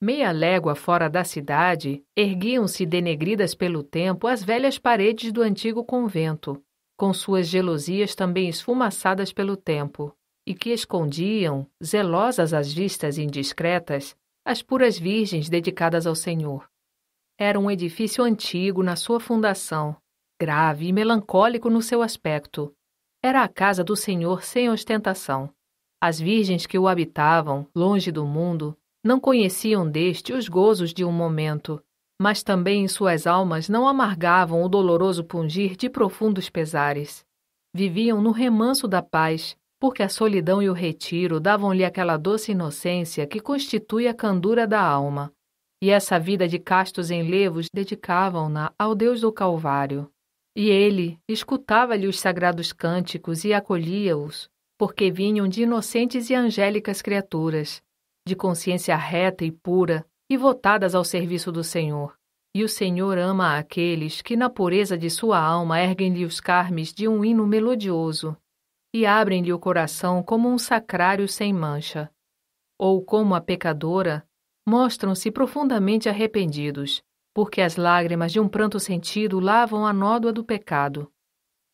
Meia légua fora da cidade, erguiam-se denegridas pelo tempo as velhas paredes do antigo convento, com suas gelosias também esfumaçadas pelo tempo e que escondiam, zelosas às vistas indiscretas, as puras virgens dedicadas ao Senhor. Era um edifício antigo na sua fundação, grave e melancólico no seu aspecto. Era a casa do Senhor sem ostentação. As virgens que o habitavam, longe do mundo, não conheciam deste os gozos de um momento, mas também em suas almas não amargavam o doloroso pungir de profundos pesares. Viviam no remanso da paz, porque a solidão e o retiro davam-lhe aquela doce inocência que constitui a candura da alma, e essa vida de castos enlevos dedicavam-na ao Deus do Calvário. E ele escutava-lhe os sagrados cânticos e acolhia-os, porque vinham de inocentes e angélicas criaturas, de consciência reta e pura, e votadas ao serviço do Senhor. E o Senhor ama aqueles que, na pureza de sua alma, erguem-lhe os carmes de um hino melodioso e abrem-lhe o coração como um sacrário sem mancha, ou como a pecadora, mostram-se profundamente arrependidos, porque as lágrimas de um pranto sentido lavam a nódoa do pecado.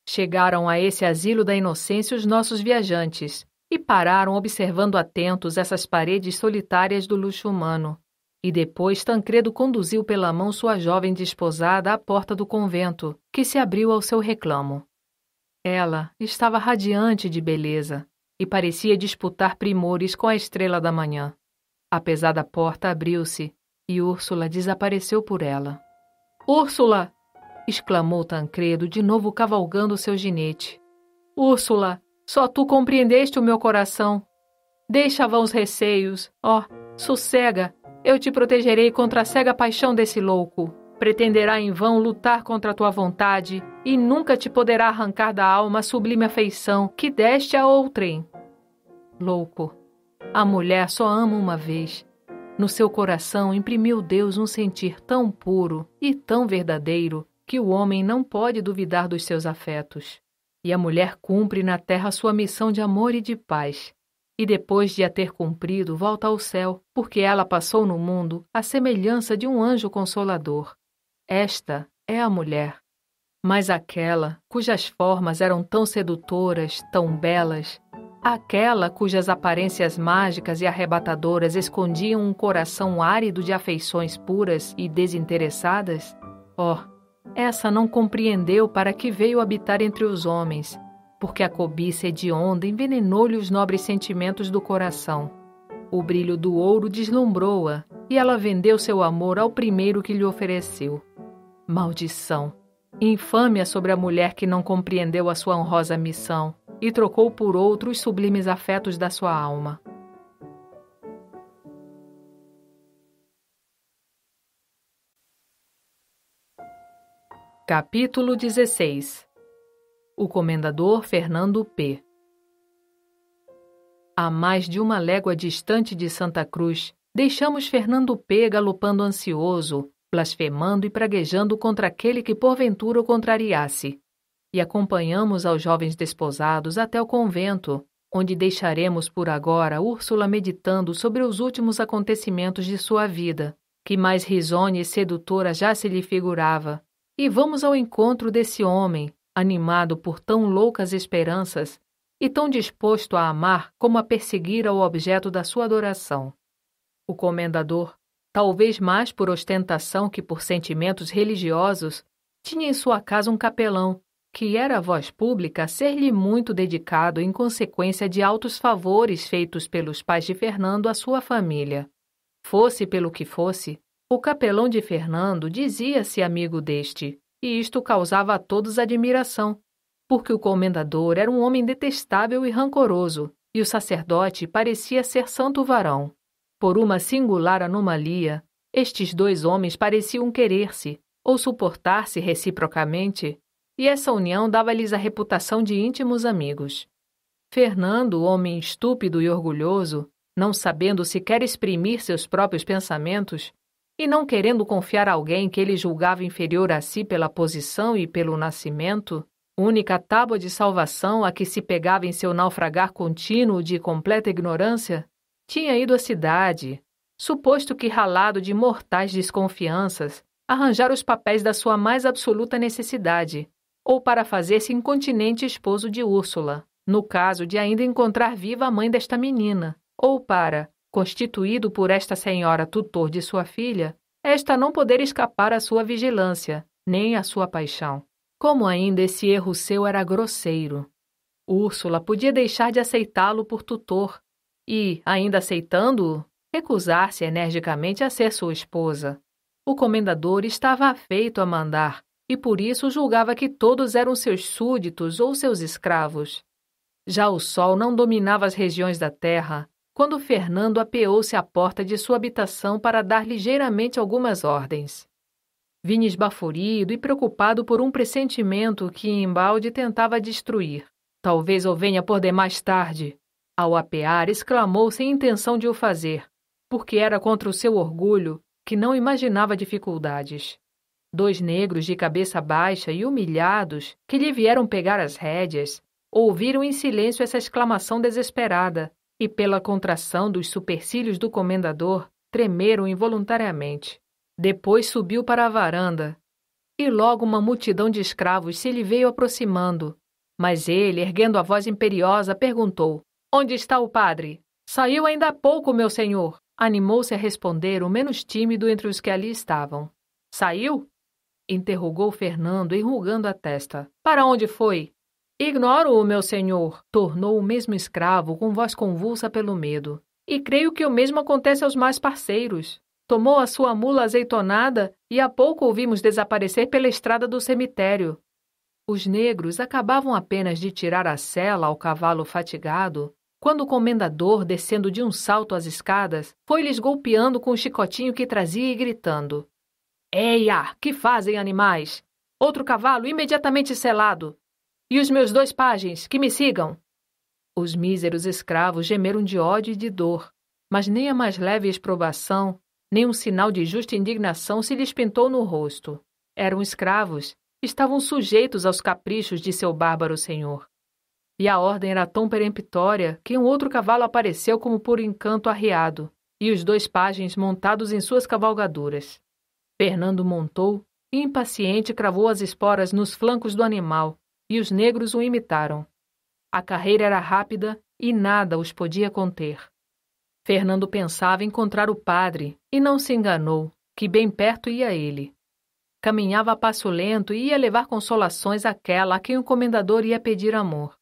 Chegaram a esse asilo da inocência os nossos viajantes e pararam observando atentos essas paredes solitárias do luxo humano. E depois Tancredo conduziu pela mão sua jovem desposada à porta do convento, que se abriu ao seu reclamo. Ela estava radiante de beleza e parecia disputar primores com a estrela da manhã. A pesada porta abriu-se e Úrsula desapareceu por ela. Úrsula! exclamou Tancredo, de novo cavalgando seu jinete. Úrsula, só tu compreendeste o meu coração. Deixa vão os receios, ó, oh, sossega, eu te protegerei contra a cega paixão desse louco. Pretenderá em vão lutar contra a tua vontade e nunca te poderá arrancar da alma a sublime afeição que deste a outrem. Louco, a mulher só ama uma vez. No seu coração imprimiu Deus um sentir tão puro e tão verdadeiro que o homem não pode duvidar dos seus afetos. E a mulher cumpre na terra sua missão de amor e de paz. E depois de a ter cumprido, volta ao céu, porque ela passou no mundo a semelhança de um anjo consolador. Esta é a mulher. Mas aquela cujas formas eram tão sedutoras, tão belas, aquela cujas aparências mágicas e arrebatadoras escondiam um coração árido de afeições puras e desinteressadas, oh, essa não compreendeu para que veio habitar entre os homens, porque a cobiça hedionda envenenou-lhe os nobres sentimentos do coração. O brilho do ouro deslumbrou-a e ela vendeu seu amor ao primeiro que lhe ofereceu. Maldição! Infâmia sobre a mulher que não compreendeu a sua honrosa missão e trocou por outro os sublimes afetos da sua alma. Capítulo 16 O Comendador Fernando P. A mais de uma légua distante de Santa Cruz, deixamos Fernando P. galopando ansioso, blasfemando e praguejando contra aquele que porventura o contrariasse. E acompanhamos aos jovens desposados até o convento, onde deixaremos por agora Úrsula meditando sobre os últimos acontecimentos de sua vida, que mais risonha e sedutora já se lhe figurava, e vamos ao encontro desse homem, animado por tão loucas esperanças e tão disposto a amar como a perseguir ao objeto da sua adoração. O comendador talvez mais por ostentação que por sentimentos religiosos, tinha em sua casa um capelão, que era a voz pública ser-lhe muito dedicado em consequência de altos favores feitos pelos pais de Fernando à sua família. Fosse pelo que fosse, o capelão de Fernando dizia-se amigo deste, e isto causava a todos admiração, porque o comendador era um homem detestável e rancoroso, e o sacerdote parecia ser santo varão. Por uma singular anomalia, estes dois homens pareciam querer-se ou suportar-se reciprocamente, e essa união dava-lhes a reputação de íntimos amigos. Fernando, homem estúpido e orgulhoso, não sabendo sequer exprimir seus próprios pensamentos, e não querendo confiar a alguém que ele julgava inferior a si pela posição e pelo nascimento, única tábua de salvação a que se pegava em seu naufragar contínuo de completa ignorância, tinha ido à cidade, suposto que ralado de mortais desconfianças, arranjar os papéis da sua mais absoluta necessidade, ou para fazer-se incontinente esposo de Úrsula, no caso de ainda encontrar viva a mãe desta menina, ou para, constituído por esta senhora tutor de sua filha, esta não poder escapar à sua vigilância, nem à sua paixão. Como ainda esse erro seu era grosseiro. Úrsula podia deixar de aceitá-lo por tutor, e, ainda aceitando-o, recusar-se energicamente a ser sua esposa. O comendador estava afeito a mandar e por isso julgava que todos eram seus súditos ou seus escravos. Já o sol não dominava as regiões da terra quando Fernando apeou-se à porta de sua habitação para dar ligeiramente algumas ordens. Vinha esbaforido e preocupado por um pressentimento que embalde tentava destruir. Talvez o venha por demais tarde, ao apear, exclamou sem intenção de o fazer, porque era contra o seu orgulho que não imaginava dificuldades. Dois negros de cabeça baixa e humilhados que lhe vieram pegar as rédeas ouviram em silêncio essa exclamação desesperada e, pela contração dos supercílios do comendador, tremeram involuntariamente. Depois subiu para a varanda e logo uma multidão de escravos se lhe veio aproximando. Mas ele, erguendo a voz imperiosa, perguntou: Onde está o padre? Saiu ainda há pouco, meu senhor, animou-se a responder o menos tímido entre os que ali estavam. Saiu? interrogou Fernando, enrugando a testa. Para onde foi? Ignoro-o, meu senhor, tornou o mesmo escravo com voz convulsa pelo medo. E creio que o mesmo acontece aos mais parceiros. Tomou a sua mula azeitonada e há pouco o vimos desaparecer pela estrada do cemitério. Os negros acabavam apenas de tirar a sela ao cavalo fatigado quando o comendador, descendo de um salto as escadas, foi-lhes golpeando com o chicotinho que trazia e gritando: Eia, que fazem animais! Outro cavalo imediatamente selado! E os meus dois pagens, que me sigam! Os míseros escravos gemeram de ódio e de dor, mas nem a mais leve exprobação, nem um sinal de justa indignação se lhes pintou no rosto. Eram escravos, estavam sujeitos aos caprichos de seu bárbaro senhor. E a ordem era tão peremptória que um outro cavalo apareceu como por encanto arriado, e os dois pajens montados em suas cavalgaduras. Fernando montou, e, impaciente, cravou as esporas nos flancos do animal, e os negros o imitaram. A carreira era rápida e nada os podia conter. Fernando pensava encontrar o padre, e não se enganou, que bem perto ia ele. Caminhava a passo lento e ia levar consolações àquela a quem o comendador ia pedir amor.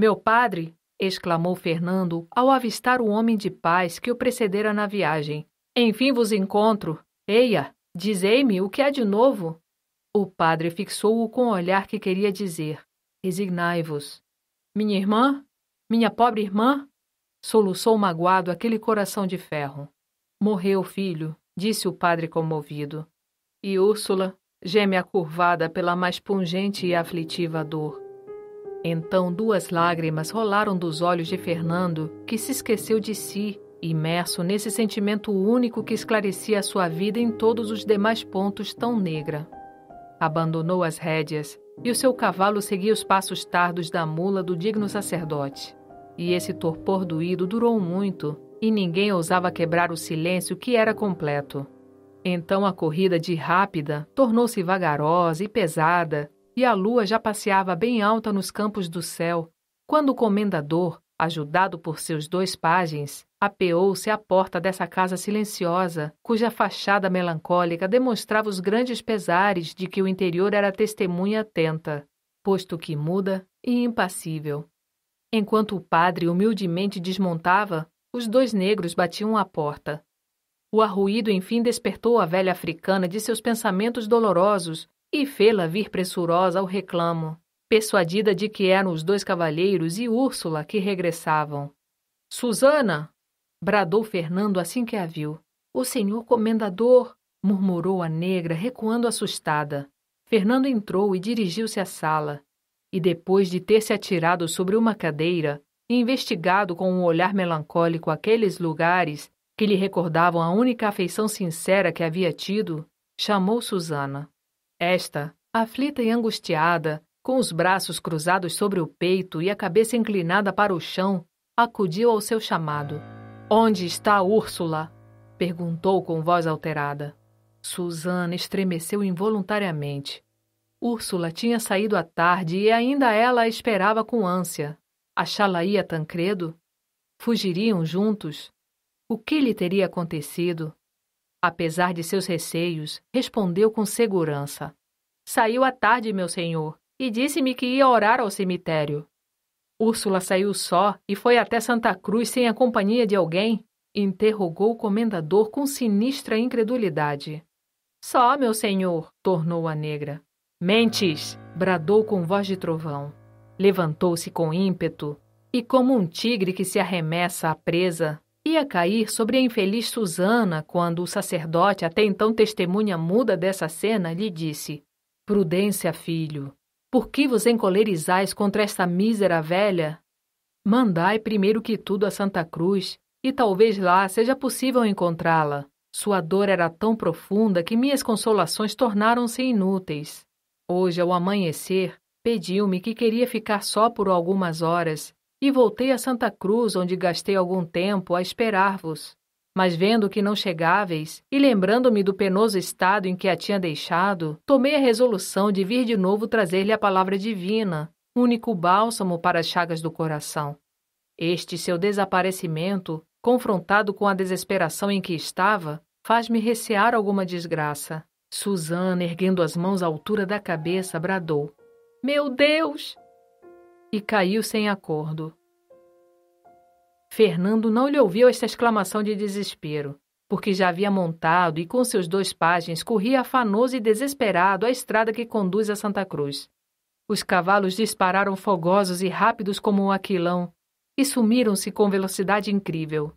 Meu padre! exclamou Fernando ao avistar o homem de paz que o precedera na viagem. Enfim vos encontro. Eia, dizei-me o que há de novo? O padre fixou-o com o um olhar que queria dizer: Resignai-vos. Minha irmã? Minha pobre irmã? Soluçou magoado aquele coração de ferro. Morreu, filho, disse o padre comovido. E Úrsula geme acurvada pela mais pungente e aflitiva dor. Então duas lágrimas rolaram dos olhos de Fernando, que se esqueceu de si, imerso nesse sentimento único que esclarecia a sua vida em todos os demais pontos tão negra. Abandonou as rédeas e o seu cavalo seguia os passos tardos da mula do digno sacerdote. E esse torpor doído durou muito, e ninguém ousava quebrar o silêncio que era completo. Então a corrida de rápida tornou-se vagarosa e pesada, e a lua já passeava bem alta nos campos do céu, quando o comendador, ajudado por seus dois pagens, apeou-se à porta dessa casa silenciosa, cuja fachada melancólica demonstrava os grandes pesares de que o interior era testemunha atenta, posto que muda e impassível. Enquanto o padre humildemente desmontava, os dois negros batiam à porta. O arruído enfim despertou a velha africana de seus pensamentos dolorosos e fê-la vir pressurosa ao reclamo, persuadida de que eram os dois cavalheiros e Úrsula que regressavam. Susana! bradou Fernando assim que a viu. O senhor comendador! murmurou a negra, recuando assustada. Fernando entrou e dirigiu-se à sala. E depois de ter se atirado sobre uma cadeira e investigado com um olhar melancólico aqueles lugares que lhe recordavam a única afeição sincera que havia tido, chamou Susana. Esta, aflita e angustiada, com os braços cruzados sobre o peito e a cabeça inclinada para o chão, acudiu ao seu chamado. Onde está Úrsula? perguntou com voz alterada. Susana estremeceu involuntariamente. Úrsula tinha saído à tarde e ainda ela a esperava com ânsia. Achá-la ia Tancredo? Fugiriam juntos? O que lhe teria acontecido? Apesar de seus receios, respondeu com segurança. Saiu à tarde, meu senhor, e disse-me que ia orar ao cemitério. Úrsula saiu só e foi até Santa Cruz sem a companhia de alguém? interrogou o comendador com sinistra incredulidade. Só, meu senhor, tornou a negra. Mentes! bradou com voz de trovão. Levantou-se com ímpeto e, como um tigre que se arremessa à presa, ia cair sobre a infeliz Susana quando o sacerdote, até então testemunha muda dessa cena, lhe disse: Prudência, filho, por que vos encolerizais contra esta mísera velha? Mandai primeiro que tudo a Santa Cruz, e talvez lá seja possível encontrá-la. Sua dor era tão profunda que minhas consolações tornaram-se inúteis. Hoje, ao amanhecer, pediu-me que queria ficar só por algumas horas e voltei a Santa Cruz, onde gastei algum tempo a esperar-vos. Mas vendo que não chegáveis, e lembrando-me do penoso estado em que a tinha deixado, tomei a resolução de vir de novo trazer-lhe a palavra divina, único bálsamo para as chagas do coração. Este seu desaparecimento, confrontado com a desesperação em que estava, faz-me recear alguma desgraça. Suzana, erguendo as mãos à altura da cabeça, bradou: Meu Deus! e caiu sem acordo. Fernando não lhe ouviu esta exclamação de desespero, porque já havia montado e com seus dois pajens corria afanoso e desesperado a estrada que conduz a Santa Cruz. Os cavalos dispararam fogosos e rápidos como um aquilão e sumiram-se com velocidade incrível.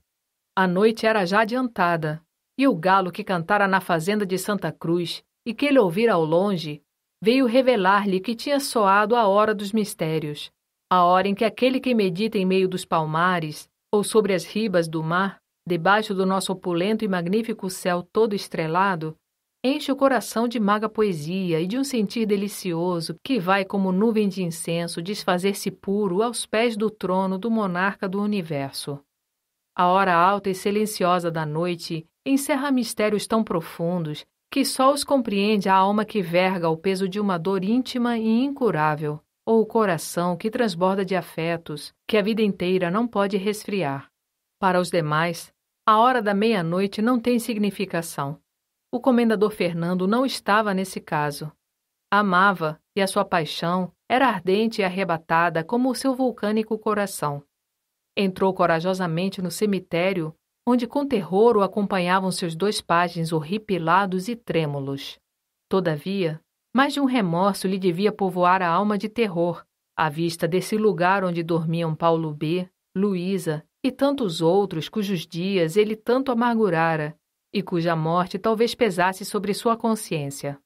A noite era já adiantada, e o galo que cantara na fazenda de Santa Cruz e que ele ouvira ao longe veio revelar-lhe que tinha soado a hora dos mistérios, a hora em que aquele que medita em meio dos palmares, ou sobre as ribas do mar, debaixo do nosso opulento e magnífico céu todo estrelado, enche o coração de maga poesia e de um sentir delicioso que vai como nuvem de incenso desfazer-se puro aos pés do trono do monarca do universo. A hora alta e silenciosa da noite encerra mistérios tão profundos que só os compreende a alma que verga o peso de uma dor íntima e incurável ou o coração que transborda de afetos que a vida inteira não pode resfriar. Para os demais, a hora da meia-noite não tem significação. O comendador Fernando não estava nesse caso. Amava e a sua paixão era ardente e arrebatada como o seu vulcânico coração. Entrou corajosamente no cemitério, onde com terror o acompanhavam seus dois pajens horripilados e trêmulos. Todavia, mais de um remorso lhe devia povoar a alma de terror à vista desse lugar onde dormiam Paulo B., Luísa e tantos outros cujos dias ele tanto amargurara e cuja morte talvez pesasse sobre sua consciência.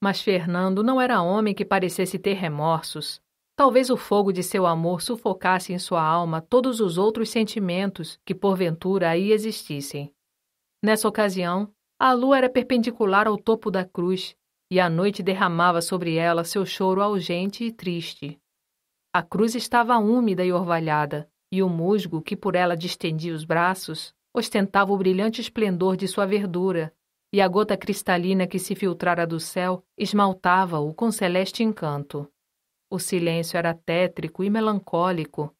Mas Fernando não era homem que parecesse ter remorsos. Talvez o fogo de seu amor sufocasse em sua alma todos os outros sentimentos que porventura aí existissem. Nessa ocasião, a lua era perpendicular ao topo da cruz e a noite derramava sobre ela seu choro algente e triste. A cruz estava úmida e orvalhada, e o musgo que por ela distendia os braços ostentava o brilhante esplendor de sua verdura, e a gota cristalina que se filtrara do céu esmaltava-o com celeste encanto. O silêncio era tétrico e melancólico,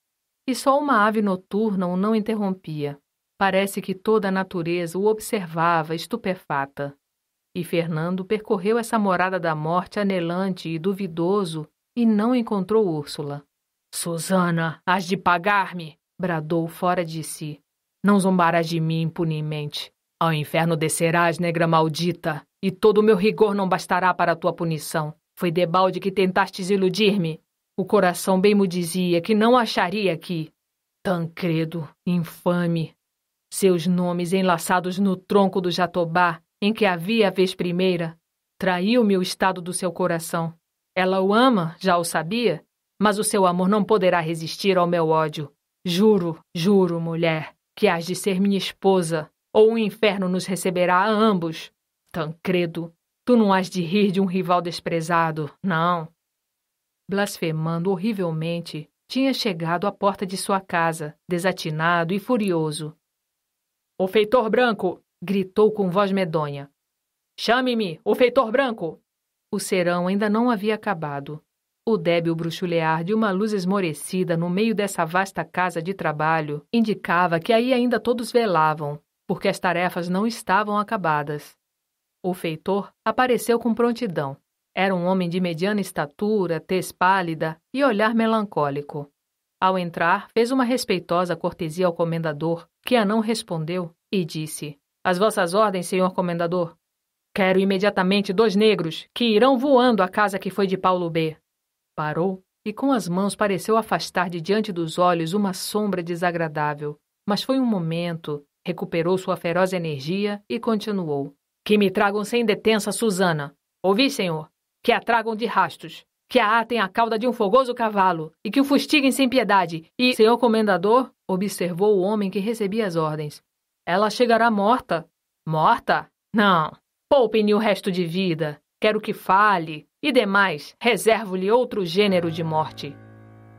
e só uma ave noturna o não interrompia. Parece que toda a natureza o observava estupefata. E Fernando percorreu essa morada da morte anelante e duvidoso e não encontrou Úrsula. Susana, has de pagar-me! bradou fora de si. Não zombarás de mim impunemente. Ao inferno descerás, negra maldita, e todo o meu rigor não bastará para a tua punição. Foi debalde que tentastes iludir-me. O coração bem me dizia que não acharia aqui. Tancredo, infame! Seus nomes enlaçados no tronco do Jatobá em que havia a vez primeira, traiu-me o estado do seu coração. Ela o ama, já o sabia, mas o seu amor não poderá resistir ao meu ódio. Juro, juro, mulher, que hás de ser minha esposa, ou o um inferno nos receberá a ambos. Tancredo, tu não hás de rir de um rival desprezado, não. Blasfemando horrivelmente, tinha chegado à porta de sua casa, desatinado e furioso. O feitor branco! gritou com voz medonha. Chame-me, o feitor branco! O serão ainda não havia acabado. O débil bruxulear de uma luz esmorecida no meio dessa vasta casa de trabalho indicava que aí ainda todos velavam, porque as tarefas não estavam acabadas. O feitor apareceu com prontidão. Era um homem de mediana estatura, tez pálida e olhar melancólico. Ao entrar, fez uma respeitosa cortesia ao comendador, que a não respondeu, e disse: as vossas ordens, senhor comendador. Quero imediatamente dois negros que irão voando à casa que foi de Paulo B. Parou e com as mãos pareceu afastar de diante dos olhos uma sombra desagradável. Mas foi um momento, recuperou sua feroz energia e continuou. Que me tragam sem detença Susana. Ouvi, senhor? Que a tragam de rastos. Que a atem à cauda de um fogoso cavalo e que o fustiguem sem piedade. E, senhor comendador, observou o homem que recebia as ordens. Ela chegará morta. Morta? Não. Poupe-me o resto de vida. Quero que fale. E demais, reservo-lhe outro gênero de morte.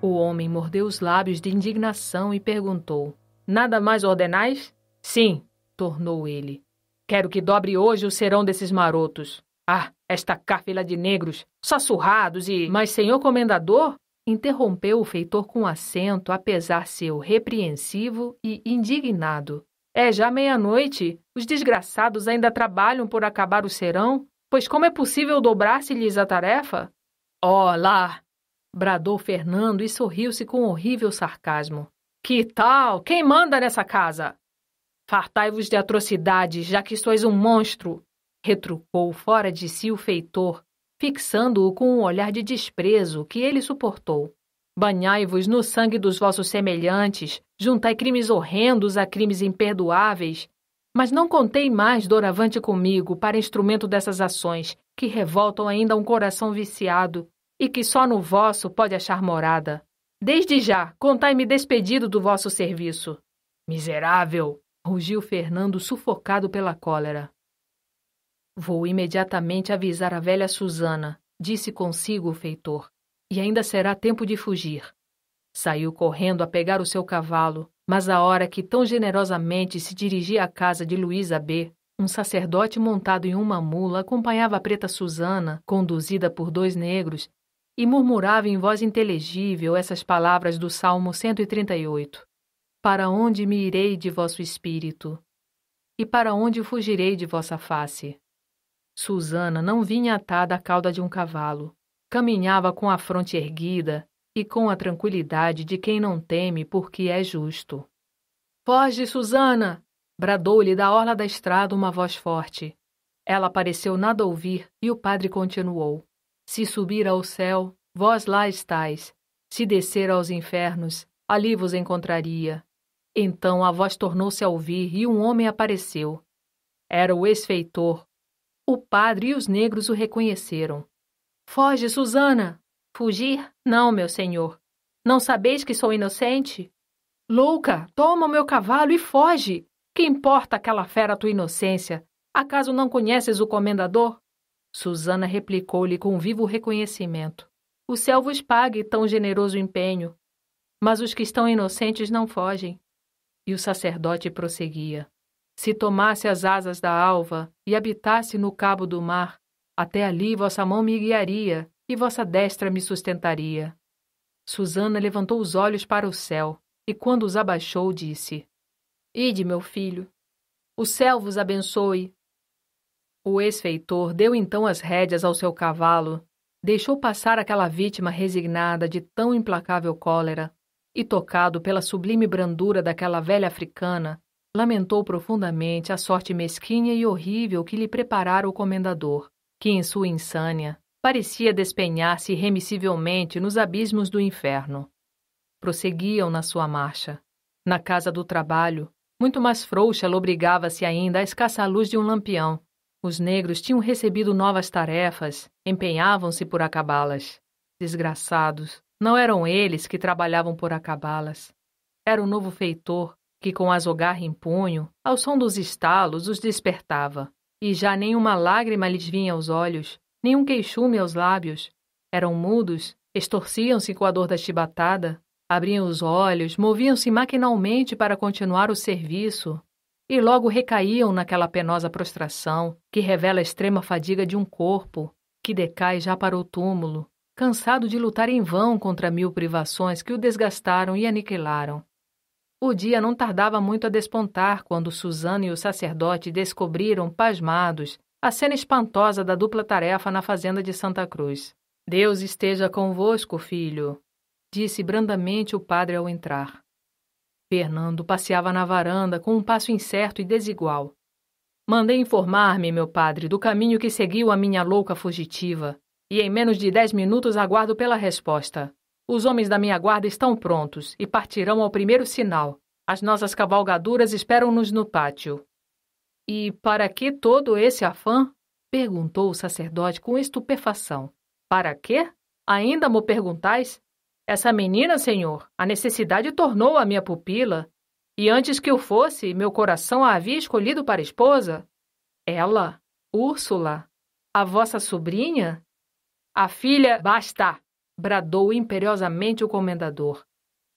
O homem mordeu os lábios de indignação e perguntou: Nada mais ordenais? Sim, tornou ele. Quero que dobre hoje o serão desses marotos. Ah, esta cáfila de negros, só e. Mas, senhor comendador? Interrompeu o feitor com acento, apesar seu repreensivo e indignado. É já meia-noite. Os desgraçados ainda trabalham por acabar o serão? Pois como é possível dobrar-se-lhes a tarefa? Olá, oh, lá! bradou Fernando e sorriu-se com um horrível sarcasmo. Que tal? Quem manda nessa casa? Fartai-vos de atrocidades, já que sois um monstro! retrucou fora de si o feitor, fixando-o com um olhar de desprezo que ele suportou. Banhai-vos no sangue dos vossos semelhantes, juntai crimes horrendos a crimes imperdoáveis. Mas não contei mais doravante comigo para instrumento dessas ações, que revoltam ainda um coração viciado, e que só no vosso pode achar morada. Desde já, contai-me despedido do vosso serviço. Miserável! rugiu Fernando, sufocado pela cólera. Vou imediatamente avisar a velha Susana, disse consigo o feitor e ainda será tempo de fugir. Saiu correndo a pegar o seu cavalo, mas a hora que tão generosamente se dirigia à casa de Luísa B., um sacerdote montado em uma mula acompanhava a preta Susana, conduzida por dois negros, e murmurava em voz inteligível essas palavras do Salmo 138. Para onde me irei de vosso espírito? E para onde fugirei de vossa face? Susana não vinha atada à cauda de um cavalo. Caminhava com a fronte erguida e com a tranquilidade de quem não teme porque é justo. Foge, Susana! bradou-lhe da orla da estrada uma voz forte. Ela pareceu nada ouvir e o padre continuou: Se subir ao céu, vós lá estáis. Se descer aos infernos, ali vos encontraria. Então a voz tornou-se a ouvir e um homem apareceu. Era o ex-feitor. O padre e os negros o reconheceram. Foge, Susana! Fugir? Não, meu senhor. Não sabeis que sou inocente? Louca, toma o meu cavalo e foge! Que importa aquela fera tua inocência? Acaso não conheces o comendador? Susana replicou-lhe com vivo reconhecimento. O céu vos pague tão generoso empenho. Mas os que estão inocentes não fogem. E o sacerdote prosseguia. Se tomasse as asas da alva e habitasse no cabo do mar, até ali vossa mão me guiaria e vossa destra me sustentaria. Susana levantou os olhos para o céu e, quando os abaixou, disse: Ide, meu filho. O céu vos abençoe. O ex-feitor deu então as rédeas ao seu cavalo, deixou passar aquela vítima resignada de tão implacável cólera e, tocado pela sublime brandura daquela velha africana, lamentou profundamente a sorte mesquinha e horrível que lhe preparara o comendador que em sua insânia parecia despenhar-se irremissivelmente nos abismos do inferno. Prosseguiam na sua marcha. Na casa do trabalho, muito mais frouxa lobrigava-se ainda a escassa luz de um lampião. Os negros tinham recebido novas tarefas, empenhavam-se por acabá-las. Desgraçados, não eram eles que trabalhavam por acabá-las. Era o novo feitor que, com azogarra em punho, ao som dos estalos, os despertava e já nenhuma lágrima lhes vinha aos olhos, nenhum queixume aos lábios. Eram mudos, estorciam-se com a dor da chibatada, abriam os olhos, moviam-se maquinalmente para continuar o serviço, e logo recaíam naquela penosa prostração que revela a extrema fadiga de um corpo que decai já para o túmulo, cansado de lutar em vão contra mil privações que o desgastaram e aniquilaram. O dia não tardava muito a despontar quando Suzana e o sacerdote descobriram, pasmados, a cena espantosa da dupla tarefa na fazenda de Santa Cruz. Deus esteja convosco, filho, disse brandamente o padre ao entrar. Fernando passeava na varanda com um passo incerto e desigual. Mandei informar-me, meu padre, do caminho que seguiu a minha louca fugitiva, e em menos de dez minutos aguardo pela resposta. Os homens da minha guarda estão prontos e partirão ao primeiro sinal. As nossas cavalgaduras esperam-nos no pátio. E para que todo esse afã? perguntou o sacerdote com estupefação. Para quê? Ainda me perguntais? Essa menina, senhor, a necessidade tornou a minha pupila. E antes que eu fosse, meu coração a havia escolhido para esposa. Ela, Úrsula, a vossa sobrinha? A filha. Basta! bradou imperiosamente o comendador.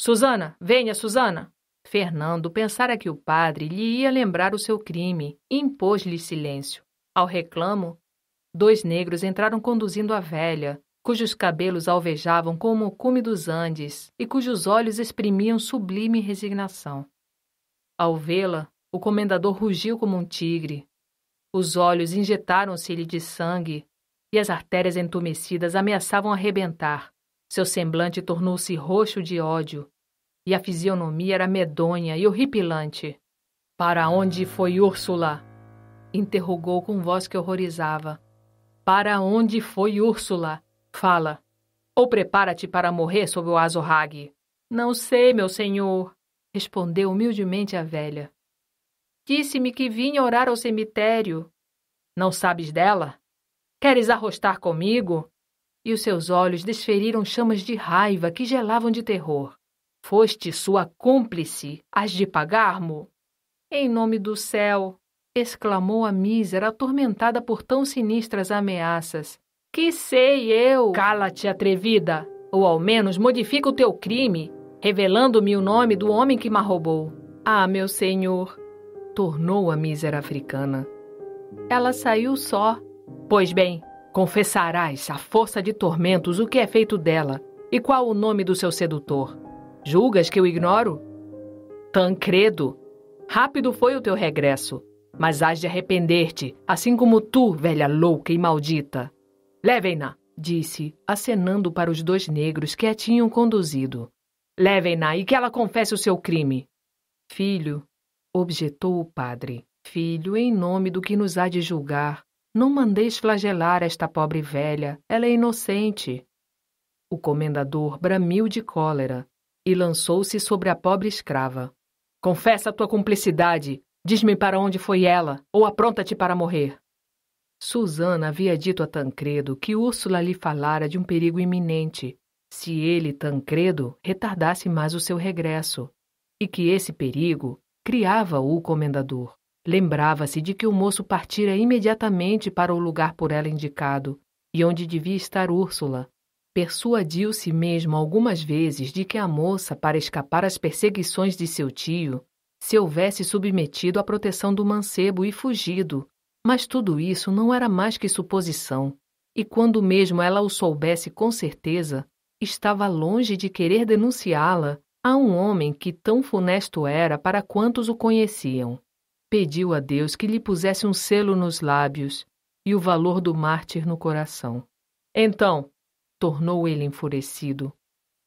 Susana, venha, Susana! Fernando pensara que o padre lhe ia lembrar o seu crime e impôs-lhe silêncio. Ao reclamo, dois negros entraram conduzindo a velha, cujos cabelos alvejavam como o cume dos Andes e cujos olhos exprimiam sublime resignação. Ao vê-la, o comendador rugiu como um tigre. Os olhos injetaram-se-lhe de sangue e as artérias entumecidas ameaçavam arrebentar. Seu semblante tornou-se roxo de ódio, e a fisionomia era medonha e horripilante. Para onde foi ah. Úrsula? interrogou com voz que horrorizava. Para onde foi Úrsula? Fala. Ou prepara-te para morrer sob o azorrague. Não sei, meu senhor, respondeu humildemente a velha. Disse-me que vinha orar ao cemitério. Não sabes dela? Queres arrostar comigo? e os seus olhos desferiram chamas de raiva que gelavam de terror. Foste sua cúmplice, as de pagar-mo? Em nome do céu! exclamou a mísera, atormentada por tão sinistras ameaças. Que sei eu? Cala-te, atrevida! Ou ao menos modifica o teu crime, revelando-me o nome do homem que me roubou. Ah, meu senhor! tornou a mísera africana. Ela saiu só. Pois bem, Confessarás à força de tormentos o que é feito dela e qual o nome do seu sedutor. Julgas que eu ignoro? Tancredo, rápido foi o teu regresso, mas hás de arrepender-te, assim como tu, velha louca e maldita. Levem-na, disse, acenando para os dois negros que a tinham conduzido. Levem-na e que ela confesse o seu crime. Filho, objetou o padre, filho, em nome do que nos há de julgar, não mandeis flagelar esta pobre velha, ela é inocente. O comendador bramiu de cólera e lançou-se sobre a pobre escrava. Confessa a tua cumplicidade, diz-me para onde foi ela, ou apronta-te para morrer. Susana havia dito a Tancredo que Úrsula lhe falara de um perigo iminente, se ele, Tancredo, retardasse mais o seu regresso, e que esse perigo criava-o o comendador. Lembrava-se de que o moço partira imediatamente para o lugar por ela indicado, e onde devia estar Úrsula. Persuadiu-se mesmo algumas vezes de que a moça, para escapar às perseguições de seu tio, se houvesse submetido à proteção do mancebo e fugido, mas tudo isso não era mais que suposição, e quando mesmo ela o soubesse com certeza, estava longe de querer denunciá-la a um homem que tão funesto era para quantos o conheciam pediu a Deus que lhe pusesse um selo nos lábios e o valor do mártir no coração. Então, tornou ele enfurecido,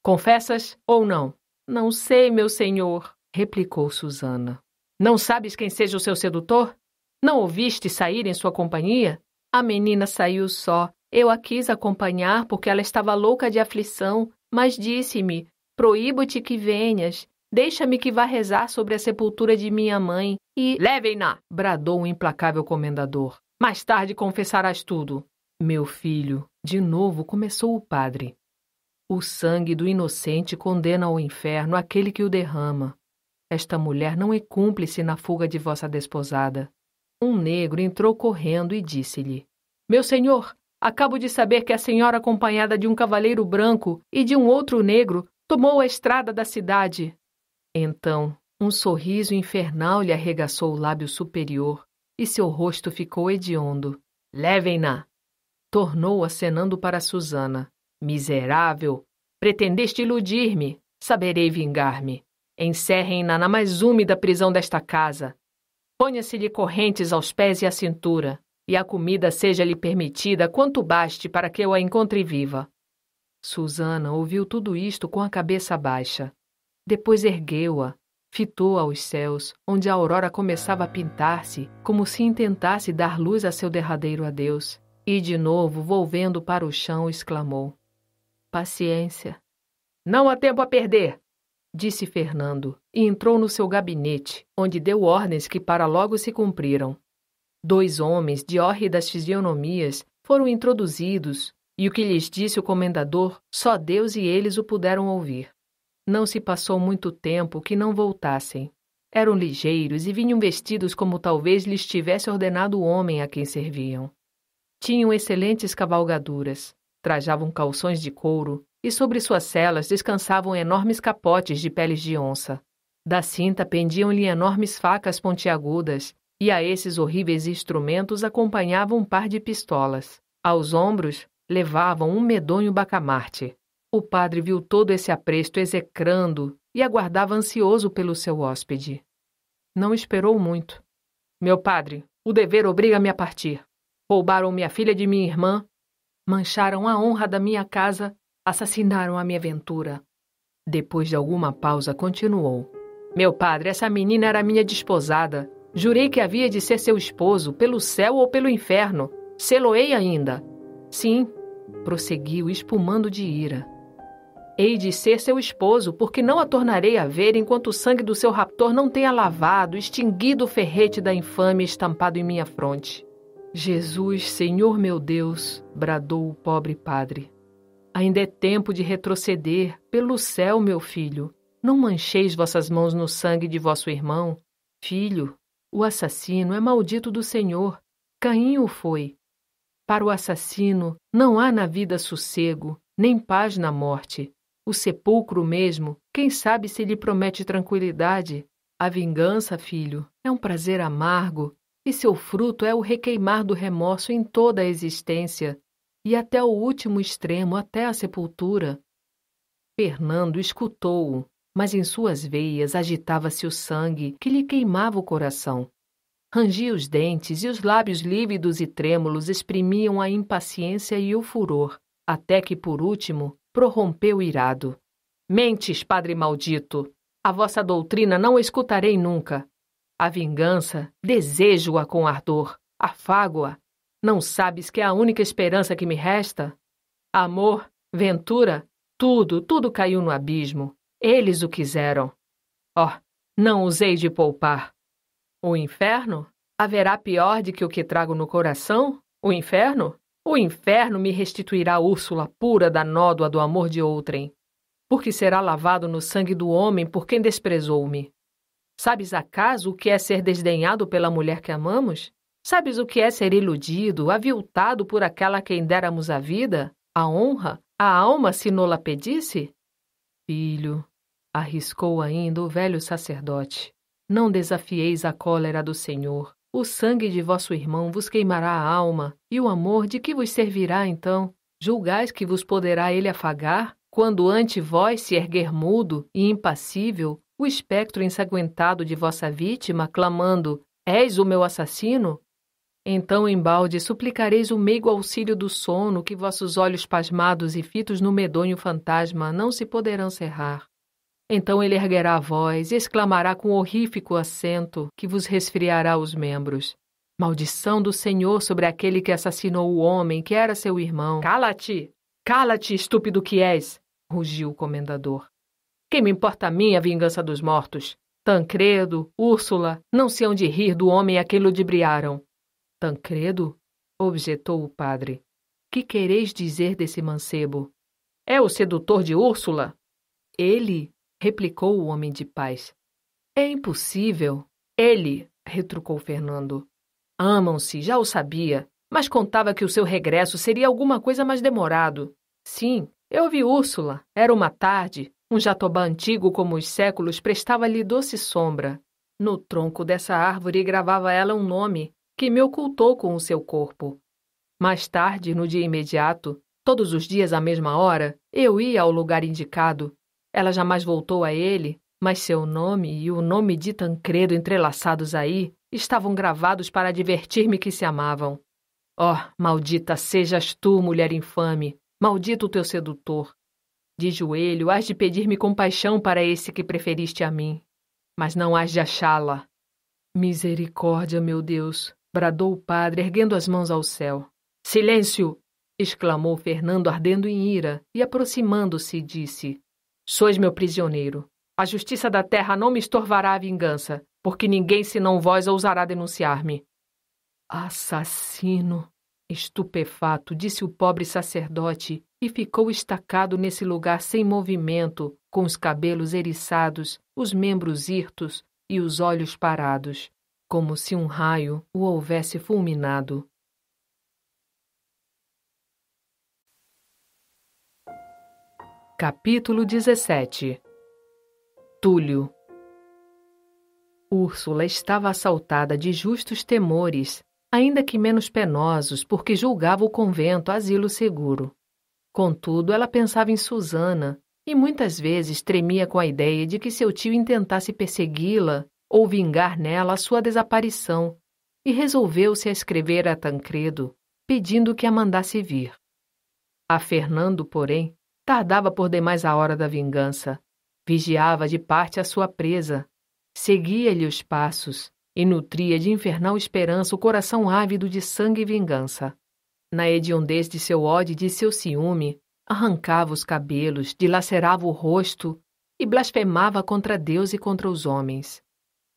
confessas ou não? Não sei, meu senhor, replicou Susana. Não sabes quem seja o seu sedutor? Não ouviste sair em sua companhia? A menina saiu só. Eu a quis acompanhar porque ela estava louca de aflição, mas disse-me: Proíbo-te que venhas. Deixa-me que vá rezar sobre a sepultura de minha mãe e. Levem-na! bradou o implacável comendador. Mais tarde confessarás tudo. Meu filho, de novo começou o padre. O sangue do inocente condena ao inferno aquele que o derrama. Esta mulher não é cúmplice na fuga de vossa desposada. Um negro entrou correndo e disse-lhe: Meu senhor, acabo de saber que a senhora, acompanhada de um cavaleiro branco e de um outro negro, tomou a estrada da cidade. Então, um sorriso infernal lhe arregaçou o lábio superior e seu rosto ficou hediondo. Levem-na! Tornou acenando para Susana. Miserável! Pretendeste iludir-me! Saberei vingar-me! Encerrem-na na mais úmida prisão desta casa! Ponha-se-lhe correntes aos pés e à cintura, e a comida seja-lhe permitida quanto baste para que eu a encontre viva. Susana ouviu tudo isto com a cabeça baixa. Depois ergueu-a, fitou aos céus, onde a aurora começava a pintar-se, como se intentasse dar luz a seu derradeiro adeus, e de novo, volvendo para o chão, exclamou: Paciência. Não há tempo a perder! disse Fernando, e entrou no seu gabinete, onde deu ordens que para logo se cumpriram. Dois homens de hórridas fisionomias foram introduzidos, e o que lhes disse o comendador, só Deus e eles o puderam ouvir. Não se passou muito tempo que não voltassem. Eram ligeiros e vinham vestidos como talvez lhes tivesse ordenado o homem a quem serviam. Tinham excelentes cavalgaduras, trajavam calções de couro e sobre suas celas descansavam enormes capotes de peles de onça. Da cinta pendiam-lhe enormes facas pontiagudas e a esses horríveis instrumentos acompanhavam um par de pistolas. Aos ombros levavam um medonho bacamarte, o padre viu todo esse apresto execrando e aguardava ansioso pelo seu hóspede. Não esperou muito. Meu padre, o dever obriga-me a partir. Roubaram minha filha de minha irmã, mancharam a honra da minha casa, assassinaram a minha ventura. Depois de alguma pausa, continuou. Meu padre, essa menina era minha desposada. Jurei que havia de ser seu esposo, pelo céu ou pelo inferno. Seloei ainda. Sim, prosseguiu, espumando de ira. Hei de ser seu esposo, porque não a tornarei a ver enquanto o sangue do seu raptor não tenha lavado, extinguido o ferrete da infame estampado em minha fronte. Jesus, Senhor meu Deus, bradou o pobre padre. Ainda é tempo de retroceder, pelo céu, meu filho. Não mancheis vossas mãos no sangue de vosso irmão. Filho, o assassino é maldito do Senhor. Caim o foi. Para o assassino não há na vida sossego, nem paz na morte. O sepulcro mesmo, quem sabe se lhe promete tranquilidade? A vingança, filho, é um prazer amargo, e seu fruto é o requeimar do remorso em toda a existência, e até o último extremo, até a sepultura. Fernando escutou-o, mas em suas veias agitava-se o sangue que lhe queimava o coração. Rangia os dentes e os lábios lívidos e trêmulos exprimiam a impaciência e o furor, até que, por último, prorrompeu irado. Mentes, padre maldito! A vossa doutrina não escutarei nunca. A vingança, desejo-a com ardor, afago-a. Não sabes que é a única esperança que me resta? Amor, ventura, tudo, tudo caiu no abismo. Eles o quiseram. Oh, não usei de poupar. O inferno? Haverá pior de que o que trago no coração? O inferno? O inferno me restituirá Úrsula pura da nódoa do amor de outrem, porque será lavado no sangue do homem por quem desprezou-me. Sabes acaso o que é ser desdenhado pela mulher que amamos? Sabes o que é ser iludido, aviltado por aquela a quem déramos a vida, a honra, a alma se nola pedisse? Filho, arriscou ainda o velho sacerdote, não desafieis a cólera do Senhor. O sangue de vosso irmão vos queimará a alma, e o amor de que vos servirá então? Julgais que vos poderá ele afagar, quando ante vós se erguer mudo e impassível o espectro ensanguentado de vossa vítima, clamando: És o meu assassino? Então, embalde, suplicareis o meigo auxílio do sono que vossos olhos pasmados e fitos no medonho fantasma não se poderão cerrar. Então ele erguerá a voz e exclamará com horrífico acento que vos resfriará os membros. Maldição do Senhor sobre aquele que assassinou o homem que era seu irmão. Cala-te! Cala-te, estúpido que és! rugiu o comendador. Quem me importa a mim a vingança dos mortos? Tancredo, Úrsula, não se hão de rir do homem a quem ludibriaram. Tancredo? objetou o padre. Que quereis dizer desse mancebo? É o sedutor de Úrsula? Ele replicou o homem de paz. É impossível. Ele, retrucou Fernando. Amam-se, já o sabia, mas contava que o seu regresso seria alguma coisa mais demorado. Sim, eu vi Úrsula. Era uma tarde. Um jatobá antigo como os séculos prestava-lhe doce sombra. No tronco dessa árvore gravava ela um nome que me ocultou com o seu corpo. Mais tarde, no dia imediato, todos os dias à mesma hora, eu ia ao lugar indicado ela jamais voltou a ele, mas seu nome e o nome de Tancredo entrelaçados aí estavam gravados para advertir-me que se amavam. Oh, maldita sejas tu, mulher infame! Maldito o teu sedutor! De joelho, hás de pedir-me compaixão para esse que preferiste a mim. Mas não hás de achá-la. Misericórdia, meu Deus! bradou o padre, erguendo as mãos ao céu. Silêncio! exclamou Fernando, ardendo em ira, e aproximando-se, disse: Sois meu prisioneiro. A justiça da terra não me estorvará a vingança, porque ninguém senão vós ousará denunciar-me. Assassino! Estupefato, disse o pobre sacerdote e ficou estacado nesse lugar sem movimento, com os cabelos eriçados, os membros hirtos e os olhos parados, como se um raio o houvesse fulminado. Capítulo 17 Túlio Úrsula estava assaltada de justos temores, ainda que menos penosos, porque julgava o convento asilo seguro. Contudo, ela pensava em Susana e muitas vezes tremia com a ideia de que seu tio intentasse persegui-la ou vingar nela a sua desaparição, e resolveu-se a escrever a Tancredo, pedindo que a mandasse vir. A Fernando, porém, Tardava por demais a hora da vingança. Vigiava de parte a sua presa. Seguia-lhe os passos e nutria de infernal esperança o coração ávido de sangue e vingança. Na hediondez de seu ódio e de seu ciúme, arrancava os cabelos, dilacerava o rosto e blasfemava contra Deus e contra os homens.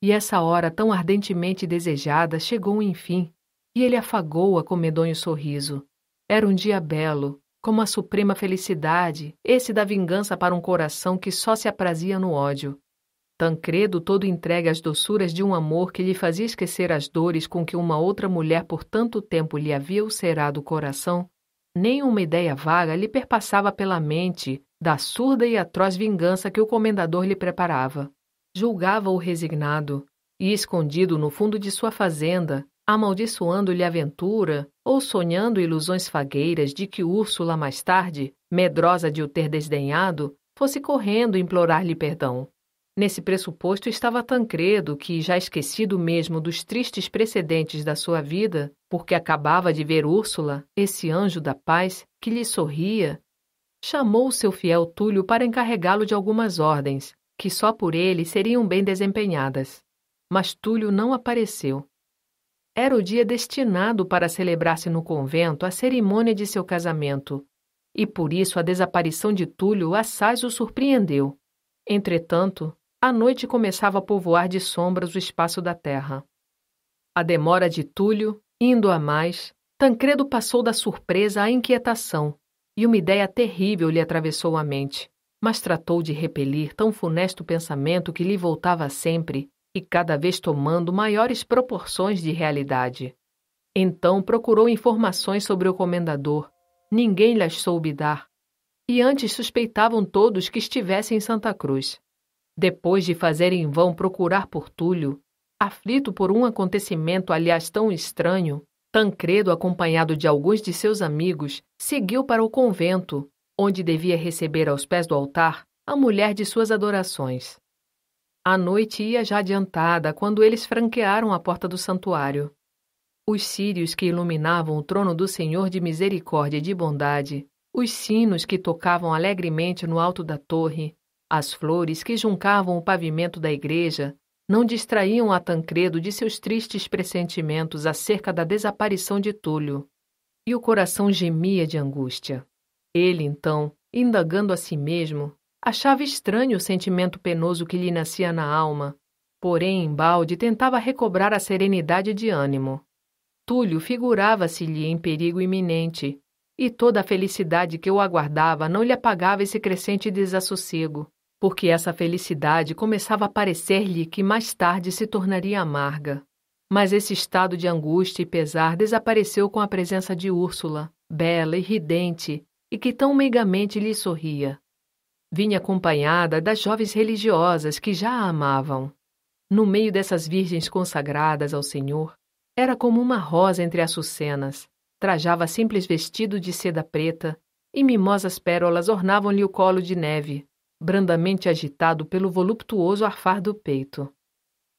E essa hora tão ardentemente desejada chegou enfim, e ele afagou-a com medonho sorriso. Era um dia belo, como a suprema felicidade, esse da vingança para um coração que só se aprazia no ódio. Tancredo todo entregue às doçuras de um amor que lhe fazia esquecer as dores com que uma outra mulher por tanto tempo lhe havia ulcerado o coração, nem uma ideia vaga lhe perpassava pela mente da surda e atroz vingança que o comendador lhe preparava. Julgava-o resignado, e escondido no fundo de sua fazenda, amaldiçoando-lhe a aventura ou sonhando ilusões fagueiras de que Úrsula mais tarde, medrosa de o ter desdenhado, fosse correndo implorar-lhe perdão. Nesse pressuposto estava Tancredo, que, já esquecido mesmo dos tristes precedentes da sua vida, porque acabava de ver Úrsula, esse anjo da paz, que lhe sorria, chamou seu fiel Túlio para encarregá-lo de algumas ordens, que só por ele seriam bem desempenhadas. Mas Túlio não apareceu. Era o dia destinado para celebrar-se no convento a cerimônia de seu casamento, e por isso a desaparição de Túlio assaz o surpreendeu. Entretanto, a noite começava a povoar de sombras o espaço da terra. A demora de Túlio, indo a mais, Tancredo passou da surpresa à inquietação, e uma ideia terrível lhe atravessou a mente, mas tratou de repelir tão funesto pensamento que lhe voltava sempre e cada vez tomando maiores proporções de realidade. Então procurou informações sobre o comendador. Ninguém lhes soube dar. E antes suspeitavam todos que estivesse em Santa Cruz. Depois de fazer em vão procurar por Túlio, aflito por um acontecimento aliás tão estranho, Tancredo, acompanhado de alguns de seus amigos, seguiu para o convento, onde devia receber aos pés do altar a mulher de suas adorações. A noite ia já adiantada quando eles franquearam a porta do santuário. Os círios que iluminavam o trono do Senhor de misericórdia e de bondade, os sinos que tocavam alegremente no alto da torre, as flores que juncavam o pavimento da igreja, não distraíam a Tancredo de seus tristes pressentimentos acerca da desaparição de Túlio. E o coração gemia de angústia. Ele, então, indagando a si mesmo, Achava estranho o sentimento penoso que lhe nascia na alma, porém, embalde, tentava recobrar a serenidade de ânimo. Túlio figurava-se-lhe em perigo iminente, e toda a felicidade que o aguardava não lhe apagava esse crescente desassossego, porque essa felicidade começava a parecer-lhe que mais tarde se tornaria amarga. Mas esse estado de angústia e pesar desapareceu com a presença de Úrsula, bela e ridente, e que tão meigamente lhe sorria. Vinha acompanhada das jovens religiosas que já a amavam. No meio dessas virgens consagradas ao Senhor, era como uma rosa entre açucenas. Trajava simples vestido de seda preta, e mimosas pérolas ornavam-lhe o colo de neve, brandamente agitado pelo voluptuoso arfar do peito.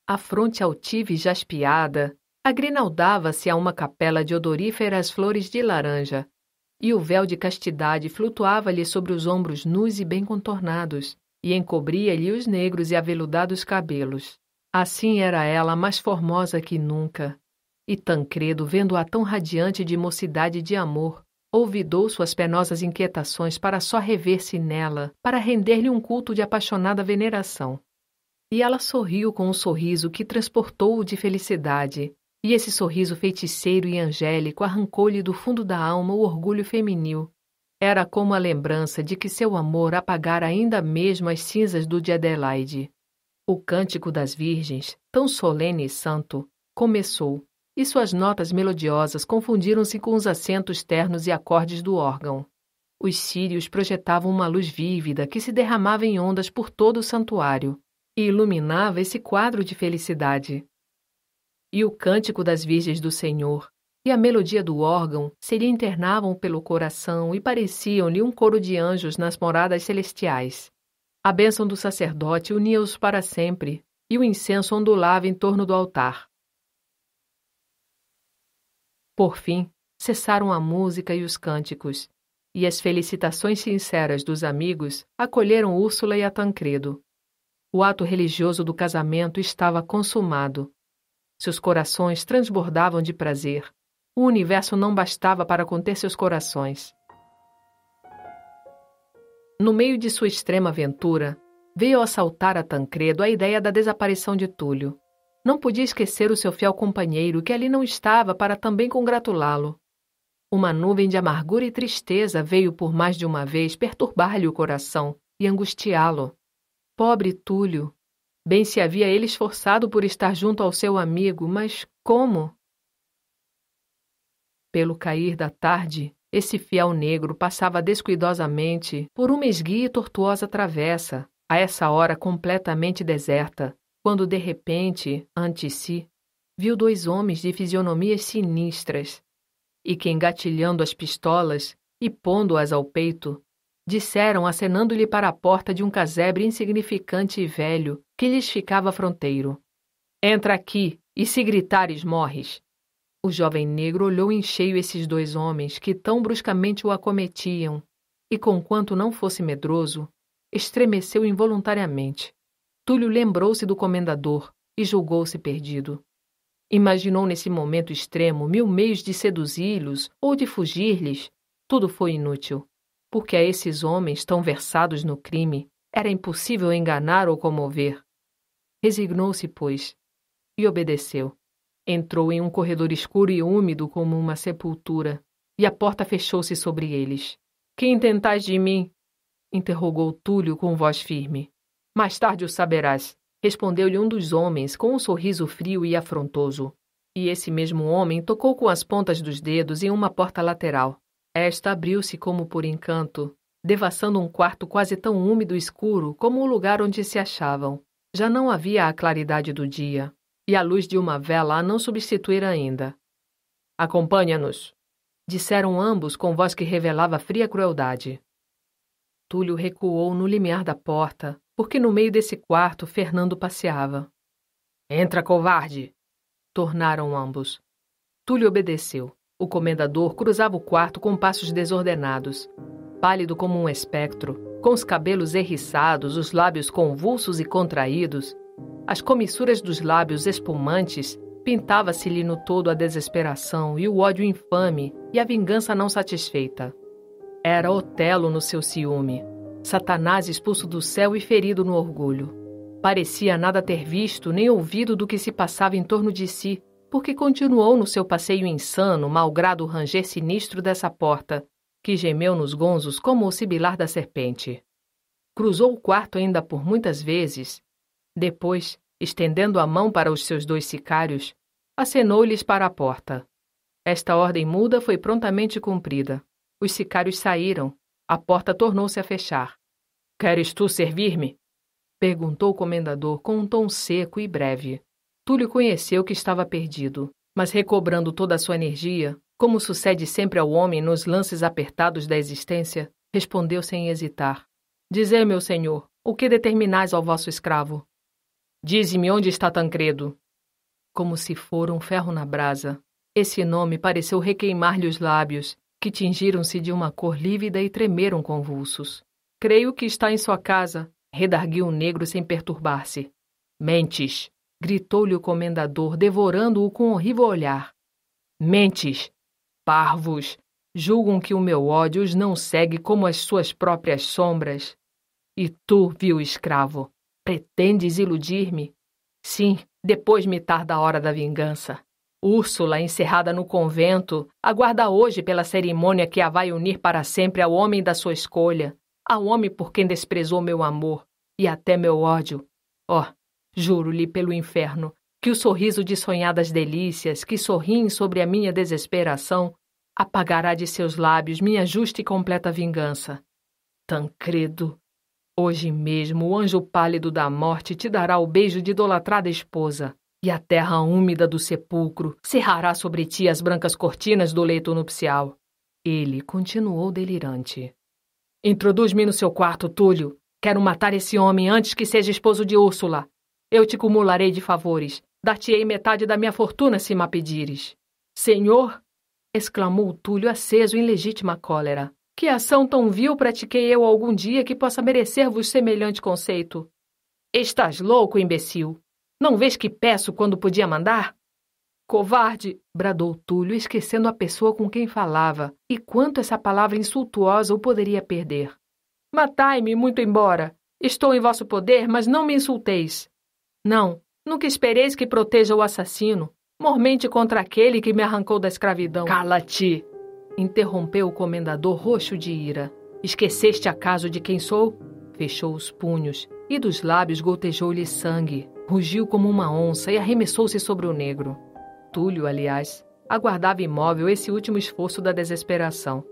A fronte altiva e jaspiada agrinaldava-se a uma capela de odoríferas flores de laranja, e o véu de castidade flutuava-lhe sobre os ombros nus e bem contornados, e encobria-lhe os negros e aveludados cabelos. Assim era ela mais formosa que nunca. E Tancredo, vendo-a tão radiante de mocidade e de amor, ouvidou suas penosas inquietações para só rever-se nela, para render-lhe um culto de apaixonada veneração. E ela sorriu com um sorriso que transportou-o de felicidade, e esse sorriso feiticeiro e angélico arrancou-lhe do fundo da alma o orgulho feminil. Era como a lembrança de que seu amor apagara ainda mesmo as cinzas do de Adelaide. O cântico das virgens, tão solene e santo, começou, e suas notas melodiosas confundiram-se com os acentos ternos e acordes do órgão. Os círios projetavam uma luz vívida que se derramava em ondas por todo o santuário e iluminava esse quadro de felicidade. E o cântico das Virgens do Senhor e a melodia do órgão se lhe internavam pelo coração e pareciam-lhe um coro de anjos nas moradas celestiais. A bênção do sacerdote unia-os para sempre, e o incenso ondulava em torno do altar. Por fim, cessaram a música e os cânticos, e as felicitações sinceras dos amigos acolheram Úrsula e a Tancredo. O ato religioso do casamento estava consumado, seus corações transbordavam de prazer. O universo não bastava para conter seus corações. No meio de sua extrema aventura, veio assaltar a Tancredo a ideia da desaparição de Túlio. Não podia esquecer o seu fiel companheiro, que ali não estava para também congratulá-lo. Uma nuvem de amargura e tristeza veio por mais de uma vez perturbar-lhe o coração e angustiá-lo. Pobre Túlio, Bem se havia ele esforçado por estar junto ao seu amigo, mas como? Pelo cair da tarde, esse fiel negro passava descuidosamente por uma esguia e tortuosa travessa, a essa hora completamente deserta, quando de repente, ante si, viu dois homens de fisionomias sinistras, e que engatilhando as pistolas e pondo-as ao peito, disseram acenando-lhe para a porta de um casebre insignificante e velho que lhes ficava fronteiro. Entra aqui, e se gritares, morres. O jovem negro olhou em cheio esses dois homens que tão bruscamente o acometiam, e conquanto não fosse medroso, estremeceu involuntariamente. Túlio lembrou-se do comendador e julgou-se perdido. Imaginou nesse momento extremo mil meios de seduzi-los ou de fugir-lhes. Tudo foi inútil porque a esses homens tão versados no crime era impossível enganar ou comover. Resignou-se, pois, e obedeceu. Entrou em um corredor escuro e úmido como uma sepultura, e a porta fechou-se sobre eles. Quem tentais de mim? interrogou Túlio com voz firme. Mais tarde o saberás, respondeu-lhe um dos homens com um sorriso frio e afrontoso. E esse mesmo homem tocou com as pontas dos dedos em uma porta lateral. Esta abriu-se como por encanto, devassando um quarto quase tão úmido e escuro como o lugar onde se achavam. Já não havia a claridade do dia, e a luz de uma vela a não substituir ainda. Acompanha-nos, disseram ambos com voz que revelava fria crueldade. Túlio recuou no limiar da porta, porque no meio desse quarto Fernando passeava. Entra, covarde! Tornaram ambos. Túlio obedeceu. O comendador cruzava o quarto com passos desordenados. Pálido como um espectro, com os cabelos erriçados, os lábios convulsos e contraídos, as comissuras dos lábios espumantes, pintava-se-lhe no todo a desesperação e o ódio infame e a vingança não satisfeita. Era Otelo no seu ciúme, Satanás expulso do céu e ferido no orgulho. Parecia nada ter visto nem ouvido do que se passava em torno de si, porque continuou no seu passeio insano, malgrado o ranger sinistro dessa porta, que gemeu nos gonzos como o sibilar da serpente. Cruzou o quarto ainda por muitas vezes. Depois, estendendo a mão para os seus dois sicários, acenou-lhes para a porta. Esta ordem muda foi prontamente cumprida. Os sicários saíram. A porta tornou-se a fechar. Queres tu servir-me? perguntou o comendador com um tom seco e breve. Túlio conheceu que estava perdido, mas recobrando toda a sua energia, como sucede sempre ao homem nos lances apertados da existência, respondeu sem hesitar: Dizei, meu senhor, o que determinais ao vosso escravo? Dize-me onde está Tancredo. Como se fora um ferro na brasa, esse nome pareceu requeimar-lhe os lábios, que tingiram-se de uma cor lívida e tremeram convulsos. Creio que está em sua casa, redarguiu o negro sem perturbar-se. Mentes! gritou-lhe o comendador, devorando-o com um horrível olhar. Mentes! Parvos! Julgam que o meu ódio os não segue como as suas próprias sombras. E tu, vil escravo, pretendes iludir-me? Sim, depois me tarda a hora da vingança. Úrsula, encerrada no convento, aguarda hoje pela cerimônia que a vai unir para sempre ao homem da sua escolha, ao homem por quem desprezou meu amor e até meu ódio. Oh, Juro-lhe pelo inferno que o sorriso de sonhadas delícias que sorriem sobre a minha desesperação apagará de seus lábios minha justa e completa vingança. Tancredo, hoje mesmo o anjo pálido da morte te dará o beijo de idolatrada esposa, e a terra úmida do sepulcro cerrará sobre ti as brancas cortinas do leito nupcial. Ele continuou delirante. Introduz-me no seu quarto, Túlio. Quero matar esse homem antes que seja esposo de Úrsula. Eu te cumularei de favores. Dar-te-ei metade da minha fortuna se me pedires. Senhor! exclamou Túlio aceso em legítima cólera. Que ação tão vil pratiquei eu algum dia que possa merecer-vos semelhante conceito? Estás louco, imbecil! Não vês que peço quando podia mandar? Covarde! bradou Túlio, esquecendo a pessoa com quem falava e quanto essa palavra insultuosa o poderia perder. Matai-me muito embora! Estou em vosso poder, mas não me insulteis. Não, nunca espereis que proteja o assassino. Mormente contra aquele que me arrancou da escravidão. Cala-te! Interrompeu o comendador roxo de ira. Esqueceste acaso de quem sou? Fechou os punhos e dos lábios gotejou-lhe sangue. Rugiu como uma onça e arremessou-se sobre o negro. Túlio, aliás, aguardava imóvel esse último esforço da desesperação.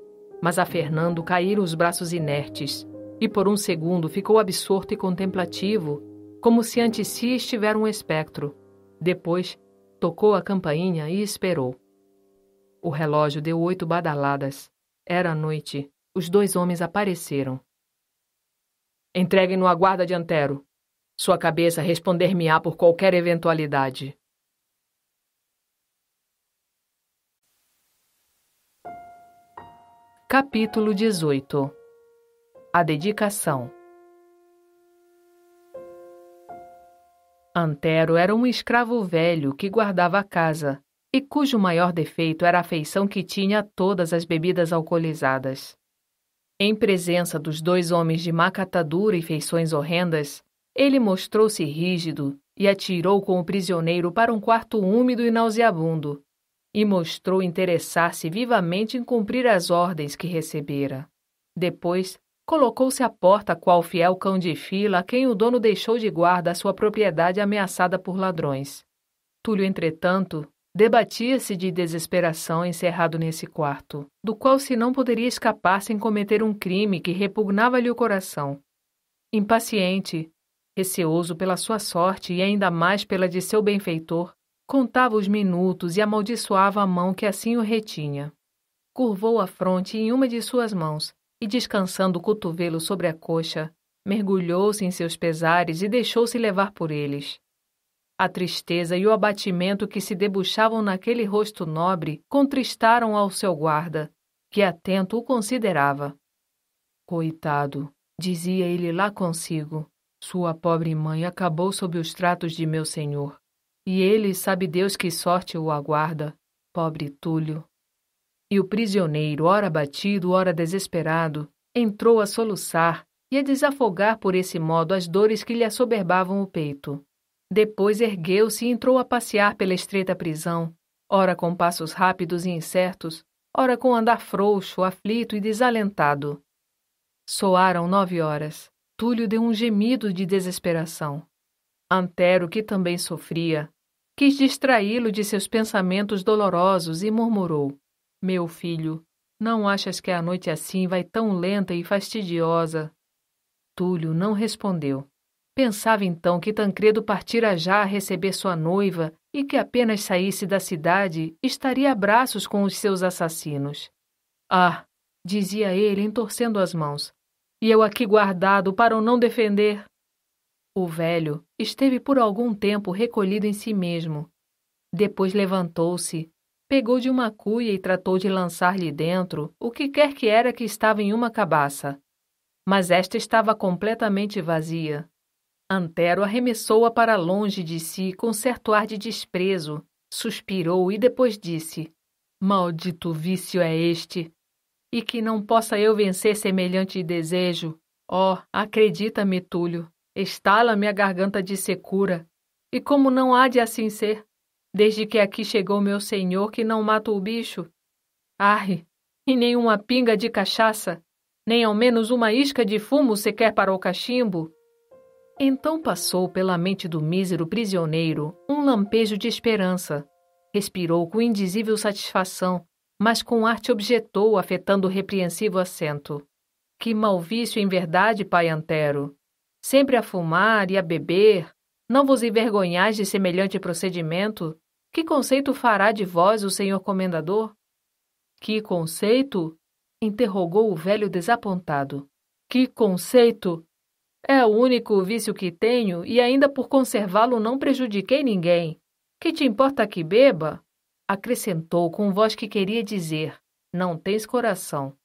Mas a Fernando caíram os braços inertes e por um segundo ficou absorto e contemplativo como se ante si estivera um espectro. Depois, tocou a campainha e esperou. O relógio deu oito badaladas. Era noite. Os dois homens apareceram. Entreguem-no à guarda de Antero. Sua cabeça responder-me-á por qualquer eventualidade. Capítulo 18 A Dedicação Antero era um escravo velho que guardava a casa e cujo maior defeito era a afeição que tinha a todas as bebidas alcoolizadas. Em presença dos dois homens de má catadura e feições horrendas, ele mostrou-se rígido e atirou com o prisioneiro para um quarto úmido e nauseabundo, e mostrou interessar-se vivamente em cumprir as ordens que recebera. Depois, colocou-se à porta qual fiel cão de fila a quem o dono deixou de guarda a sua propriedade ameaçada por ladrões. Túlio, entretanto, debatia-se de desesperação encerrado nesse quarto, do qual se não poderia escapar sem cometer um crime que repugnava-lhe o coração. Impaciente, receoso pela sua sorte e ainda mais pela de seu benfeitor, contava os minutos e amaldiçoava a mão que assim o retinha. Curvou a fronte em uma de suas mãos e, descansando o cotovelo sobre a coxa, mergulhou-se em seus pesares e deixou-se levar por eles. A tristeza e o abatimento que se debuxavam naquele rosto nobre contristaram ao seu guarda, que atento o considerava. Coitado, dizia ele lá consigo, sua pobre mãe acabou sob os tratos de meu senhor. E ele sabe Deus que sorte o aguarda, pobre Túlio. E o prisioneiro, ora abatido, ora desesperado, entrou a soluçar e a desafogar por esse modo as dores que lhe assoberbavam o peito. Depois ergueu-se e entrou a passear pela estreita prisão, ora com passos rápidos e incertos, ora com andar frouxo, aflito e desalentado. Soaram nove horas. Túlio deu um gemido de desesperação. Antero, que também sofria, quis distraí-lo de seus pensamentos dolorosos e murmurou: meu filho, não achas que a noite assim vai tão lenta e fastidiosa? Túlio não respondeu. Pensava então que Tancredo partira já a receber sua noiva e que apenas saísse da cidade estaria a braços com os seus assassinos. Ah, dizia ele, entorcendo as mãos, e eu aqui guardado para o não defender. O velho esteve por algum tempo recolhido em si mesmo. Depois levantou-se Pegou de uma cuia e tratou de lançar-lhe dentro o que quer que era que estava em uma cabaça. Mas esta estava completamente vazia. Antero arremessou-a para longe de si com certo ar de desprezo, suspirou e depois disse: Maldito vício é este! E que não possa eu vencer semelhante desejo! Oh, acredita-me, Túlio, estala-me a garganta de secura. E como não há de assim ser? Desde que aqui chegou meu senhor, que não mato o bicho. Arre, e nem uma pinga de cachaça, nem ao menos uma isca de fumo sequer para o cachimbo. Então passou pela mente do mísero prisioneiro um lampejo de esperança. Respirou com indizível satisfação, mas com arte objetou, afetando o repreensivo acento. Que malvício em verdade, pai Antero! Sempre a fumar e a beber, não vos envergonhais de semelhante procedimento? Que conceito fará de vós o senhor comendador? Que conceito? interrogou o velho desapontado. Que conceito? É o único vício que tenho e ainda por conservá-lo não prejudiquei ninguém. Que te importa que beba? acrescentou com voz que queria dizer: Não tens coração.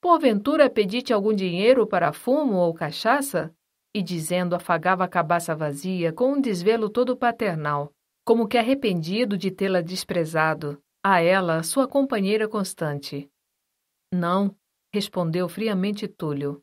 Porventura pediste algum dinheiro para fumo ou cachaça? E dizendo, afagava a cabaça vazia com um desvelo todo paternal como que arrependido de tê-la desprezado, a ela, sua companheira constante. Não, respondeu friamente Túlio.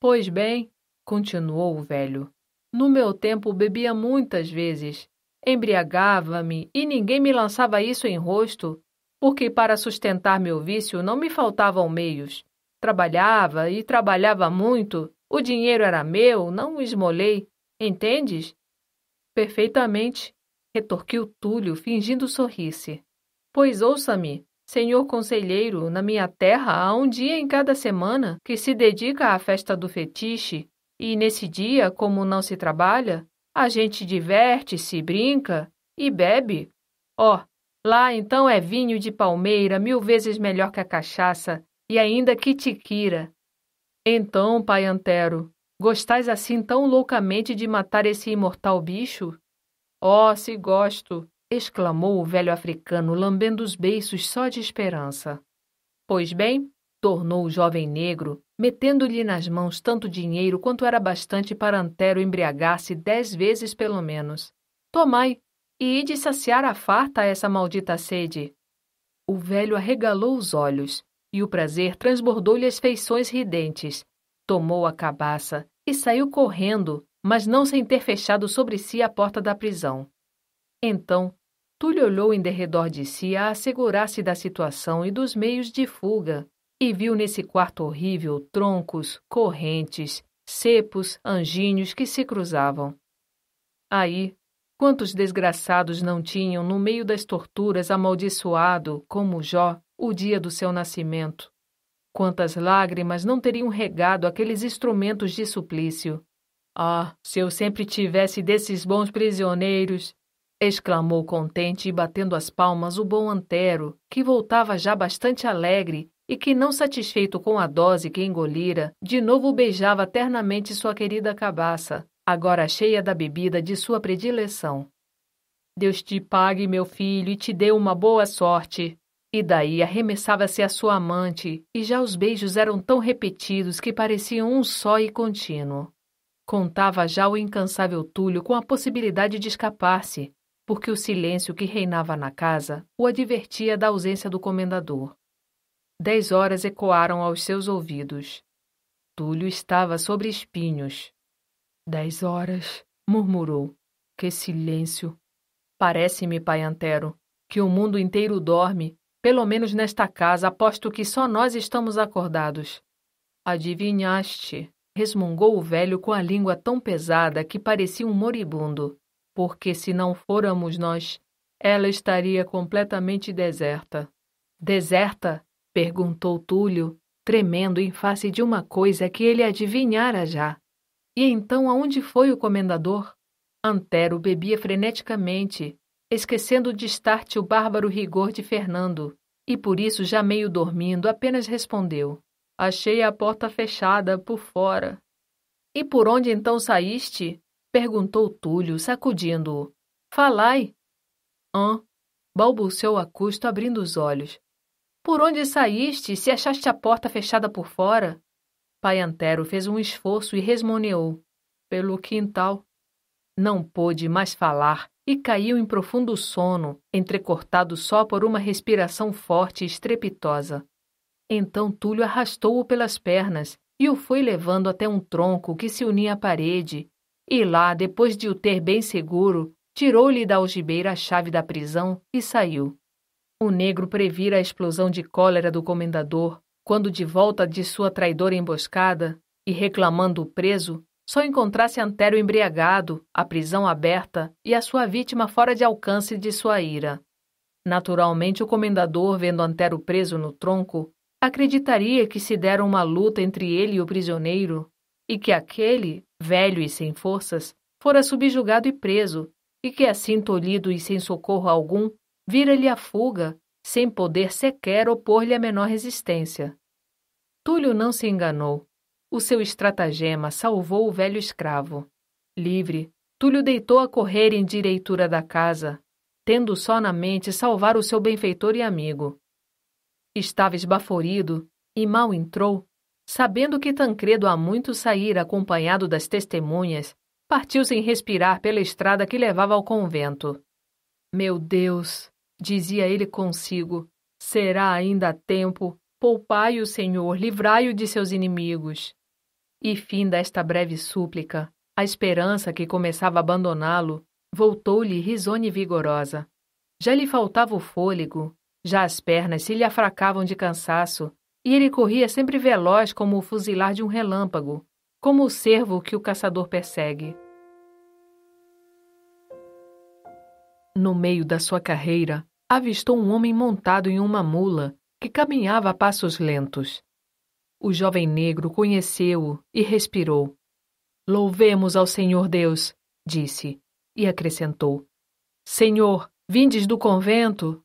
Pois bem, continuou o velho. No meu tempo bebia muitas vezes, embriagava-me e ninguém me lançava isso em rosto, porque para sustentar meu vício não me faltavam meios. Trabalhava e trabalhava muito, o dinheiro era meu, não o esmolei, entendes? Perfeitamente, retorquiu Túlio, fingindo sorrir-se. Pois ouça-me, senhor conselheiro, na minha terra há um dia em cada semana que se dedica à festa do fetiche, e nesse dia, como não se trabalha, a gente diverte-se, brinca e bebe. Ó, oh, lá então é vinho de palmeira mil vezes melhor que a cachaça, e ainda que tiquira. Então, pai Antero, gostais assim tão loucamente de matar esse imortal bicho? Oh, se gosto! exclamou o velho africano, lambendo os beiços só de esperança. Pois bem, tornou o jovem negro, metendo-lhe nas mãos tanto dinheiro quanto era bastante para Antero embriagar-se dez vezes pelo menos. Tomai, e ide saciar a farta essa maldita sede. O velho arregalou os olhos, e o prazer transbordou-lhe as feições ridentes. Tomou a cabaça e saiu correndo, mas não sem ter fechado sobre si a porta da prisão. Então, Túlio olhou em derredor de si a assegurar-se da situação e dos meios de fuga, e viu nesse quarto horrível troncos, correntes, cepos, anjinhos que se cruzavam. Aí, quantos desgraçados não tinham, no meio das torturas, amaldiçoado, como Jó, o dia do seu nascimento? Quantas lágrimas não teriam regado aqueles instrumentos de suplício? Ah, se eu sempre tivesse desses bons prisioneiros! exclamou contente e batendo as palmas o bom Antero, que voltava já bastante alegre e que, não satisfeito com a dose que engolira, de novo beijava ternamente sua querida cabaça, agora cheia da bebida de sua predileção. Deus te pague, meu filho, e te dê uma boa sorte. E daí arremessava-se a sua amante, e já os beijos eram tão repetidos que pareciam um só e contínuo. Contava já o incansável Túlio com a possibilidade de escapar-se, porque o silêncio que reinava na casa o advertia da ausência do comendador. Dez horas ecoaram aos seus ouvidos. Túlio estava sobre espinhos. Dez horas, murmurou. Que silêncio! Parece-me, pai Antero, que o mundo inteiro dorme, pelo menos nesta casa, aposto que só nós estamos acordados. Adivinhaste, Resmungou o velho com a língua tão pesada que parecia um moribundo, porque se não fôramos nós, ela estaria completamente deserta. Deserta? perguntou Túlio, tremendo em face de uma coisa que ele adivinhara já. E então aonde foi o comendador? Antero bebia freneticamente, esquecendo de estar-te o bárbaro rigor de Fernando, e por isso, já meio dormindo, apenas respondeu: Achei a porta fechada por fora. E por onde então saíste? perguntou Túlio, sacudindo-o. Falai. Hã? balbuciou Acusto, abrindo os olhos. Por onde saíste se achaste a porta fechada por fora? Pai Antero fez um esforço e resmoneou. Pelo quintal. Não pôde mais falar e caiu em profundo sono, entrecortado só por uma respiração forte e estrepitosa. Então Túlio arrastou-o pelas pernas e o foi levando até um tronco que se unia à parede. E lá, depois de o ter bem seguro, tirou-lhe da algibeira a chave da prisão e saiu. O negro previra a explosão de cólera do comendador, quando, de volta de sua traidora emboscada, e reclamando o preso, só encontrasse Antero embriagado, a prisão aberta e a sua vítima fora de alcance de sua ira. Naturalmente, o comendador, vendo Antero preso no tronco, acreditaria que se dera uma luta entre ele e o prisioneiro, e que aquele, velho e sem forças, fora subjugado e preso, e que assim tolhido e sem socorro algum, vira-lhe a fuga, sem poder sequer opor-lhe a menor resistência. Túlio não se enganou. O seu estratagema salvou o velho escravo. Livre, Túlio deitou a correr em direitura da casa, tendo só na mente salvar o seu benfeitor e amigo. Estava esbaforido e mal entrou, sabendo que Tancredo há muito saíra acompanhado das testemunhas, partiu sem respirar pela estrada que levava ao convento. Meu Deus, dizia ele consigo, será ainda tempo, poupai o Senhor, livrai-o de seus inimigos. E fim desta breve súplica, a esperança que começava a abandoná-lo voltou-lhe risona e vigorosa. Já lhe faltava o fôlego já as pernas se lhe afracavam de cansaço, e ele corria sempre veloz como o fuzilar de um relâmpago, como o cervo que o caçador persegue. No meio da sua carreira, avistou um homem montado em uma mula que caminhava a passos lentos. O jovem negro conheceu-o e respirou. Louvemos ao Senhor Deus, disse, e acrescentou: Senhor, vindes do convento,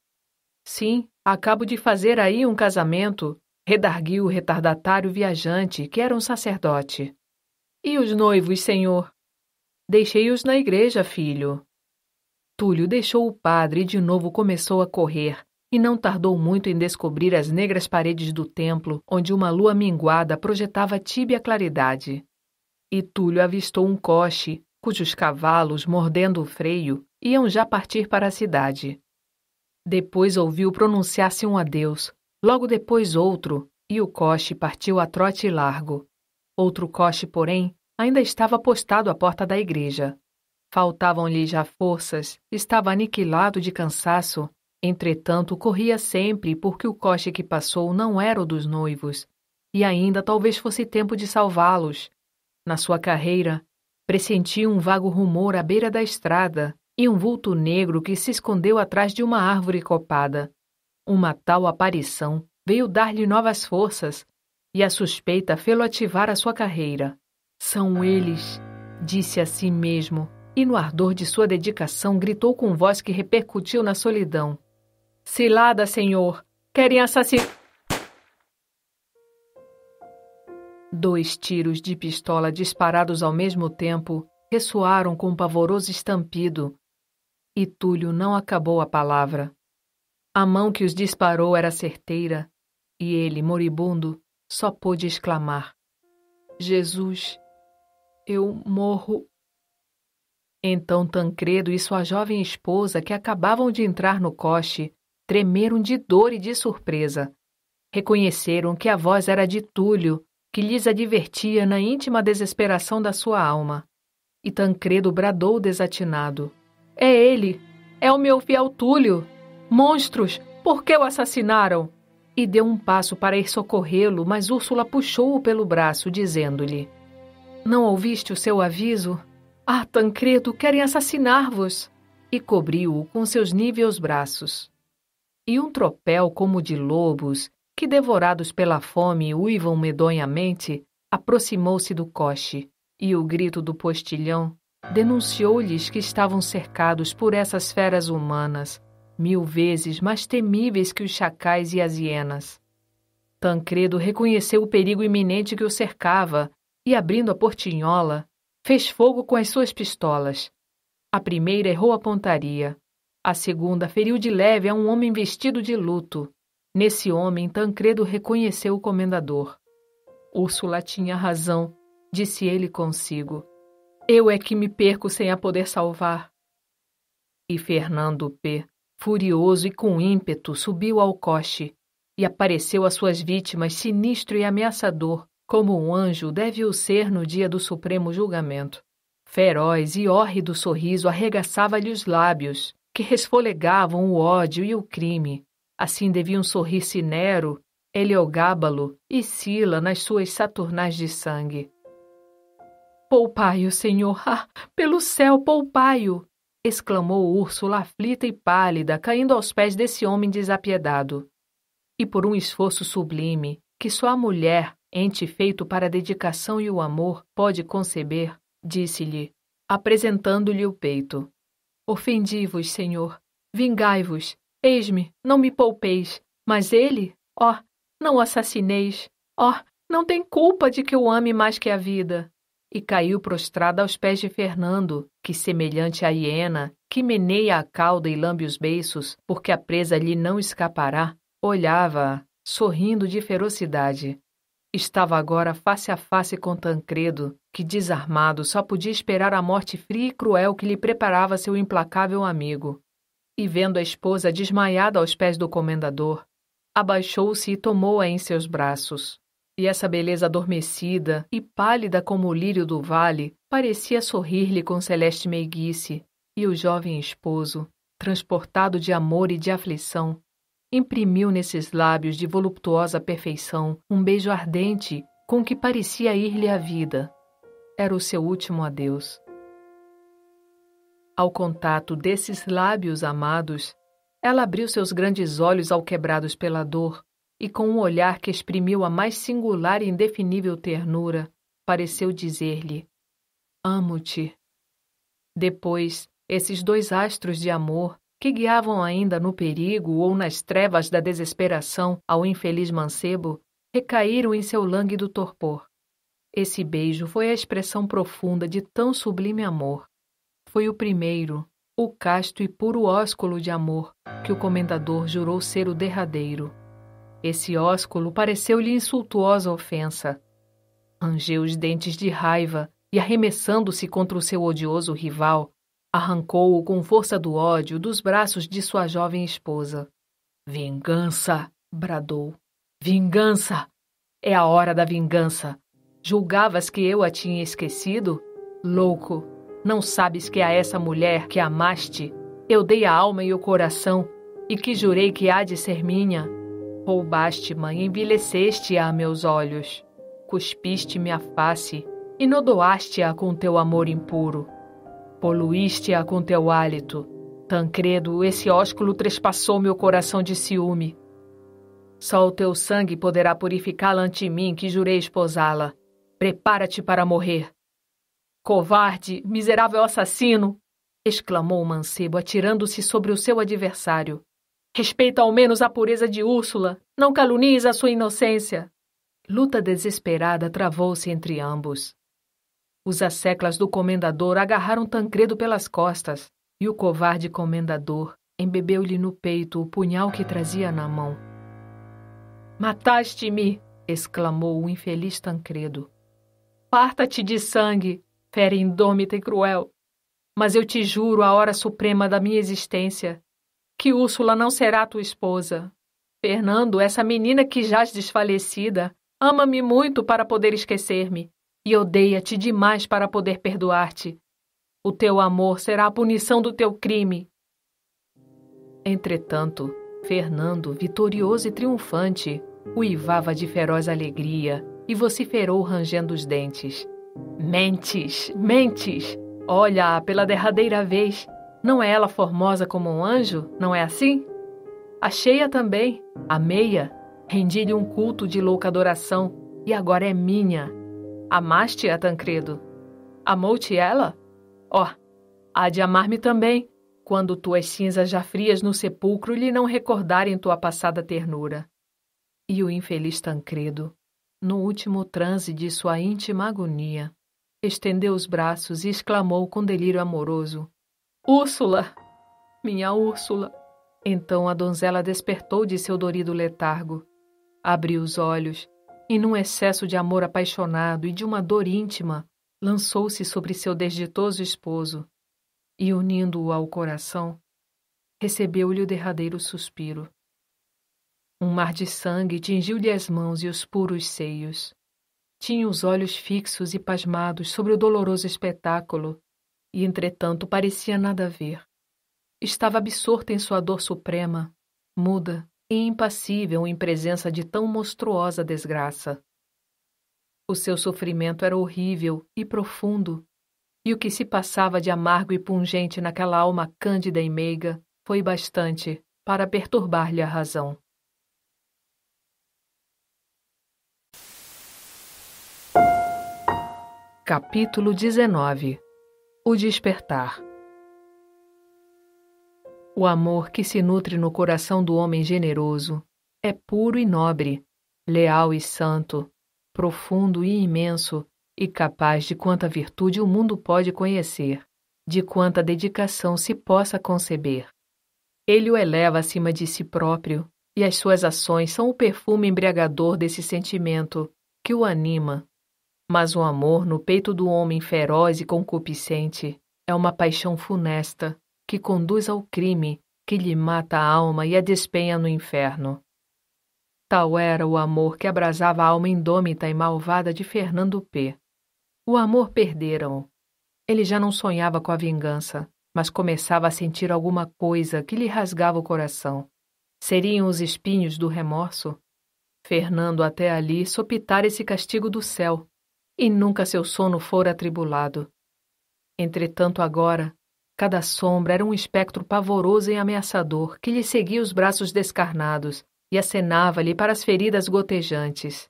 Sim, acabo de fazer aí um casamento, redarguiu o retardatário viajante, que era um sacerdote. E os noivos, senhor? Deixei-os na igreja, filho. Túlio deixou o padre e de novo começou a correr, e não tardou muito em descobrir as negras paredes do templo, onde uma lua minguada projetava tíbia claridade. E Túlio avistou um coche, cujos cavalos, mordendo o freio, iam já partir para a cidade. Depois ouviu pronunciar-se um adeus, logo depois outro, e o coche partiu a trote largo. Outro coche, porém, ainda estava postado à porta da igreja. Faltavam-lhe já forças, estava aniquilado de cansaço, entretanto corria sempre porque o coche que passou não era o dos noivos, e ainda talvez fosse tempo de salvá-los. Na sua carreira, pressentia um vago rumor à beira da estrada, e um vulto negro que se escondeu atrás de uma árvore copada. Uma tal aparição veio dar-lhe novas forças e a suspeita fê-lo ativar a sua carreira. São eles, disse a si mesmo, e no ardor de sua dedicação gritou com voz que repercutiu na solidão: Cilada, senhor! Querem assassinar. Dois tiros de pistola disparados ao mesmo tempo ressoaram com um pavoroso estampido e Túlio não acabou a palavra. A mão que os disparou era certeira, e ele, moribundo, só pôde exclamar: Jesus, eu morro. Então Tancredo e sua jovem esposa, que acabavam de entrar no coche, tremeram de dor e de surpresa. Reconheceram que a voz era de Túlio, que lhes advertia na íntima desesperação da sua alma. E Tancredo bradou desatinado: é ele. É o meu fiel Túlio. Monstros, por que o assassinaram? E deu um passo para ir socorrê-lo, mas Úrsula puxou-o pelo braço, dizendo-lhe: Não ouviste o seu aviso? Ah, Tancredo, querem assassinar-vos! E cobriu-o com seus níveos braços. E um tropel como de lobos, que devorados pela fome uivam medonhamente, aproximou-se do coche, e o grito do postilhão Denunciou-lhes que estavam cercados por essas feras humanas, mil vezes mais temíveis que os chacais e as hienas. Tancredo reconheceu o perigo iminente que o cercava e, abrindo a portinhola, fez fogo com as suas pistolas. A primeira errou a pontaria. A segunda feriu de leve a um homem vestido de luto. Nesse homem, Tancredo reconheceu o comendador. Úrsula tinha razão, disse ele consigo. Eu é que me perco sem a poder salvar. E Fernando P., furioso e com ímpeto, subiu ao coche e apareceu às suas vítimas sinistro e ameaçador, como um anjo deve o ser no dia do supremo julgamento. Feroz e hórrido sorriso arregaçava-lhe os lábios, que resfolegavam o ódio e o crime. Assim deviam sorrir Cinero, Heliogábalo e Sila nas suas saturnais de sangue. Poupai-o, senhor! [laughs] Ah, pelo céu, poupai-o! exclamou Úrsula aflita e pálida, caindo aos pés desse homem desapiedado. E por um esforço sublime, que só a mulher, ente feito para a dedicação e o amor, pode conceber, disse-lhe, apresentando-lhe o peito. Ofendi-vos, senhor. Vingai-vos. Eis-me, não me poupeis. Mas ele, ó, oh, não o assassineis. Ó, oh, não tem culpa de que o ame mais que a vida e caiu prostrada aos pés de Fernando, que, semelhante à hiena, que meneia a cauda e lambe os beiços, porque a presa lhe não escapará, olhava-a, sorrindo de ferocidade. Estava agora face a face com Tancredo, que, desarmado, só podia esperar a morte fria e cruel que lhe preparava seu implacável amigo. E vendo a esposa desmaiada aos pés do comendador, abaixou-se e tomou-a em seus braços. E essa beleza adormecida e pálida como o lírio do vale parecia sorrir-lhe com celeste meiguice, e o jovem esposo, transportado de amor e de aflição, imprimiu nesses lábios de voluptuosa perfeição um beijo ardente com que parecia ir-lhe a vida. Era o seu último adeus. Ao contato desses lábios amados, ela abriu seus grandes olhos alquebrados pela dor e com um olhar que exprimiu a mais singular e indefinível ternura, pareceu dizer-lhe: Amo-te. Depois, esses dois astros de amor, que guiavam ainda no perigo ou nas trevas da desesperação ao infeliz mancebo, recaíram em seu lânguido torpor. Esse beijo foi a expressão profunda de tão sublime amor. Foi o primeiro, o casto e puro ósculo de amor, que o comendador jurou ser o derradeiro. Esse ósculo pareceu-lhe insultuosa ofensa. Rangeu os dentes de raiva e, arremessando-se contra o seu odioso rival, arrancou-o com força do ódio dos braços de sua jovem esposa. Vingança! bradou. Vingança! É a hora da vingança! Julgavas que eu a tinha esquecido? Louco! Não sabes que a essa mulher que amaste eu dei a alma e o coração e que jurei que há de ser minha? Roubaste-me e envelheceste a meus olhos. Cuspiste-me a face, inodoaste-a com teu amor impuro. Poluíste-a com teu hálito. Tancredo, esse ósculo trespassou meu coração de ciúme. Só o teu sangue poderá purificá-la ante mim, que jurei esposá-la. Prepara-te para morrer. Covarde, miserável assassino! exclamou o mancebo, atirando-se sobre o seu adversário. Respeita ao menos a pureza de Úrsula. Não calunize a sua inocência. Luta desesperada travou-se entre ambos. Os asseclas do comendador agarraram Tancredo pelas costas e o covarde comendador embebeu-lhe no peito o punhal que trazia na mão. Mataste-me! exclamou o infeliz Tancredo. Parta-te de sangue, fera indômita e cruel! Mas eu te juro a hora suprema da minha existência que Úrsula não será tua esposa. Fernando, essa menina que jaz desfalecida, ama-me muito para poder esquecer-me e odeia-te demais para poder perdoar-te. O teu amor será a punição do teu crime. Entretanto, Fernando, vitorioso e triunfante, uivava de feroz alegria e vociferou rangendo os dentes. Mentes, mentes! Olha pela derradeira vez não é ela formosa como um anjo? Não é assim? Achei-a também, amei-a, rendi-lhe um culto de louca adoração, e agora é minha. Amaste-a, Tancredo? Amou-te ela? Ó, oh, há de amar-me também, quando tuas cinzas já frias no sepulcro lhe não recordarem tua passada ternura. E o infeliz Tancredo, no último transe de sua íntima agonia, estendeu os braços e exclamou com delírio amoroso: Úrsula! Minha Úrsula! Então a donzela despertou de seu dorido letargo. Abriu os olhos e, num excesso de amor apaixonado e de uma dor íntima, lançou-se sobre seu desditoso esposo e, unindo-o ao coração, recebeu-lhe o derradeiro suspiro. Um mar de sangue tingiu-lhe as mãos e os puros seios. Tinha os olhos fixos e pasmados sobre o doloroso espetáculo e entretanto parecia nada a ver. Estava absorta em sua dor suprema, muda e impassível em presença de tão monstruosa desgraça. O seu sofrimento era horrível e profundo, e o que se passava de amargo e pungente naquela alma cândida e meiga foi bastante para perturbar-lhe a razão. Capítulo 19 o despertar. O amor que se nutre no coração do homem generoso é puro e nobre, leal e santo, profundo e imenso, e capaz de quanta virtude o mundo pode conhecer, de quanta dedicação se possa conceber. Ele o eleva acima de si próprio, e as suas ações são o perfume embriagador desse sentimento que o anima, mas o amor no peito do homem feroz e concupiscente é uma paixão funesta que conduz ao crime, que lhe mata a alma e a despenha no inferno. Tal era o amor que abrasava a alma indômita e malvada de Fernando P. O amor perderam-o. Ele já não sonhava com a vingança, mas começava a sentir alguma coisa que lhe rasgava o coração. Seriam os espinhos do remorso? Fernando até ali sopitara esse castigo do céu, e nunca seu sono fora atribulado. Entretanto, agora, cada sombra era um espectro pavoroso e ameaçador que lhe seguia os braços descarnados e acenava-lhe para as feridas gotejantes.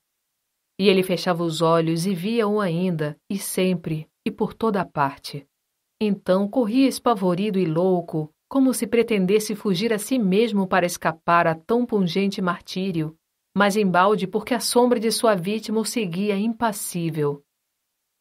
E ele fechava os olhos e via-o ainda, e sempre, e por toda a parte. Então corria espavorido e louco, como se pretendesse fugir a si mesmo para escapar a tão pungente martírio, mas embalde porque a sombra de sua vítima o seguia impassível.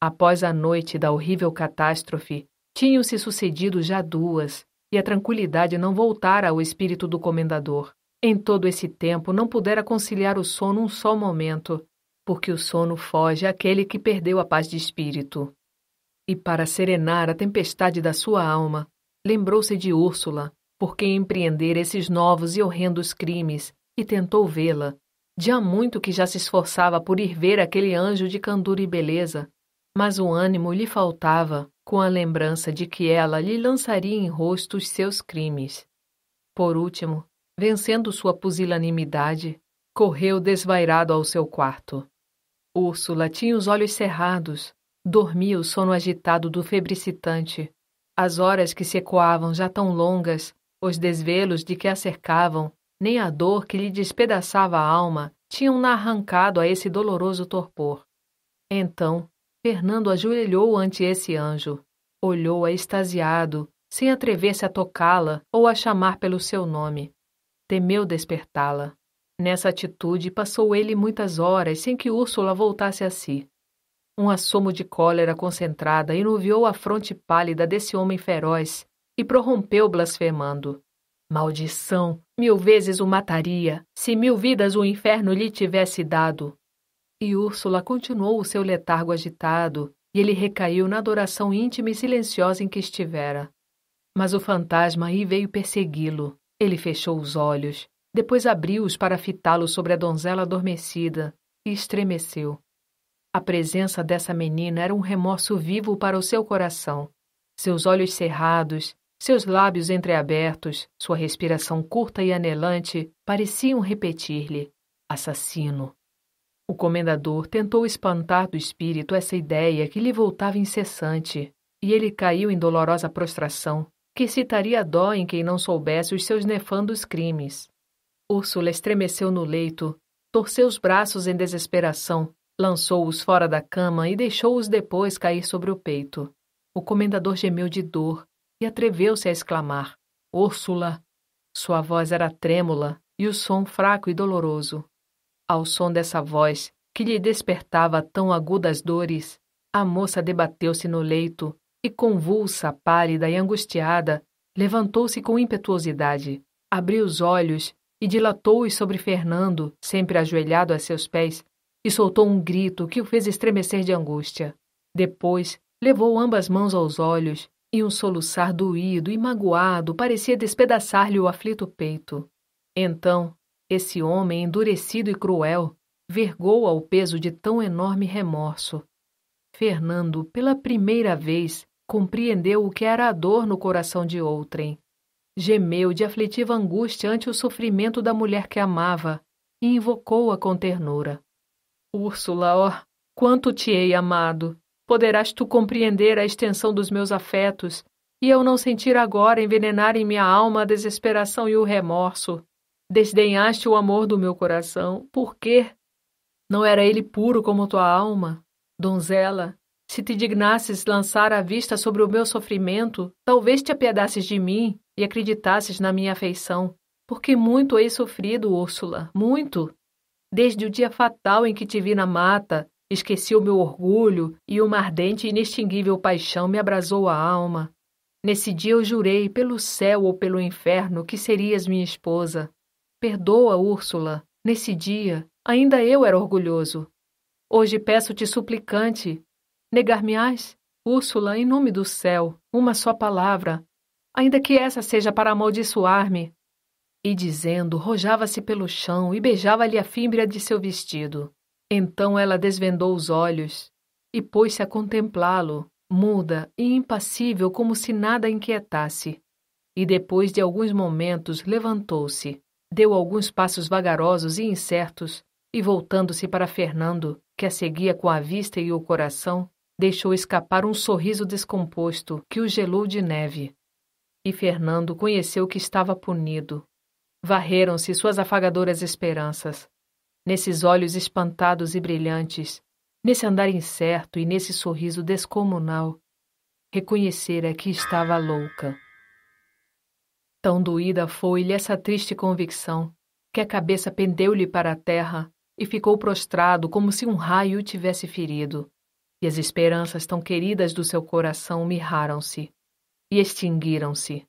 Após a noite da horrível catástrofe, tinham-se sucedido já duas, e a tranquilidade não voltara ao espírito do comendador. Em todo esse tempo não pudera conciliar o sono um só momento, porque o sono foge àquele que perdeu a paz de espírito. E para serenar a tempestade da sua alma, lembrou-se de Úrsula, por quem empreender esses novos e horrendos crimes, e tentou vê-la, de há muito que já se esforçava por ir ver aquele anjo de candura e beleza, mas o ânimo lhe faltava com a lembrança de que ela lhe lançaria em rosto os seus crimes. Por último, vencendo sua pusilanimidade, correu desvairado ao seu quarto. Úrsula tinha os olhos cerrados, dormia o sono agitado do febricitante. As horas que se ecoavam já tão longas, os desvelos de que a cercavam, nem a dor que lhe despedaçava a alma tinham-na arrancado a esse doloroso torpor. Então, Fernando ajoelhou ante esse anjo, olhou-a extasiado, sem atrever-se a tocá-la ou a chamar pelo seu nome. Temeu despertá-la. Nessa atitude passou ele muitas horas sem que Úrsula voltasse a si. Um assomo de cólera concentrada inuviou a fronte pálida desse homem feroz e prorrompeu blasfemando. Maldição! Mil vezes o mataria, se mil vidas o inferno lhe tivesse dado. E Úrsula continuou o seu letargo agitado, e ele recaiu na adoração íntima e silenciosa em que estivera. Mas o fantasma aí veio persegui-lo. Ele fechou os olhos, depois abriu-os para fitá-lo sobre a donzela adormecida, e estremeceu. A presença dessa menina era um remorso vivo para o seu coração. Seus olhos cerrados, seus lábios entreabertos, sua respiração curta e anelante pareciam repetir-lhe: assassino. O comendador tentou espantar do espírito essa ideia que lhe voltava incessante, e ele caiu em dolorosa prostração, que excitaria dó em quem não soubesse os seus nefandos crimes. Úrsula estremeceu no leito, torceu os braços em desesperação, lançou-os fora da cama e deixou-os depois cair sobre o peito. O comendador gemeu de dor, e atreveu-se a exclamar: Úrsula! Sua voz era trêmula e o som fraco e doloroso. Ao som dessa voz, que lhe despertava tão agudas dores, a moça debateu-se no leito e, convulsa, pálida e angustiada, levantou-se com impetuosidade, abriu os olhos e dilatou-os sobre Fernando, sempre ajoelhado a seus pés, e soltou um grito que o fez estremecer de angústia. Depois, levou ambas mãos aos olhos e um soluçar doído e magoado parecia despedaçar-lhe o aflito peito. Então, esse homem endurecido e cruel vergou ao peso de tão enorme remorso. Fernando, pela primeira vez, compreendeu o que era a dor no coração de outrem. Gemeu de aflitiva angústia ante o sofrimento da mulher que amava e invocou-a com ternura. Úrsula, ó, oh, quanto te hei amado! Poderás tu compreender a extensão dos meus afetos, e eu não sentir agora envenenar em minha alma a desesperação e o remorso. Desdenhaste o amor do meu coração, por quê? Não era ele puro como tua alma? Donzela, se te dignasses lançar a vista sobre o meu sofrimento, talvez te apiedasses de mim e acreditasses na minha afeição, porque muito hei sofrido, Úrsula, muito. Desde o dia fatal em que te vi na mata, Esqueci o meu orgulho e uma ardente e inextinguível paixão me abrasou a alma. Nesse dia eu jurei, pelo céu ou pelo inferno, que serias minha esposa. Perdoa, Úrsula. Nesse dia, ainda eu era orgulhoso. Hoje peço-te suplicante. Negar-me-ás, Úrsula, em nome do céu, uma só palavra, ainda que essa seja para amaldiçoar-me. E dizendo, rojava-se pelo chão e beijava-lhe a fímbria de seu vestido. Então ela desvendou os olhos e pôs-se a contemplá-lo, muda e impassível como se nada inquietasse. E depois de alguns momentos levantou-se, deu alguns passos vagarosos e incertos e voltando-se para Fernando, que a seguia com a vista e o coração, deixou escapar um sorriso descomposto que o gelou de neve. E Fernando conheceu que estava punido. Varreram-se suas afagadoras esperanças nesses olhos espantados e brilhantes, nesse andar incerto e nesse sorriso descomunal, reconhecera é que estava louca. Tão doída foi-lhe essa triste convicção que a cabeça pendeu-lhe para a terra e ficou prostrado como se um raio o tivesse ferido. E as esperanças tão queridas do seu coração mirraram-se e extinguiram-se.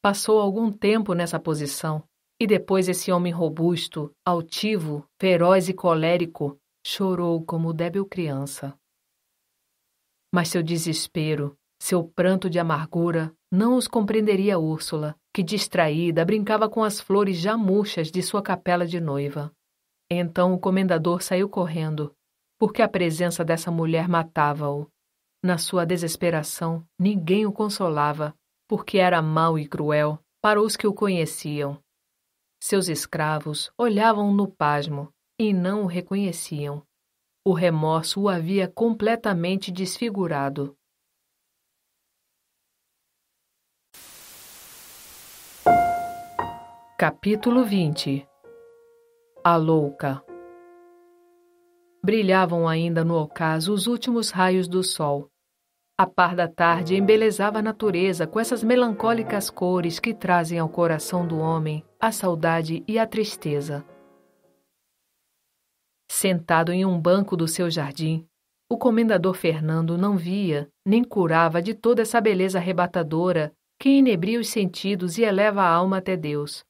Passou algum tempo nessa posição, e depois esse homem robusto, altivo, feroz e colérico chorou como débil criança. Mas seu desespero, seu pranto de amargura, não os compreenderia Úrsula, que distraída brincava com as flores já murchas de sua capela de noiva. Então o comendador saiu correndo, porque a presença dessa mulher matava-o. Na sua desesperação, ninguém o consolava, porque era mau e cruel para os que o conheciam. Seus escravos olhavam-no pasmo e não o reconheciam. O remorso o havia completamente desfigurado. Capítulo 20 A Louca Brilhavam ainda no ocaso os últimos raios do sol, a par da tarde embelezava a natureza com essas melancólicas cores que trazem ao coração do homem a saudade e a tristeza. Sentado em um banco do seu jardim, o comendador Fernando não via nem curava de toda essa beleza arrebatadora que inebria os sentidos e eleva a alma até Deus.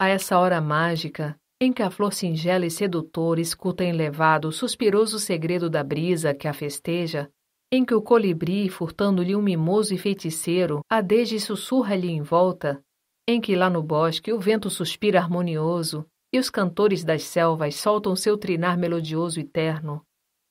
A essa hora mágica, em que a flor singela e sedutora escuta enlevado o suspiroso segredo da brisa que a festeja, em que o colibri, furtando-lhe um mimoso e feiticeiro, a desde sussurra-lhe em volta, em que lá no bosque o vento suspira harmonioso e os cantores das selvas soltam seu trinar melodioso e terno,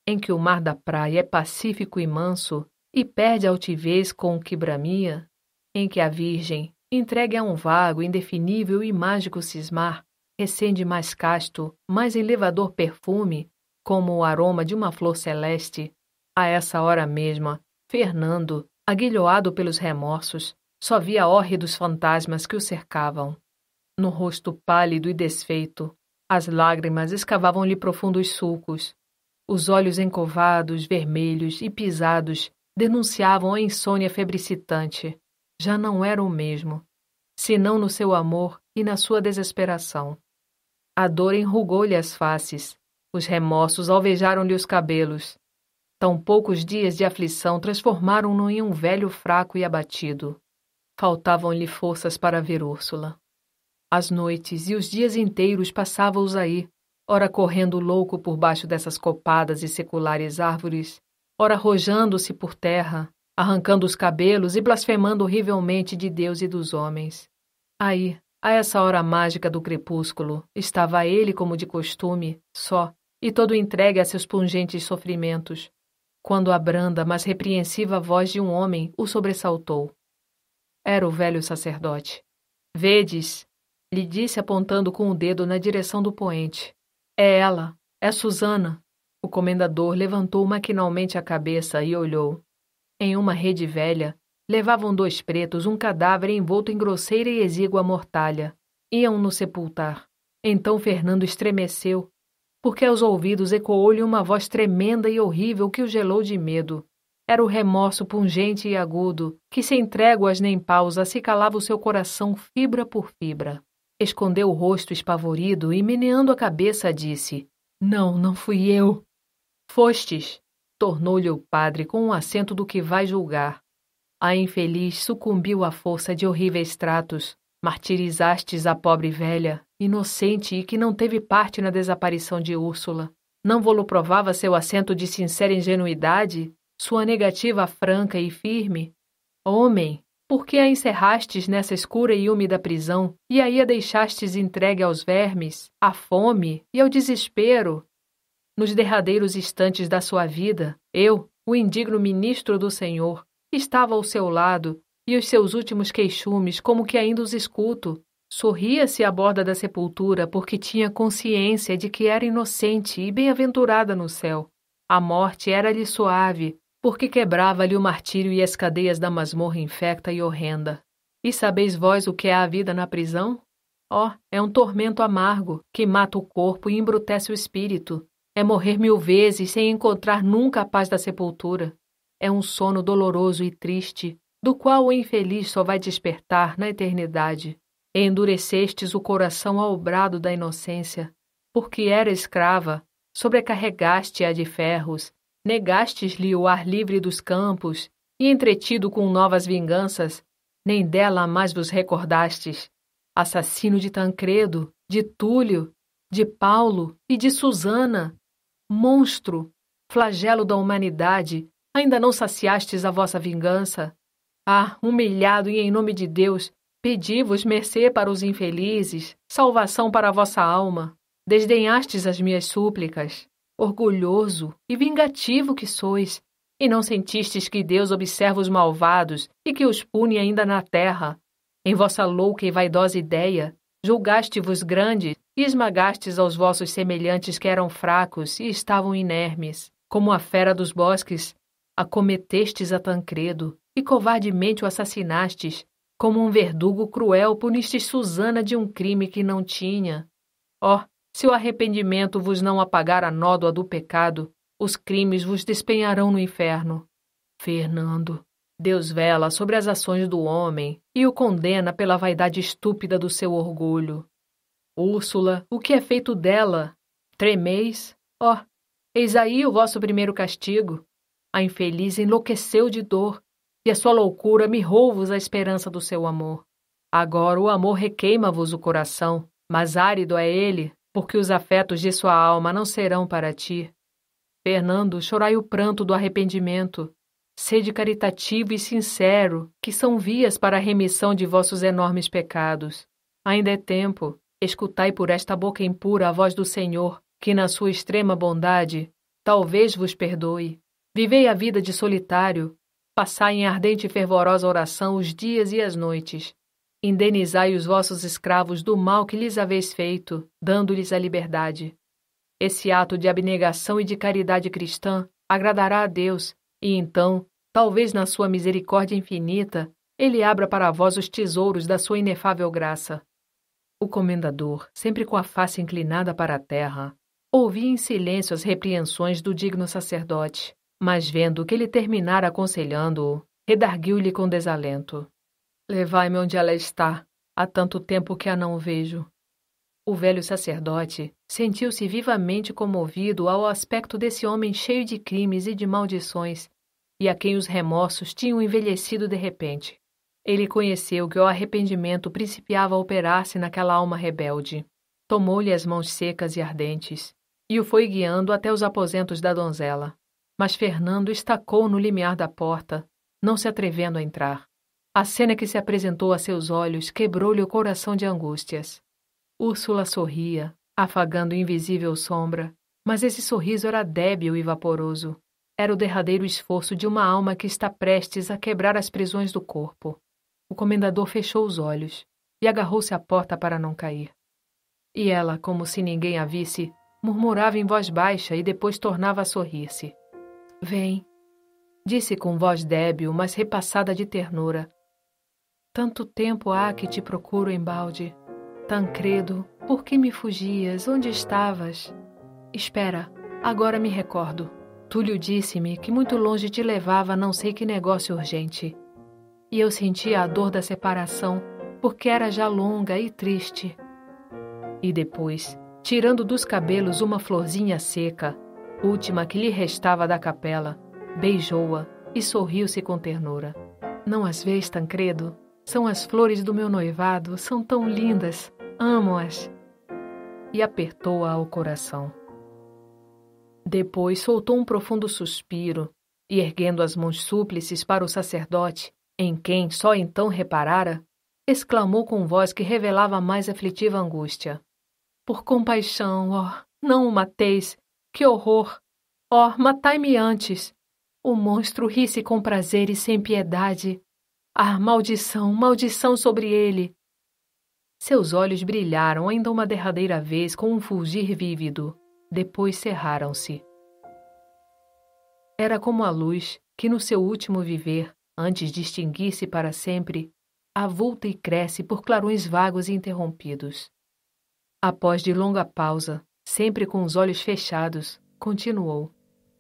em que o mar da praia é pacífico e manso e perde a altivez com o que bramia, em que a Virgem, entregue a um vago, indefinível e mágico cismar, recende mais casto, mais elevador perfume, como o aroma de uma flor celeste, a essa hora mesma, Fernando, aguilhoado pelos remorsos, só via hórridos fantasmas que o cercavam. No rosto pálido e desfeito, as lágrimas escavavam-lhe profundos sulcos. Os olhos encovados, vermelhos e pisados denunciavam a insônia febricitante. Já não era o mesmo, senão no seu amor e na sua desesperação. A dor enrugou-lhe as faces, os remorsos alvejaram-lhe os cabelos, Tão poucos dias de aflição transformaram-no em um velho fraco e abatido. Faltavam-lhe forças para ver Úrsula. As noites e os dias inteiros passava-os aí, ora correndo louco por baixo dessas copadas e seculares árvores, ora rojando-se por terra, arrancando os cabelos e blasfemando horrivelmente de Deus e dos homens. Aí, a essa hora mágica do crepúsculo, estava ele, como de costume, só, e todo entregue a seus pungentes sofrimentos, quando a branda, mas repreensiva voz de um homem o sobressaltou. Era o velho sacerdote. Vedes, lhe disse apontando com o dedo na direção do poente. É ela, é Susana. O comendador levantou maquinalmente a cabeça e olhou. Em uma rede velha, levavam dois pretos um cadáver envolto em grosseira e exígua mortalha. Iam no sepultar. Então Fernando estremeceu porque aos ouvidos ecoou-lhe uma voz tremenda e horrível que o gelou de medo. Era o remorso pungente e agudo, que sem tréguas nem pausa calava o seu coração fibra por fibra. Escondeu o rosto espavorido e, meneando a cabeça, disse: Não, não fui eu. Fostes, tornou-lhe o padre com um acento do que vai julgar. A infeliz sucumbiu à força de horríveis tratos. Martirizastes a pobre velha, Inocente e que não teve parte na desaparição de Úrsula, não provava seu acento de sincera ingenuidade, sua negativa franca e firme? Homem, por que a encerrastes nessa escura e úmida prisão, e aí a deixastes entregue aos vermes, à fome e ao desespero? Nos derradeiros instantes da sua vida, eu, o indigno ministro do Senhor, estava ao seu lado, e os seus últimos queixumes, como que ainda os escuto, Sorria-se à borda da sepultura porque tinha consciência de que era inocente e bem-aventurada no céu. A morte era-lhe suave, porque quebrava-lhe o martírio e as cadeias da masmorra infecta e horrenda. E sabeis vós o que é a vida na prisão? Ó, oh, é um tormento amargo, que mata o corpo e embrutece o espírito. É morrer mil vezes sem encontrar nunca a paz da sepultura. É um sono doloroso e triste, do qual o infeliz só vai despertar na eternidade endurecestes o coração ao brado da inocência, porque era escrava, sobrecarregaste-a de ferros, negastes-lhe o ar livre dos campos, e entretido com novas vinganças, nem dela mais vos recordastes. Assassino de Tancredo, de Túlio, de Paulo e de Susana, monstro, flagelo da humanidade, ainda não saciastes a vossa vingança. Ah, humilhado e em nome de Deus, Pedi-vos mercê para os infelizes, salvação para a vossa alma. Desdenhastes as minhas súplicas. Orgulhoso e vingativo que sois, e não sentistes que Deus observa os malvados e que os pune ainda na terra. Em vossa louca e vaidosa ideia, julgaste-vos grande e esmagastes aos vossos semelhantes que eram fracos e estavam inermes. Como a fera dos bosques, acometestes a Tancredo e covardemente o assassinastes, como um verdugo cruel, puniste Susana de um crime que não tinha. Ó, oh, se o arrependimento vos não apagar a nódoa do pecado, os crimes vos despenharão no inferno. Fernando, Deus vela sobre as ações do homem e o condena pela vaidade estúpida do seu orgulho. Úrsula, o que é feito dela? Tremeis? Ó, oh, eis aí o vosso primeiro castigo. A infeliz enlouqueceu de dor e a sua loucura mirrou-vos a esperança do seu amor. Agora o amor requeima-vos o coração, mas árido é ele, porque os afetos de sua alma não serão para ti. Fernando, chorai o pranto do arrependimento. Sede caritativo e sincero, que são vias para a remissão de vossos enormes pecados. Ainda é tempo, escutai por esta boca impura a voz do Senhor, que na sua extrema bondade talvez vos perdoe. Vivei a vida de solitário, Passai em ardente e fervorosa oração os dias e as noites. Indenizai os vossos escravos do mal que lhes haveis feito, dando-lhes a liberdade. Esse ato de abnegação e de caridade cristã agradará a Deus, e então, talvez na sua misericórdia infinita, ele abra para vós os tesouros da sua inefável graça. O comendador, sempre com a face inclinada para a terra, ouvia em silêncio as repreensões do digno sacerdote, mas vendo que ele terminara aconselhando-o, redarguiu-lhe com desalento: Levai-me onde ela está, há tanto tempo que a não vejo. O velho sacerdote sentiu-se vivamente comovido ao aspecto desse homem cheio de crimes e de maldições, e a quem os remorsos tinham envelhecido de repente. Ele conheceu que o arrependimento principiava a operar-se naquela alma rebelde. Tomou-lhe as mãos secas e ardentes e o foi guiando até os aposentos da donzela. Mas Fernando estacou no limiar da porta, não se atrevendo a entrar. A cena que se apresentou a seus olhos quebrou-lhe o coração de angústias. Úrsula sorria, afagando invisível sombra, mas esse sorriso era débil e vaporoso. Era o derradeiro esforço de uma alma que está prestes a quebrar as prisões do corpo. O comendador fechou os olhos e agarrou-se à porta para não cair. E ela, como se ninguém a visse, murmurava em voz baixa e depois tornava a sorrir-se. Vem, disse com voz débil, mas repassada de ternura. Tanto tempo há que te procuro em balde. Tancredo, por que me fugias? Onde estavas? Espera, agora me recordo. Túlio disse-me que muito longe te levava não sei que negócio urgente. E eu sentia a dor da separação, porque era já longa e triste. E depois, tirando dos cabelos uma florzinha seca, última que lhe restava da capela, beijou-a e sorriu-se com ternura. Não as vês, Tancredo? São as flores do meu noivado, são tão lindas, amo-as. E apertou-a ao coração. Depois soltou um profundo suspiro e, erguendo as mãos súplices para o sacerdote, em quem só então reparara, exclamou com voz que revelava mais aflitiva angústia: Por compaixão, ó, oh, não o mateis, que horror! Oh, matai-me antes! O monstro ri-se com prazer e sem piedade. Ah, maldição, maldição sobre ele! Seus olhos brilharam ainda uma derradeira vez com um fulgir vívido. Depois cerraram-se. Era como a luz que, no seu último viver, antes de extinguir-se para sempre, avulta e cresce por clarões vagos e interrompidos. Após de longa pausa, sempre com os olhos fechados, continuou: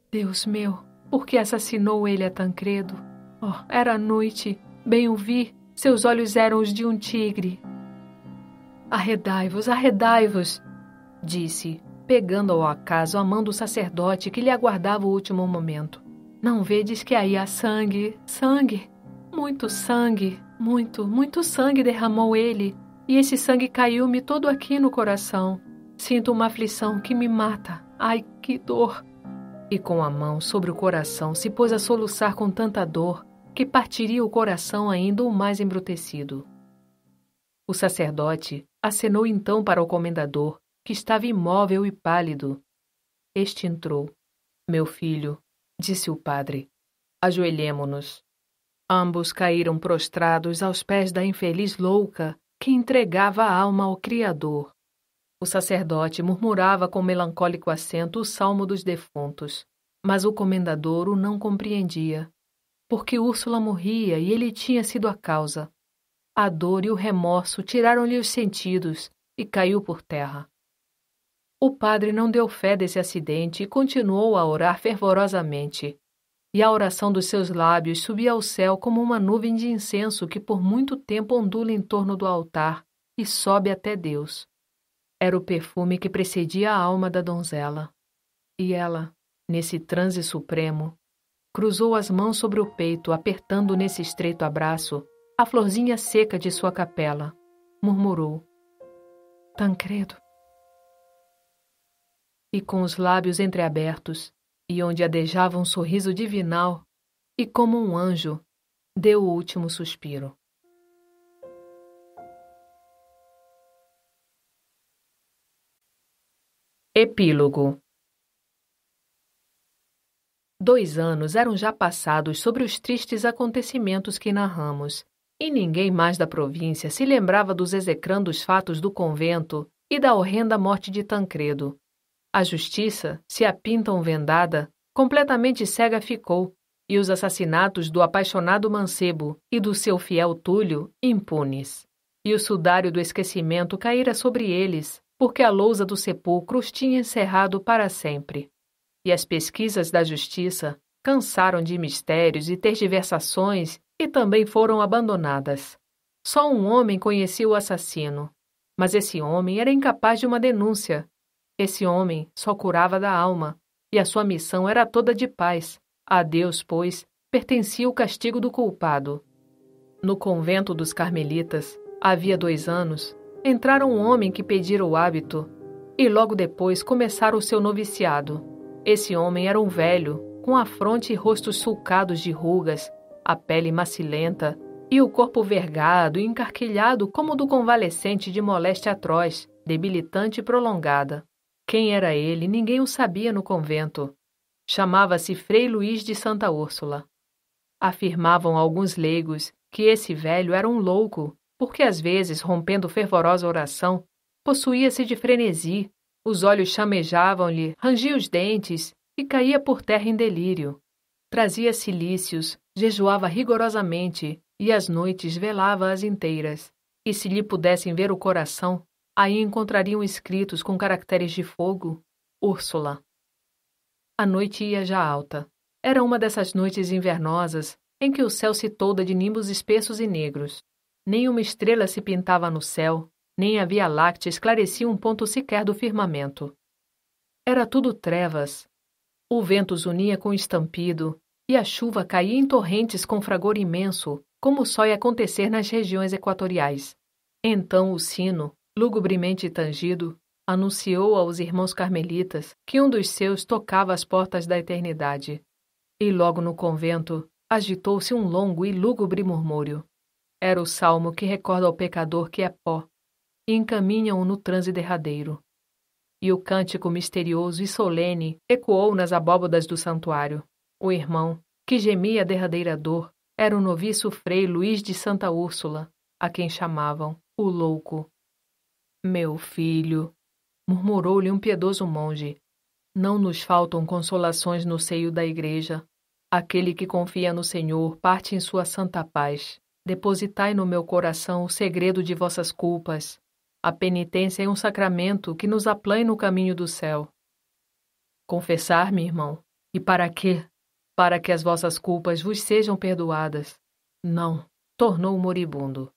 Deus meu, por que assassinou ele a Tancredo? Oh, era noite, bem o vi, seus olhos eram os de um tigre. Arredai-vos, arredai-vos, disse, pegando ao acaso a mão do sacerdote que lhe aguardava o último momento. Não vedes que aí há sangue, sangue, muito sangue, muito, muito sangue derramou ele, e esse sangue caiu-me todo aqui no coração. Sinto uma aflição que me mata. Ai, que dor! E com a mão sobre o coração se pôs a soluçar com tanta dor que partiria o coração ainda o mais embrutecido. O sacerdote acenou então para o comendador, que estava imóvel e pálido. Este entrou. Meu filho, disse o padre, ajoelhemo-nos. Ambos caíram prostrados aos pés da infeliz louca que entregava a alma ao Criador. O sacerdote murmurava com melancólico acento o salmo dos defuntos, mas o comendador o não compreendia, porque Úrsula morria e ele tinha sido a causa. A dor e o remorso tiraram-lhe os sentidos e caiu por terra. O padre não deu fé desse acidente e continuou a orar fervorosamente. E a oração dos seus lábios subia ao céu como uma nuvem de incenso que por muito tempo ondula em torno do altar e sobe até Deus. Era o perfume que precedia a alma da donzela. E ela, nesse transe supremo, cruzou as mãos sobre o peito, apertando nesse estreito abraço a florzinha seca de sua capela. Murmurou: Tancredo. E com os lábios entreabertos, e onde adejava um sorriso divinal, e como um anjo, deu o último suspiro. Epílogo Dois anos eram já passados sobre os tristes acontecimentos que narramos, e ninguém mais da província se lembrava dos execrandos fatos do convento e da horrenda morte de Tancredo. A justiça, se a pintam vendada, completamente cega ficou, e os assassinatos do apaixonado mancebo e do seu fiel Túlio impunes. E o sudário do esquecimento caíra sobre eles, porque a lousa do sepulcro os tinha encerrado para sempre. E as pesquisas da justiça cansaram de mistérios e tergiversações e também foram abandonadas. Só um homem conhecia o assassino, mas esse homem era incapaz de uma denúncia. Esse homem só curava da alma, e a sua missão era toda de paz. A Deus, pois, pertencia o castigo do culpado. No convento dos carmelitas, havia dois anos, entrara um homem que pedira o hábito e logo depois começara o seu noviciado. Esse homem era um velho, com a fronte e rosto sulcados de rugas, a pele macilenta e o corpo vergado e encarquilhado como do convalescente de moléstia atroz, debilitante e prolongada. Quem era ele, ninguém o sabia no convento. Chamava-se Frei Luís de Santa Úrsula. Afirmavam alguns leigos que esse velho era um louco porque às vezes, rompendo fervorosa oração, possuía-se de frenesi, os olhos chamejavam-lhe, rangia os dentes e caía por terra em delírio. Trazia silícios, jejuava rigorosamente e às noites velava-as inteiras. E se lhe pudessem ver o coração, aí encontrariam escritos com caracteres de fogo: Úrsula. A noite ia já alta. Era uma dessas noites invernosas em que o céu se toda de nimbos espessos e negros. Nenhuma estrela se pintava no céu, nem a Via Láctea esclarecia um ponto sequer do firmamento. Era tudo trevas. O vento zunia com estampido, e a chuva caía em torrentes com fragor imenso, como só ia acontecer nas regiões equatoriais. Então o sino, lugubremente tangido, anunciou aos irmãos carmelitas que um dos seus tocava as portas da eternidade. E logo no convento agitou-se um longo e lúgubre murmúrio. Era o salmo que recorda ao pecador que é pó e encaminha-o no transe derradeiro. E o cântico misterioso e solene ecoou nas abóbadas do santuário. O irmão, que gemia a derradeira dor, era o noviço Frei Luiz de Santa Úrsula, a quem chamavam o Louco. Meu filho, murmurou-lhe um piedoso monge, não nos faltam consolações no seio da Igreja. Aquele que confia no Senhor parte em sua santa paz depositai no meu coração o segredo de vossas culpas. A penitência é um sacramento que nos aplane no caminho do céu. Confessar-me, irmão, e para quê? Para que as vossas culpas vos sejam perdoadas. Não, tornou o moribundo.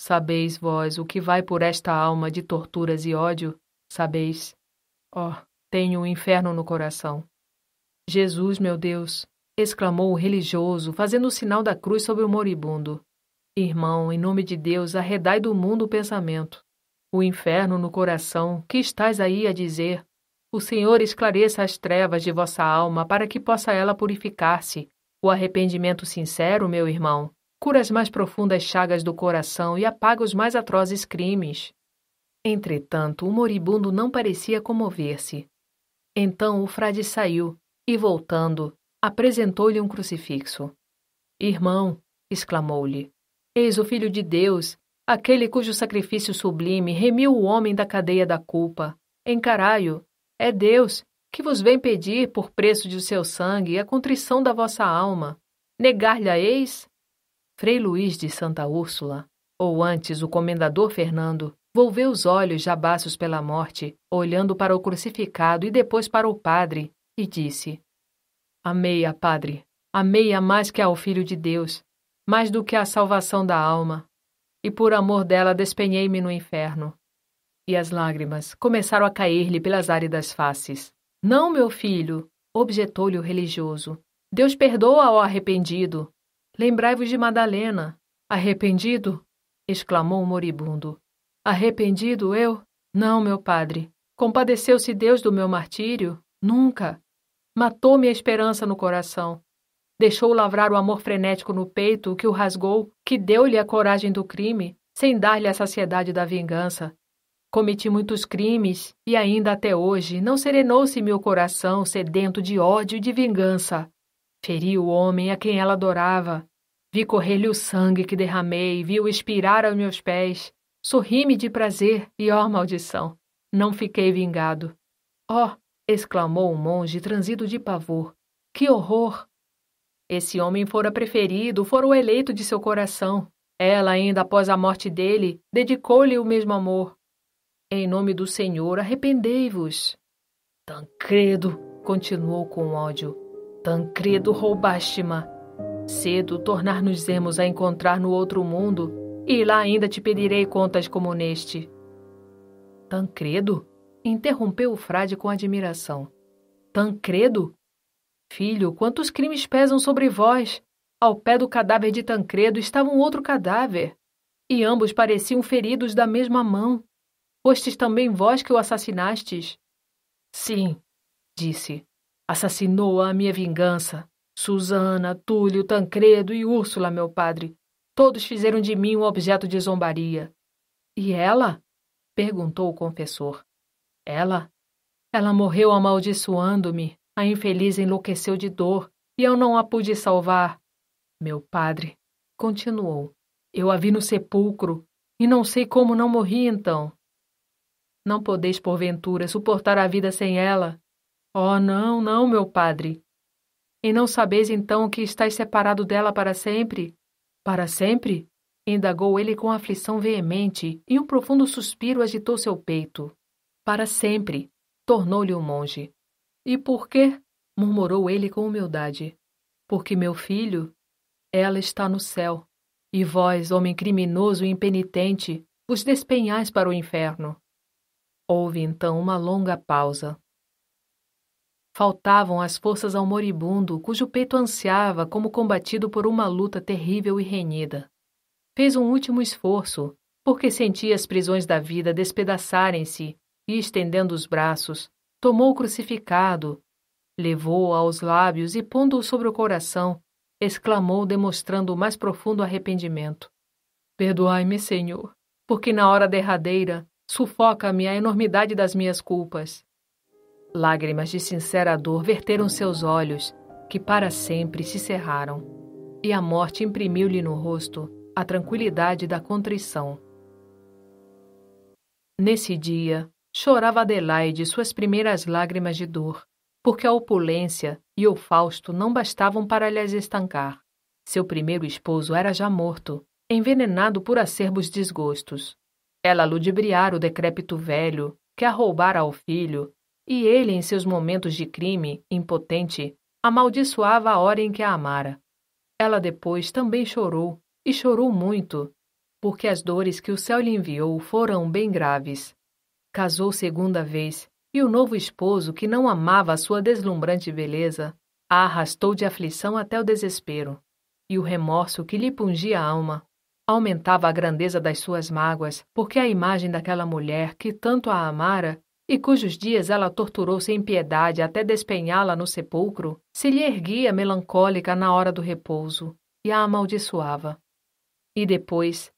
Sabeis vós o que vai por esta alma de torturas e ódio? Sabeis? Oh, tenho um inferno no coração. Jesus, meu Deus! exclamou o religioso, fazendo o sinal da cruz sobre o moribundo. Irmão, em nome de Deus, arredai do mundo o pensamento, o inferno no coração, que estás aí a dizer. O Senhor esclareça as trevas de vossa alma para que possa ela purificar-se. O arrependimento sincero, meu irmão, cura as mais profundas chagas do coração e apaga os mais atrozes crimes. Entretanto, o moribundo não parecia comover-se. Então o frade saiu e, voltando, apresentou-lhe um crucifixo. Irmão, exclamou-lhe, Eis o Filho de Deus, aquele cujo sacrifício sublime remiu o homem da cadeia da culpa. Encarai-o. É Deus, que vos vem pedir, por preço de seu sangue, a contrição da vossa alma. Negar-lhe-eis? Frei Luís de Santa Úrsula, ou antes o comendador Fernando, volveu os olhos já baços pela morte, olhando para o crucificado e depois para o padre, e disse: Amei-a, padre, amei-a mais que ao Filho de Deus mais do que a salvação da alma, e por amor dela despenhei-me no inferno. E as lágrimas começaram a cair-lhe pelas áridas faces. Não, meu filho, objetou-lhe o religioso. Deus perdoa ao arrependido. Lembrai-vos de Madalena. Arrependido? exclamou o moribundo. Arrependido eu? Não, meu padre. Compadeceu-se Deus do meu martírio? Nunca. Matou-me a esperança no coração. Deixou lavrar o amor frenético no peito que o rasgou, que deu-lhe a coragem do crime, sem dar-lhe a saciedade da vingança. Cometi muitos crimes e ainda até hoje não serenou-se meu coração sedento de ódio e de vingança. Feri o homem a quem ela adorava. Vi correr-lhe o sangue que derramei, vi-o expirar aos meus pés. Sorri-me de prazer e, ó maldição, não fiquei vingado. Ó! Oh, exclamou o monge, transido de pavor. Que horror! Esse homem fora preferido, fora o eleito de seu coração. Ela, ainda após a morte dele, dedicou-lhe o mesmo amor. Em nome do Senhor, arrependei-vos. Tancredo, continuou com ódio, Tancredo roubaste me Cedo tornar-nos-emos a encontrar no outro mundo, e lá ainda te pedirei contas como neste. Tancredo? interrompeu o frade com admiração. Tancredo? Filho, quantos crimes pesam sobre vós? Ao pé do cadáver de Tancredo estava um outro cadáver, e ambos pareciam feridos da mesma mão. Fostes também vós que o assassinastes? Sim, disse. Assassinou-a a minha vingança. Susana, Túlio, Tancredo e Úrsula, meu padre. Todos fizeram de mim um objeto de zombaria. E ela? perguntou o confessor. Ela? Ela morreu amaldiçoando-me. A infeliz enlouqueceu de dor e eu não a pude salvar. Meu padre, continuou, eu a vi no sepulcro e não sei como não morri então. Não podeis, porventura, suportar a vida sem ela? Oh, não, não, meu padre. E não sabeis então que estais separado dela para sempre? Para sempre? indagou ele com aflição veemente e um profundo suspiro agitou seu peito. Para sempre, tornou-lhe o monge. E por quê? murmurou ele com humildade. Porque, meu filho, ela está no céu, e vós, homem criminoso e impenitente, vos despenhais para o inferno. Houve então uma longa pausa. Faltavam as forças ao moribundo, cujo peito ansiava como combatido por uma luta terrível e renhida. Fez um último esforço, porque sentia as prisões da vida despedaçarem-se e, estendendo os braços, tomou o crucificado, levou-o aos lábios e, pondo-o sobre o coração, exclamou, demonstrando o mais profundo arrependimento: Perdoai-me, Senhor, porque na hora derradeira sufoca-me a enormidade das minhas culpas. Lágrimas de sincera dor verteram seus olhos, que para sempre se cerraram, e a morte imprimiu-lhe no rosto a tranquilidade da contrição. Nesse dia, chorava Adelaide suas primeiras lágrimas de dor, porque a opulência e o Fausto não bastavam para lhes estancar. Seu primeiro esposo era já morto, envenenado por acerbos desgostos. Ela ludibriara o decrépito velho, que a roubara ao filho, e ele, em seus momentos de crime, impotente, amaldiçoava a hora em que a amara. Ela depois também chorou, e chorou muito, porque as dores que o céu lhe enviou foram bem graves, Casou segunda vez, e o novo esposo, que não amava a sua deslumbrante beleza, a arrastou de aflição até o desespero. E o remorso que lhe pungia a alma aumentava a grandeza das suas mágoas, porque a imagem daquela mulher que tanto a amara e cujos dias ela torturou sem piedade até despenhá-la no sepulcro, se lhe erguia melancólica na hora do repouso e a amaldiçoava. E depois,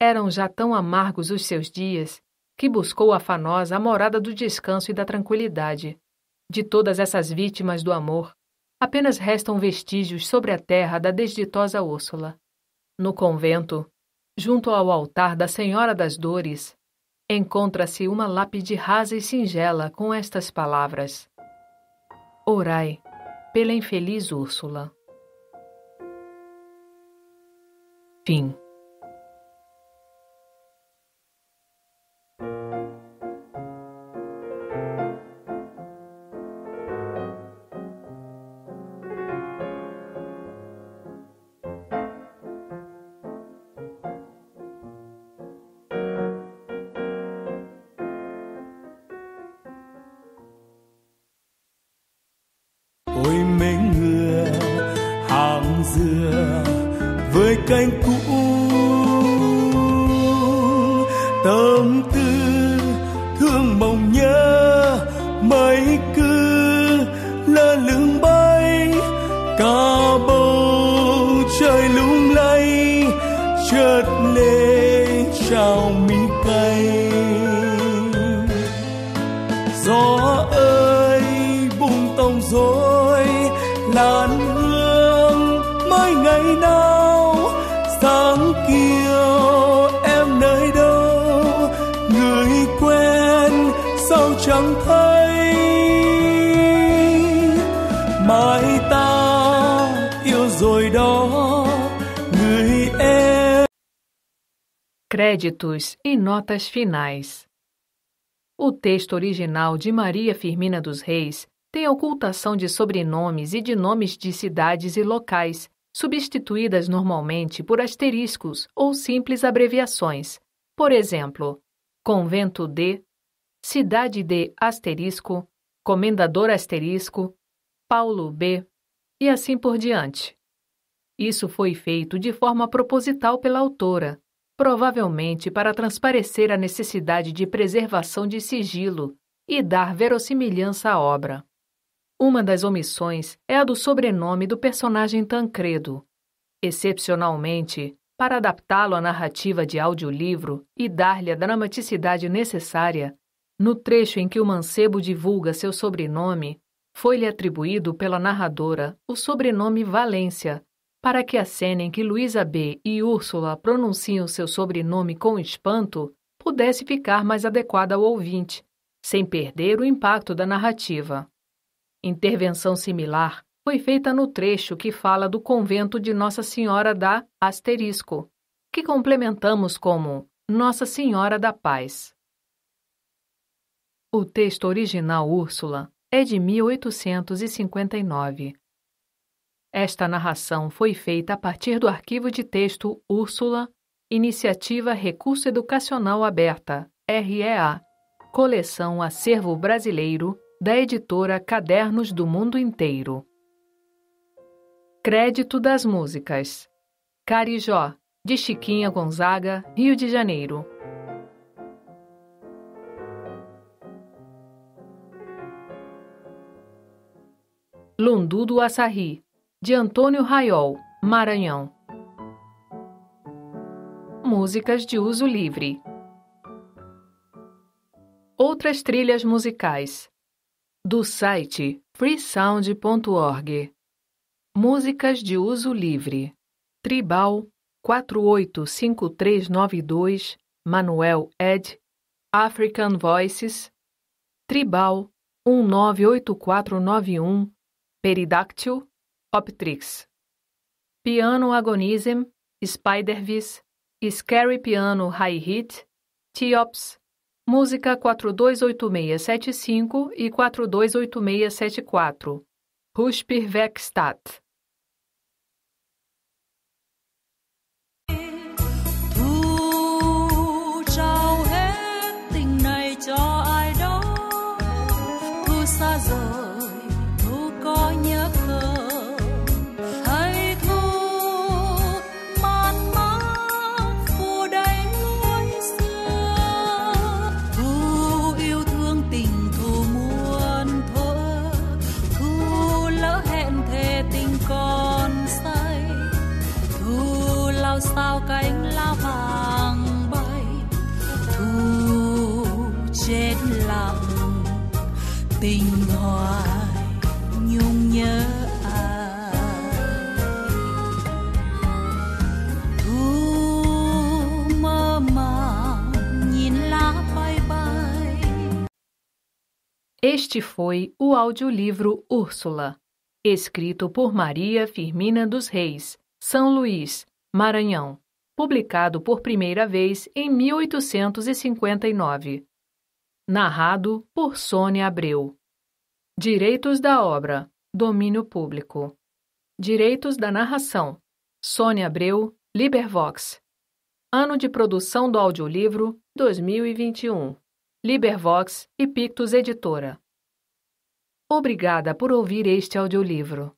eram já tão amargos os seus dias que buscou afanosa a morada do descanso e da tranquilidade. De todas essas vítimas do amor, apenas restam vestígios sobre a terra da desditosa Úrsula. No convento, junto ao altar da Senhora das Dores, encontra-se uma lápide rasa e singela com estas palavras: Orai pela infeliz Úrsula. Fim. Créditos e notas finais. O texto original de Maria Firmina dos Reis tem ocultação de sobrenomes e de nomes de cidades e locais, substituídas normalmente por asteriscos ou simples abreviações. Por exemplo, Convento de, Cidade de asterisco, Comendador asterisco, Paulo B, e assim por diante. Isso foi feito de forma proposital pela autora, provavelmente para transparecer a necessidade de preservação de sigilo e dar verossimilhança à obra. Uma das omissões é a do sobrenome do personagem Tancredo. Excepcionalmente, para adaptá-lo à narrativa de audiolivro e dar-lhe a dramaticidade necessária, no trecho em que o mancebo divulga seu sobrenome, foi-lhe atribuído pela narradora o sobrenome Valência, para que a cena em que Luísa B. e Úrsula pronunciam seu sobrenome com espanto pudesse ficar mais adequada ao ouvinte, sem perder o impacto da narrativa. Intervenção similar foi feita no trecho que fala do convento de Nossa Senhora da Asterisco, que complementamos como Nossa Senhora da Paz. O texto original Úrsula é de 1859 esta narração foi feita a partir do arquivo de texto Úrsula, Iniciativa Recurso Educacional Aberta, REA, coleção Acervo Brasileiro, da editora Cadernos do Mundo Inteiro. Crédito das músicas: Carijó, de Chiquinha Gonzaga, Rio de Janeiro. Lundu do Açarri, de Antônio Raiol, Maranhão. Músicas de uso livre. Outras trilhas musicais. Do site freesound.org. Músicas de uso livre. Tribal 485392 Manuel Ed African Voices Tribal 198491 Peridactyl Optrix, Piano Agonism, Spidervis, Scary Piano High Hit, Tiops, Música 428675 e 428674, Ruspir Vekstadt. Este foi o audiolivro Úrsula, escrito por Maria Firmina dos Reis, São Luís, Maranhão, publicado por primeira vez em 1859. Narrado por Sônia Abreu. Direitos da obra, domínio público. Direitos da narração, Sônia Abreu, Libervox. Ano de produção do audiolivro 2021. Libervox e Pictus Editora. Obrigada por ouvir este audiolivro.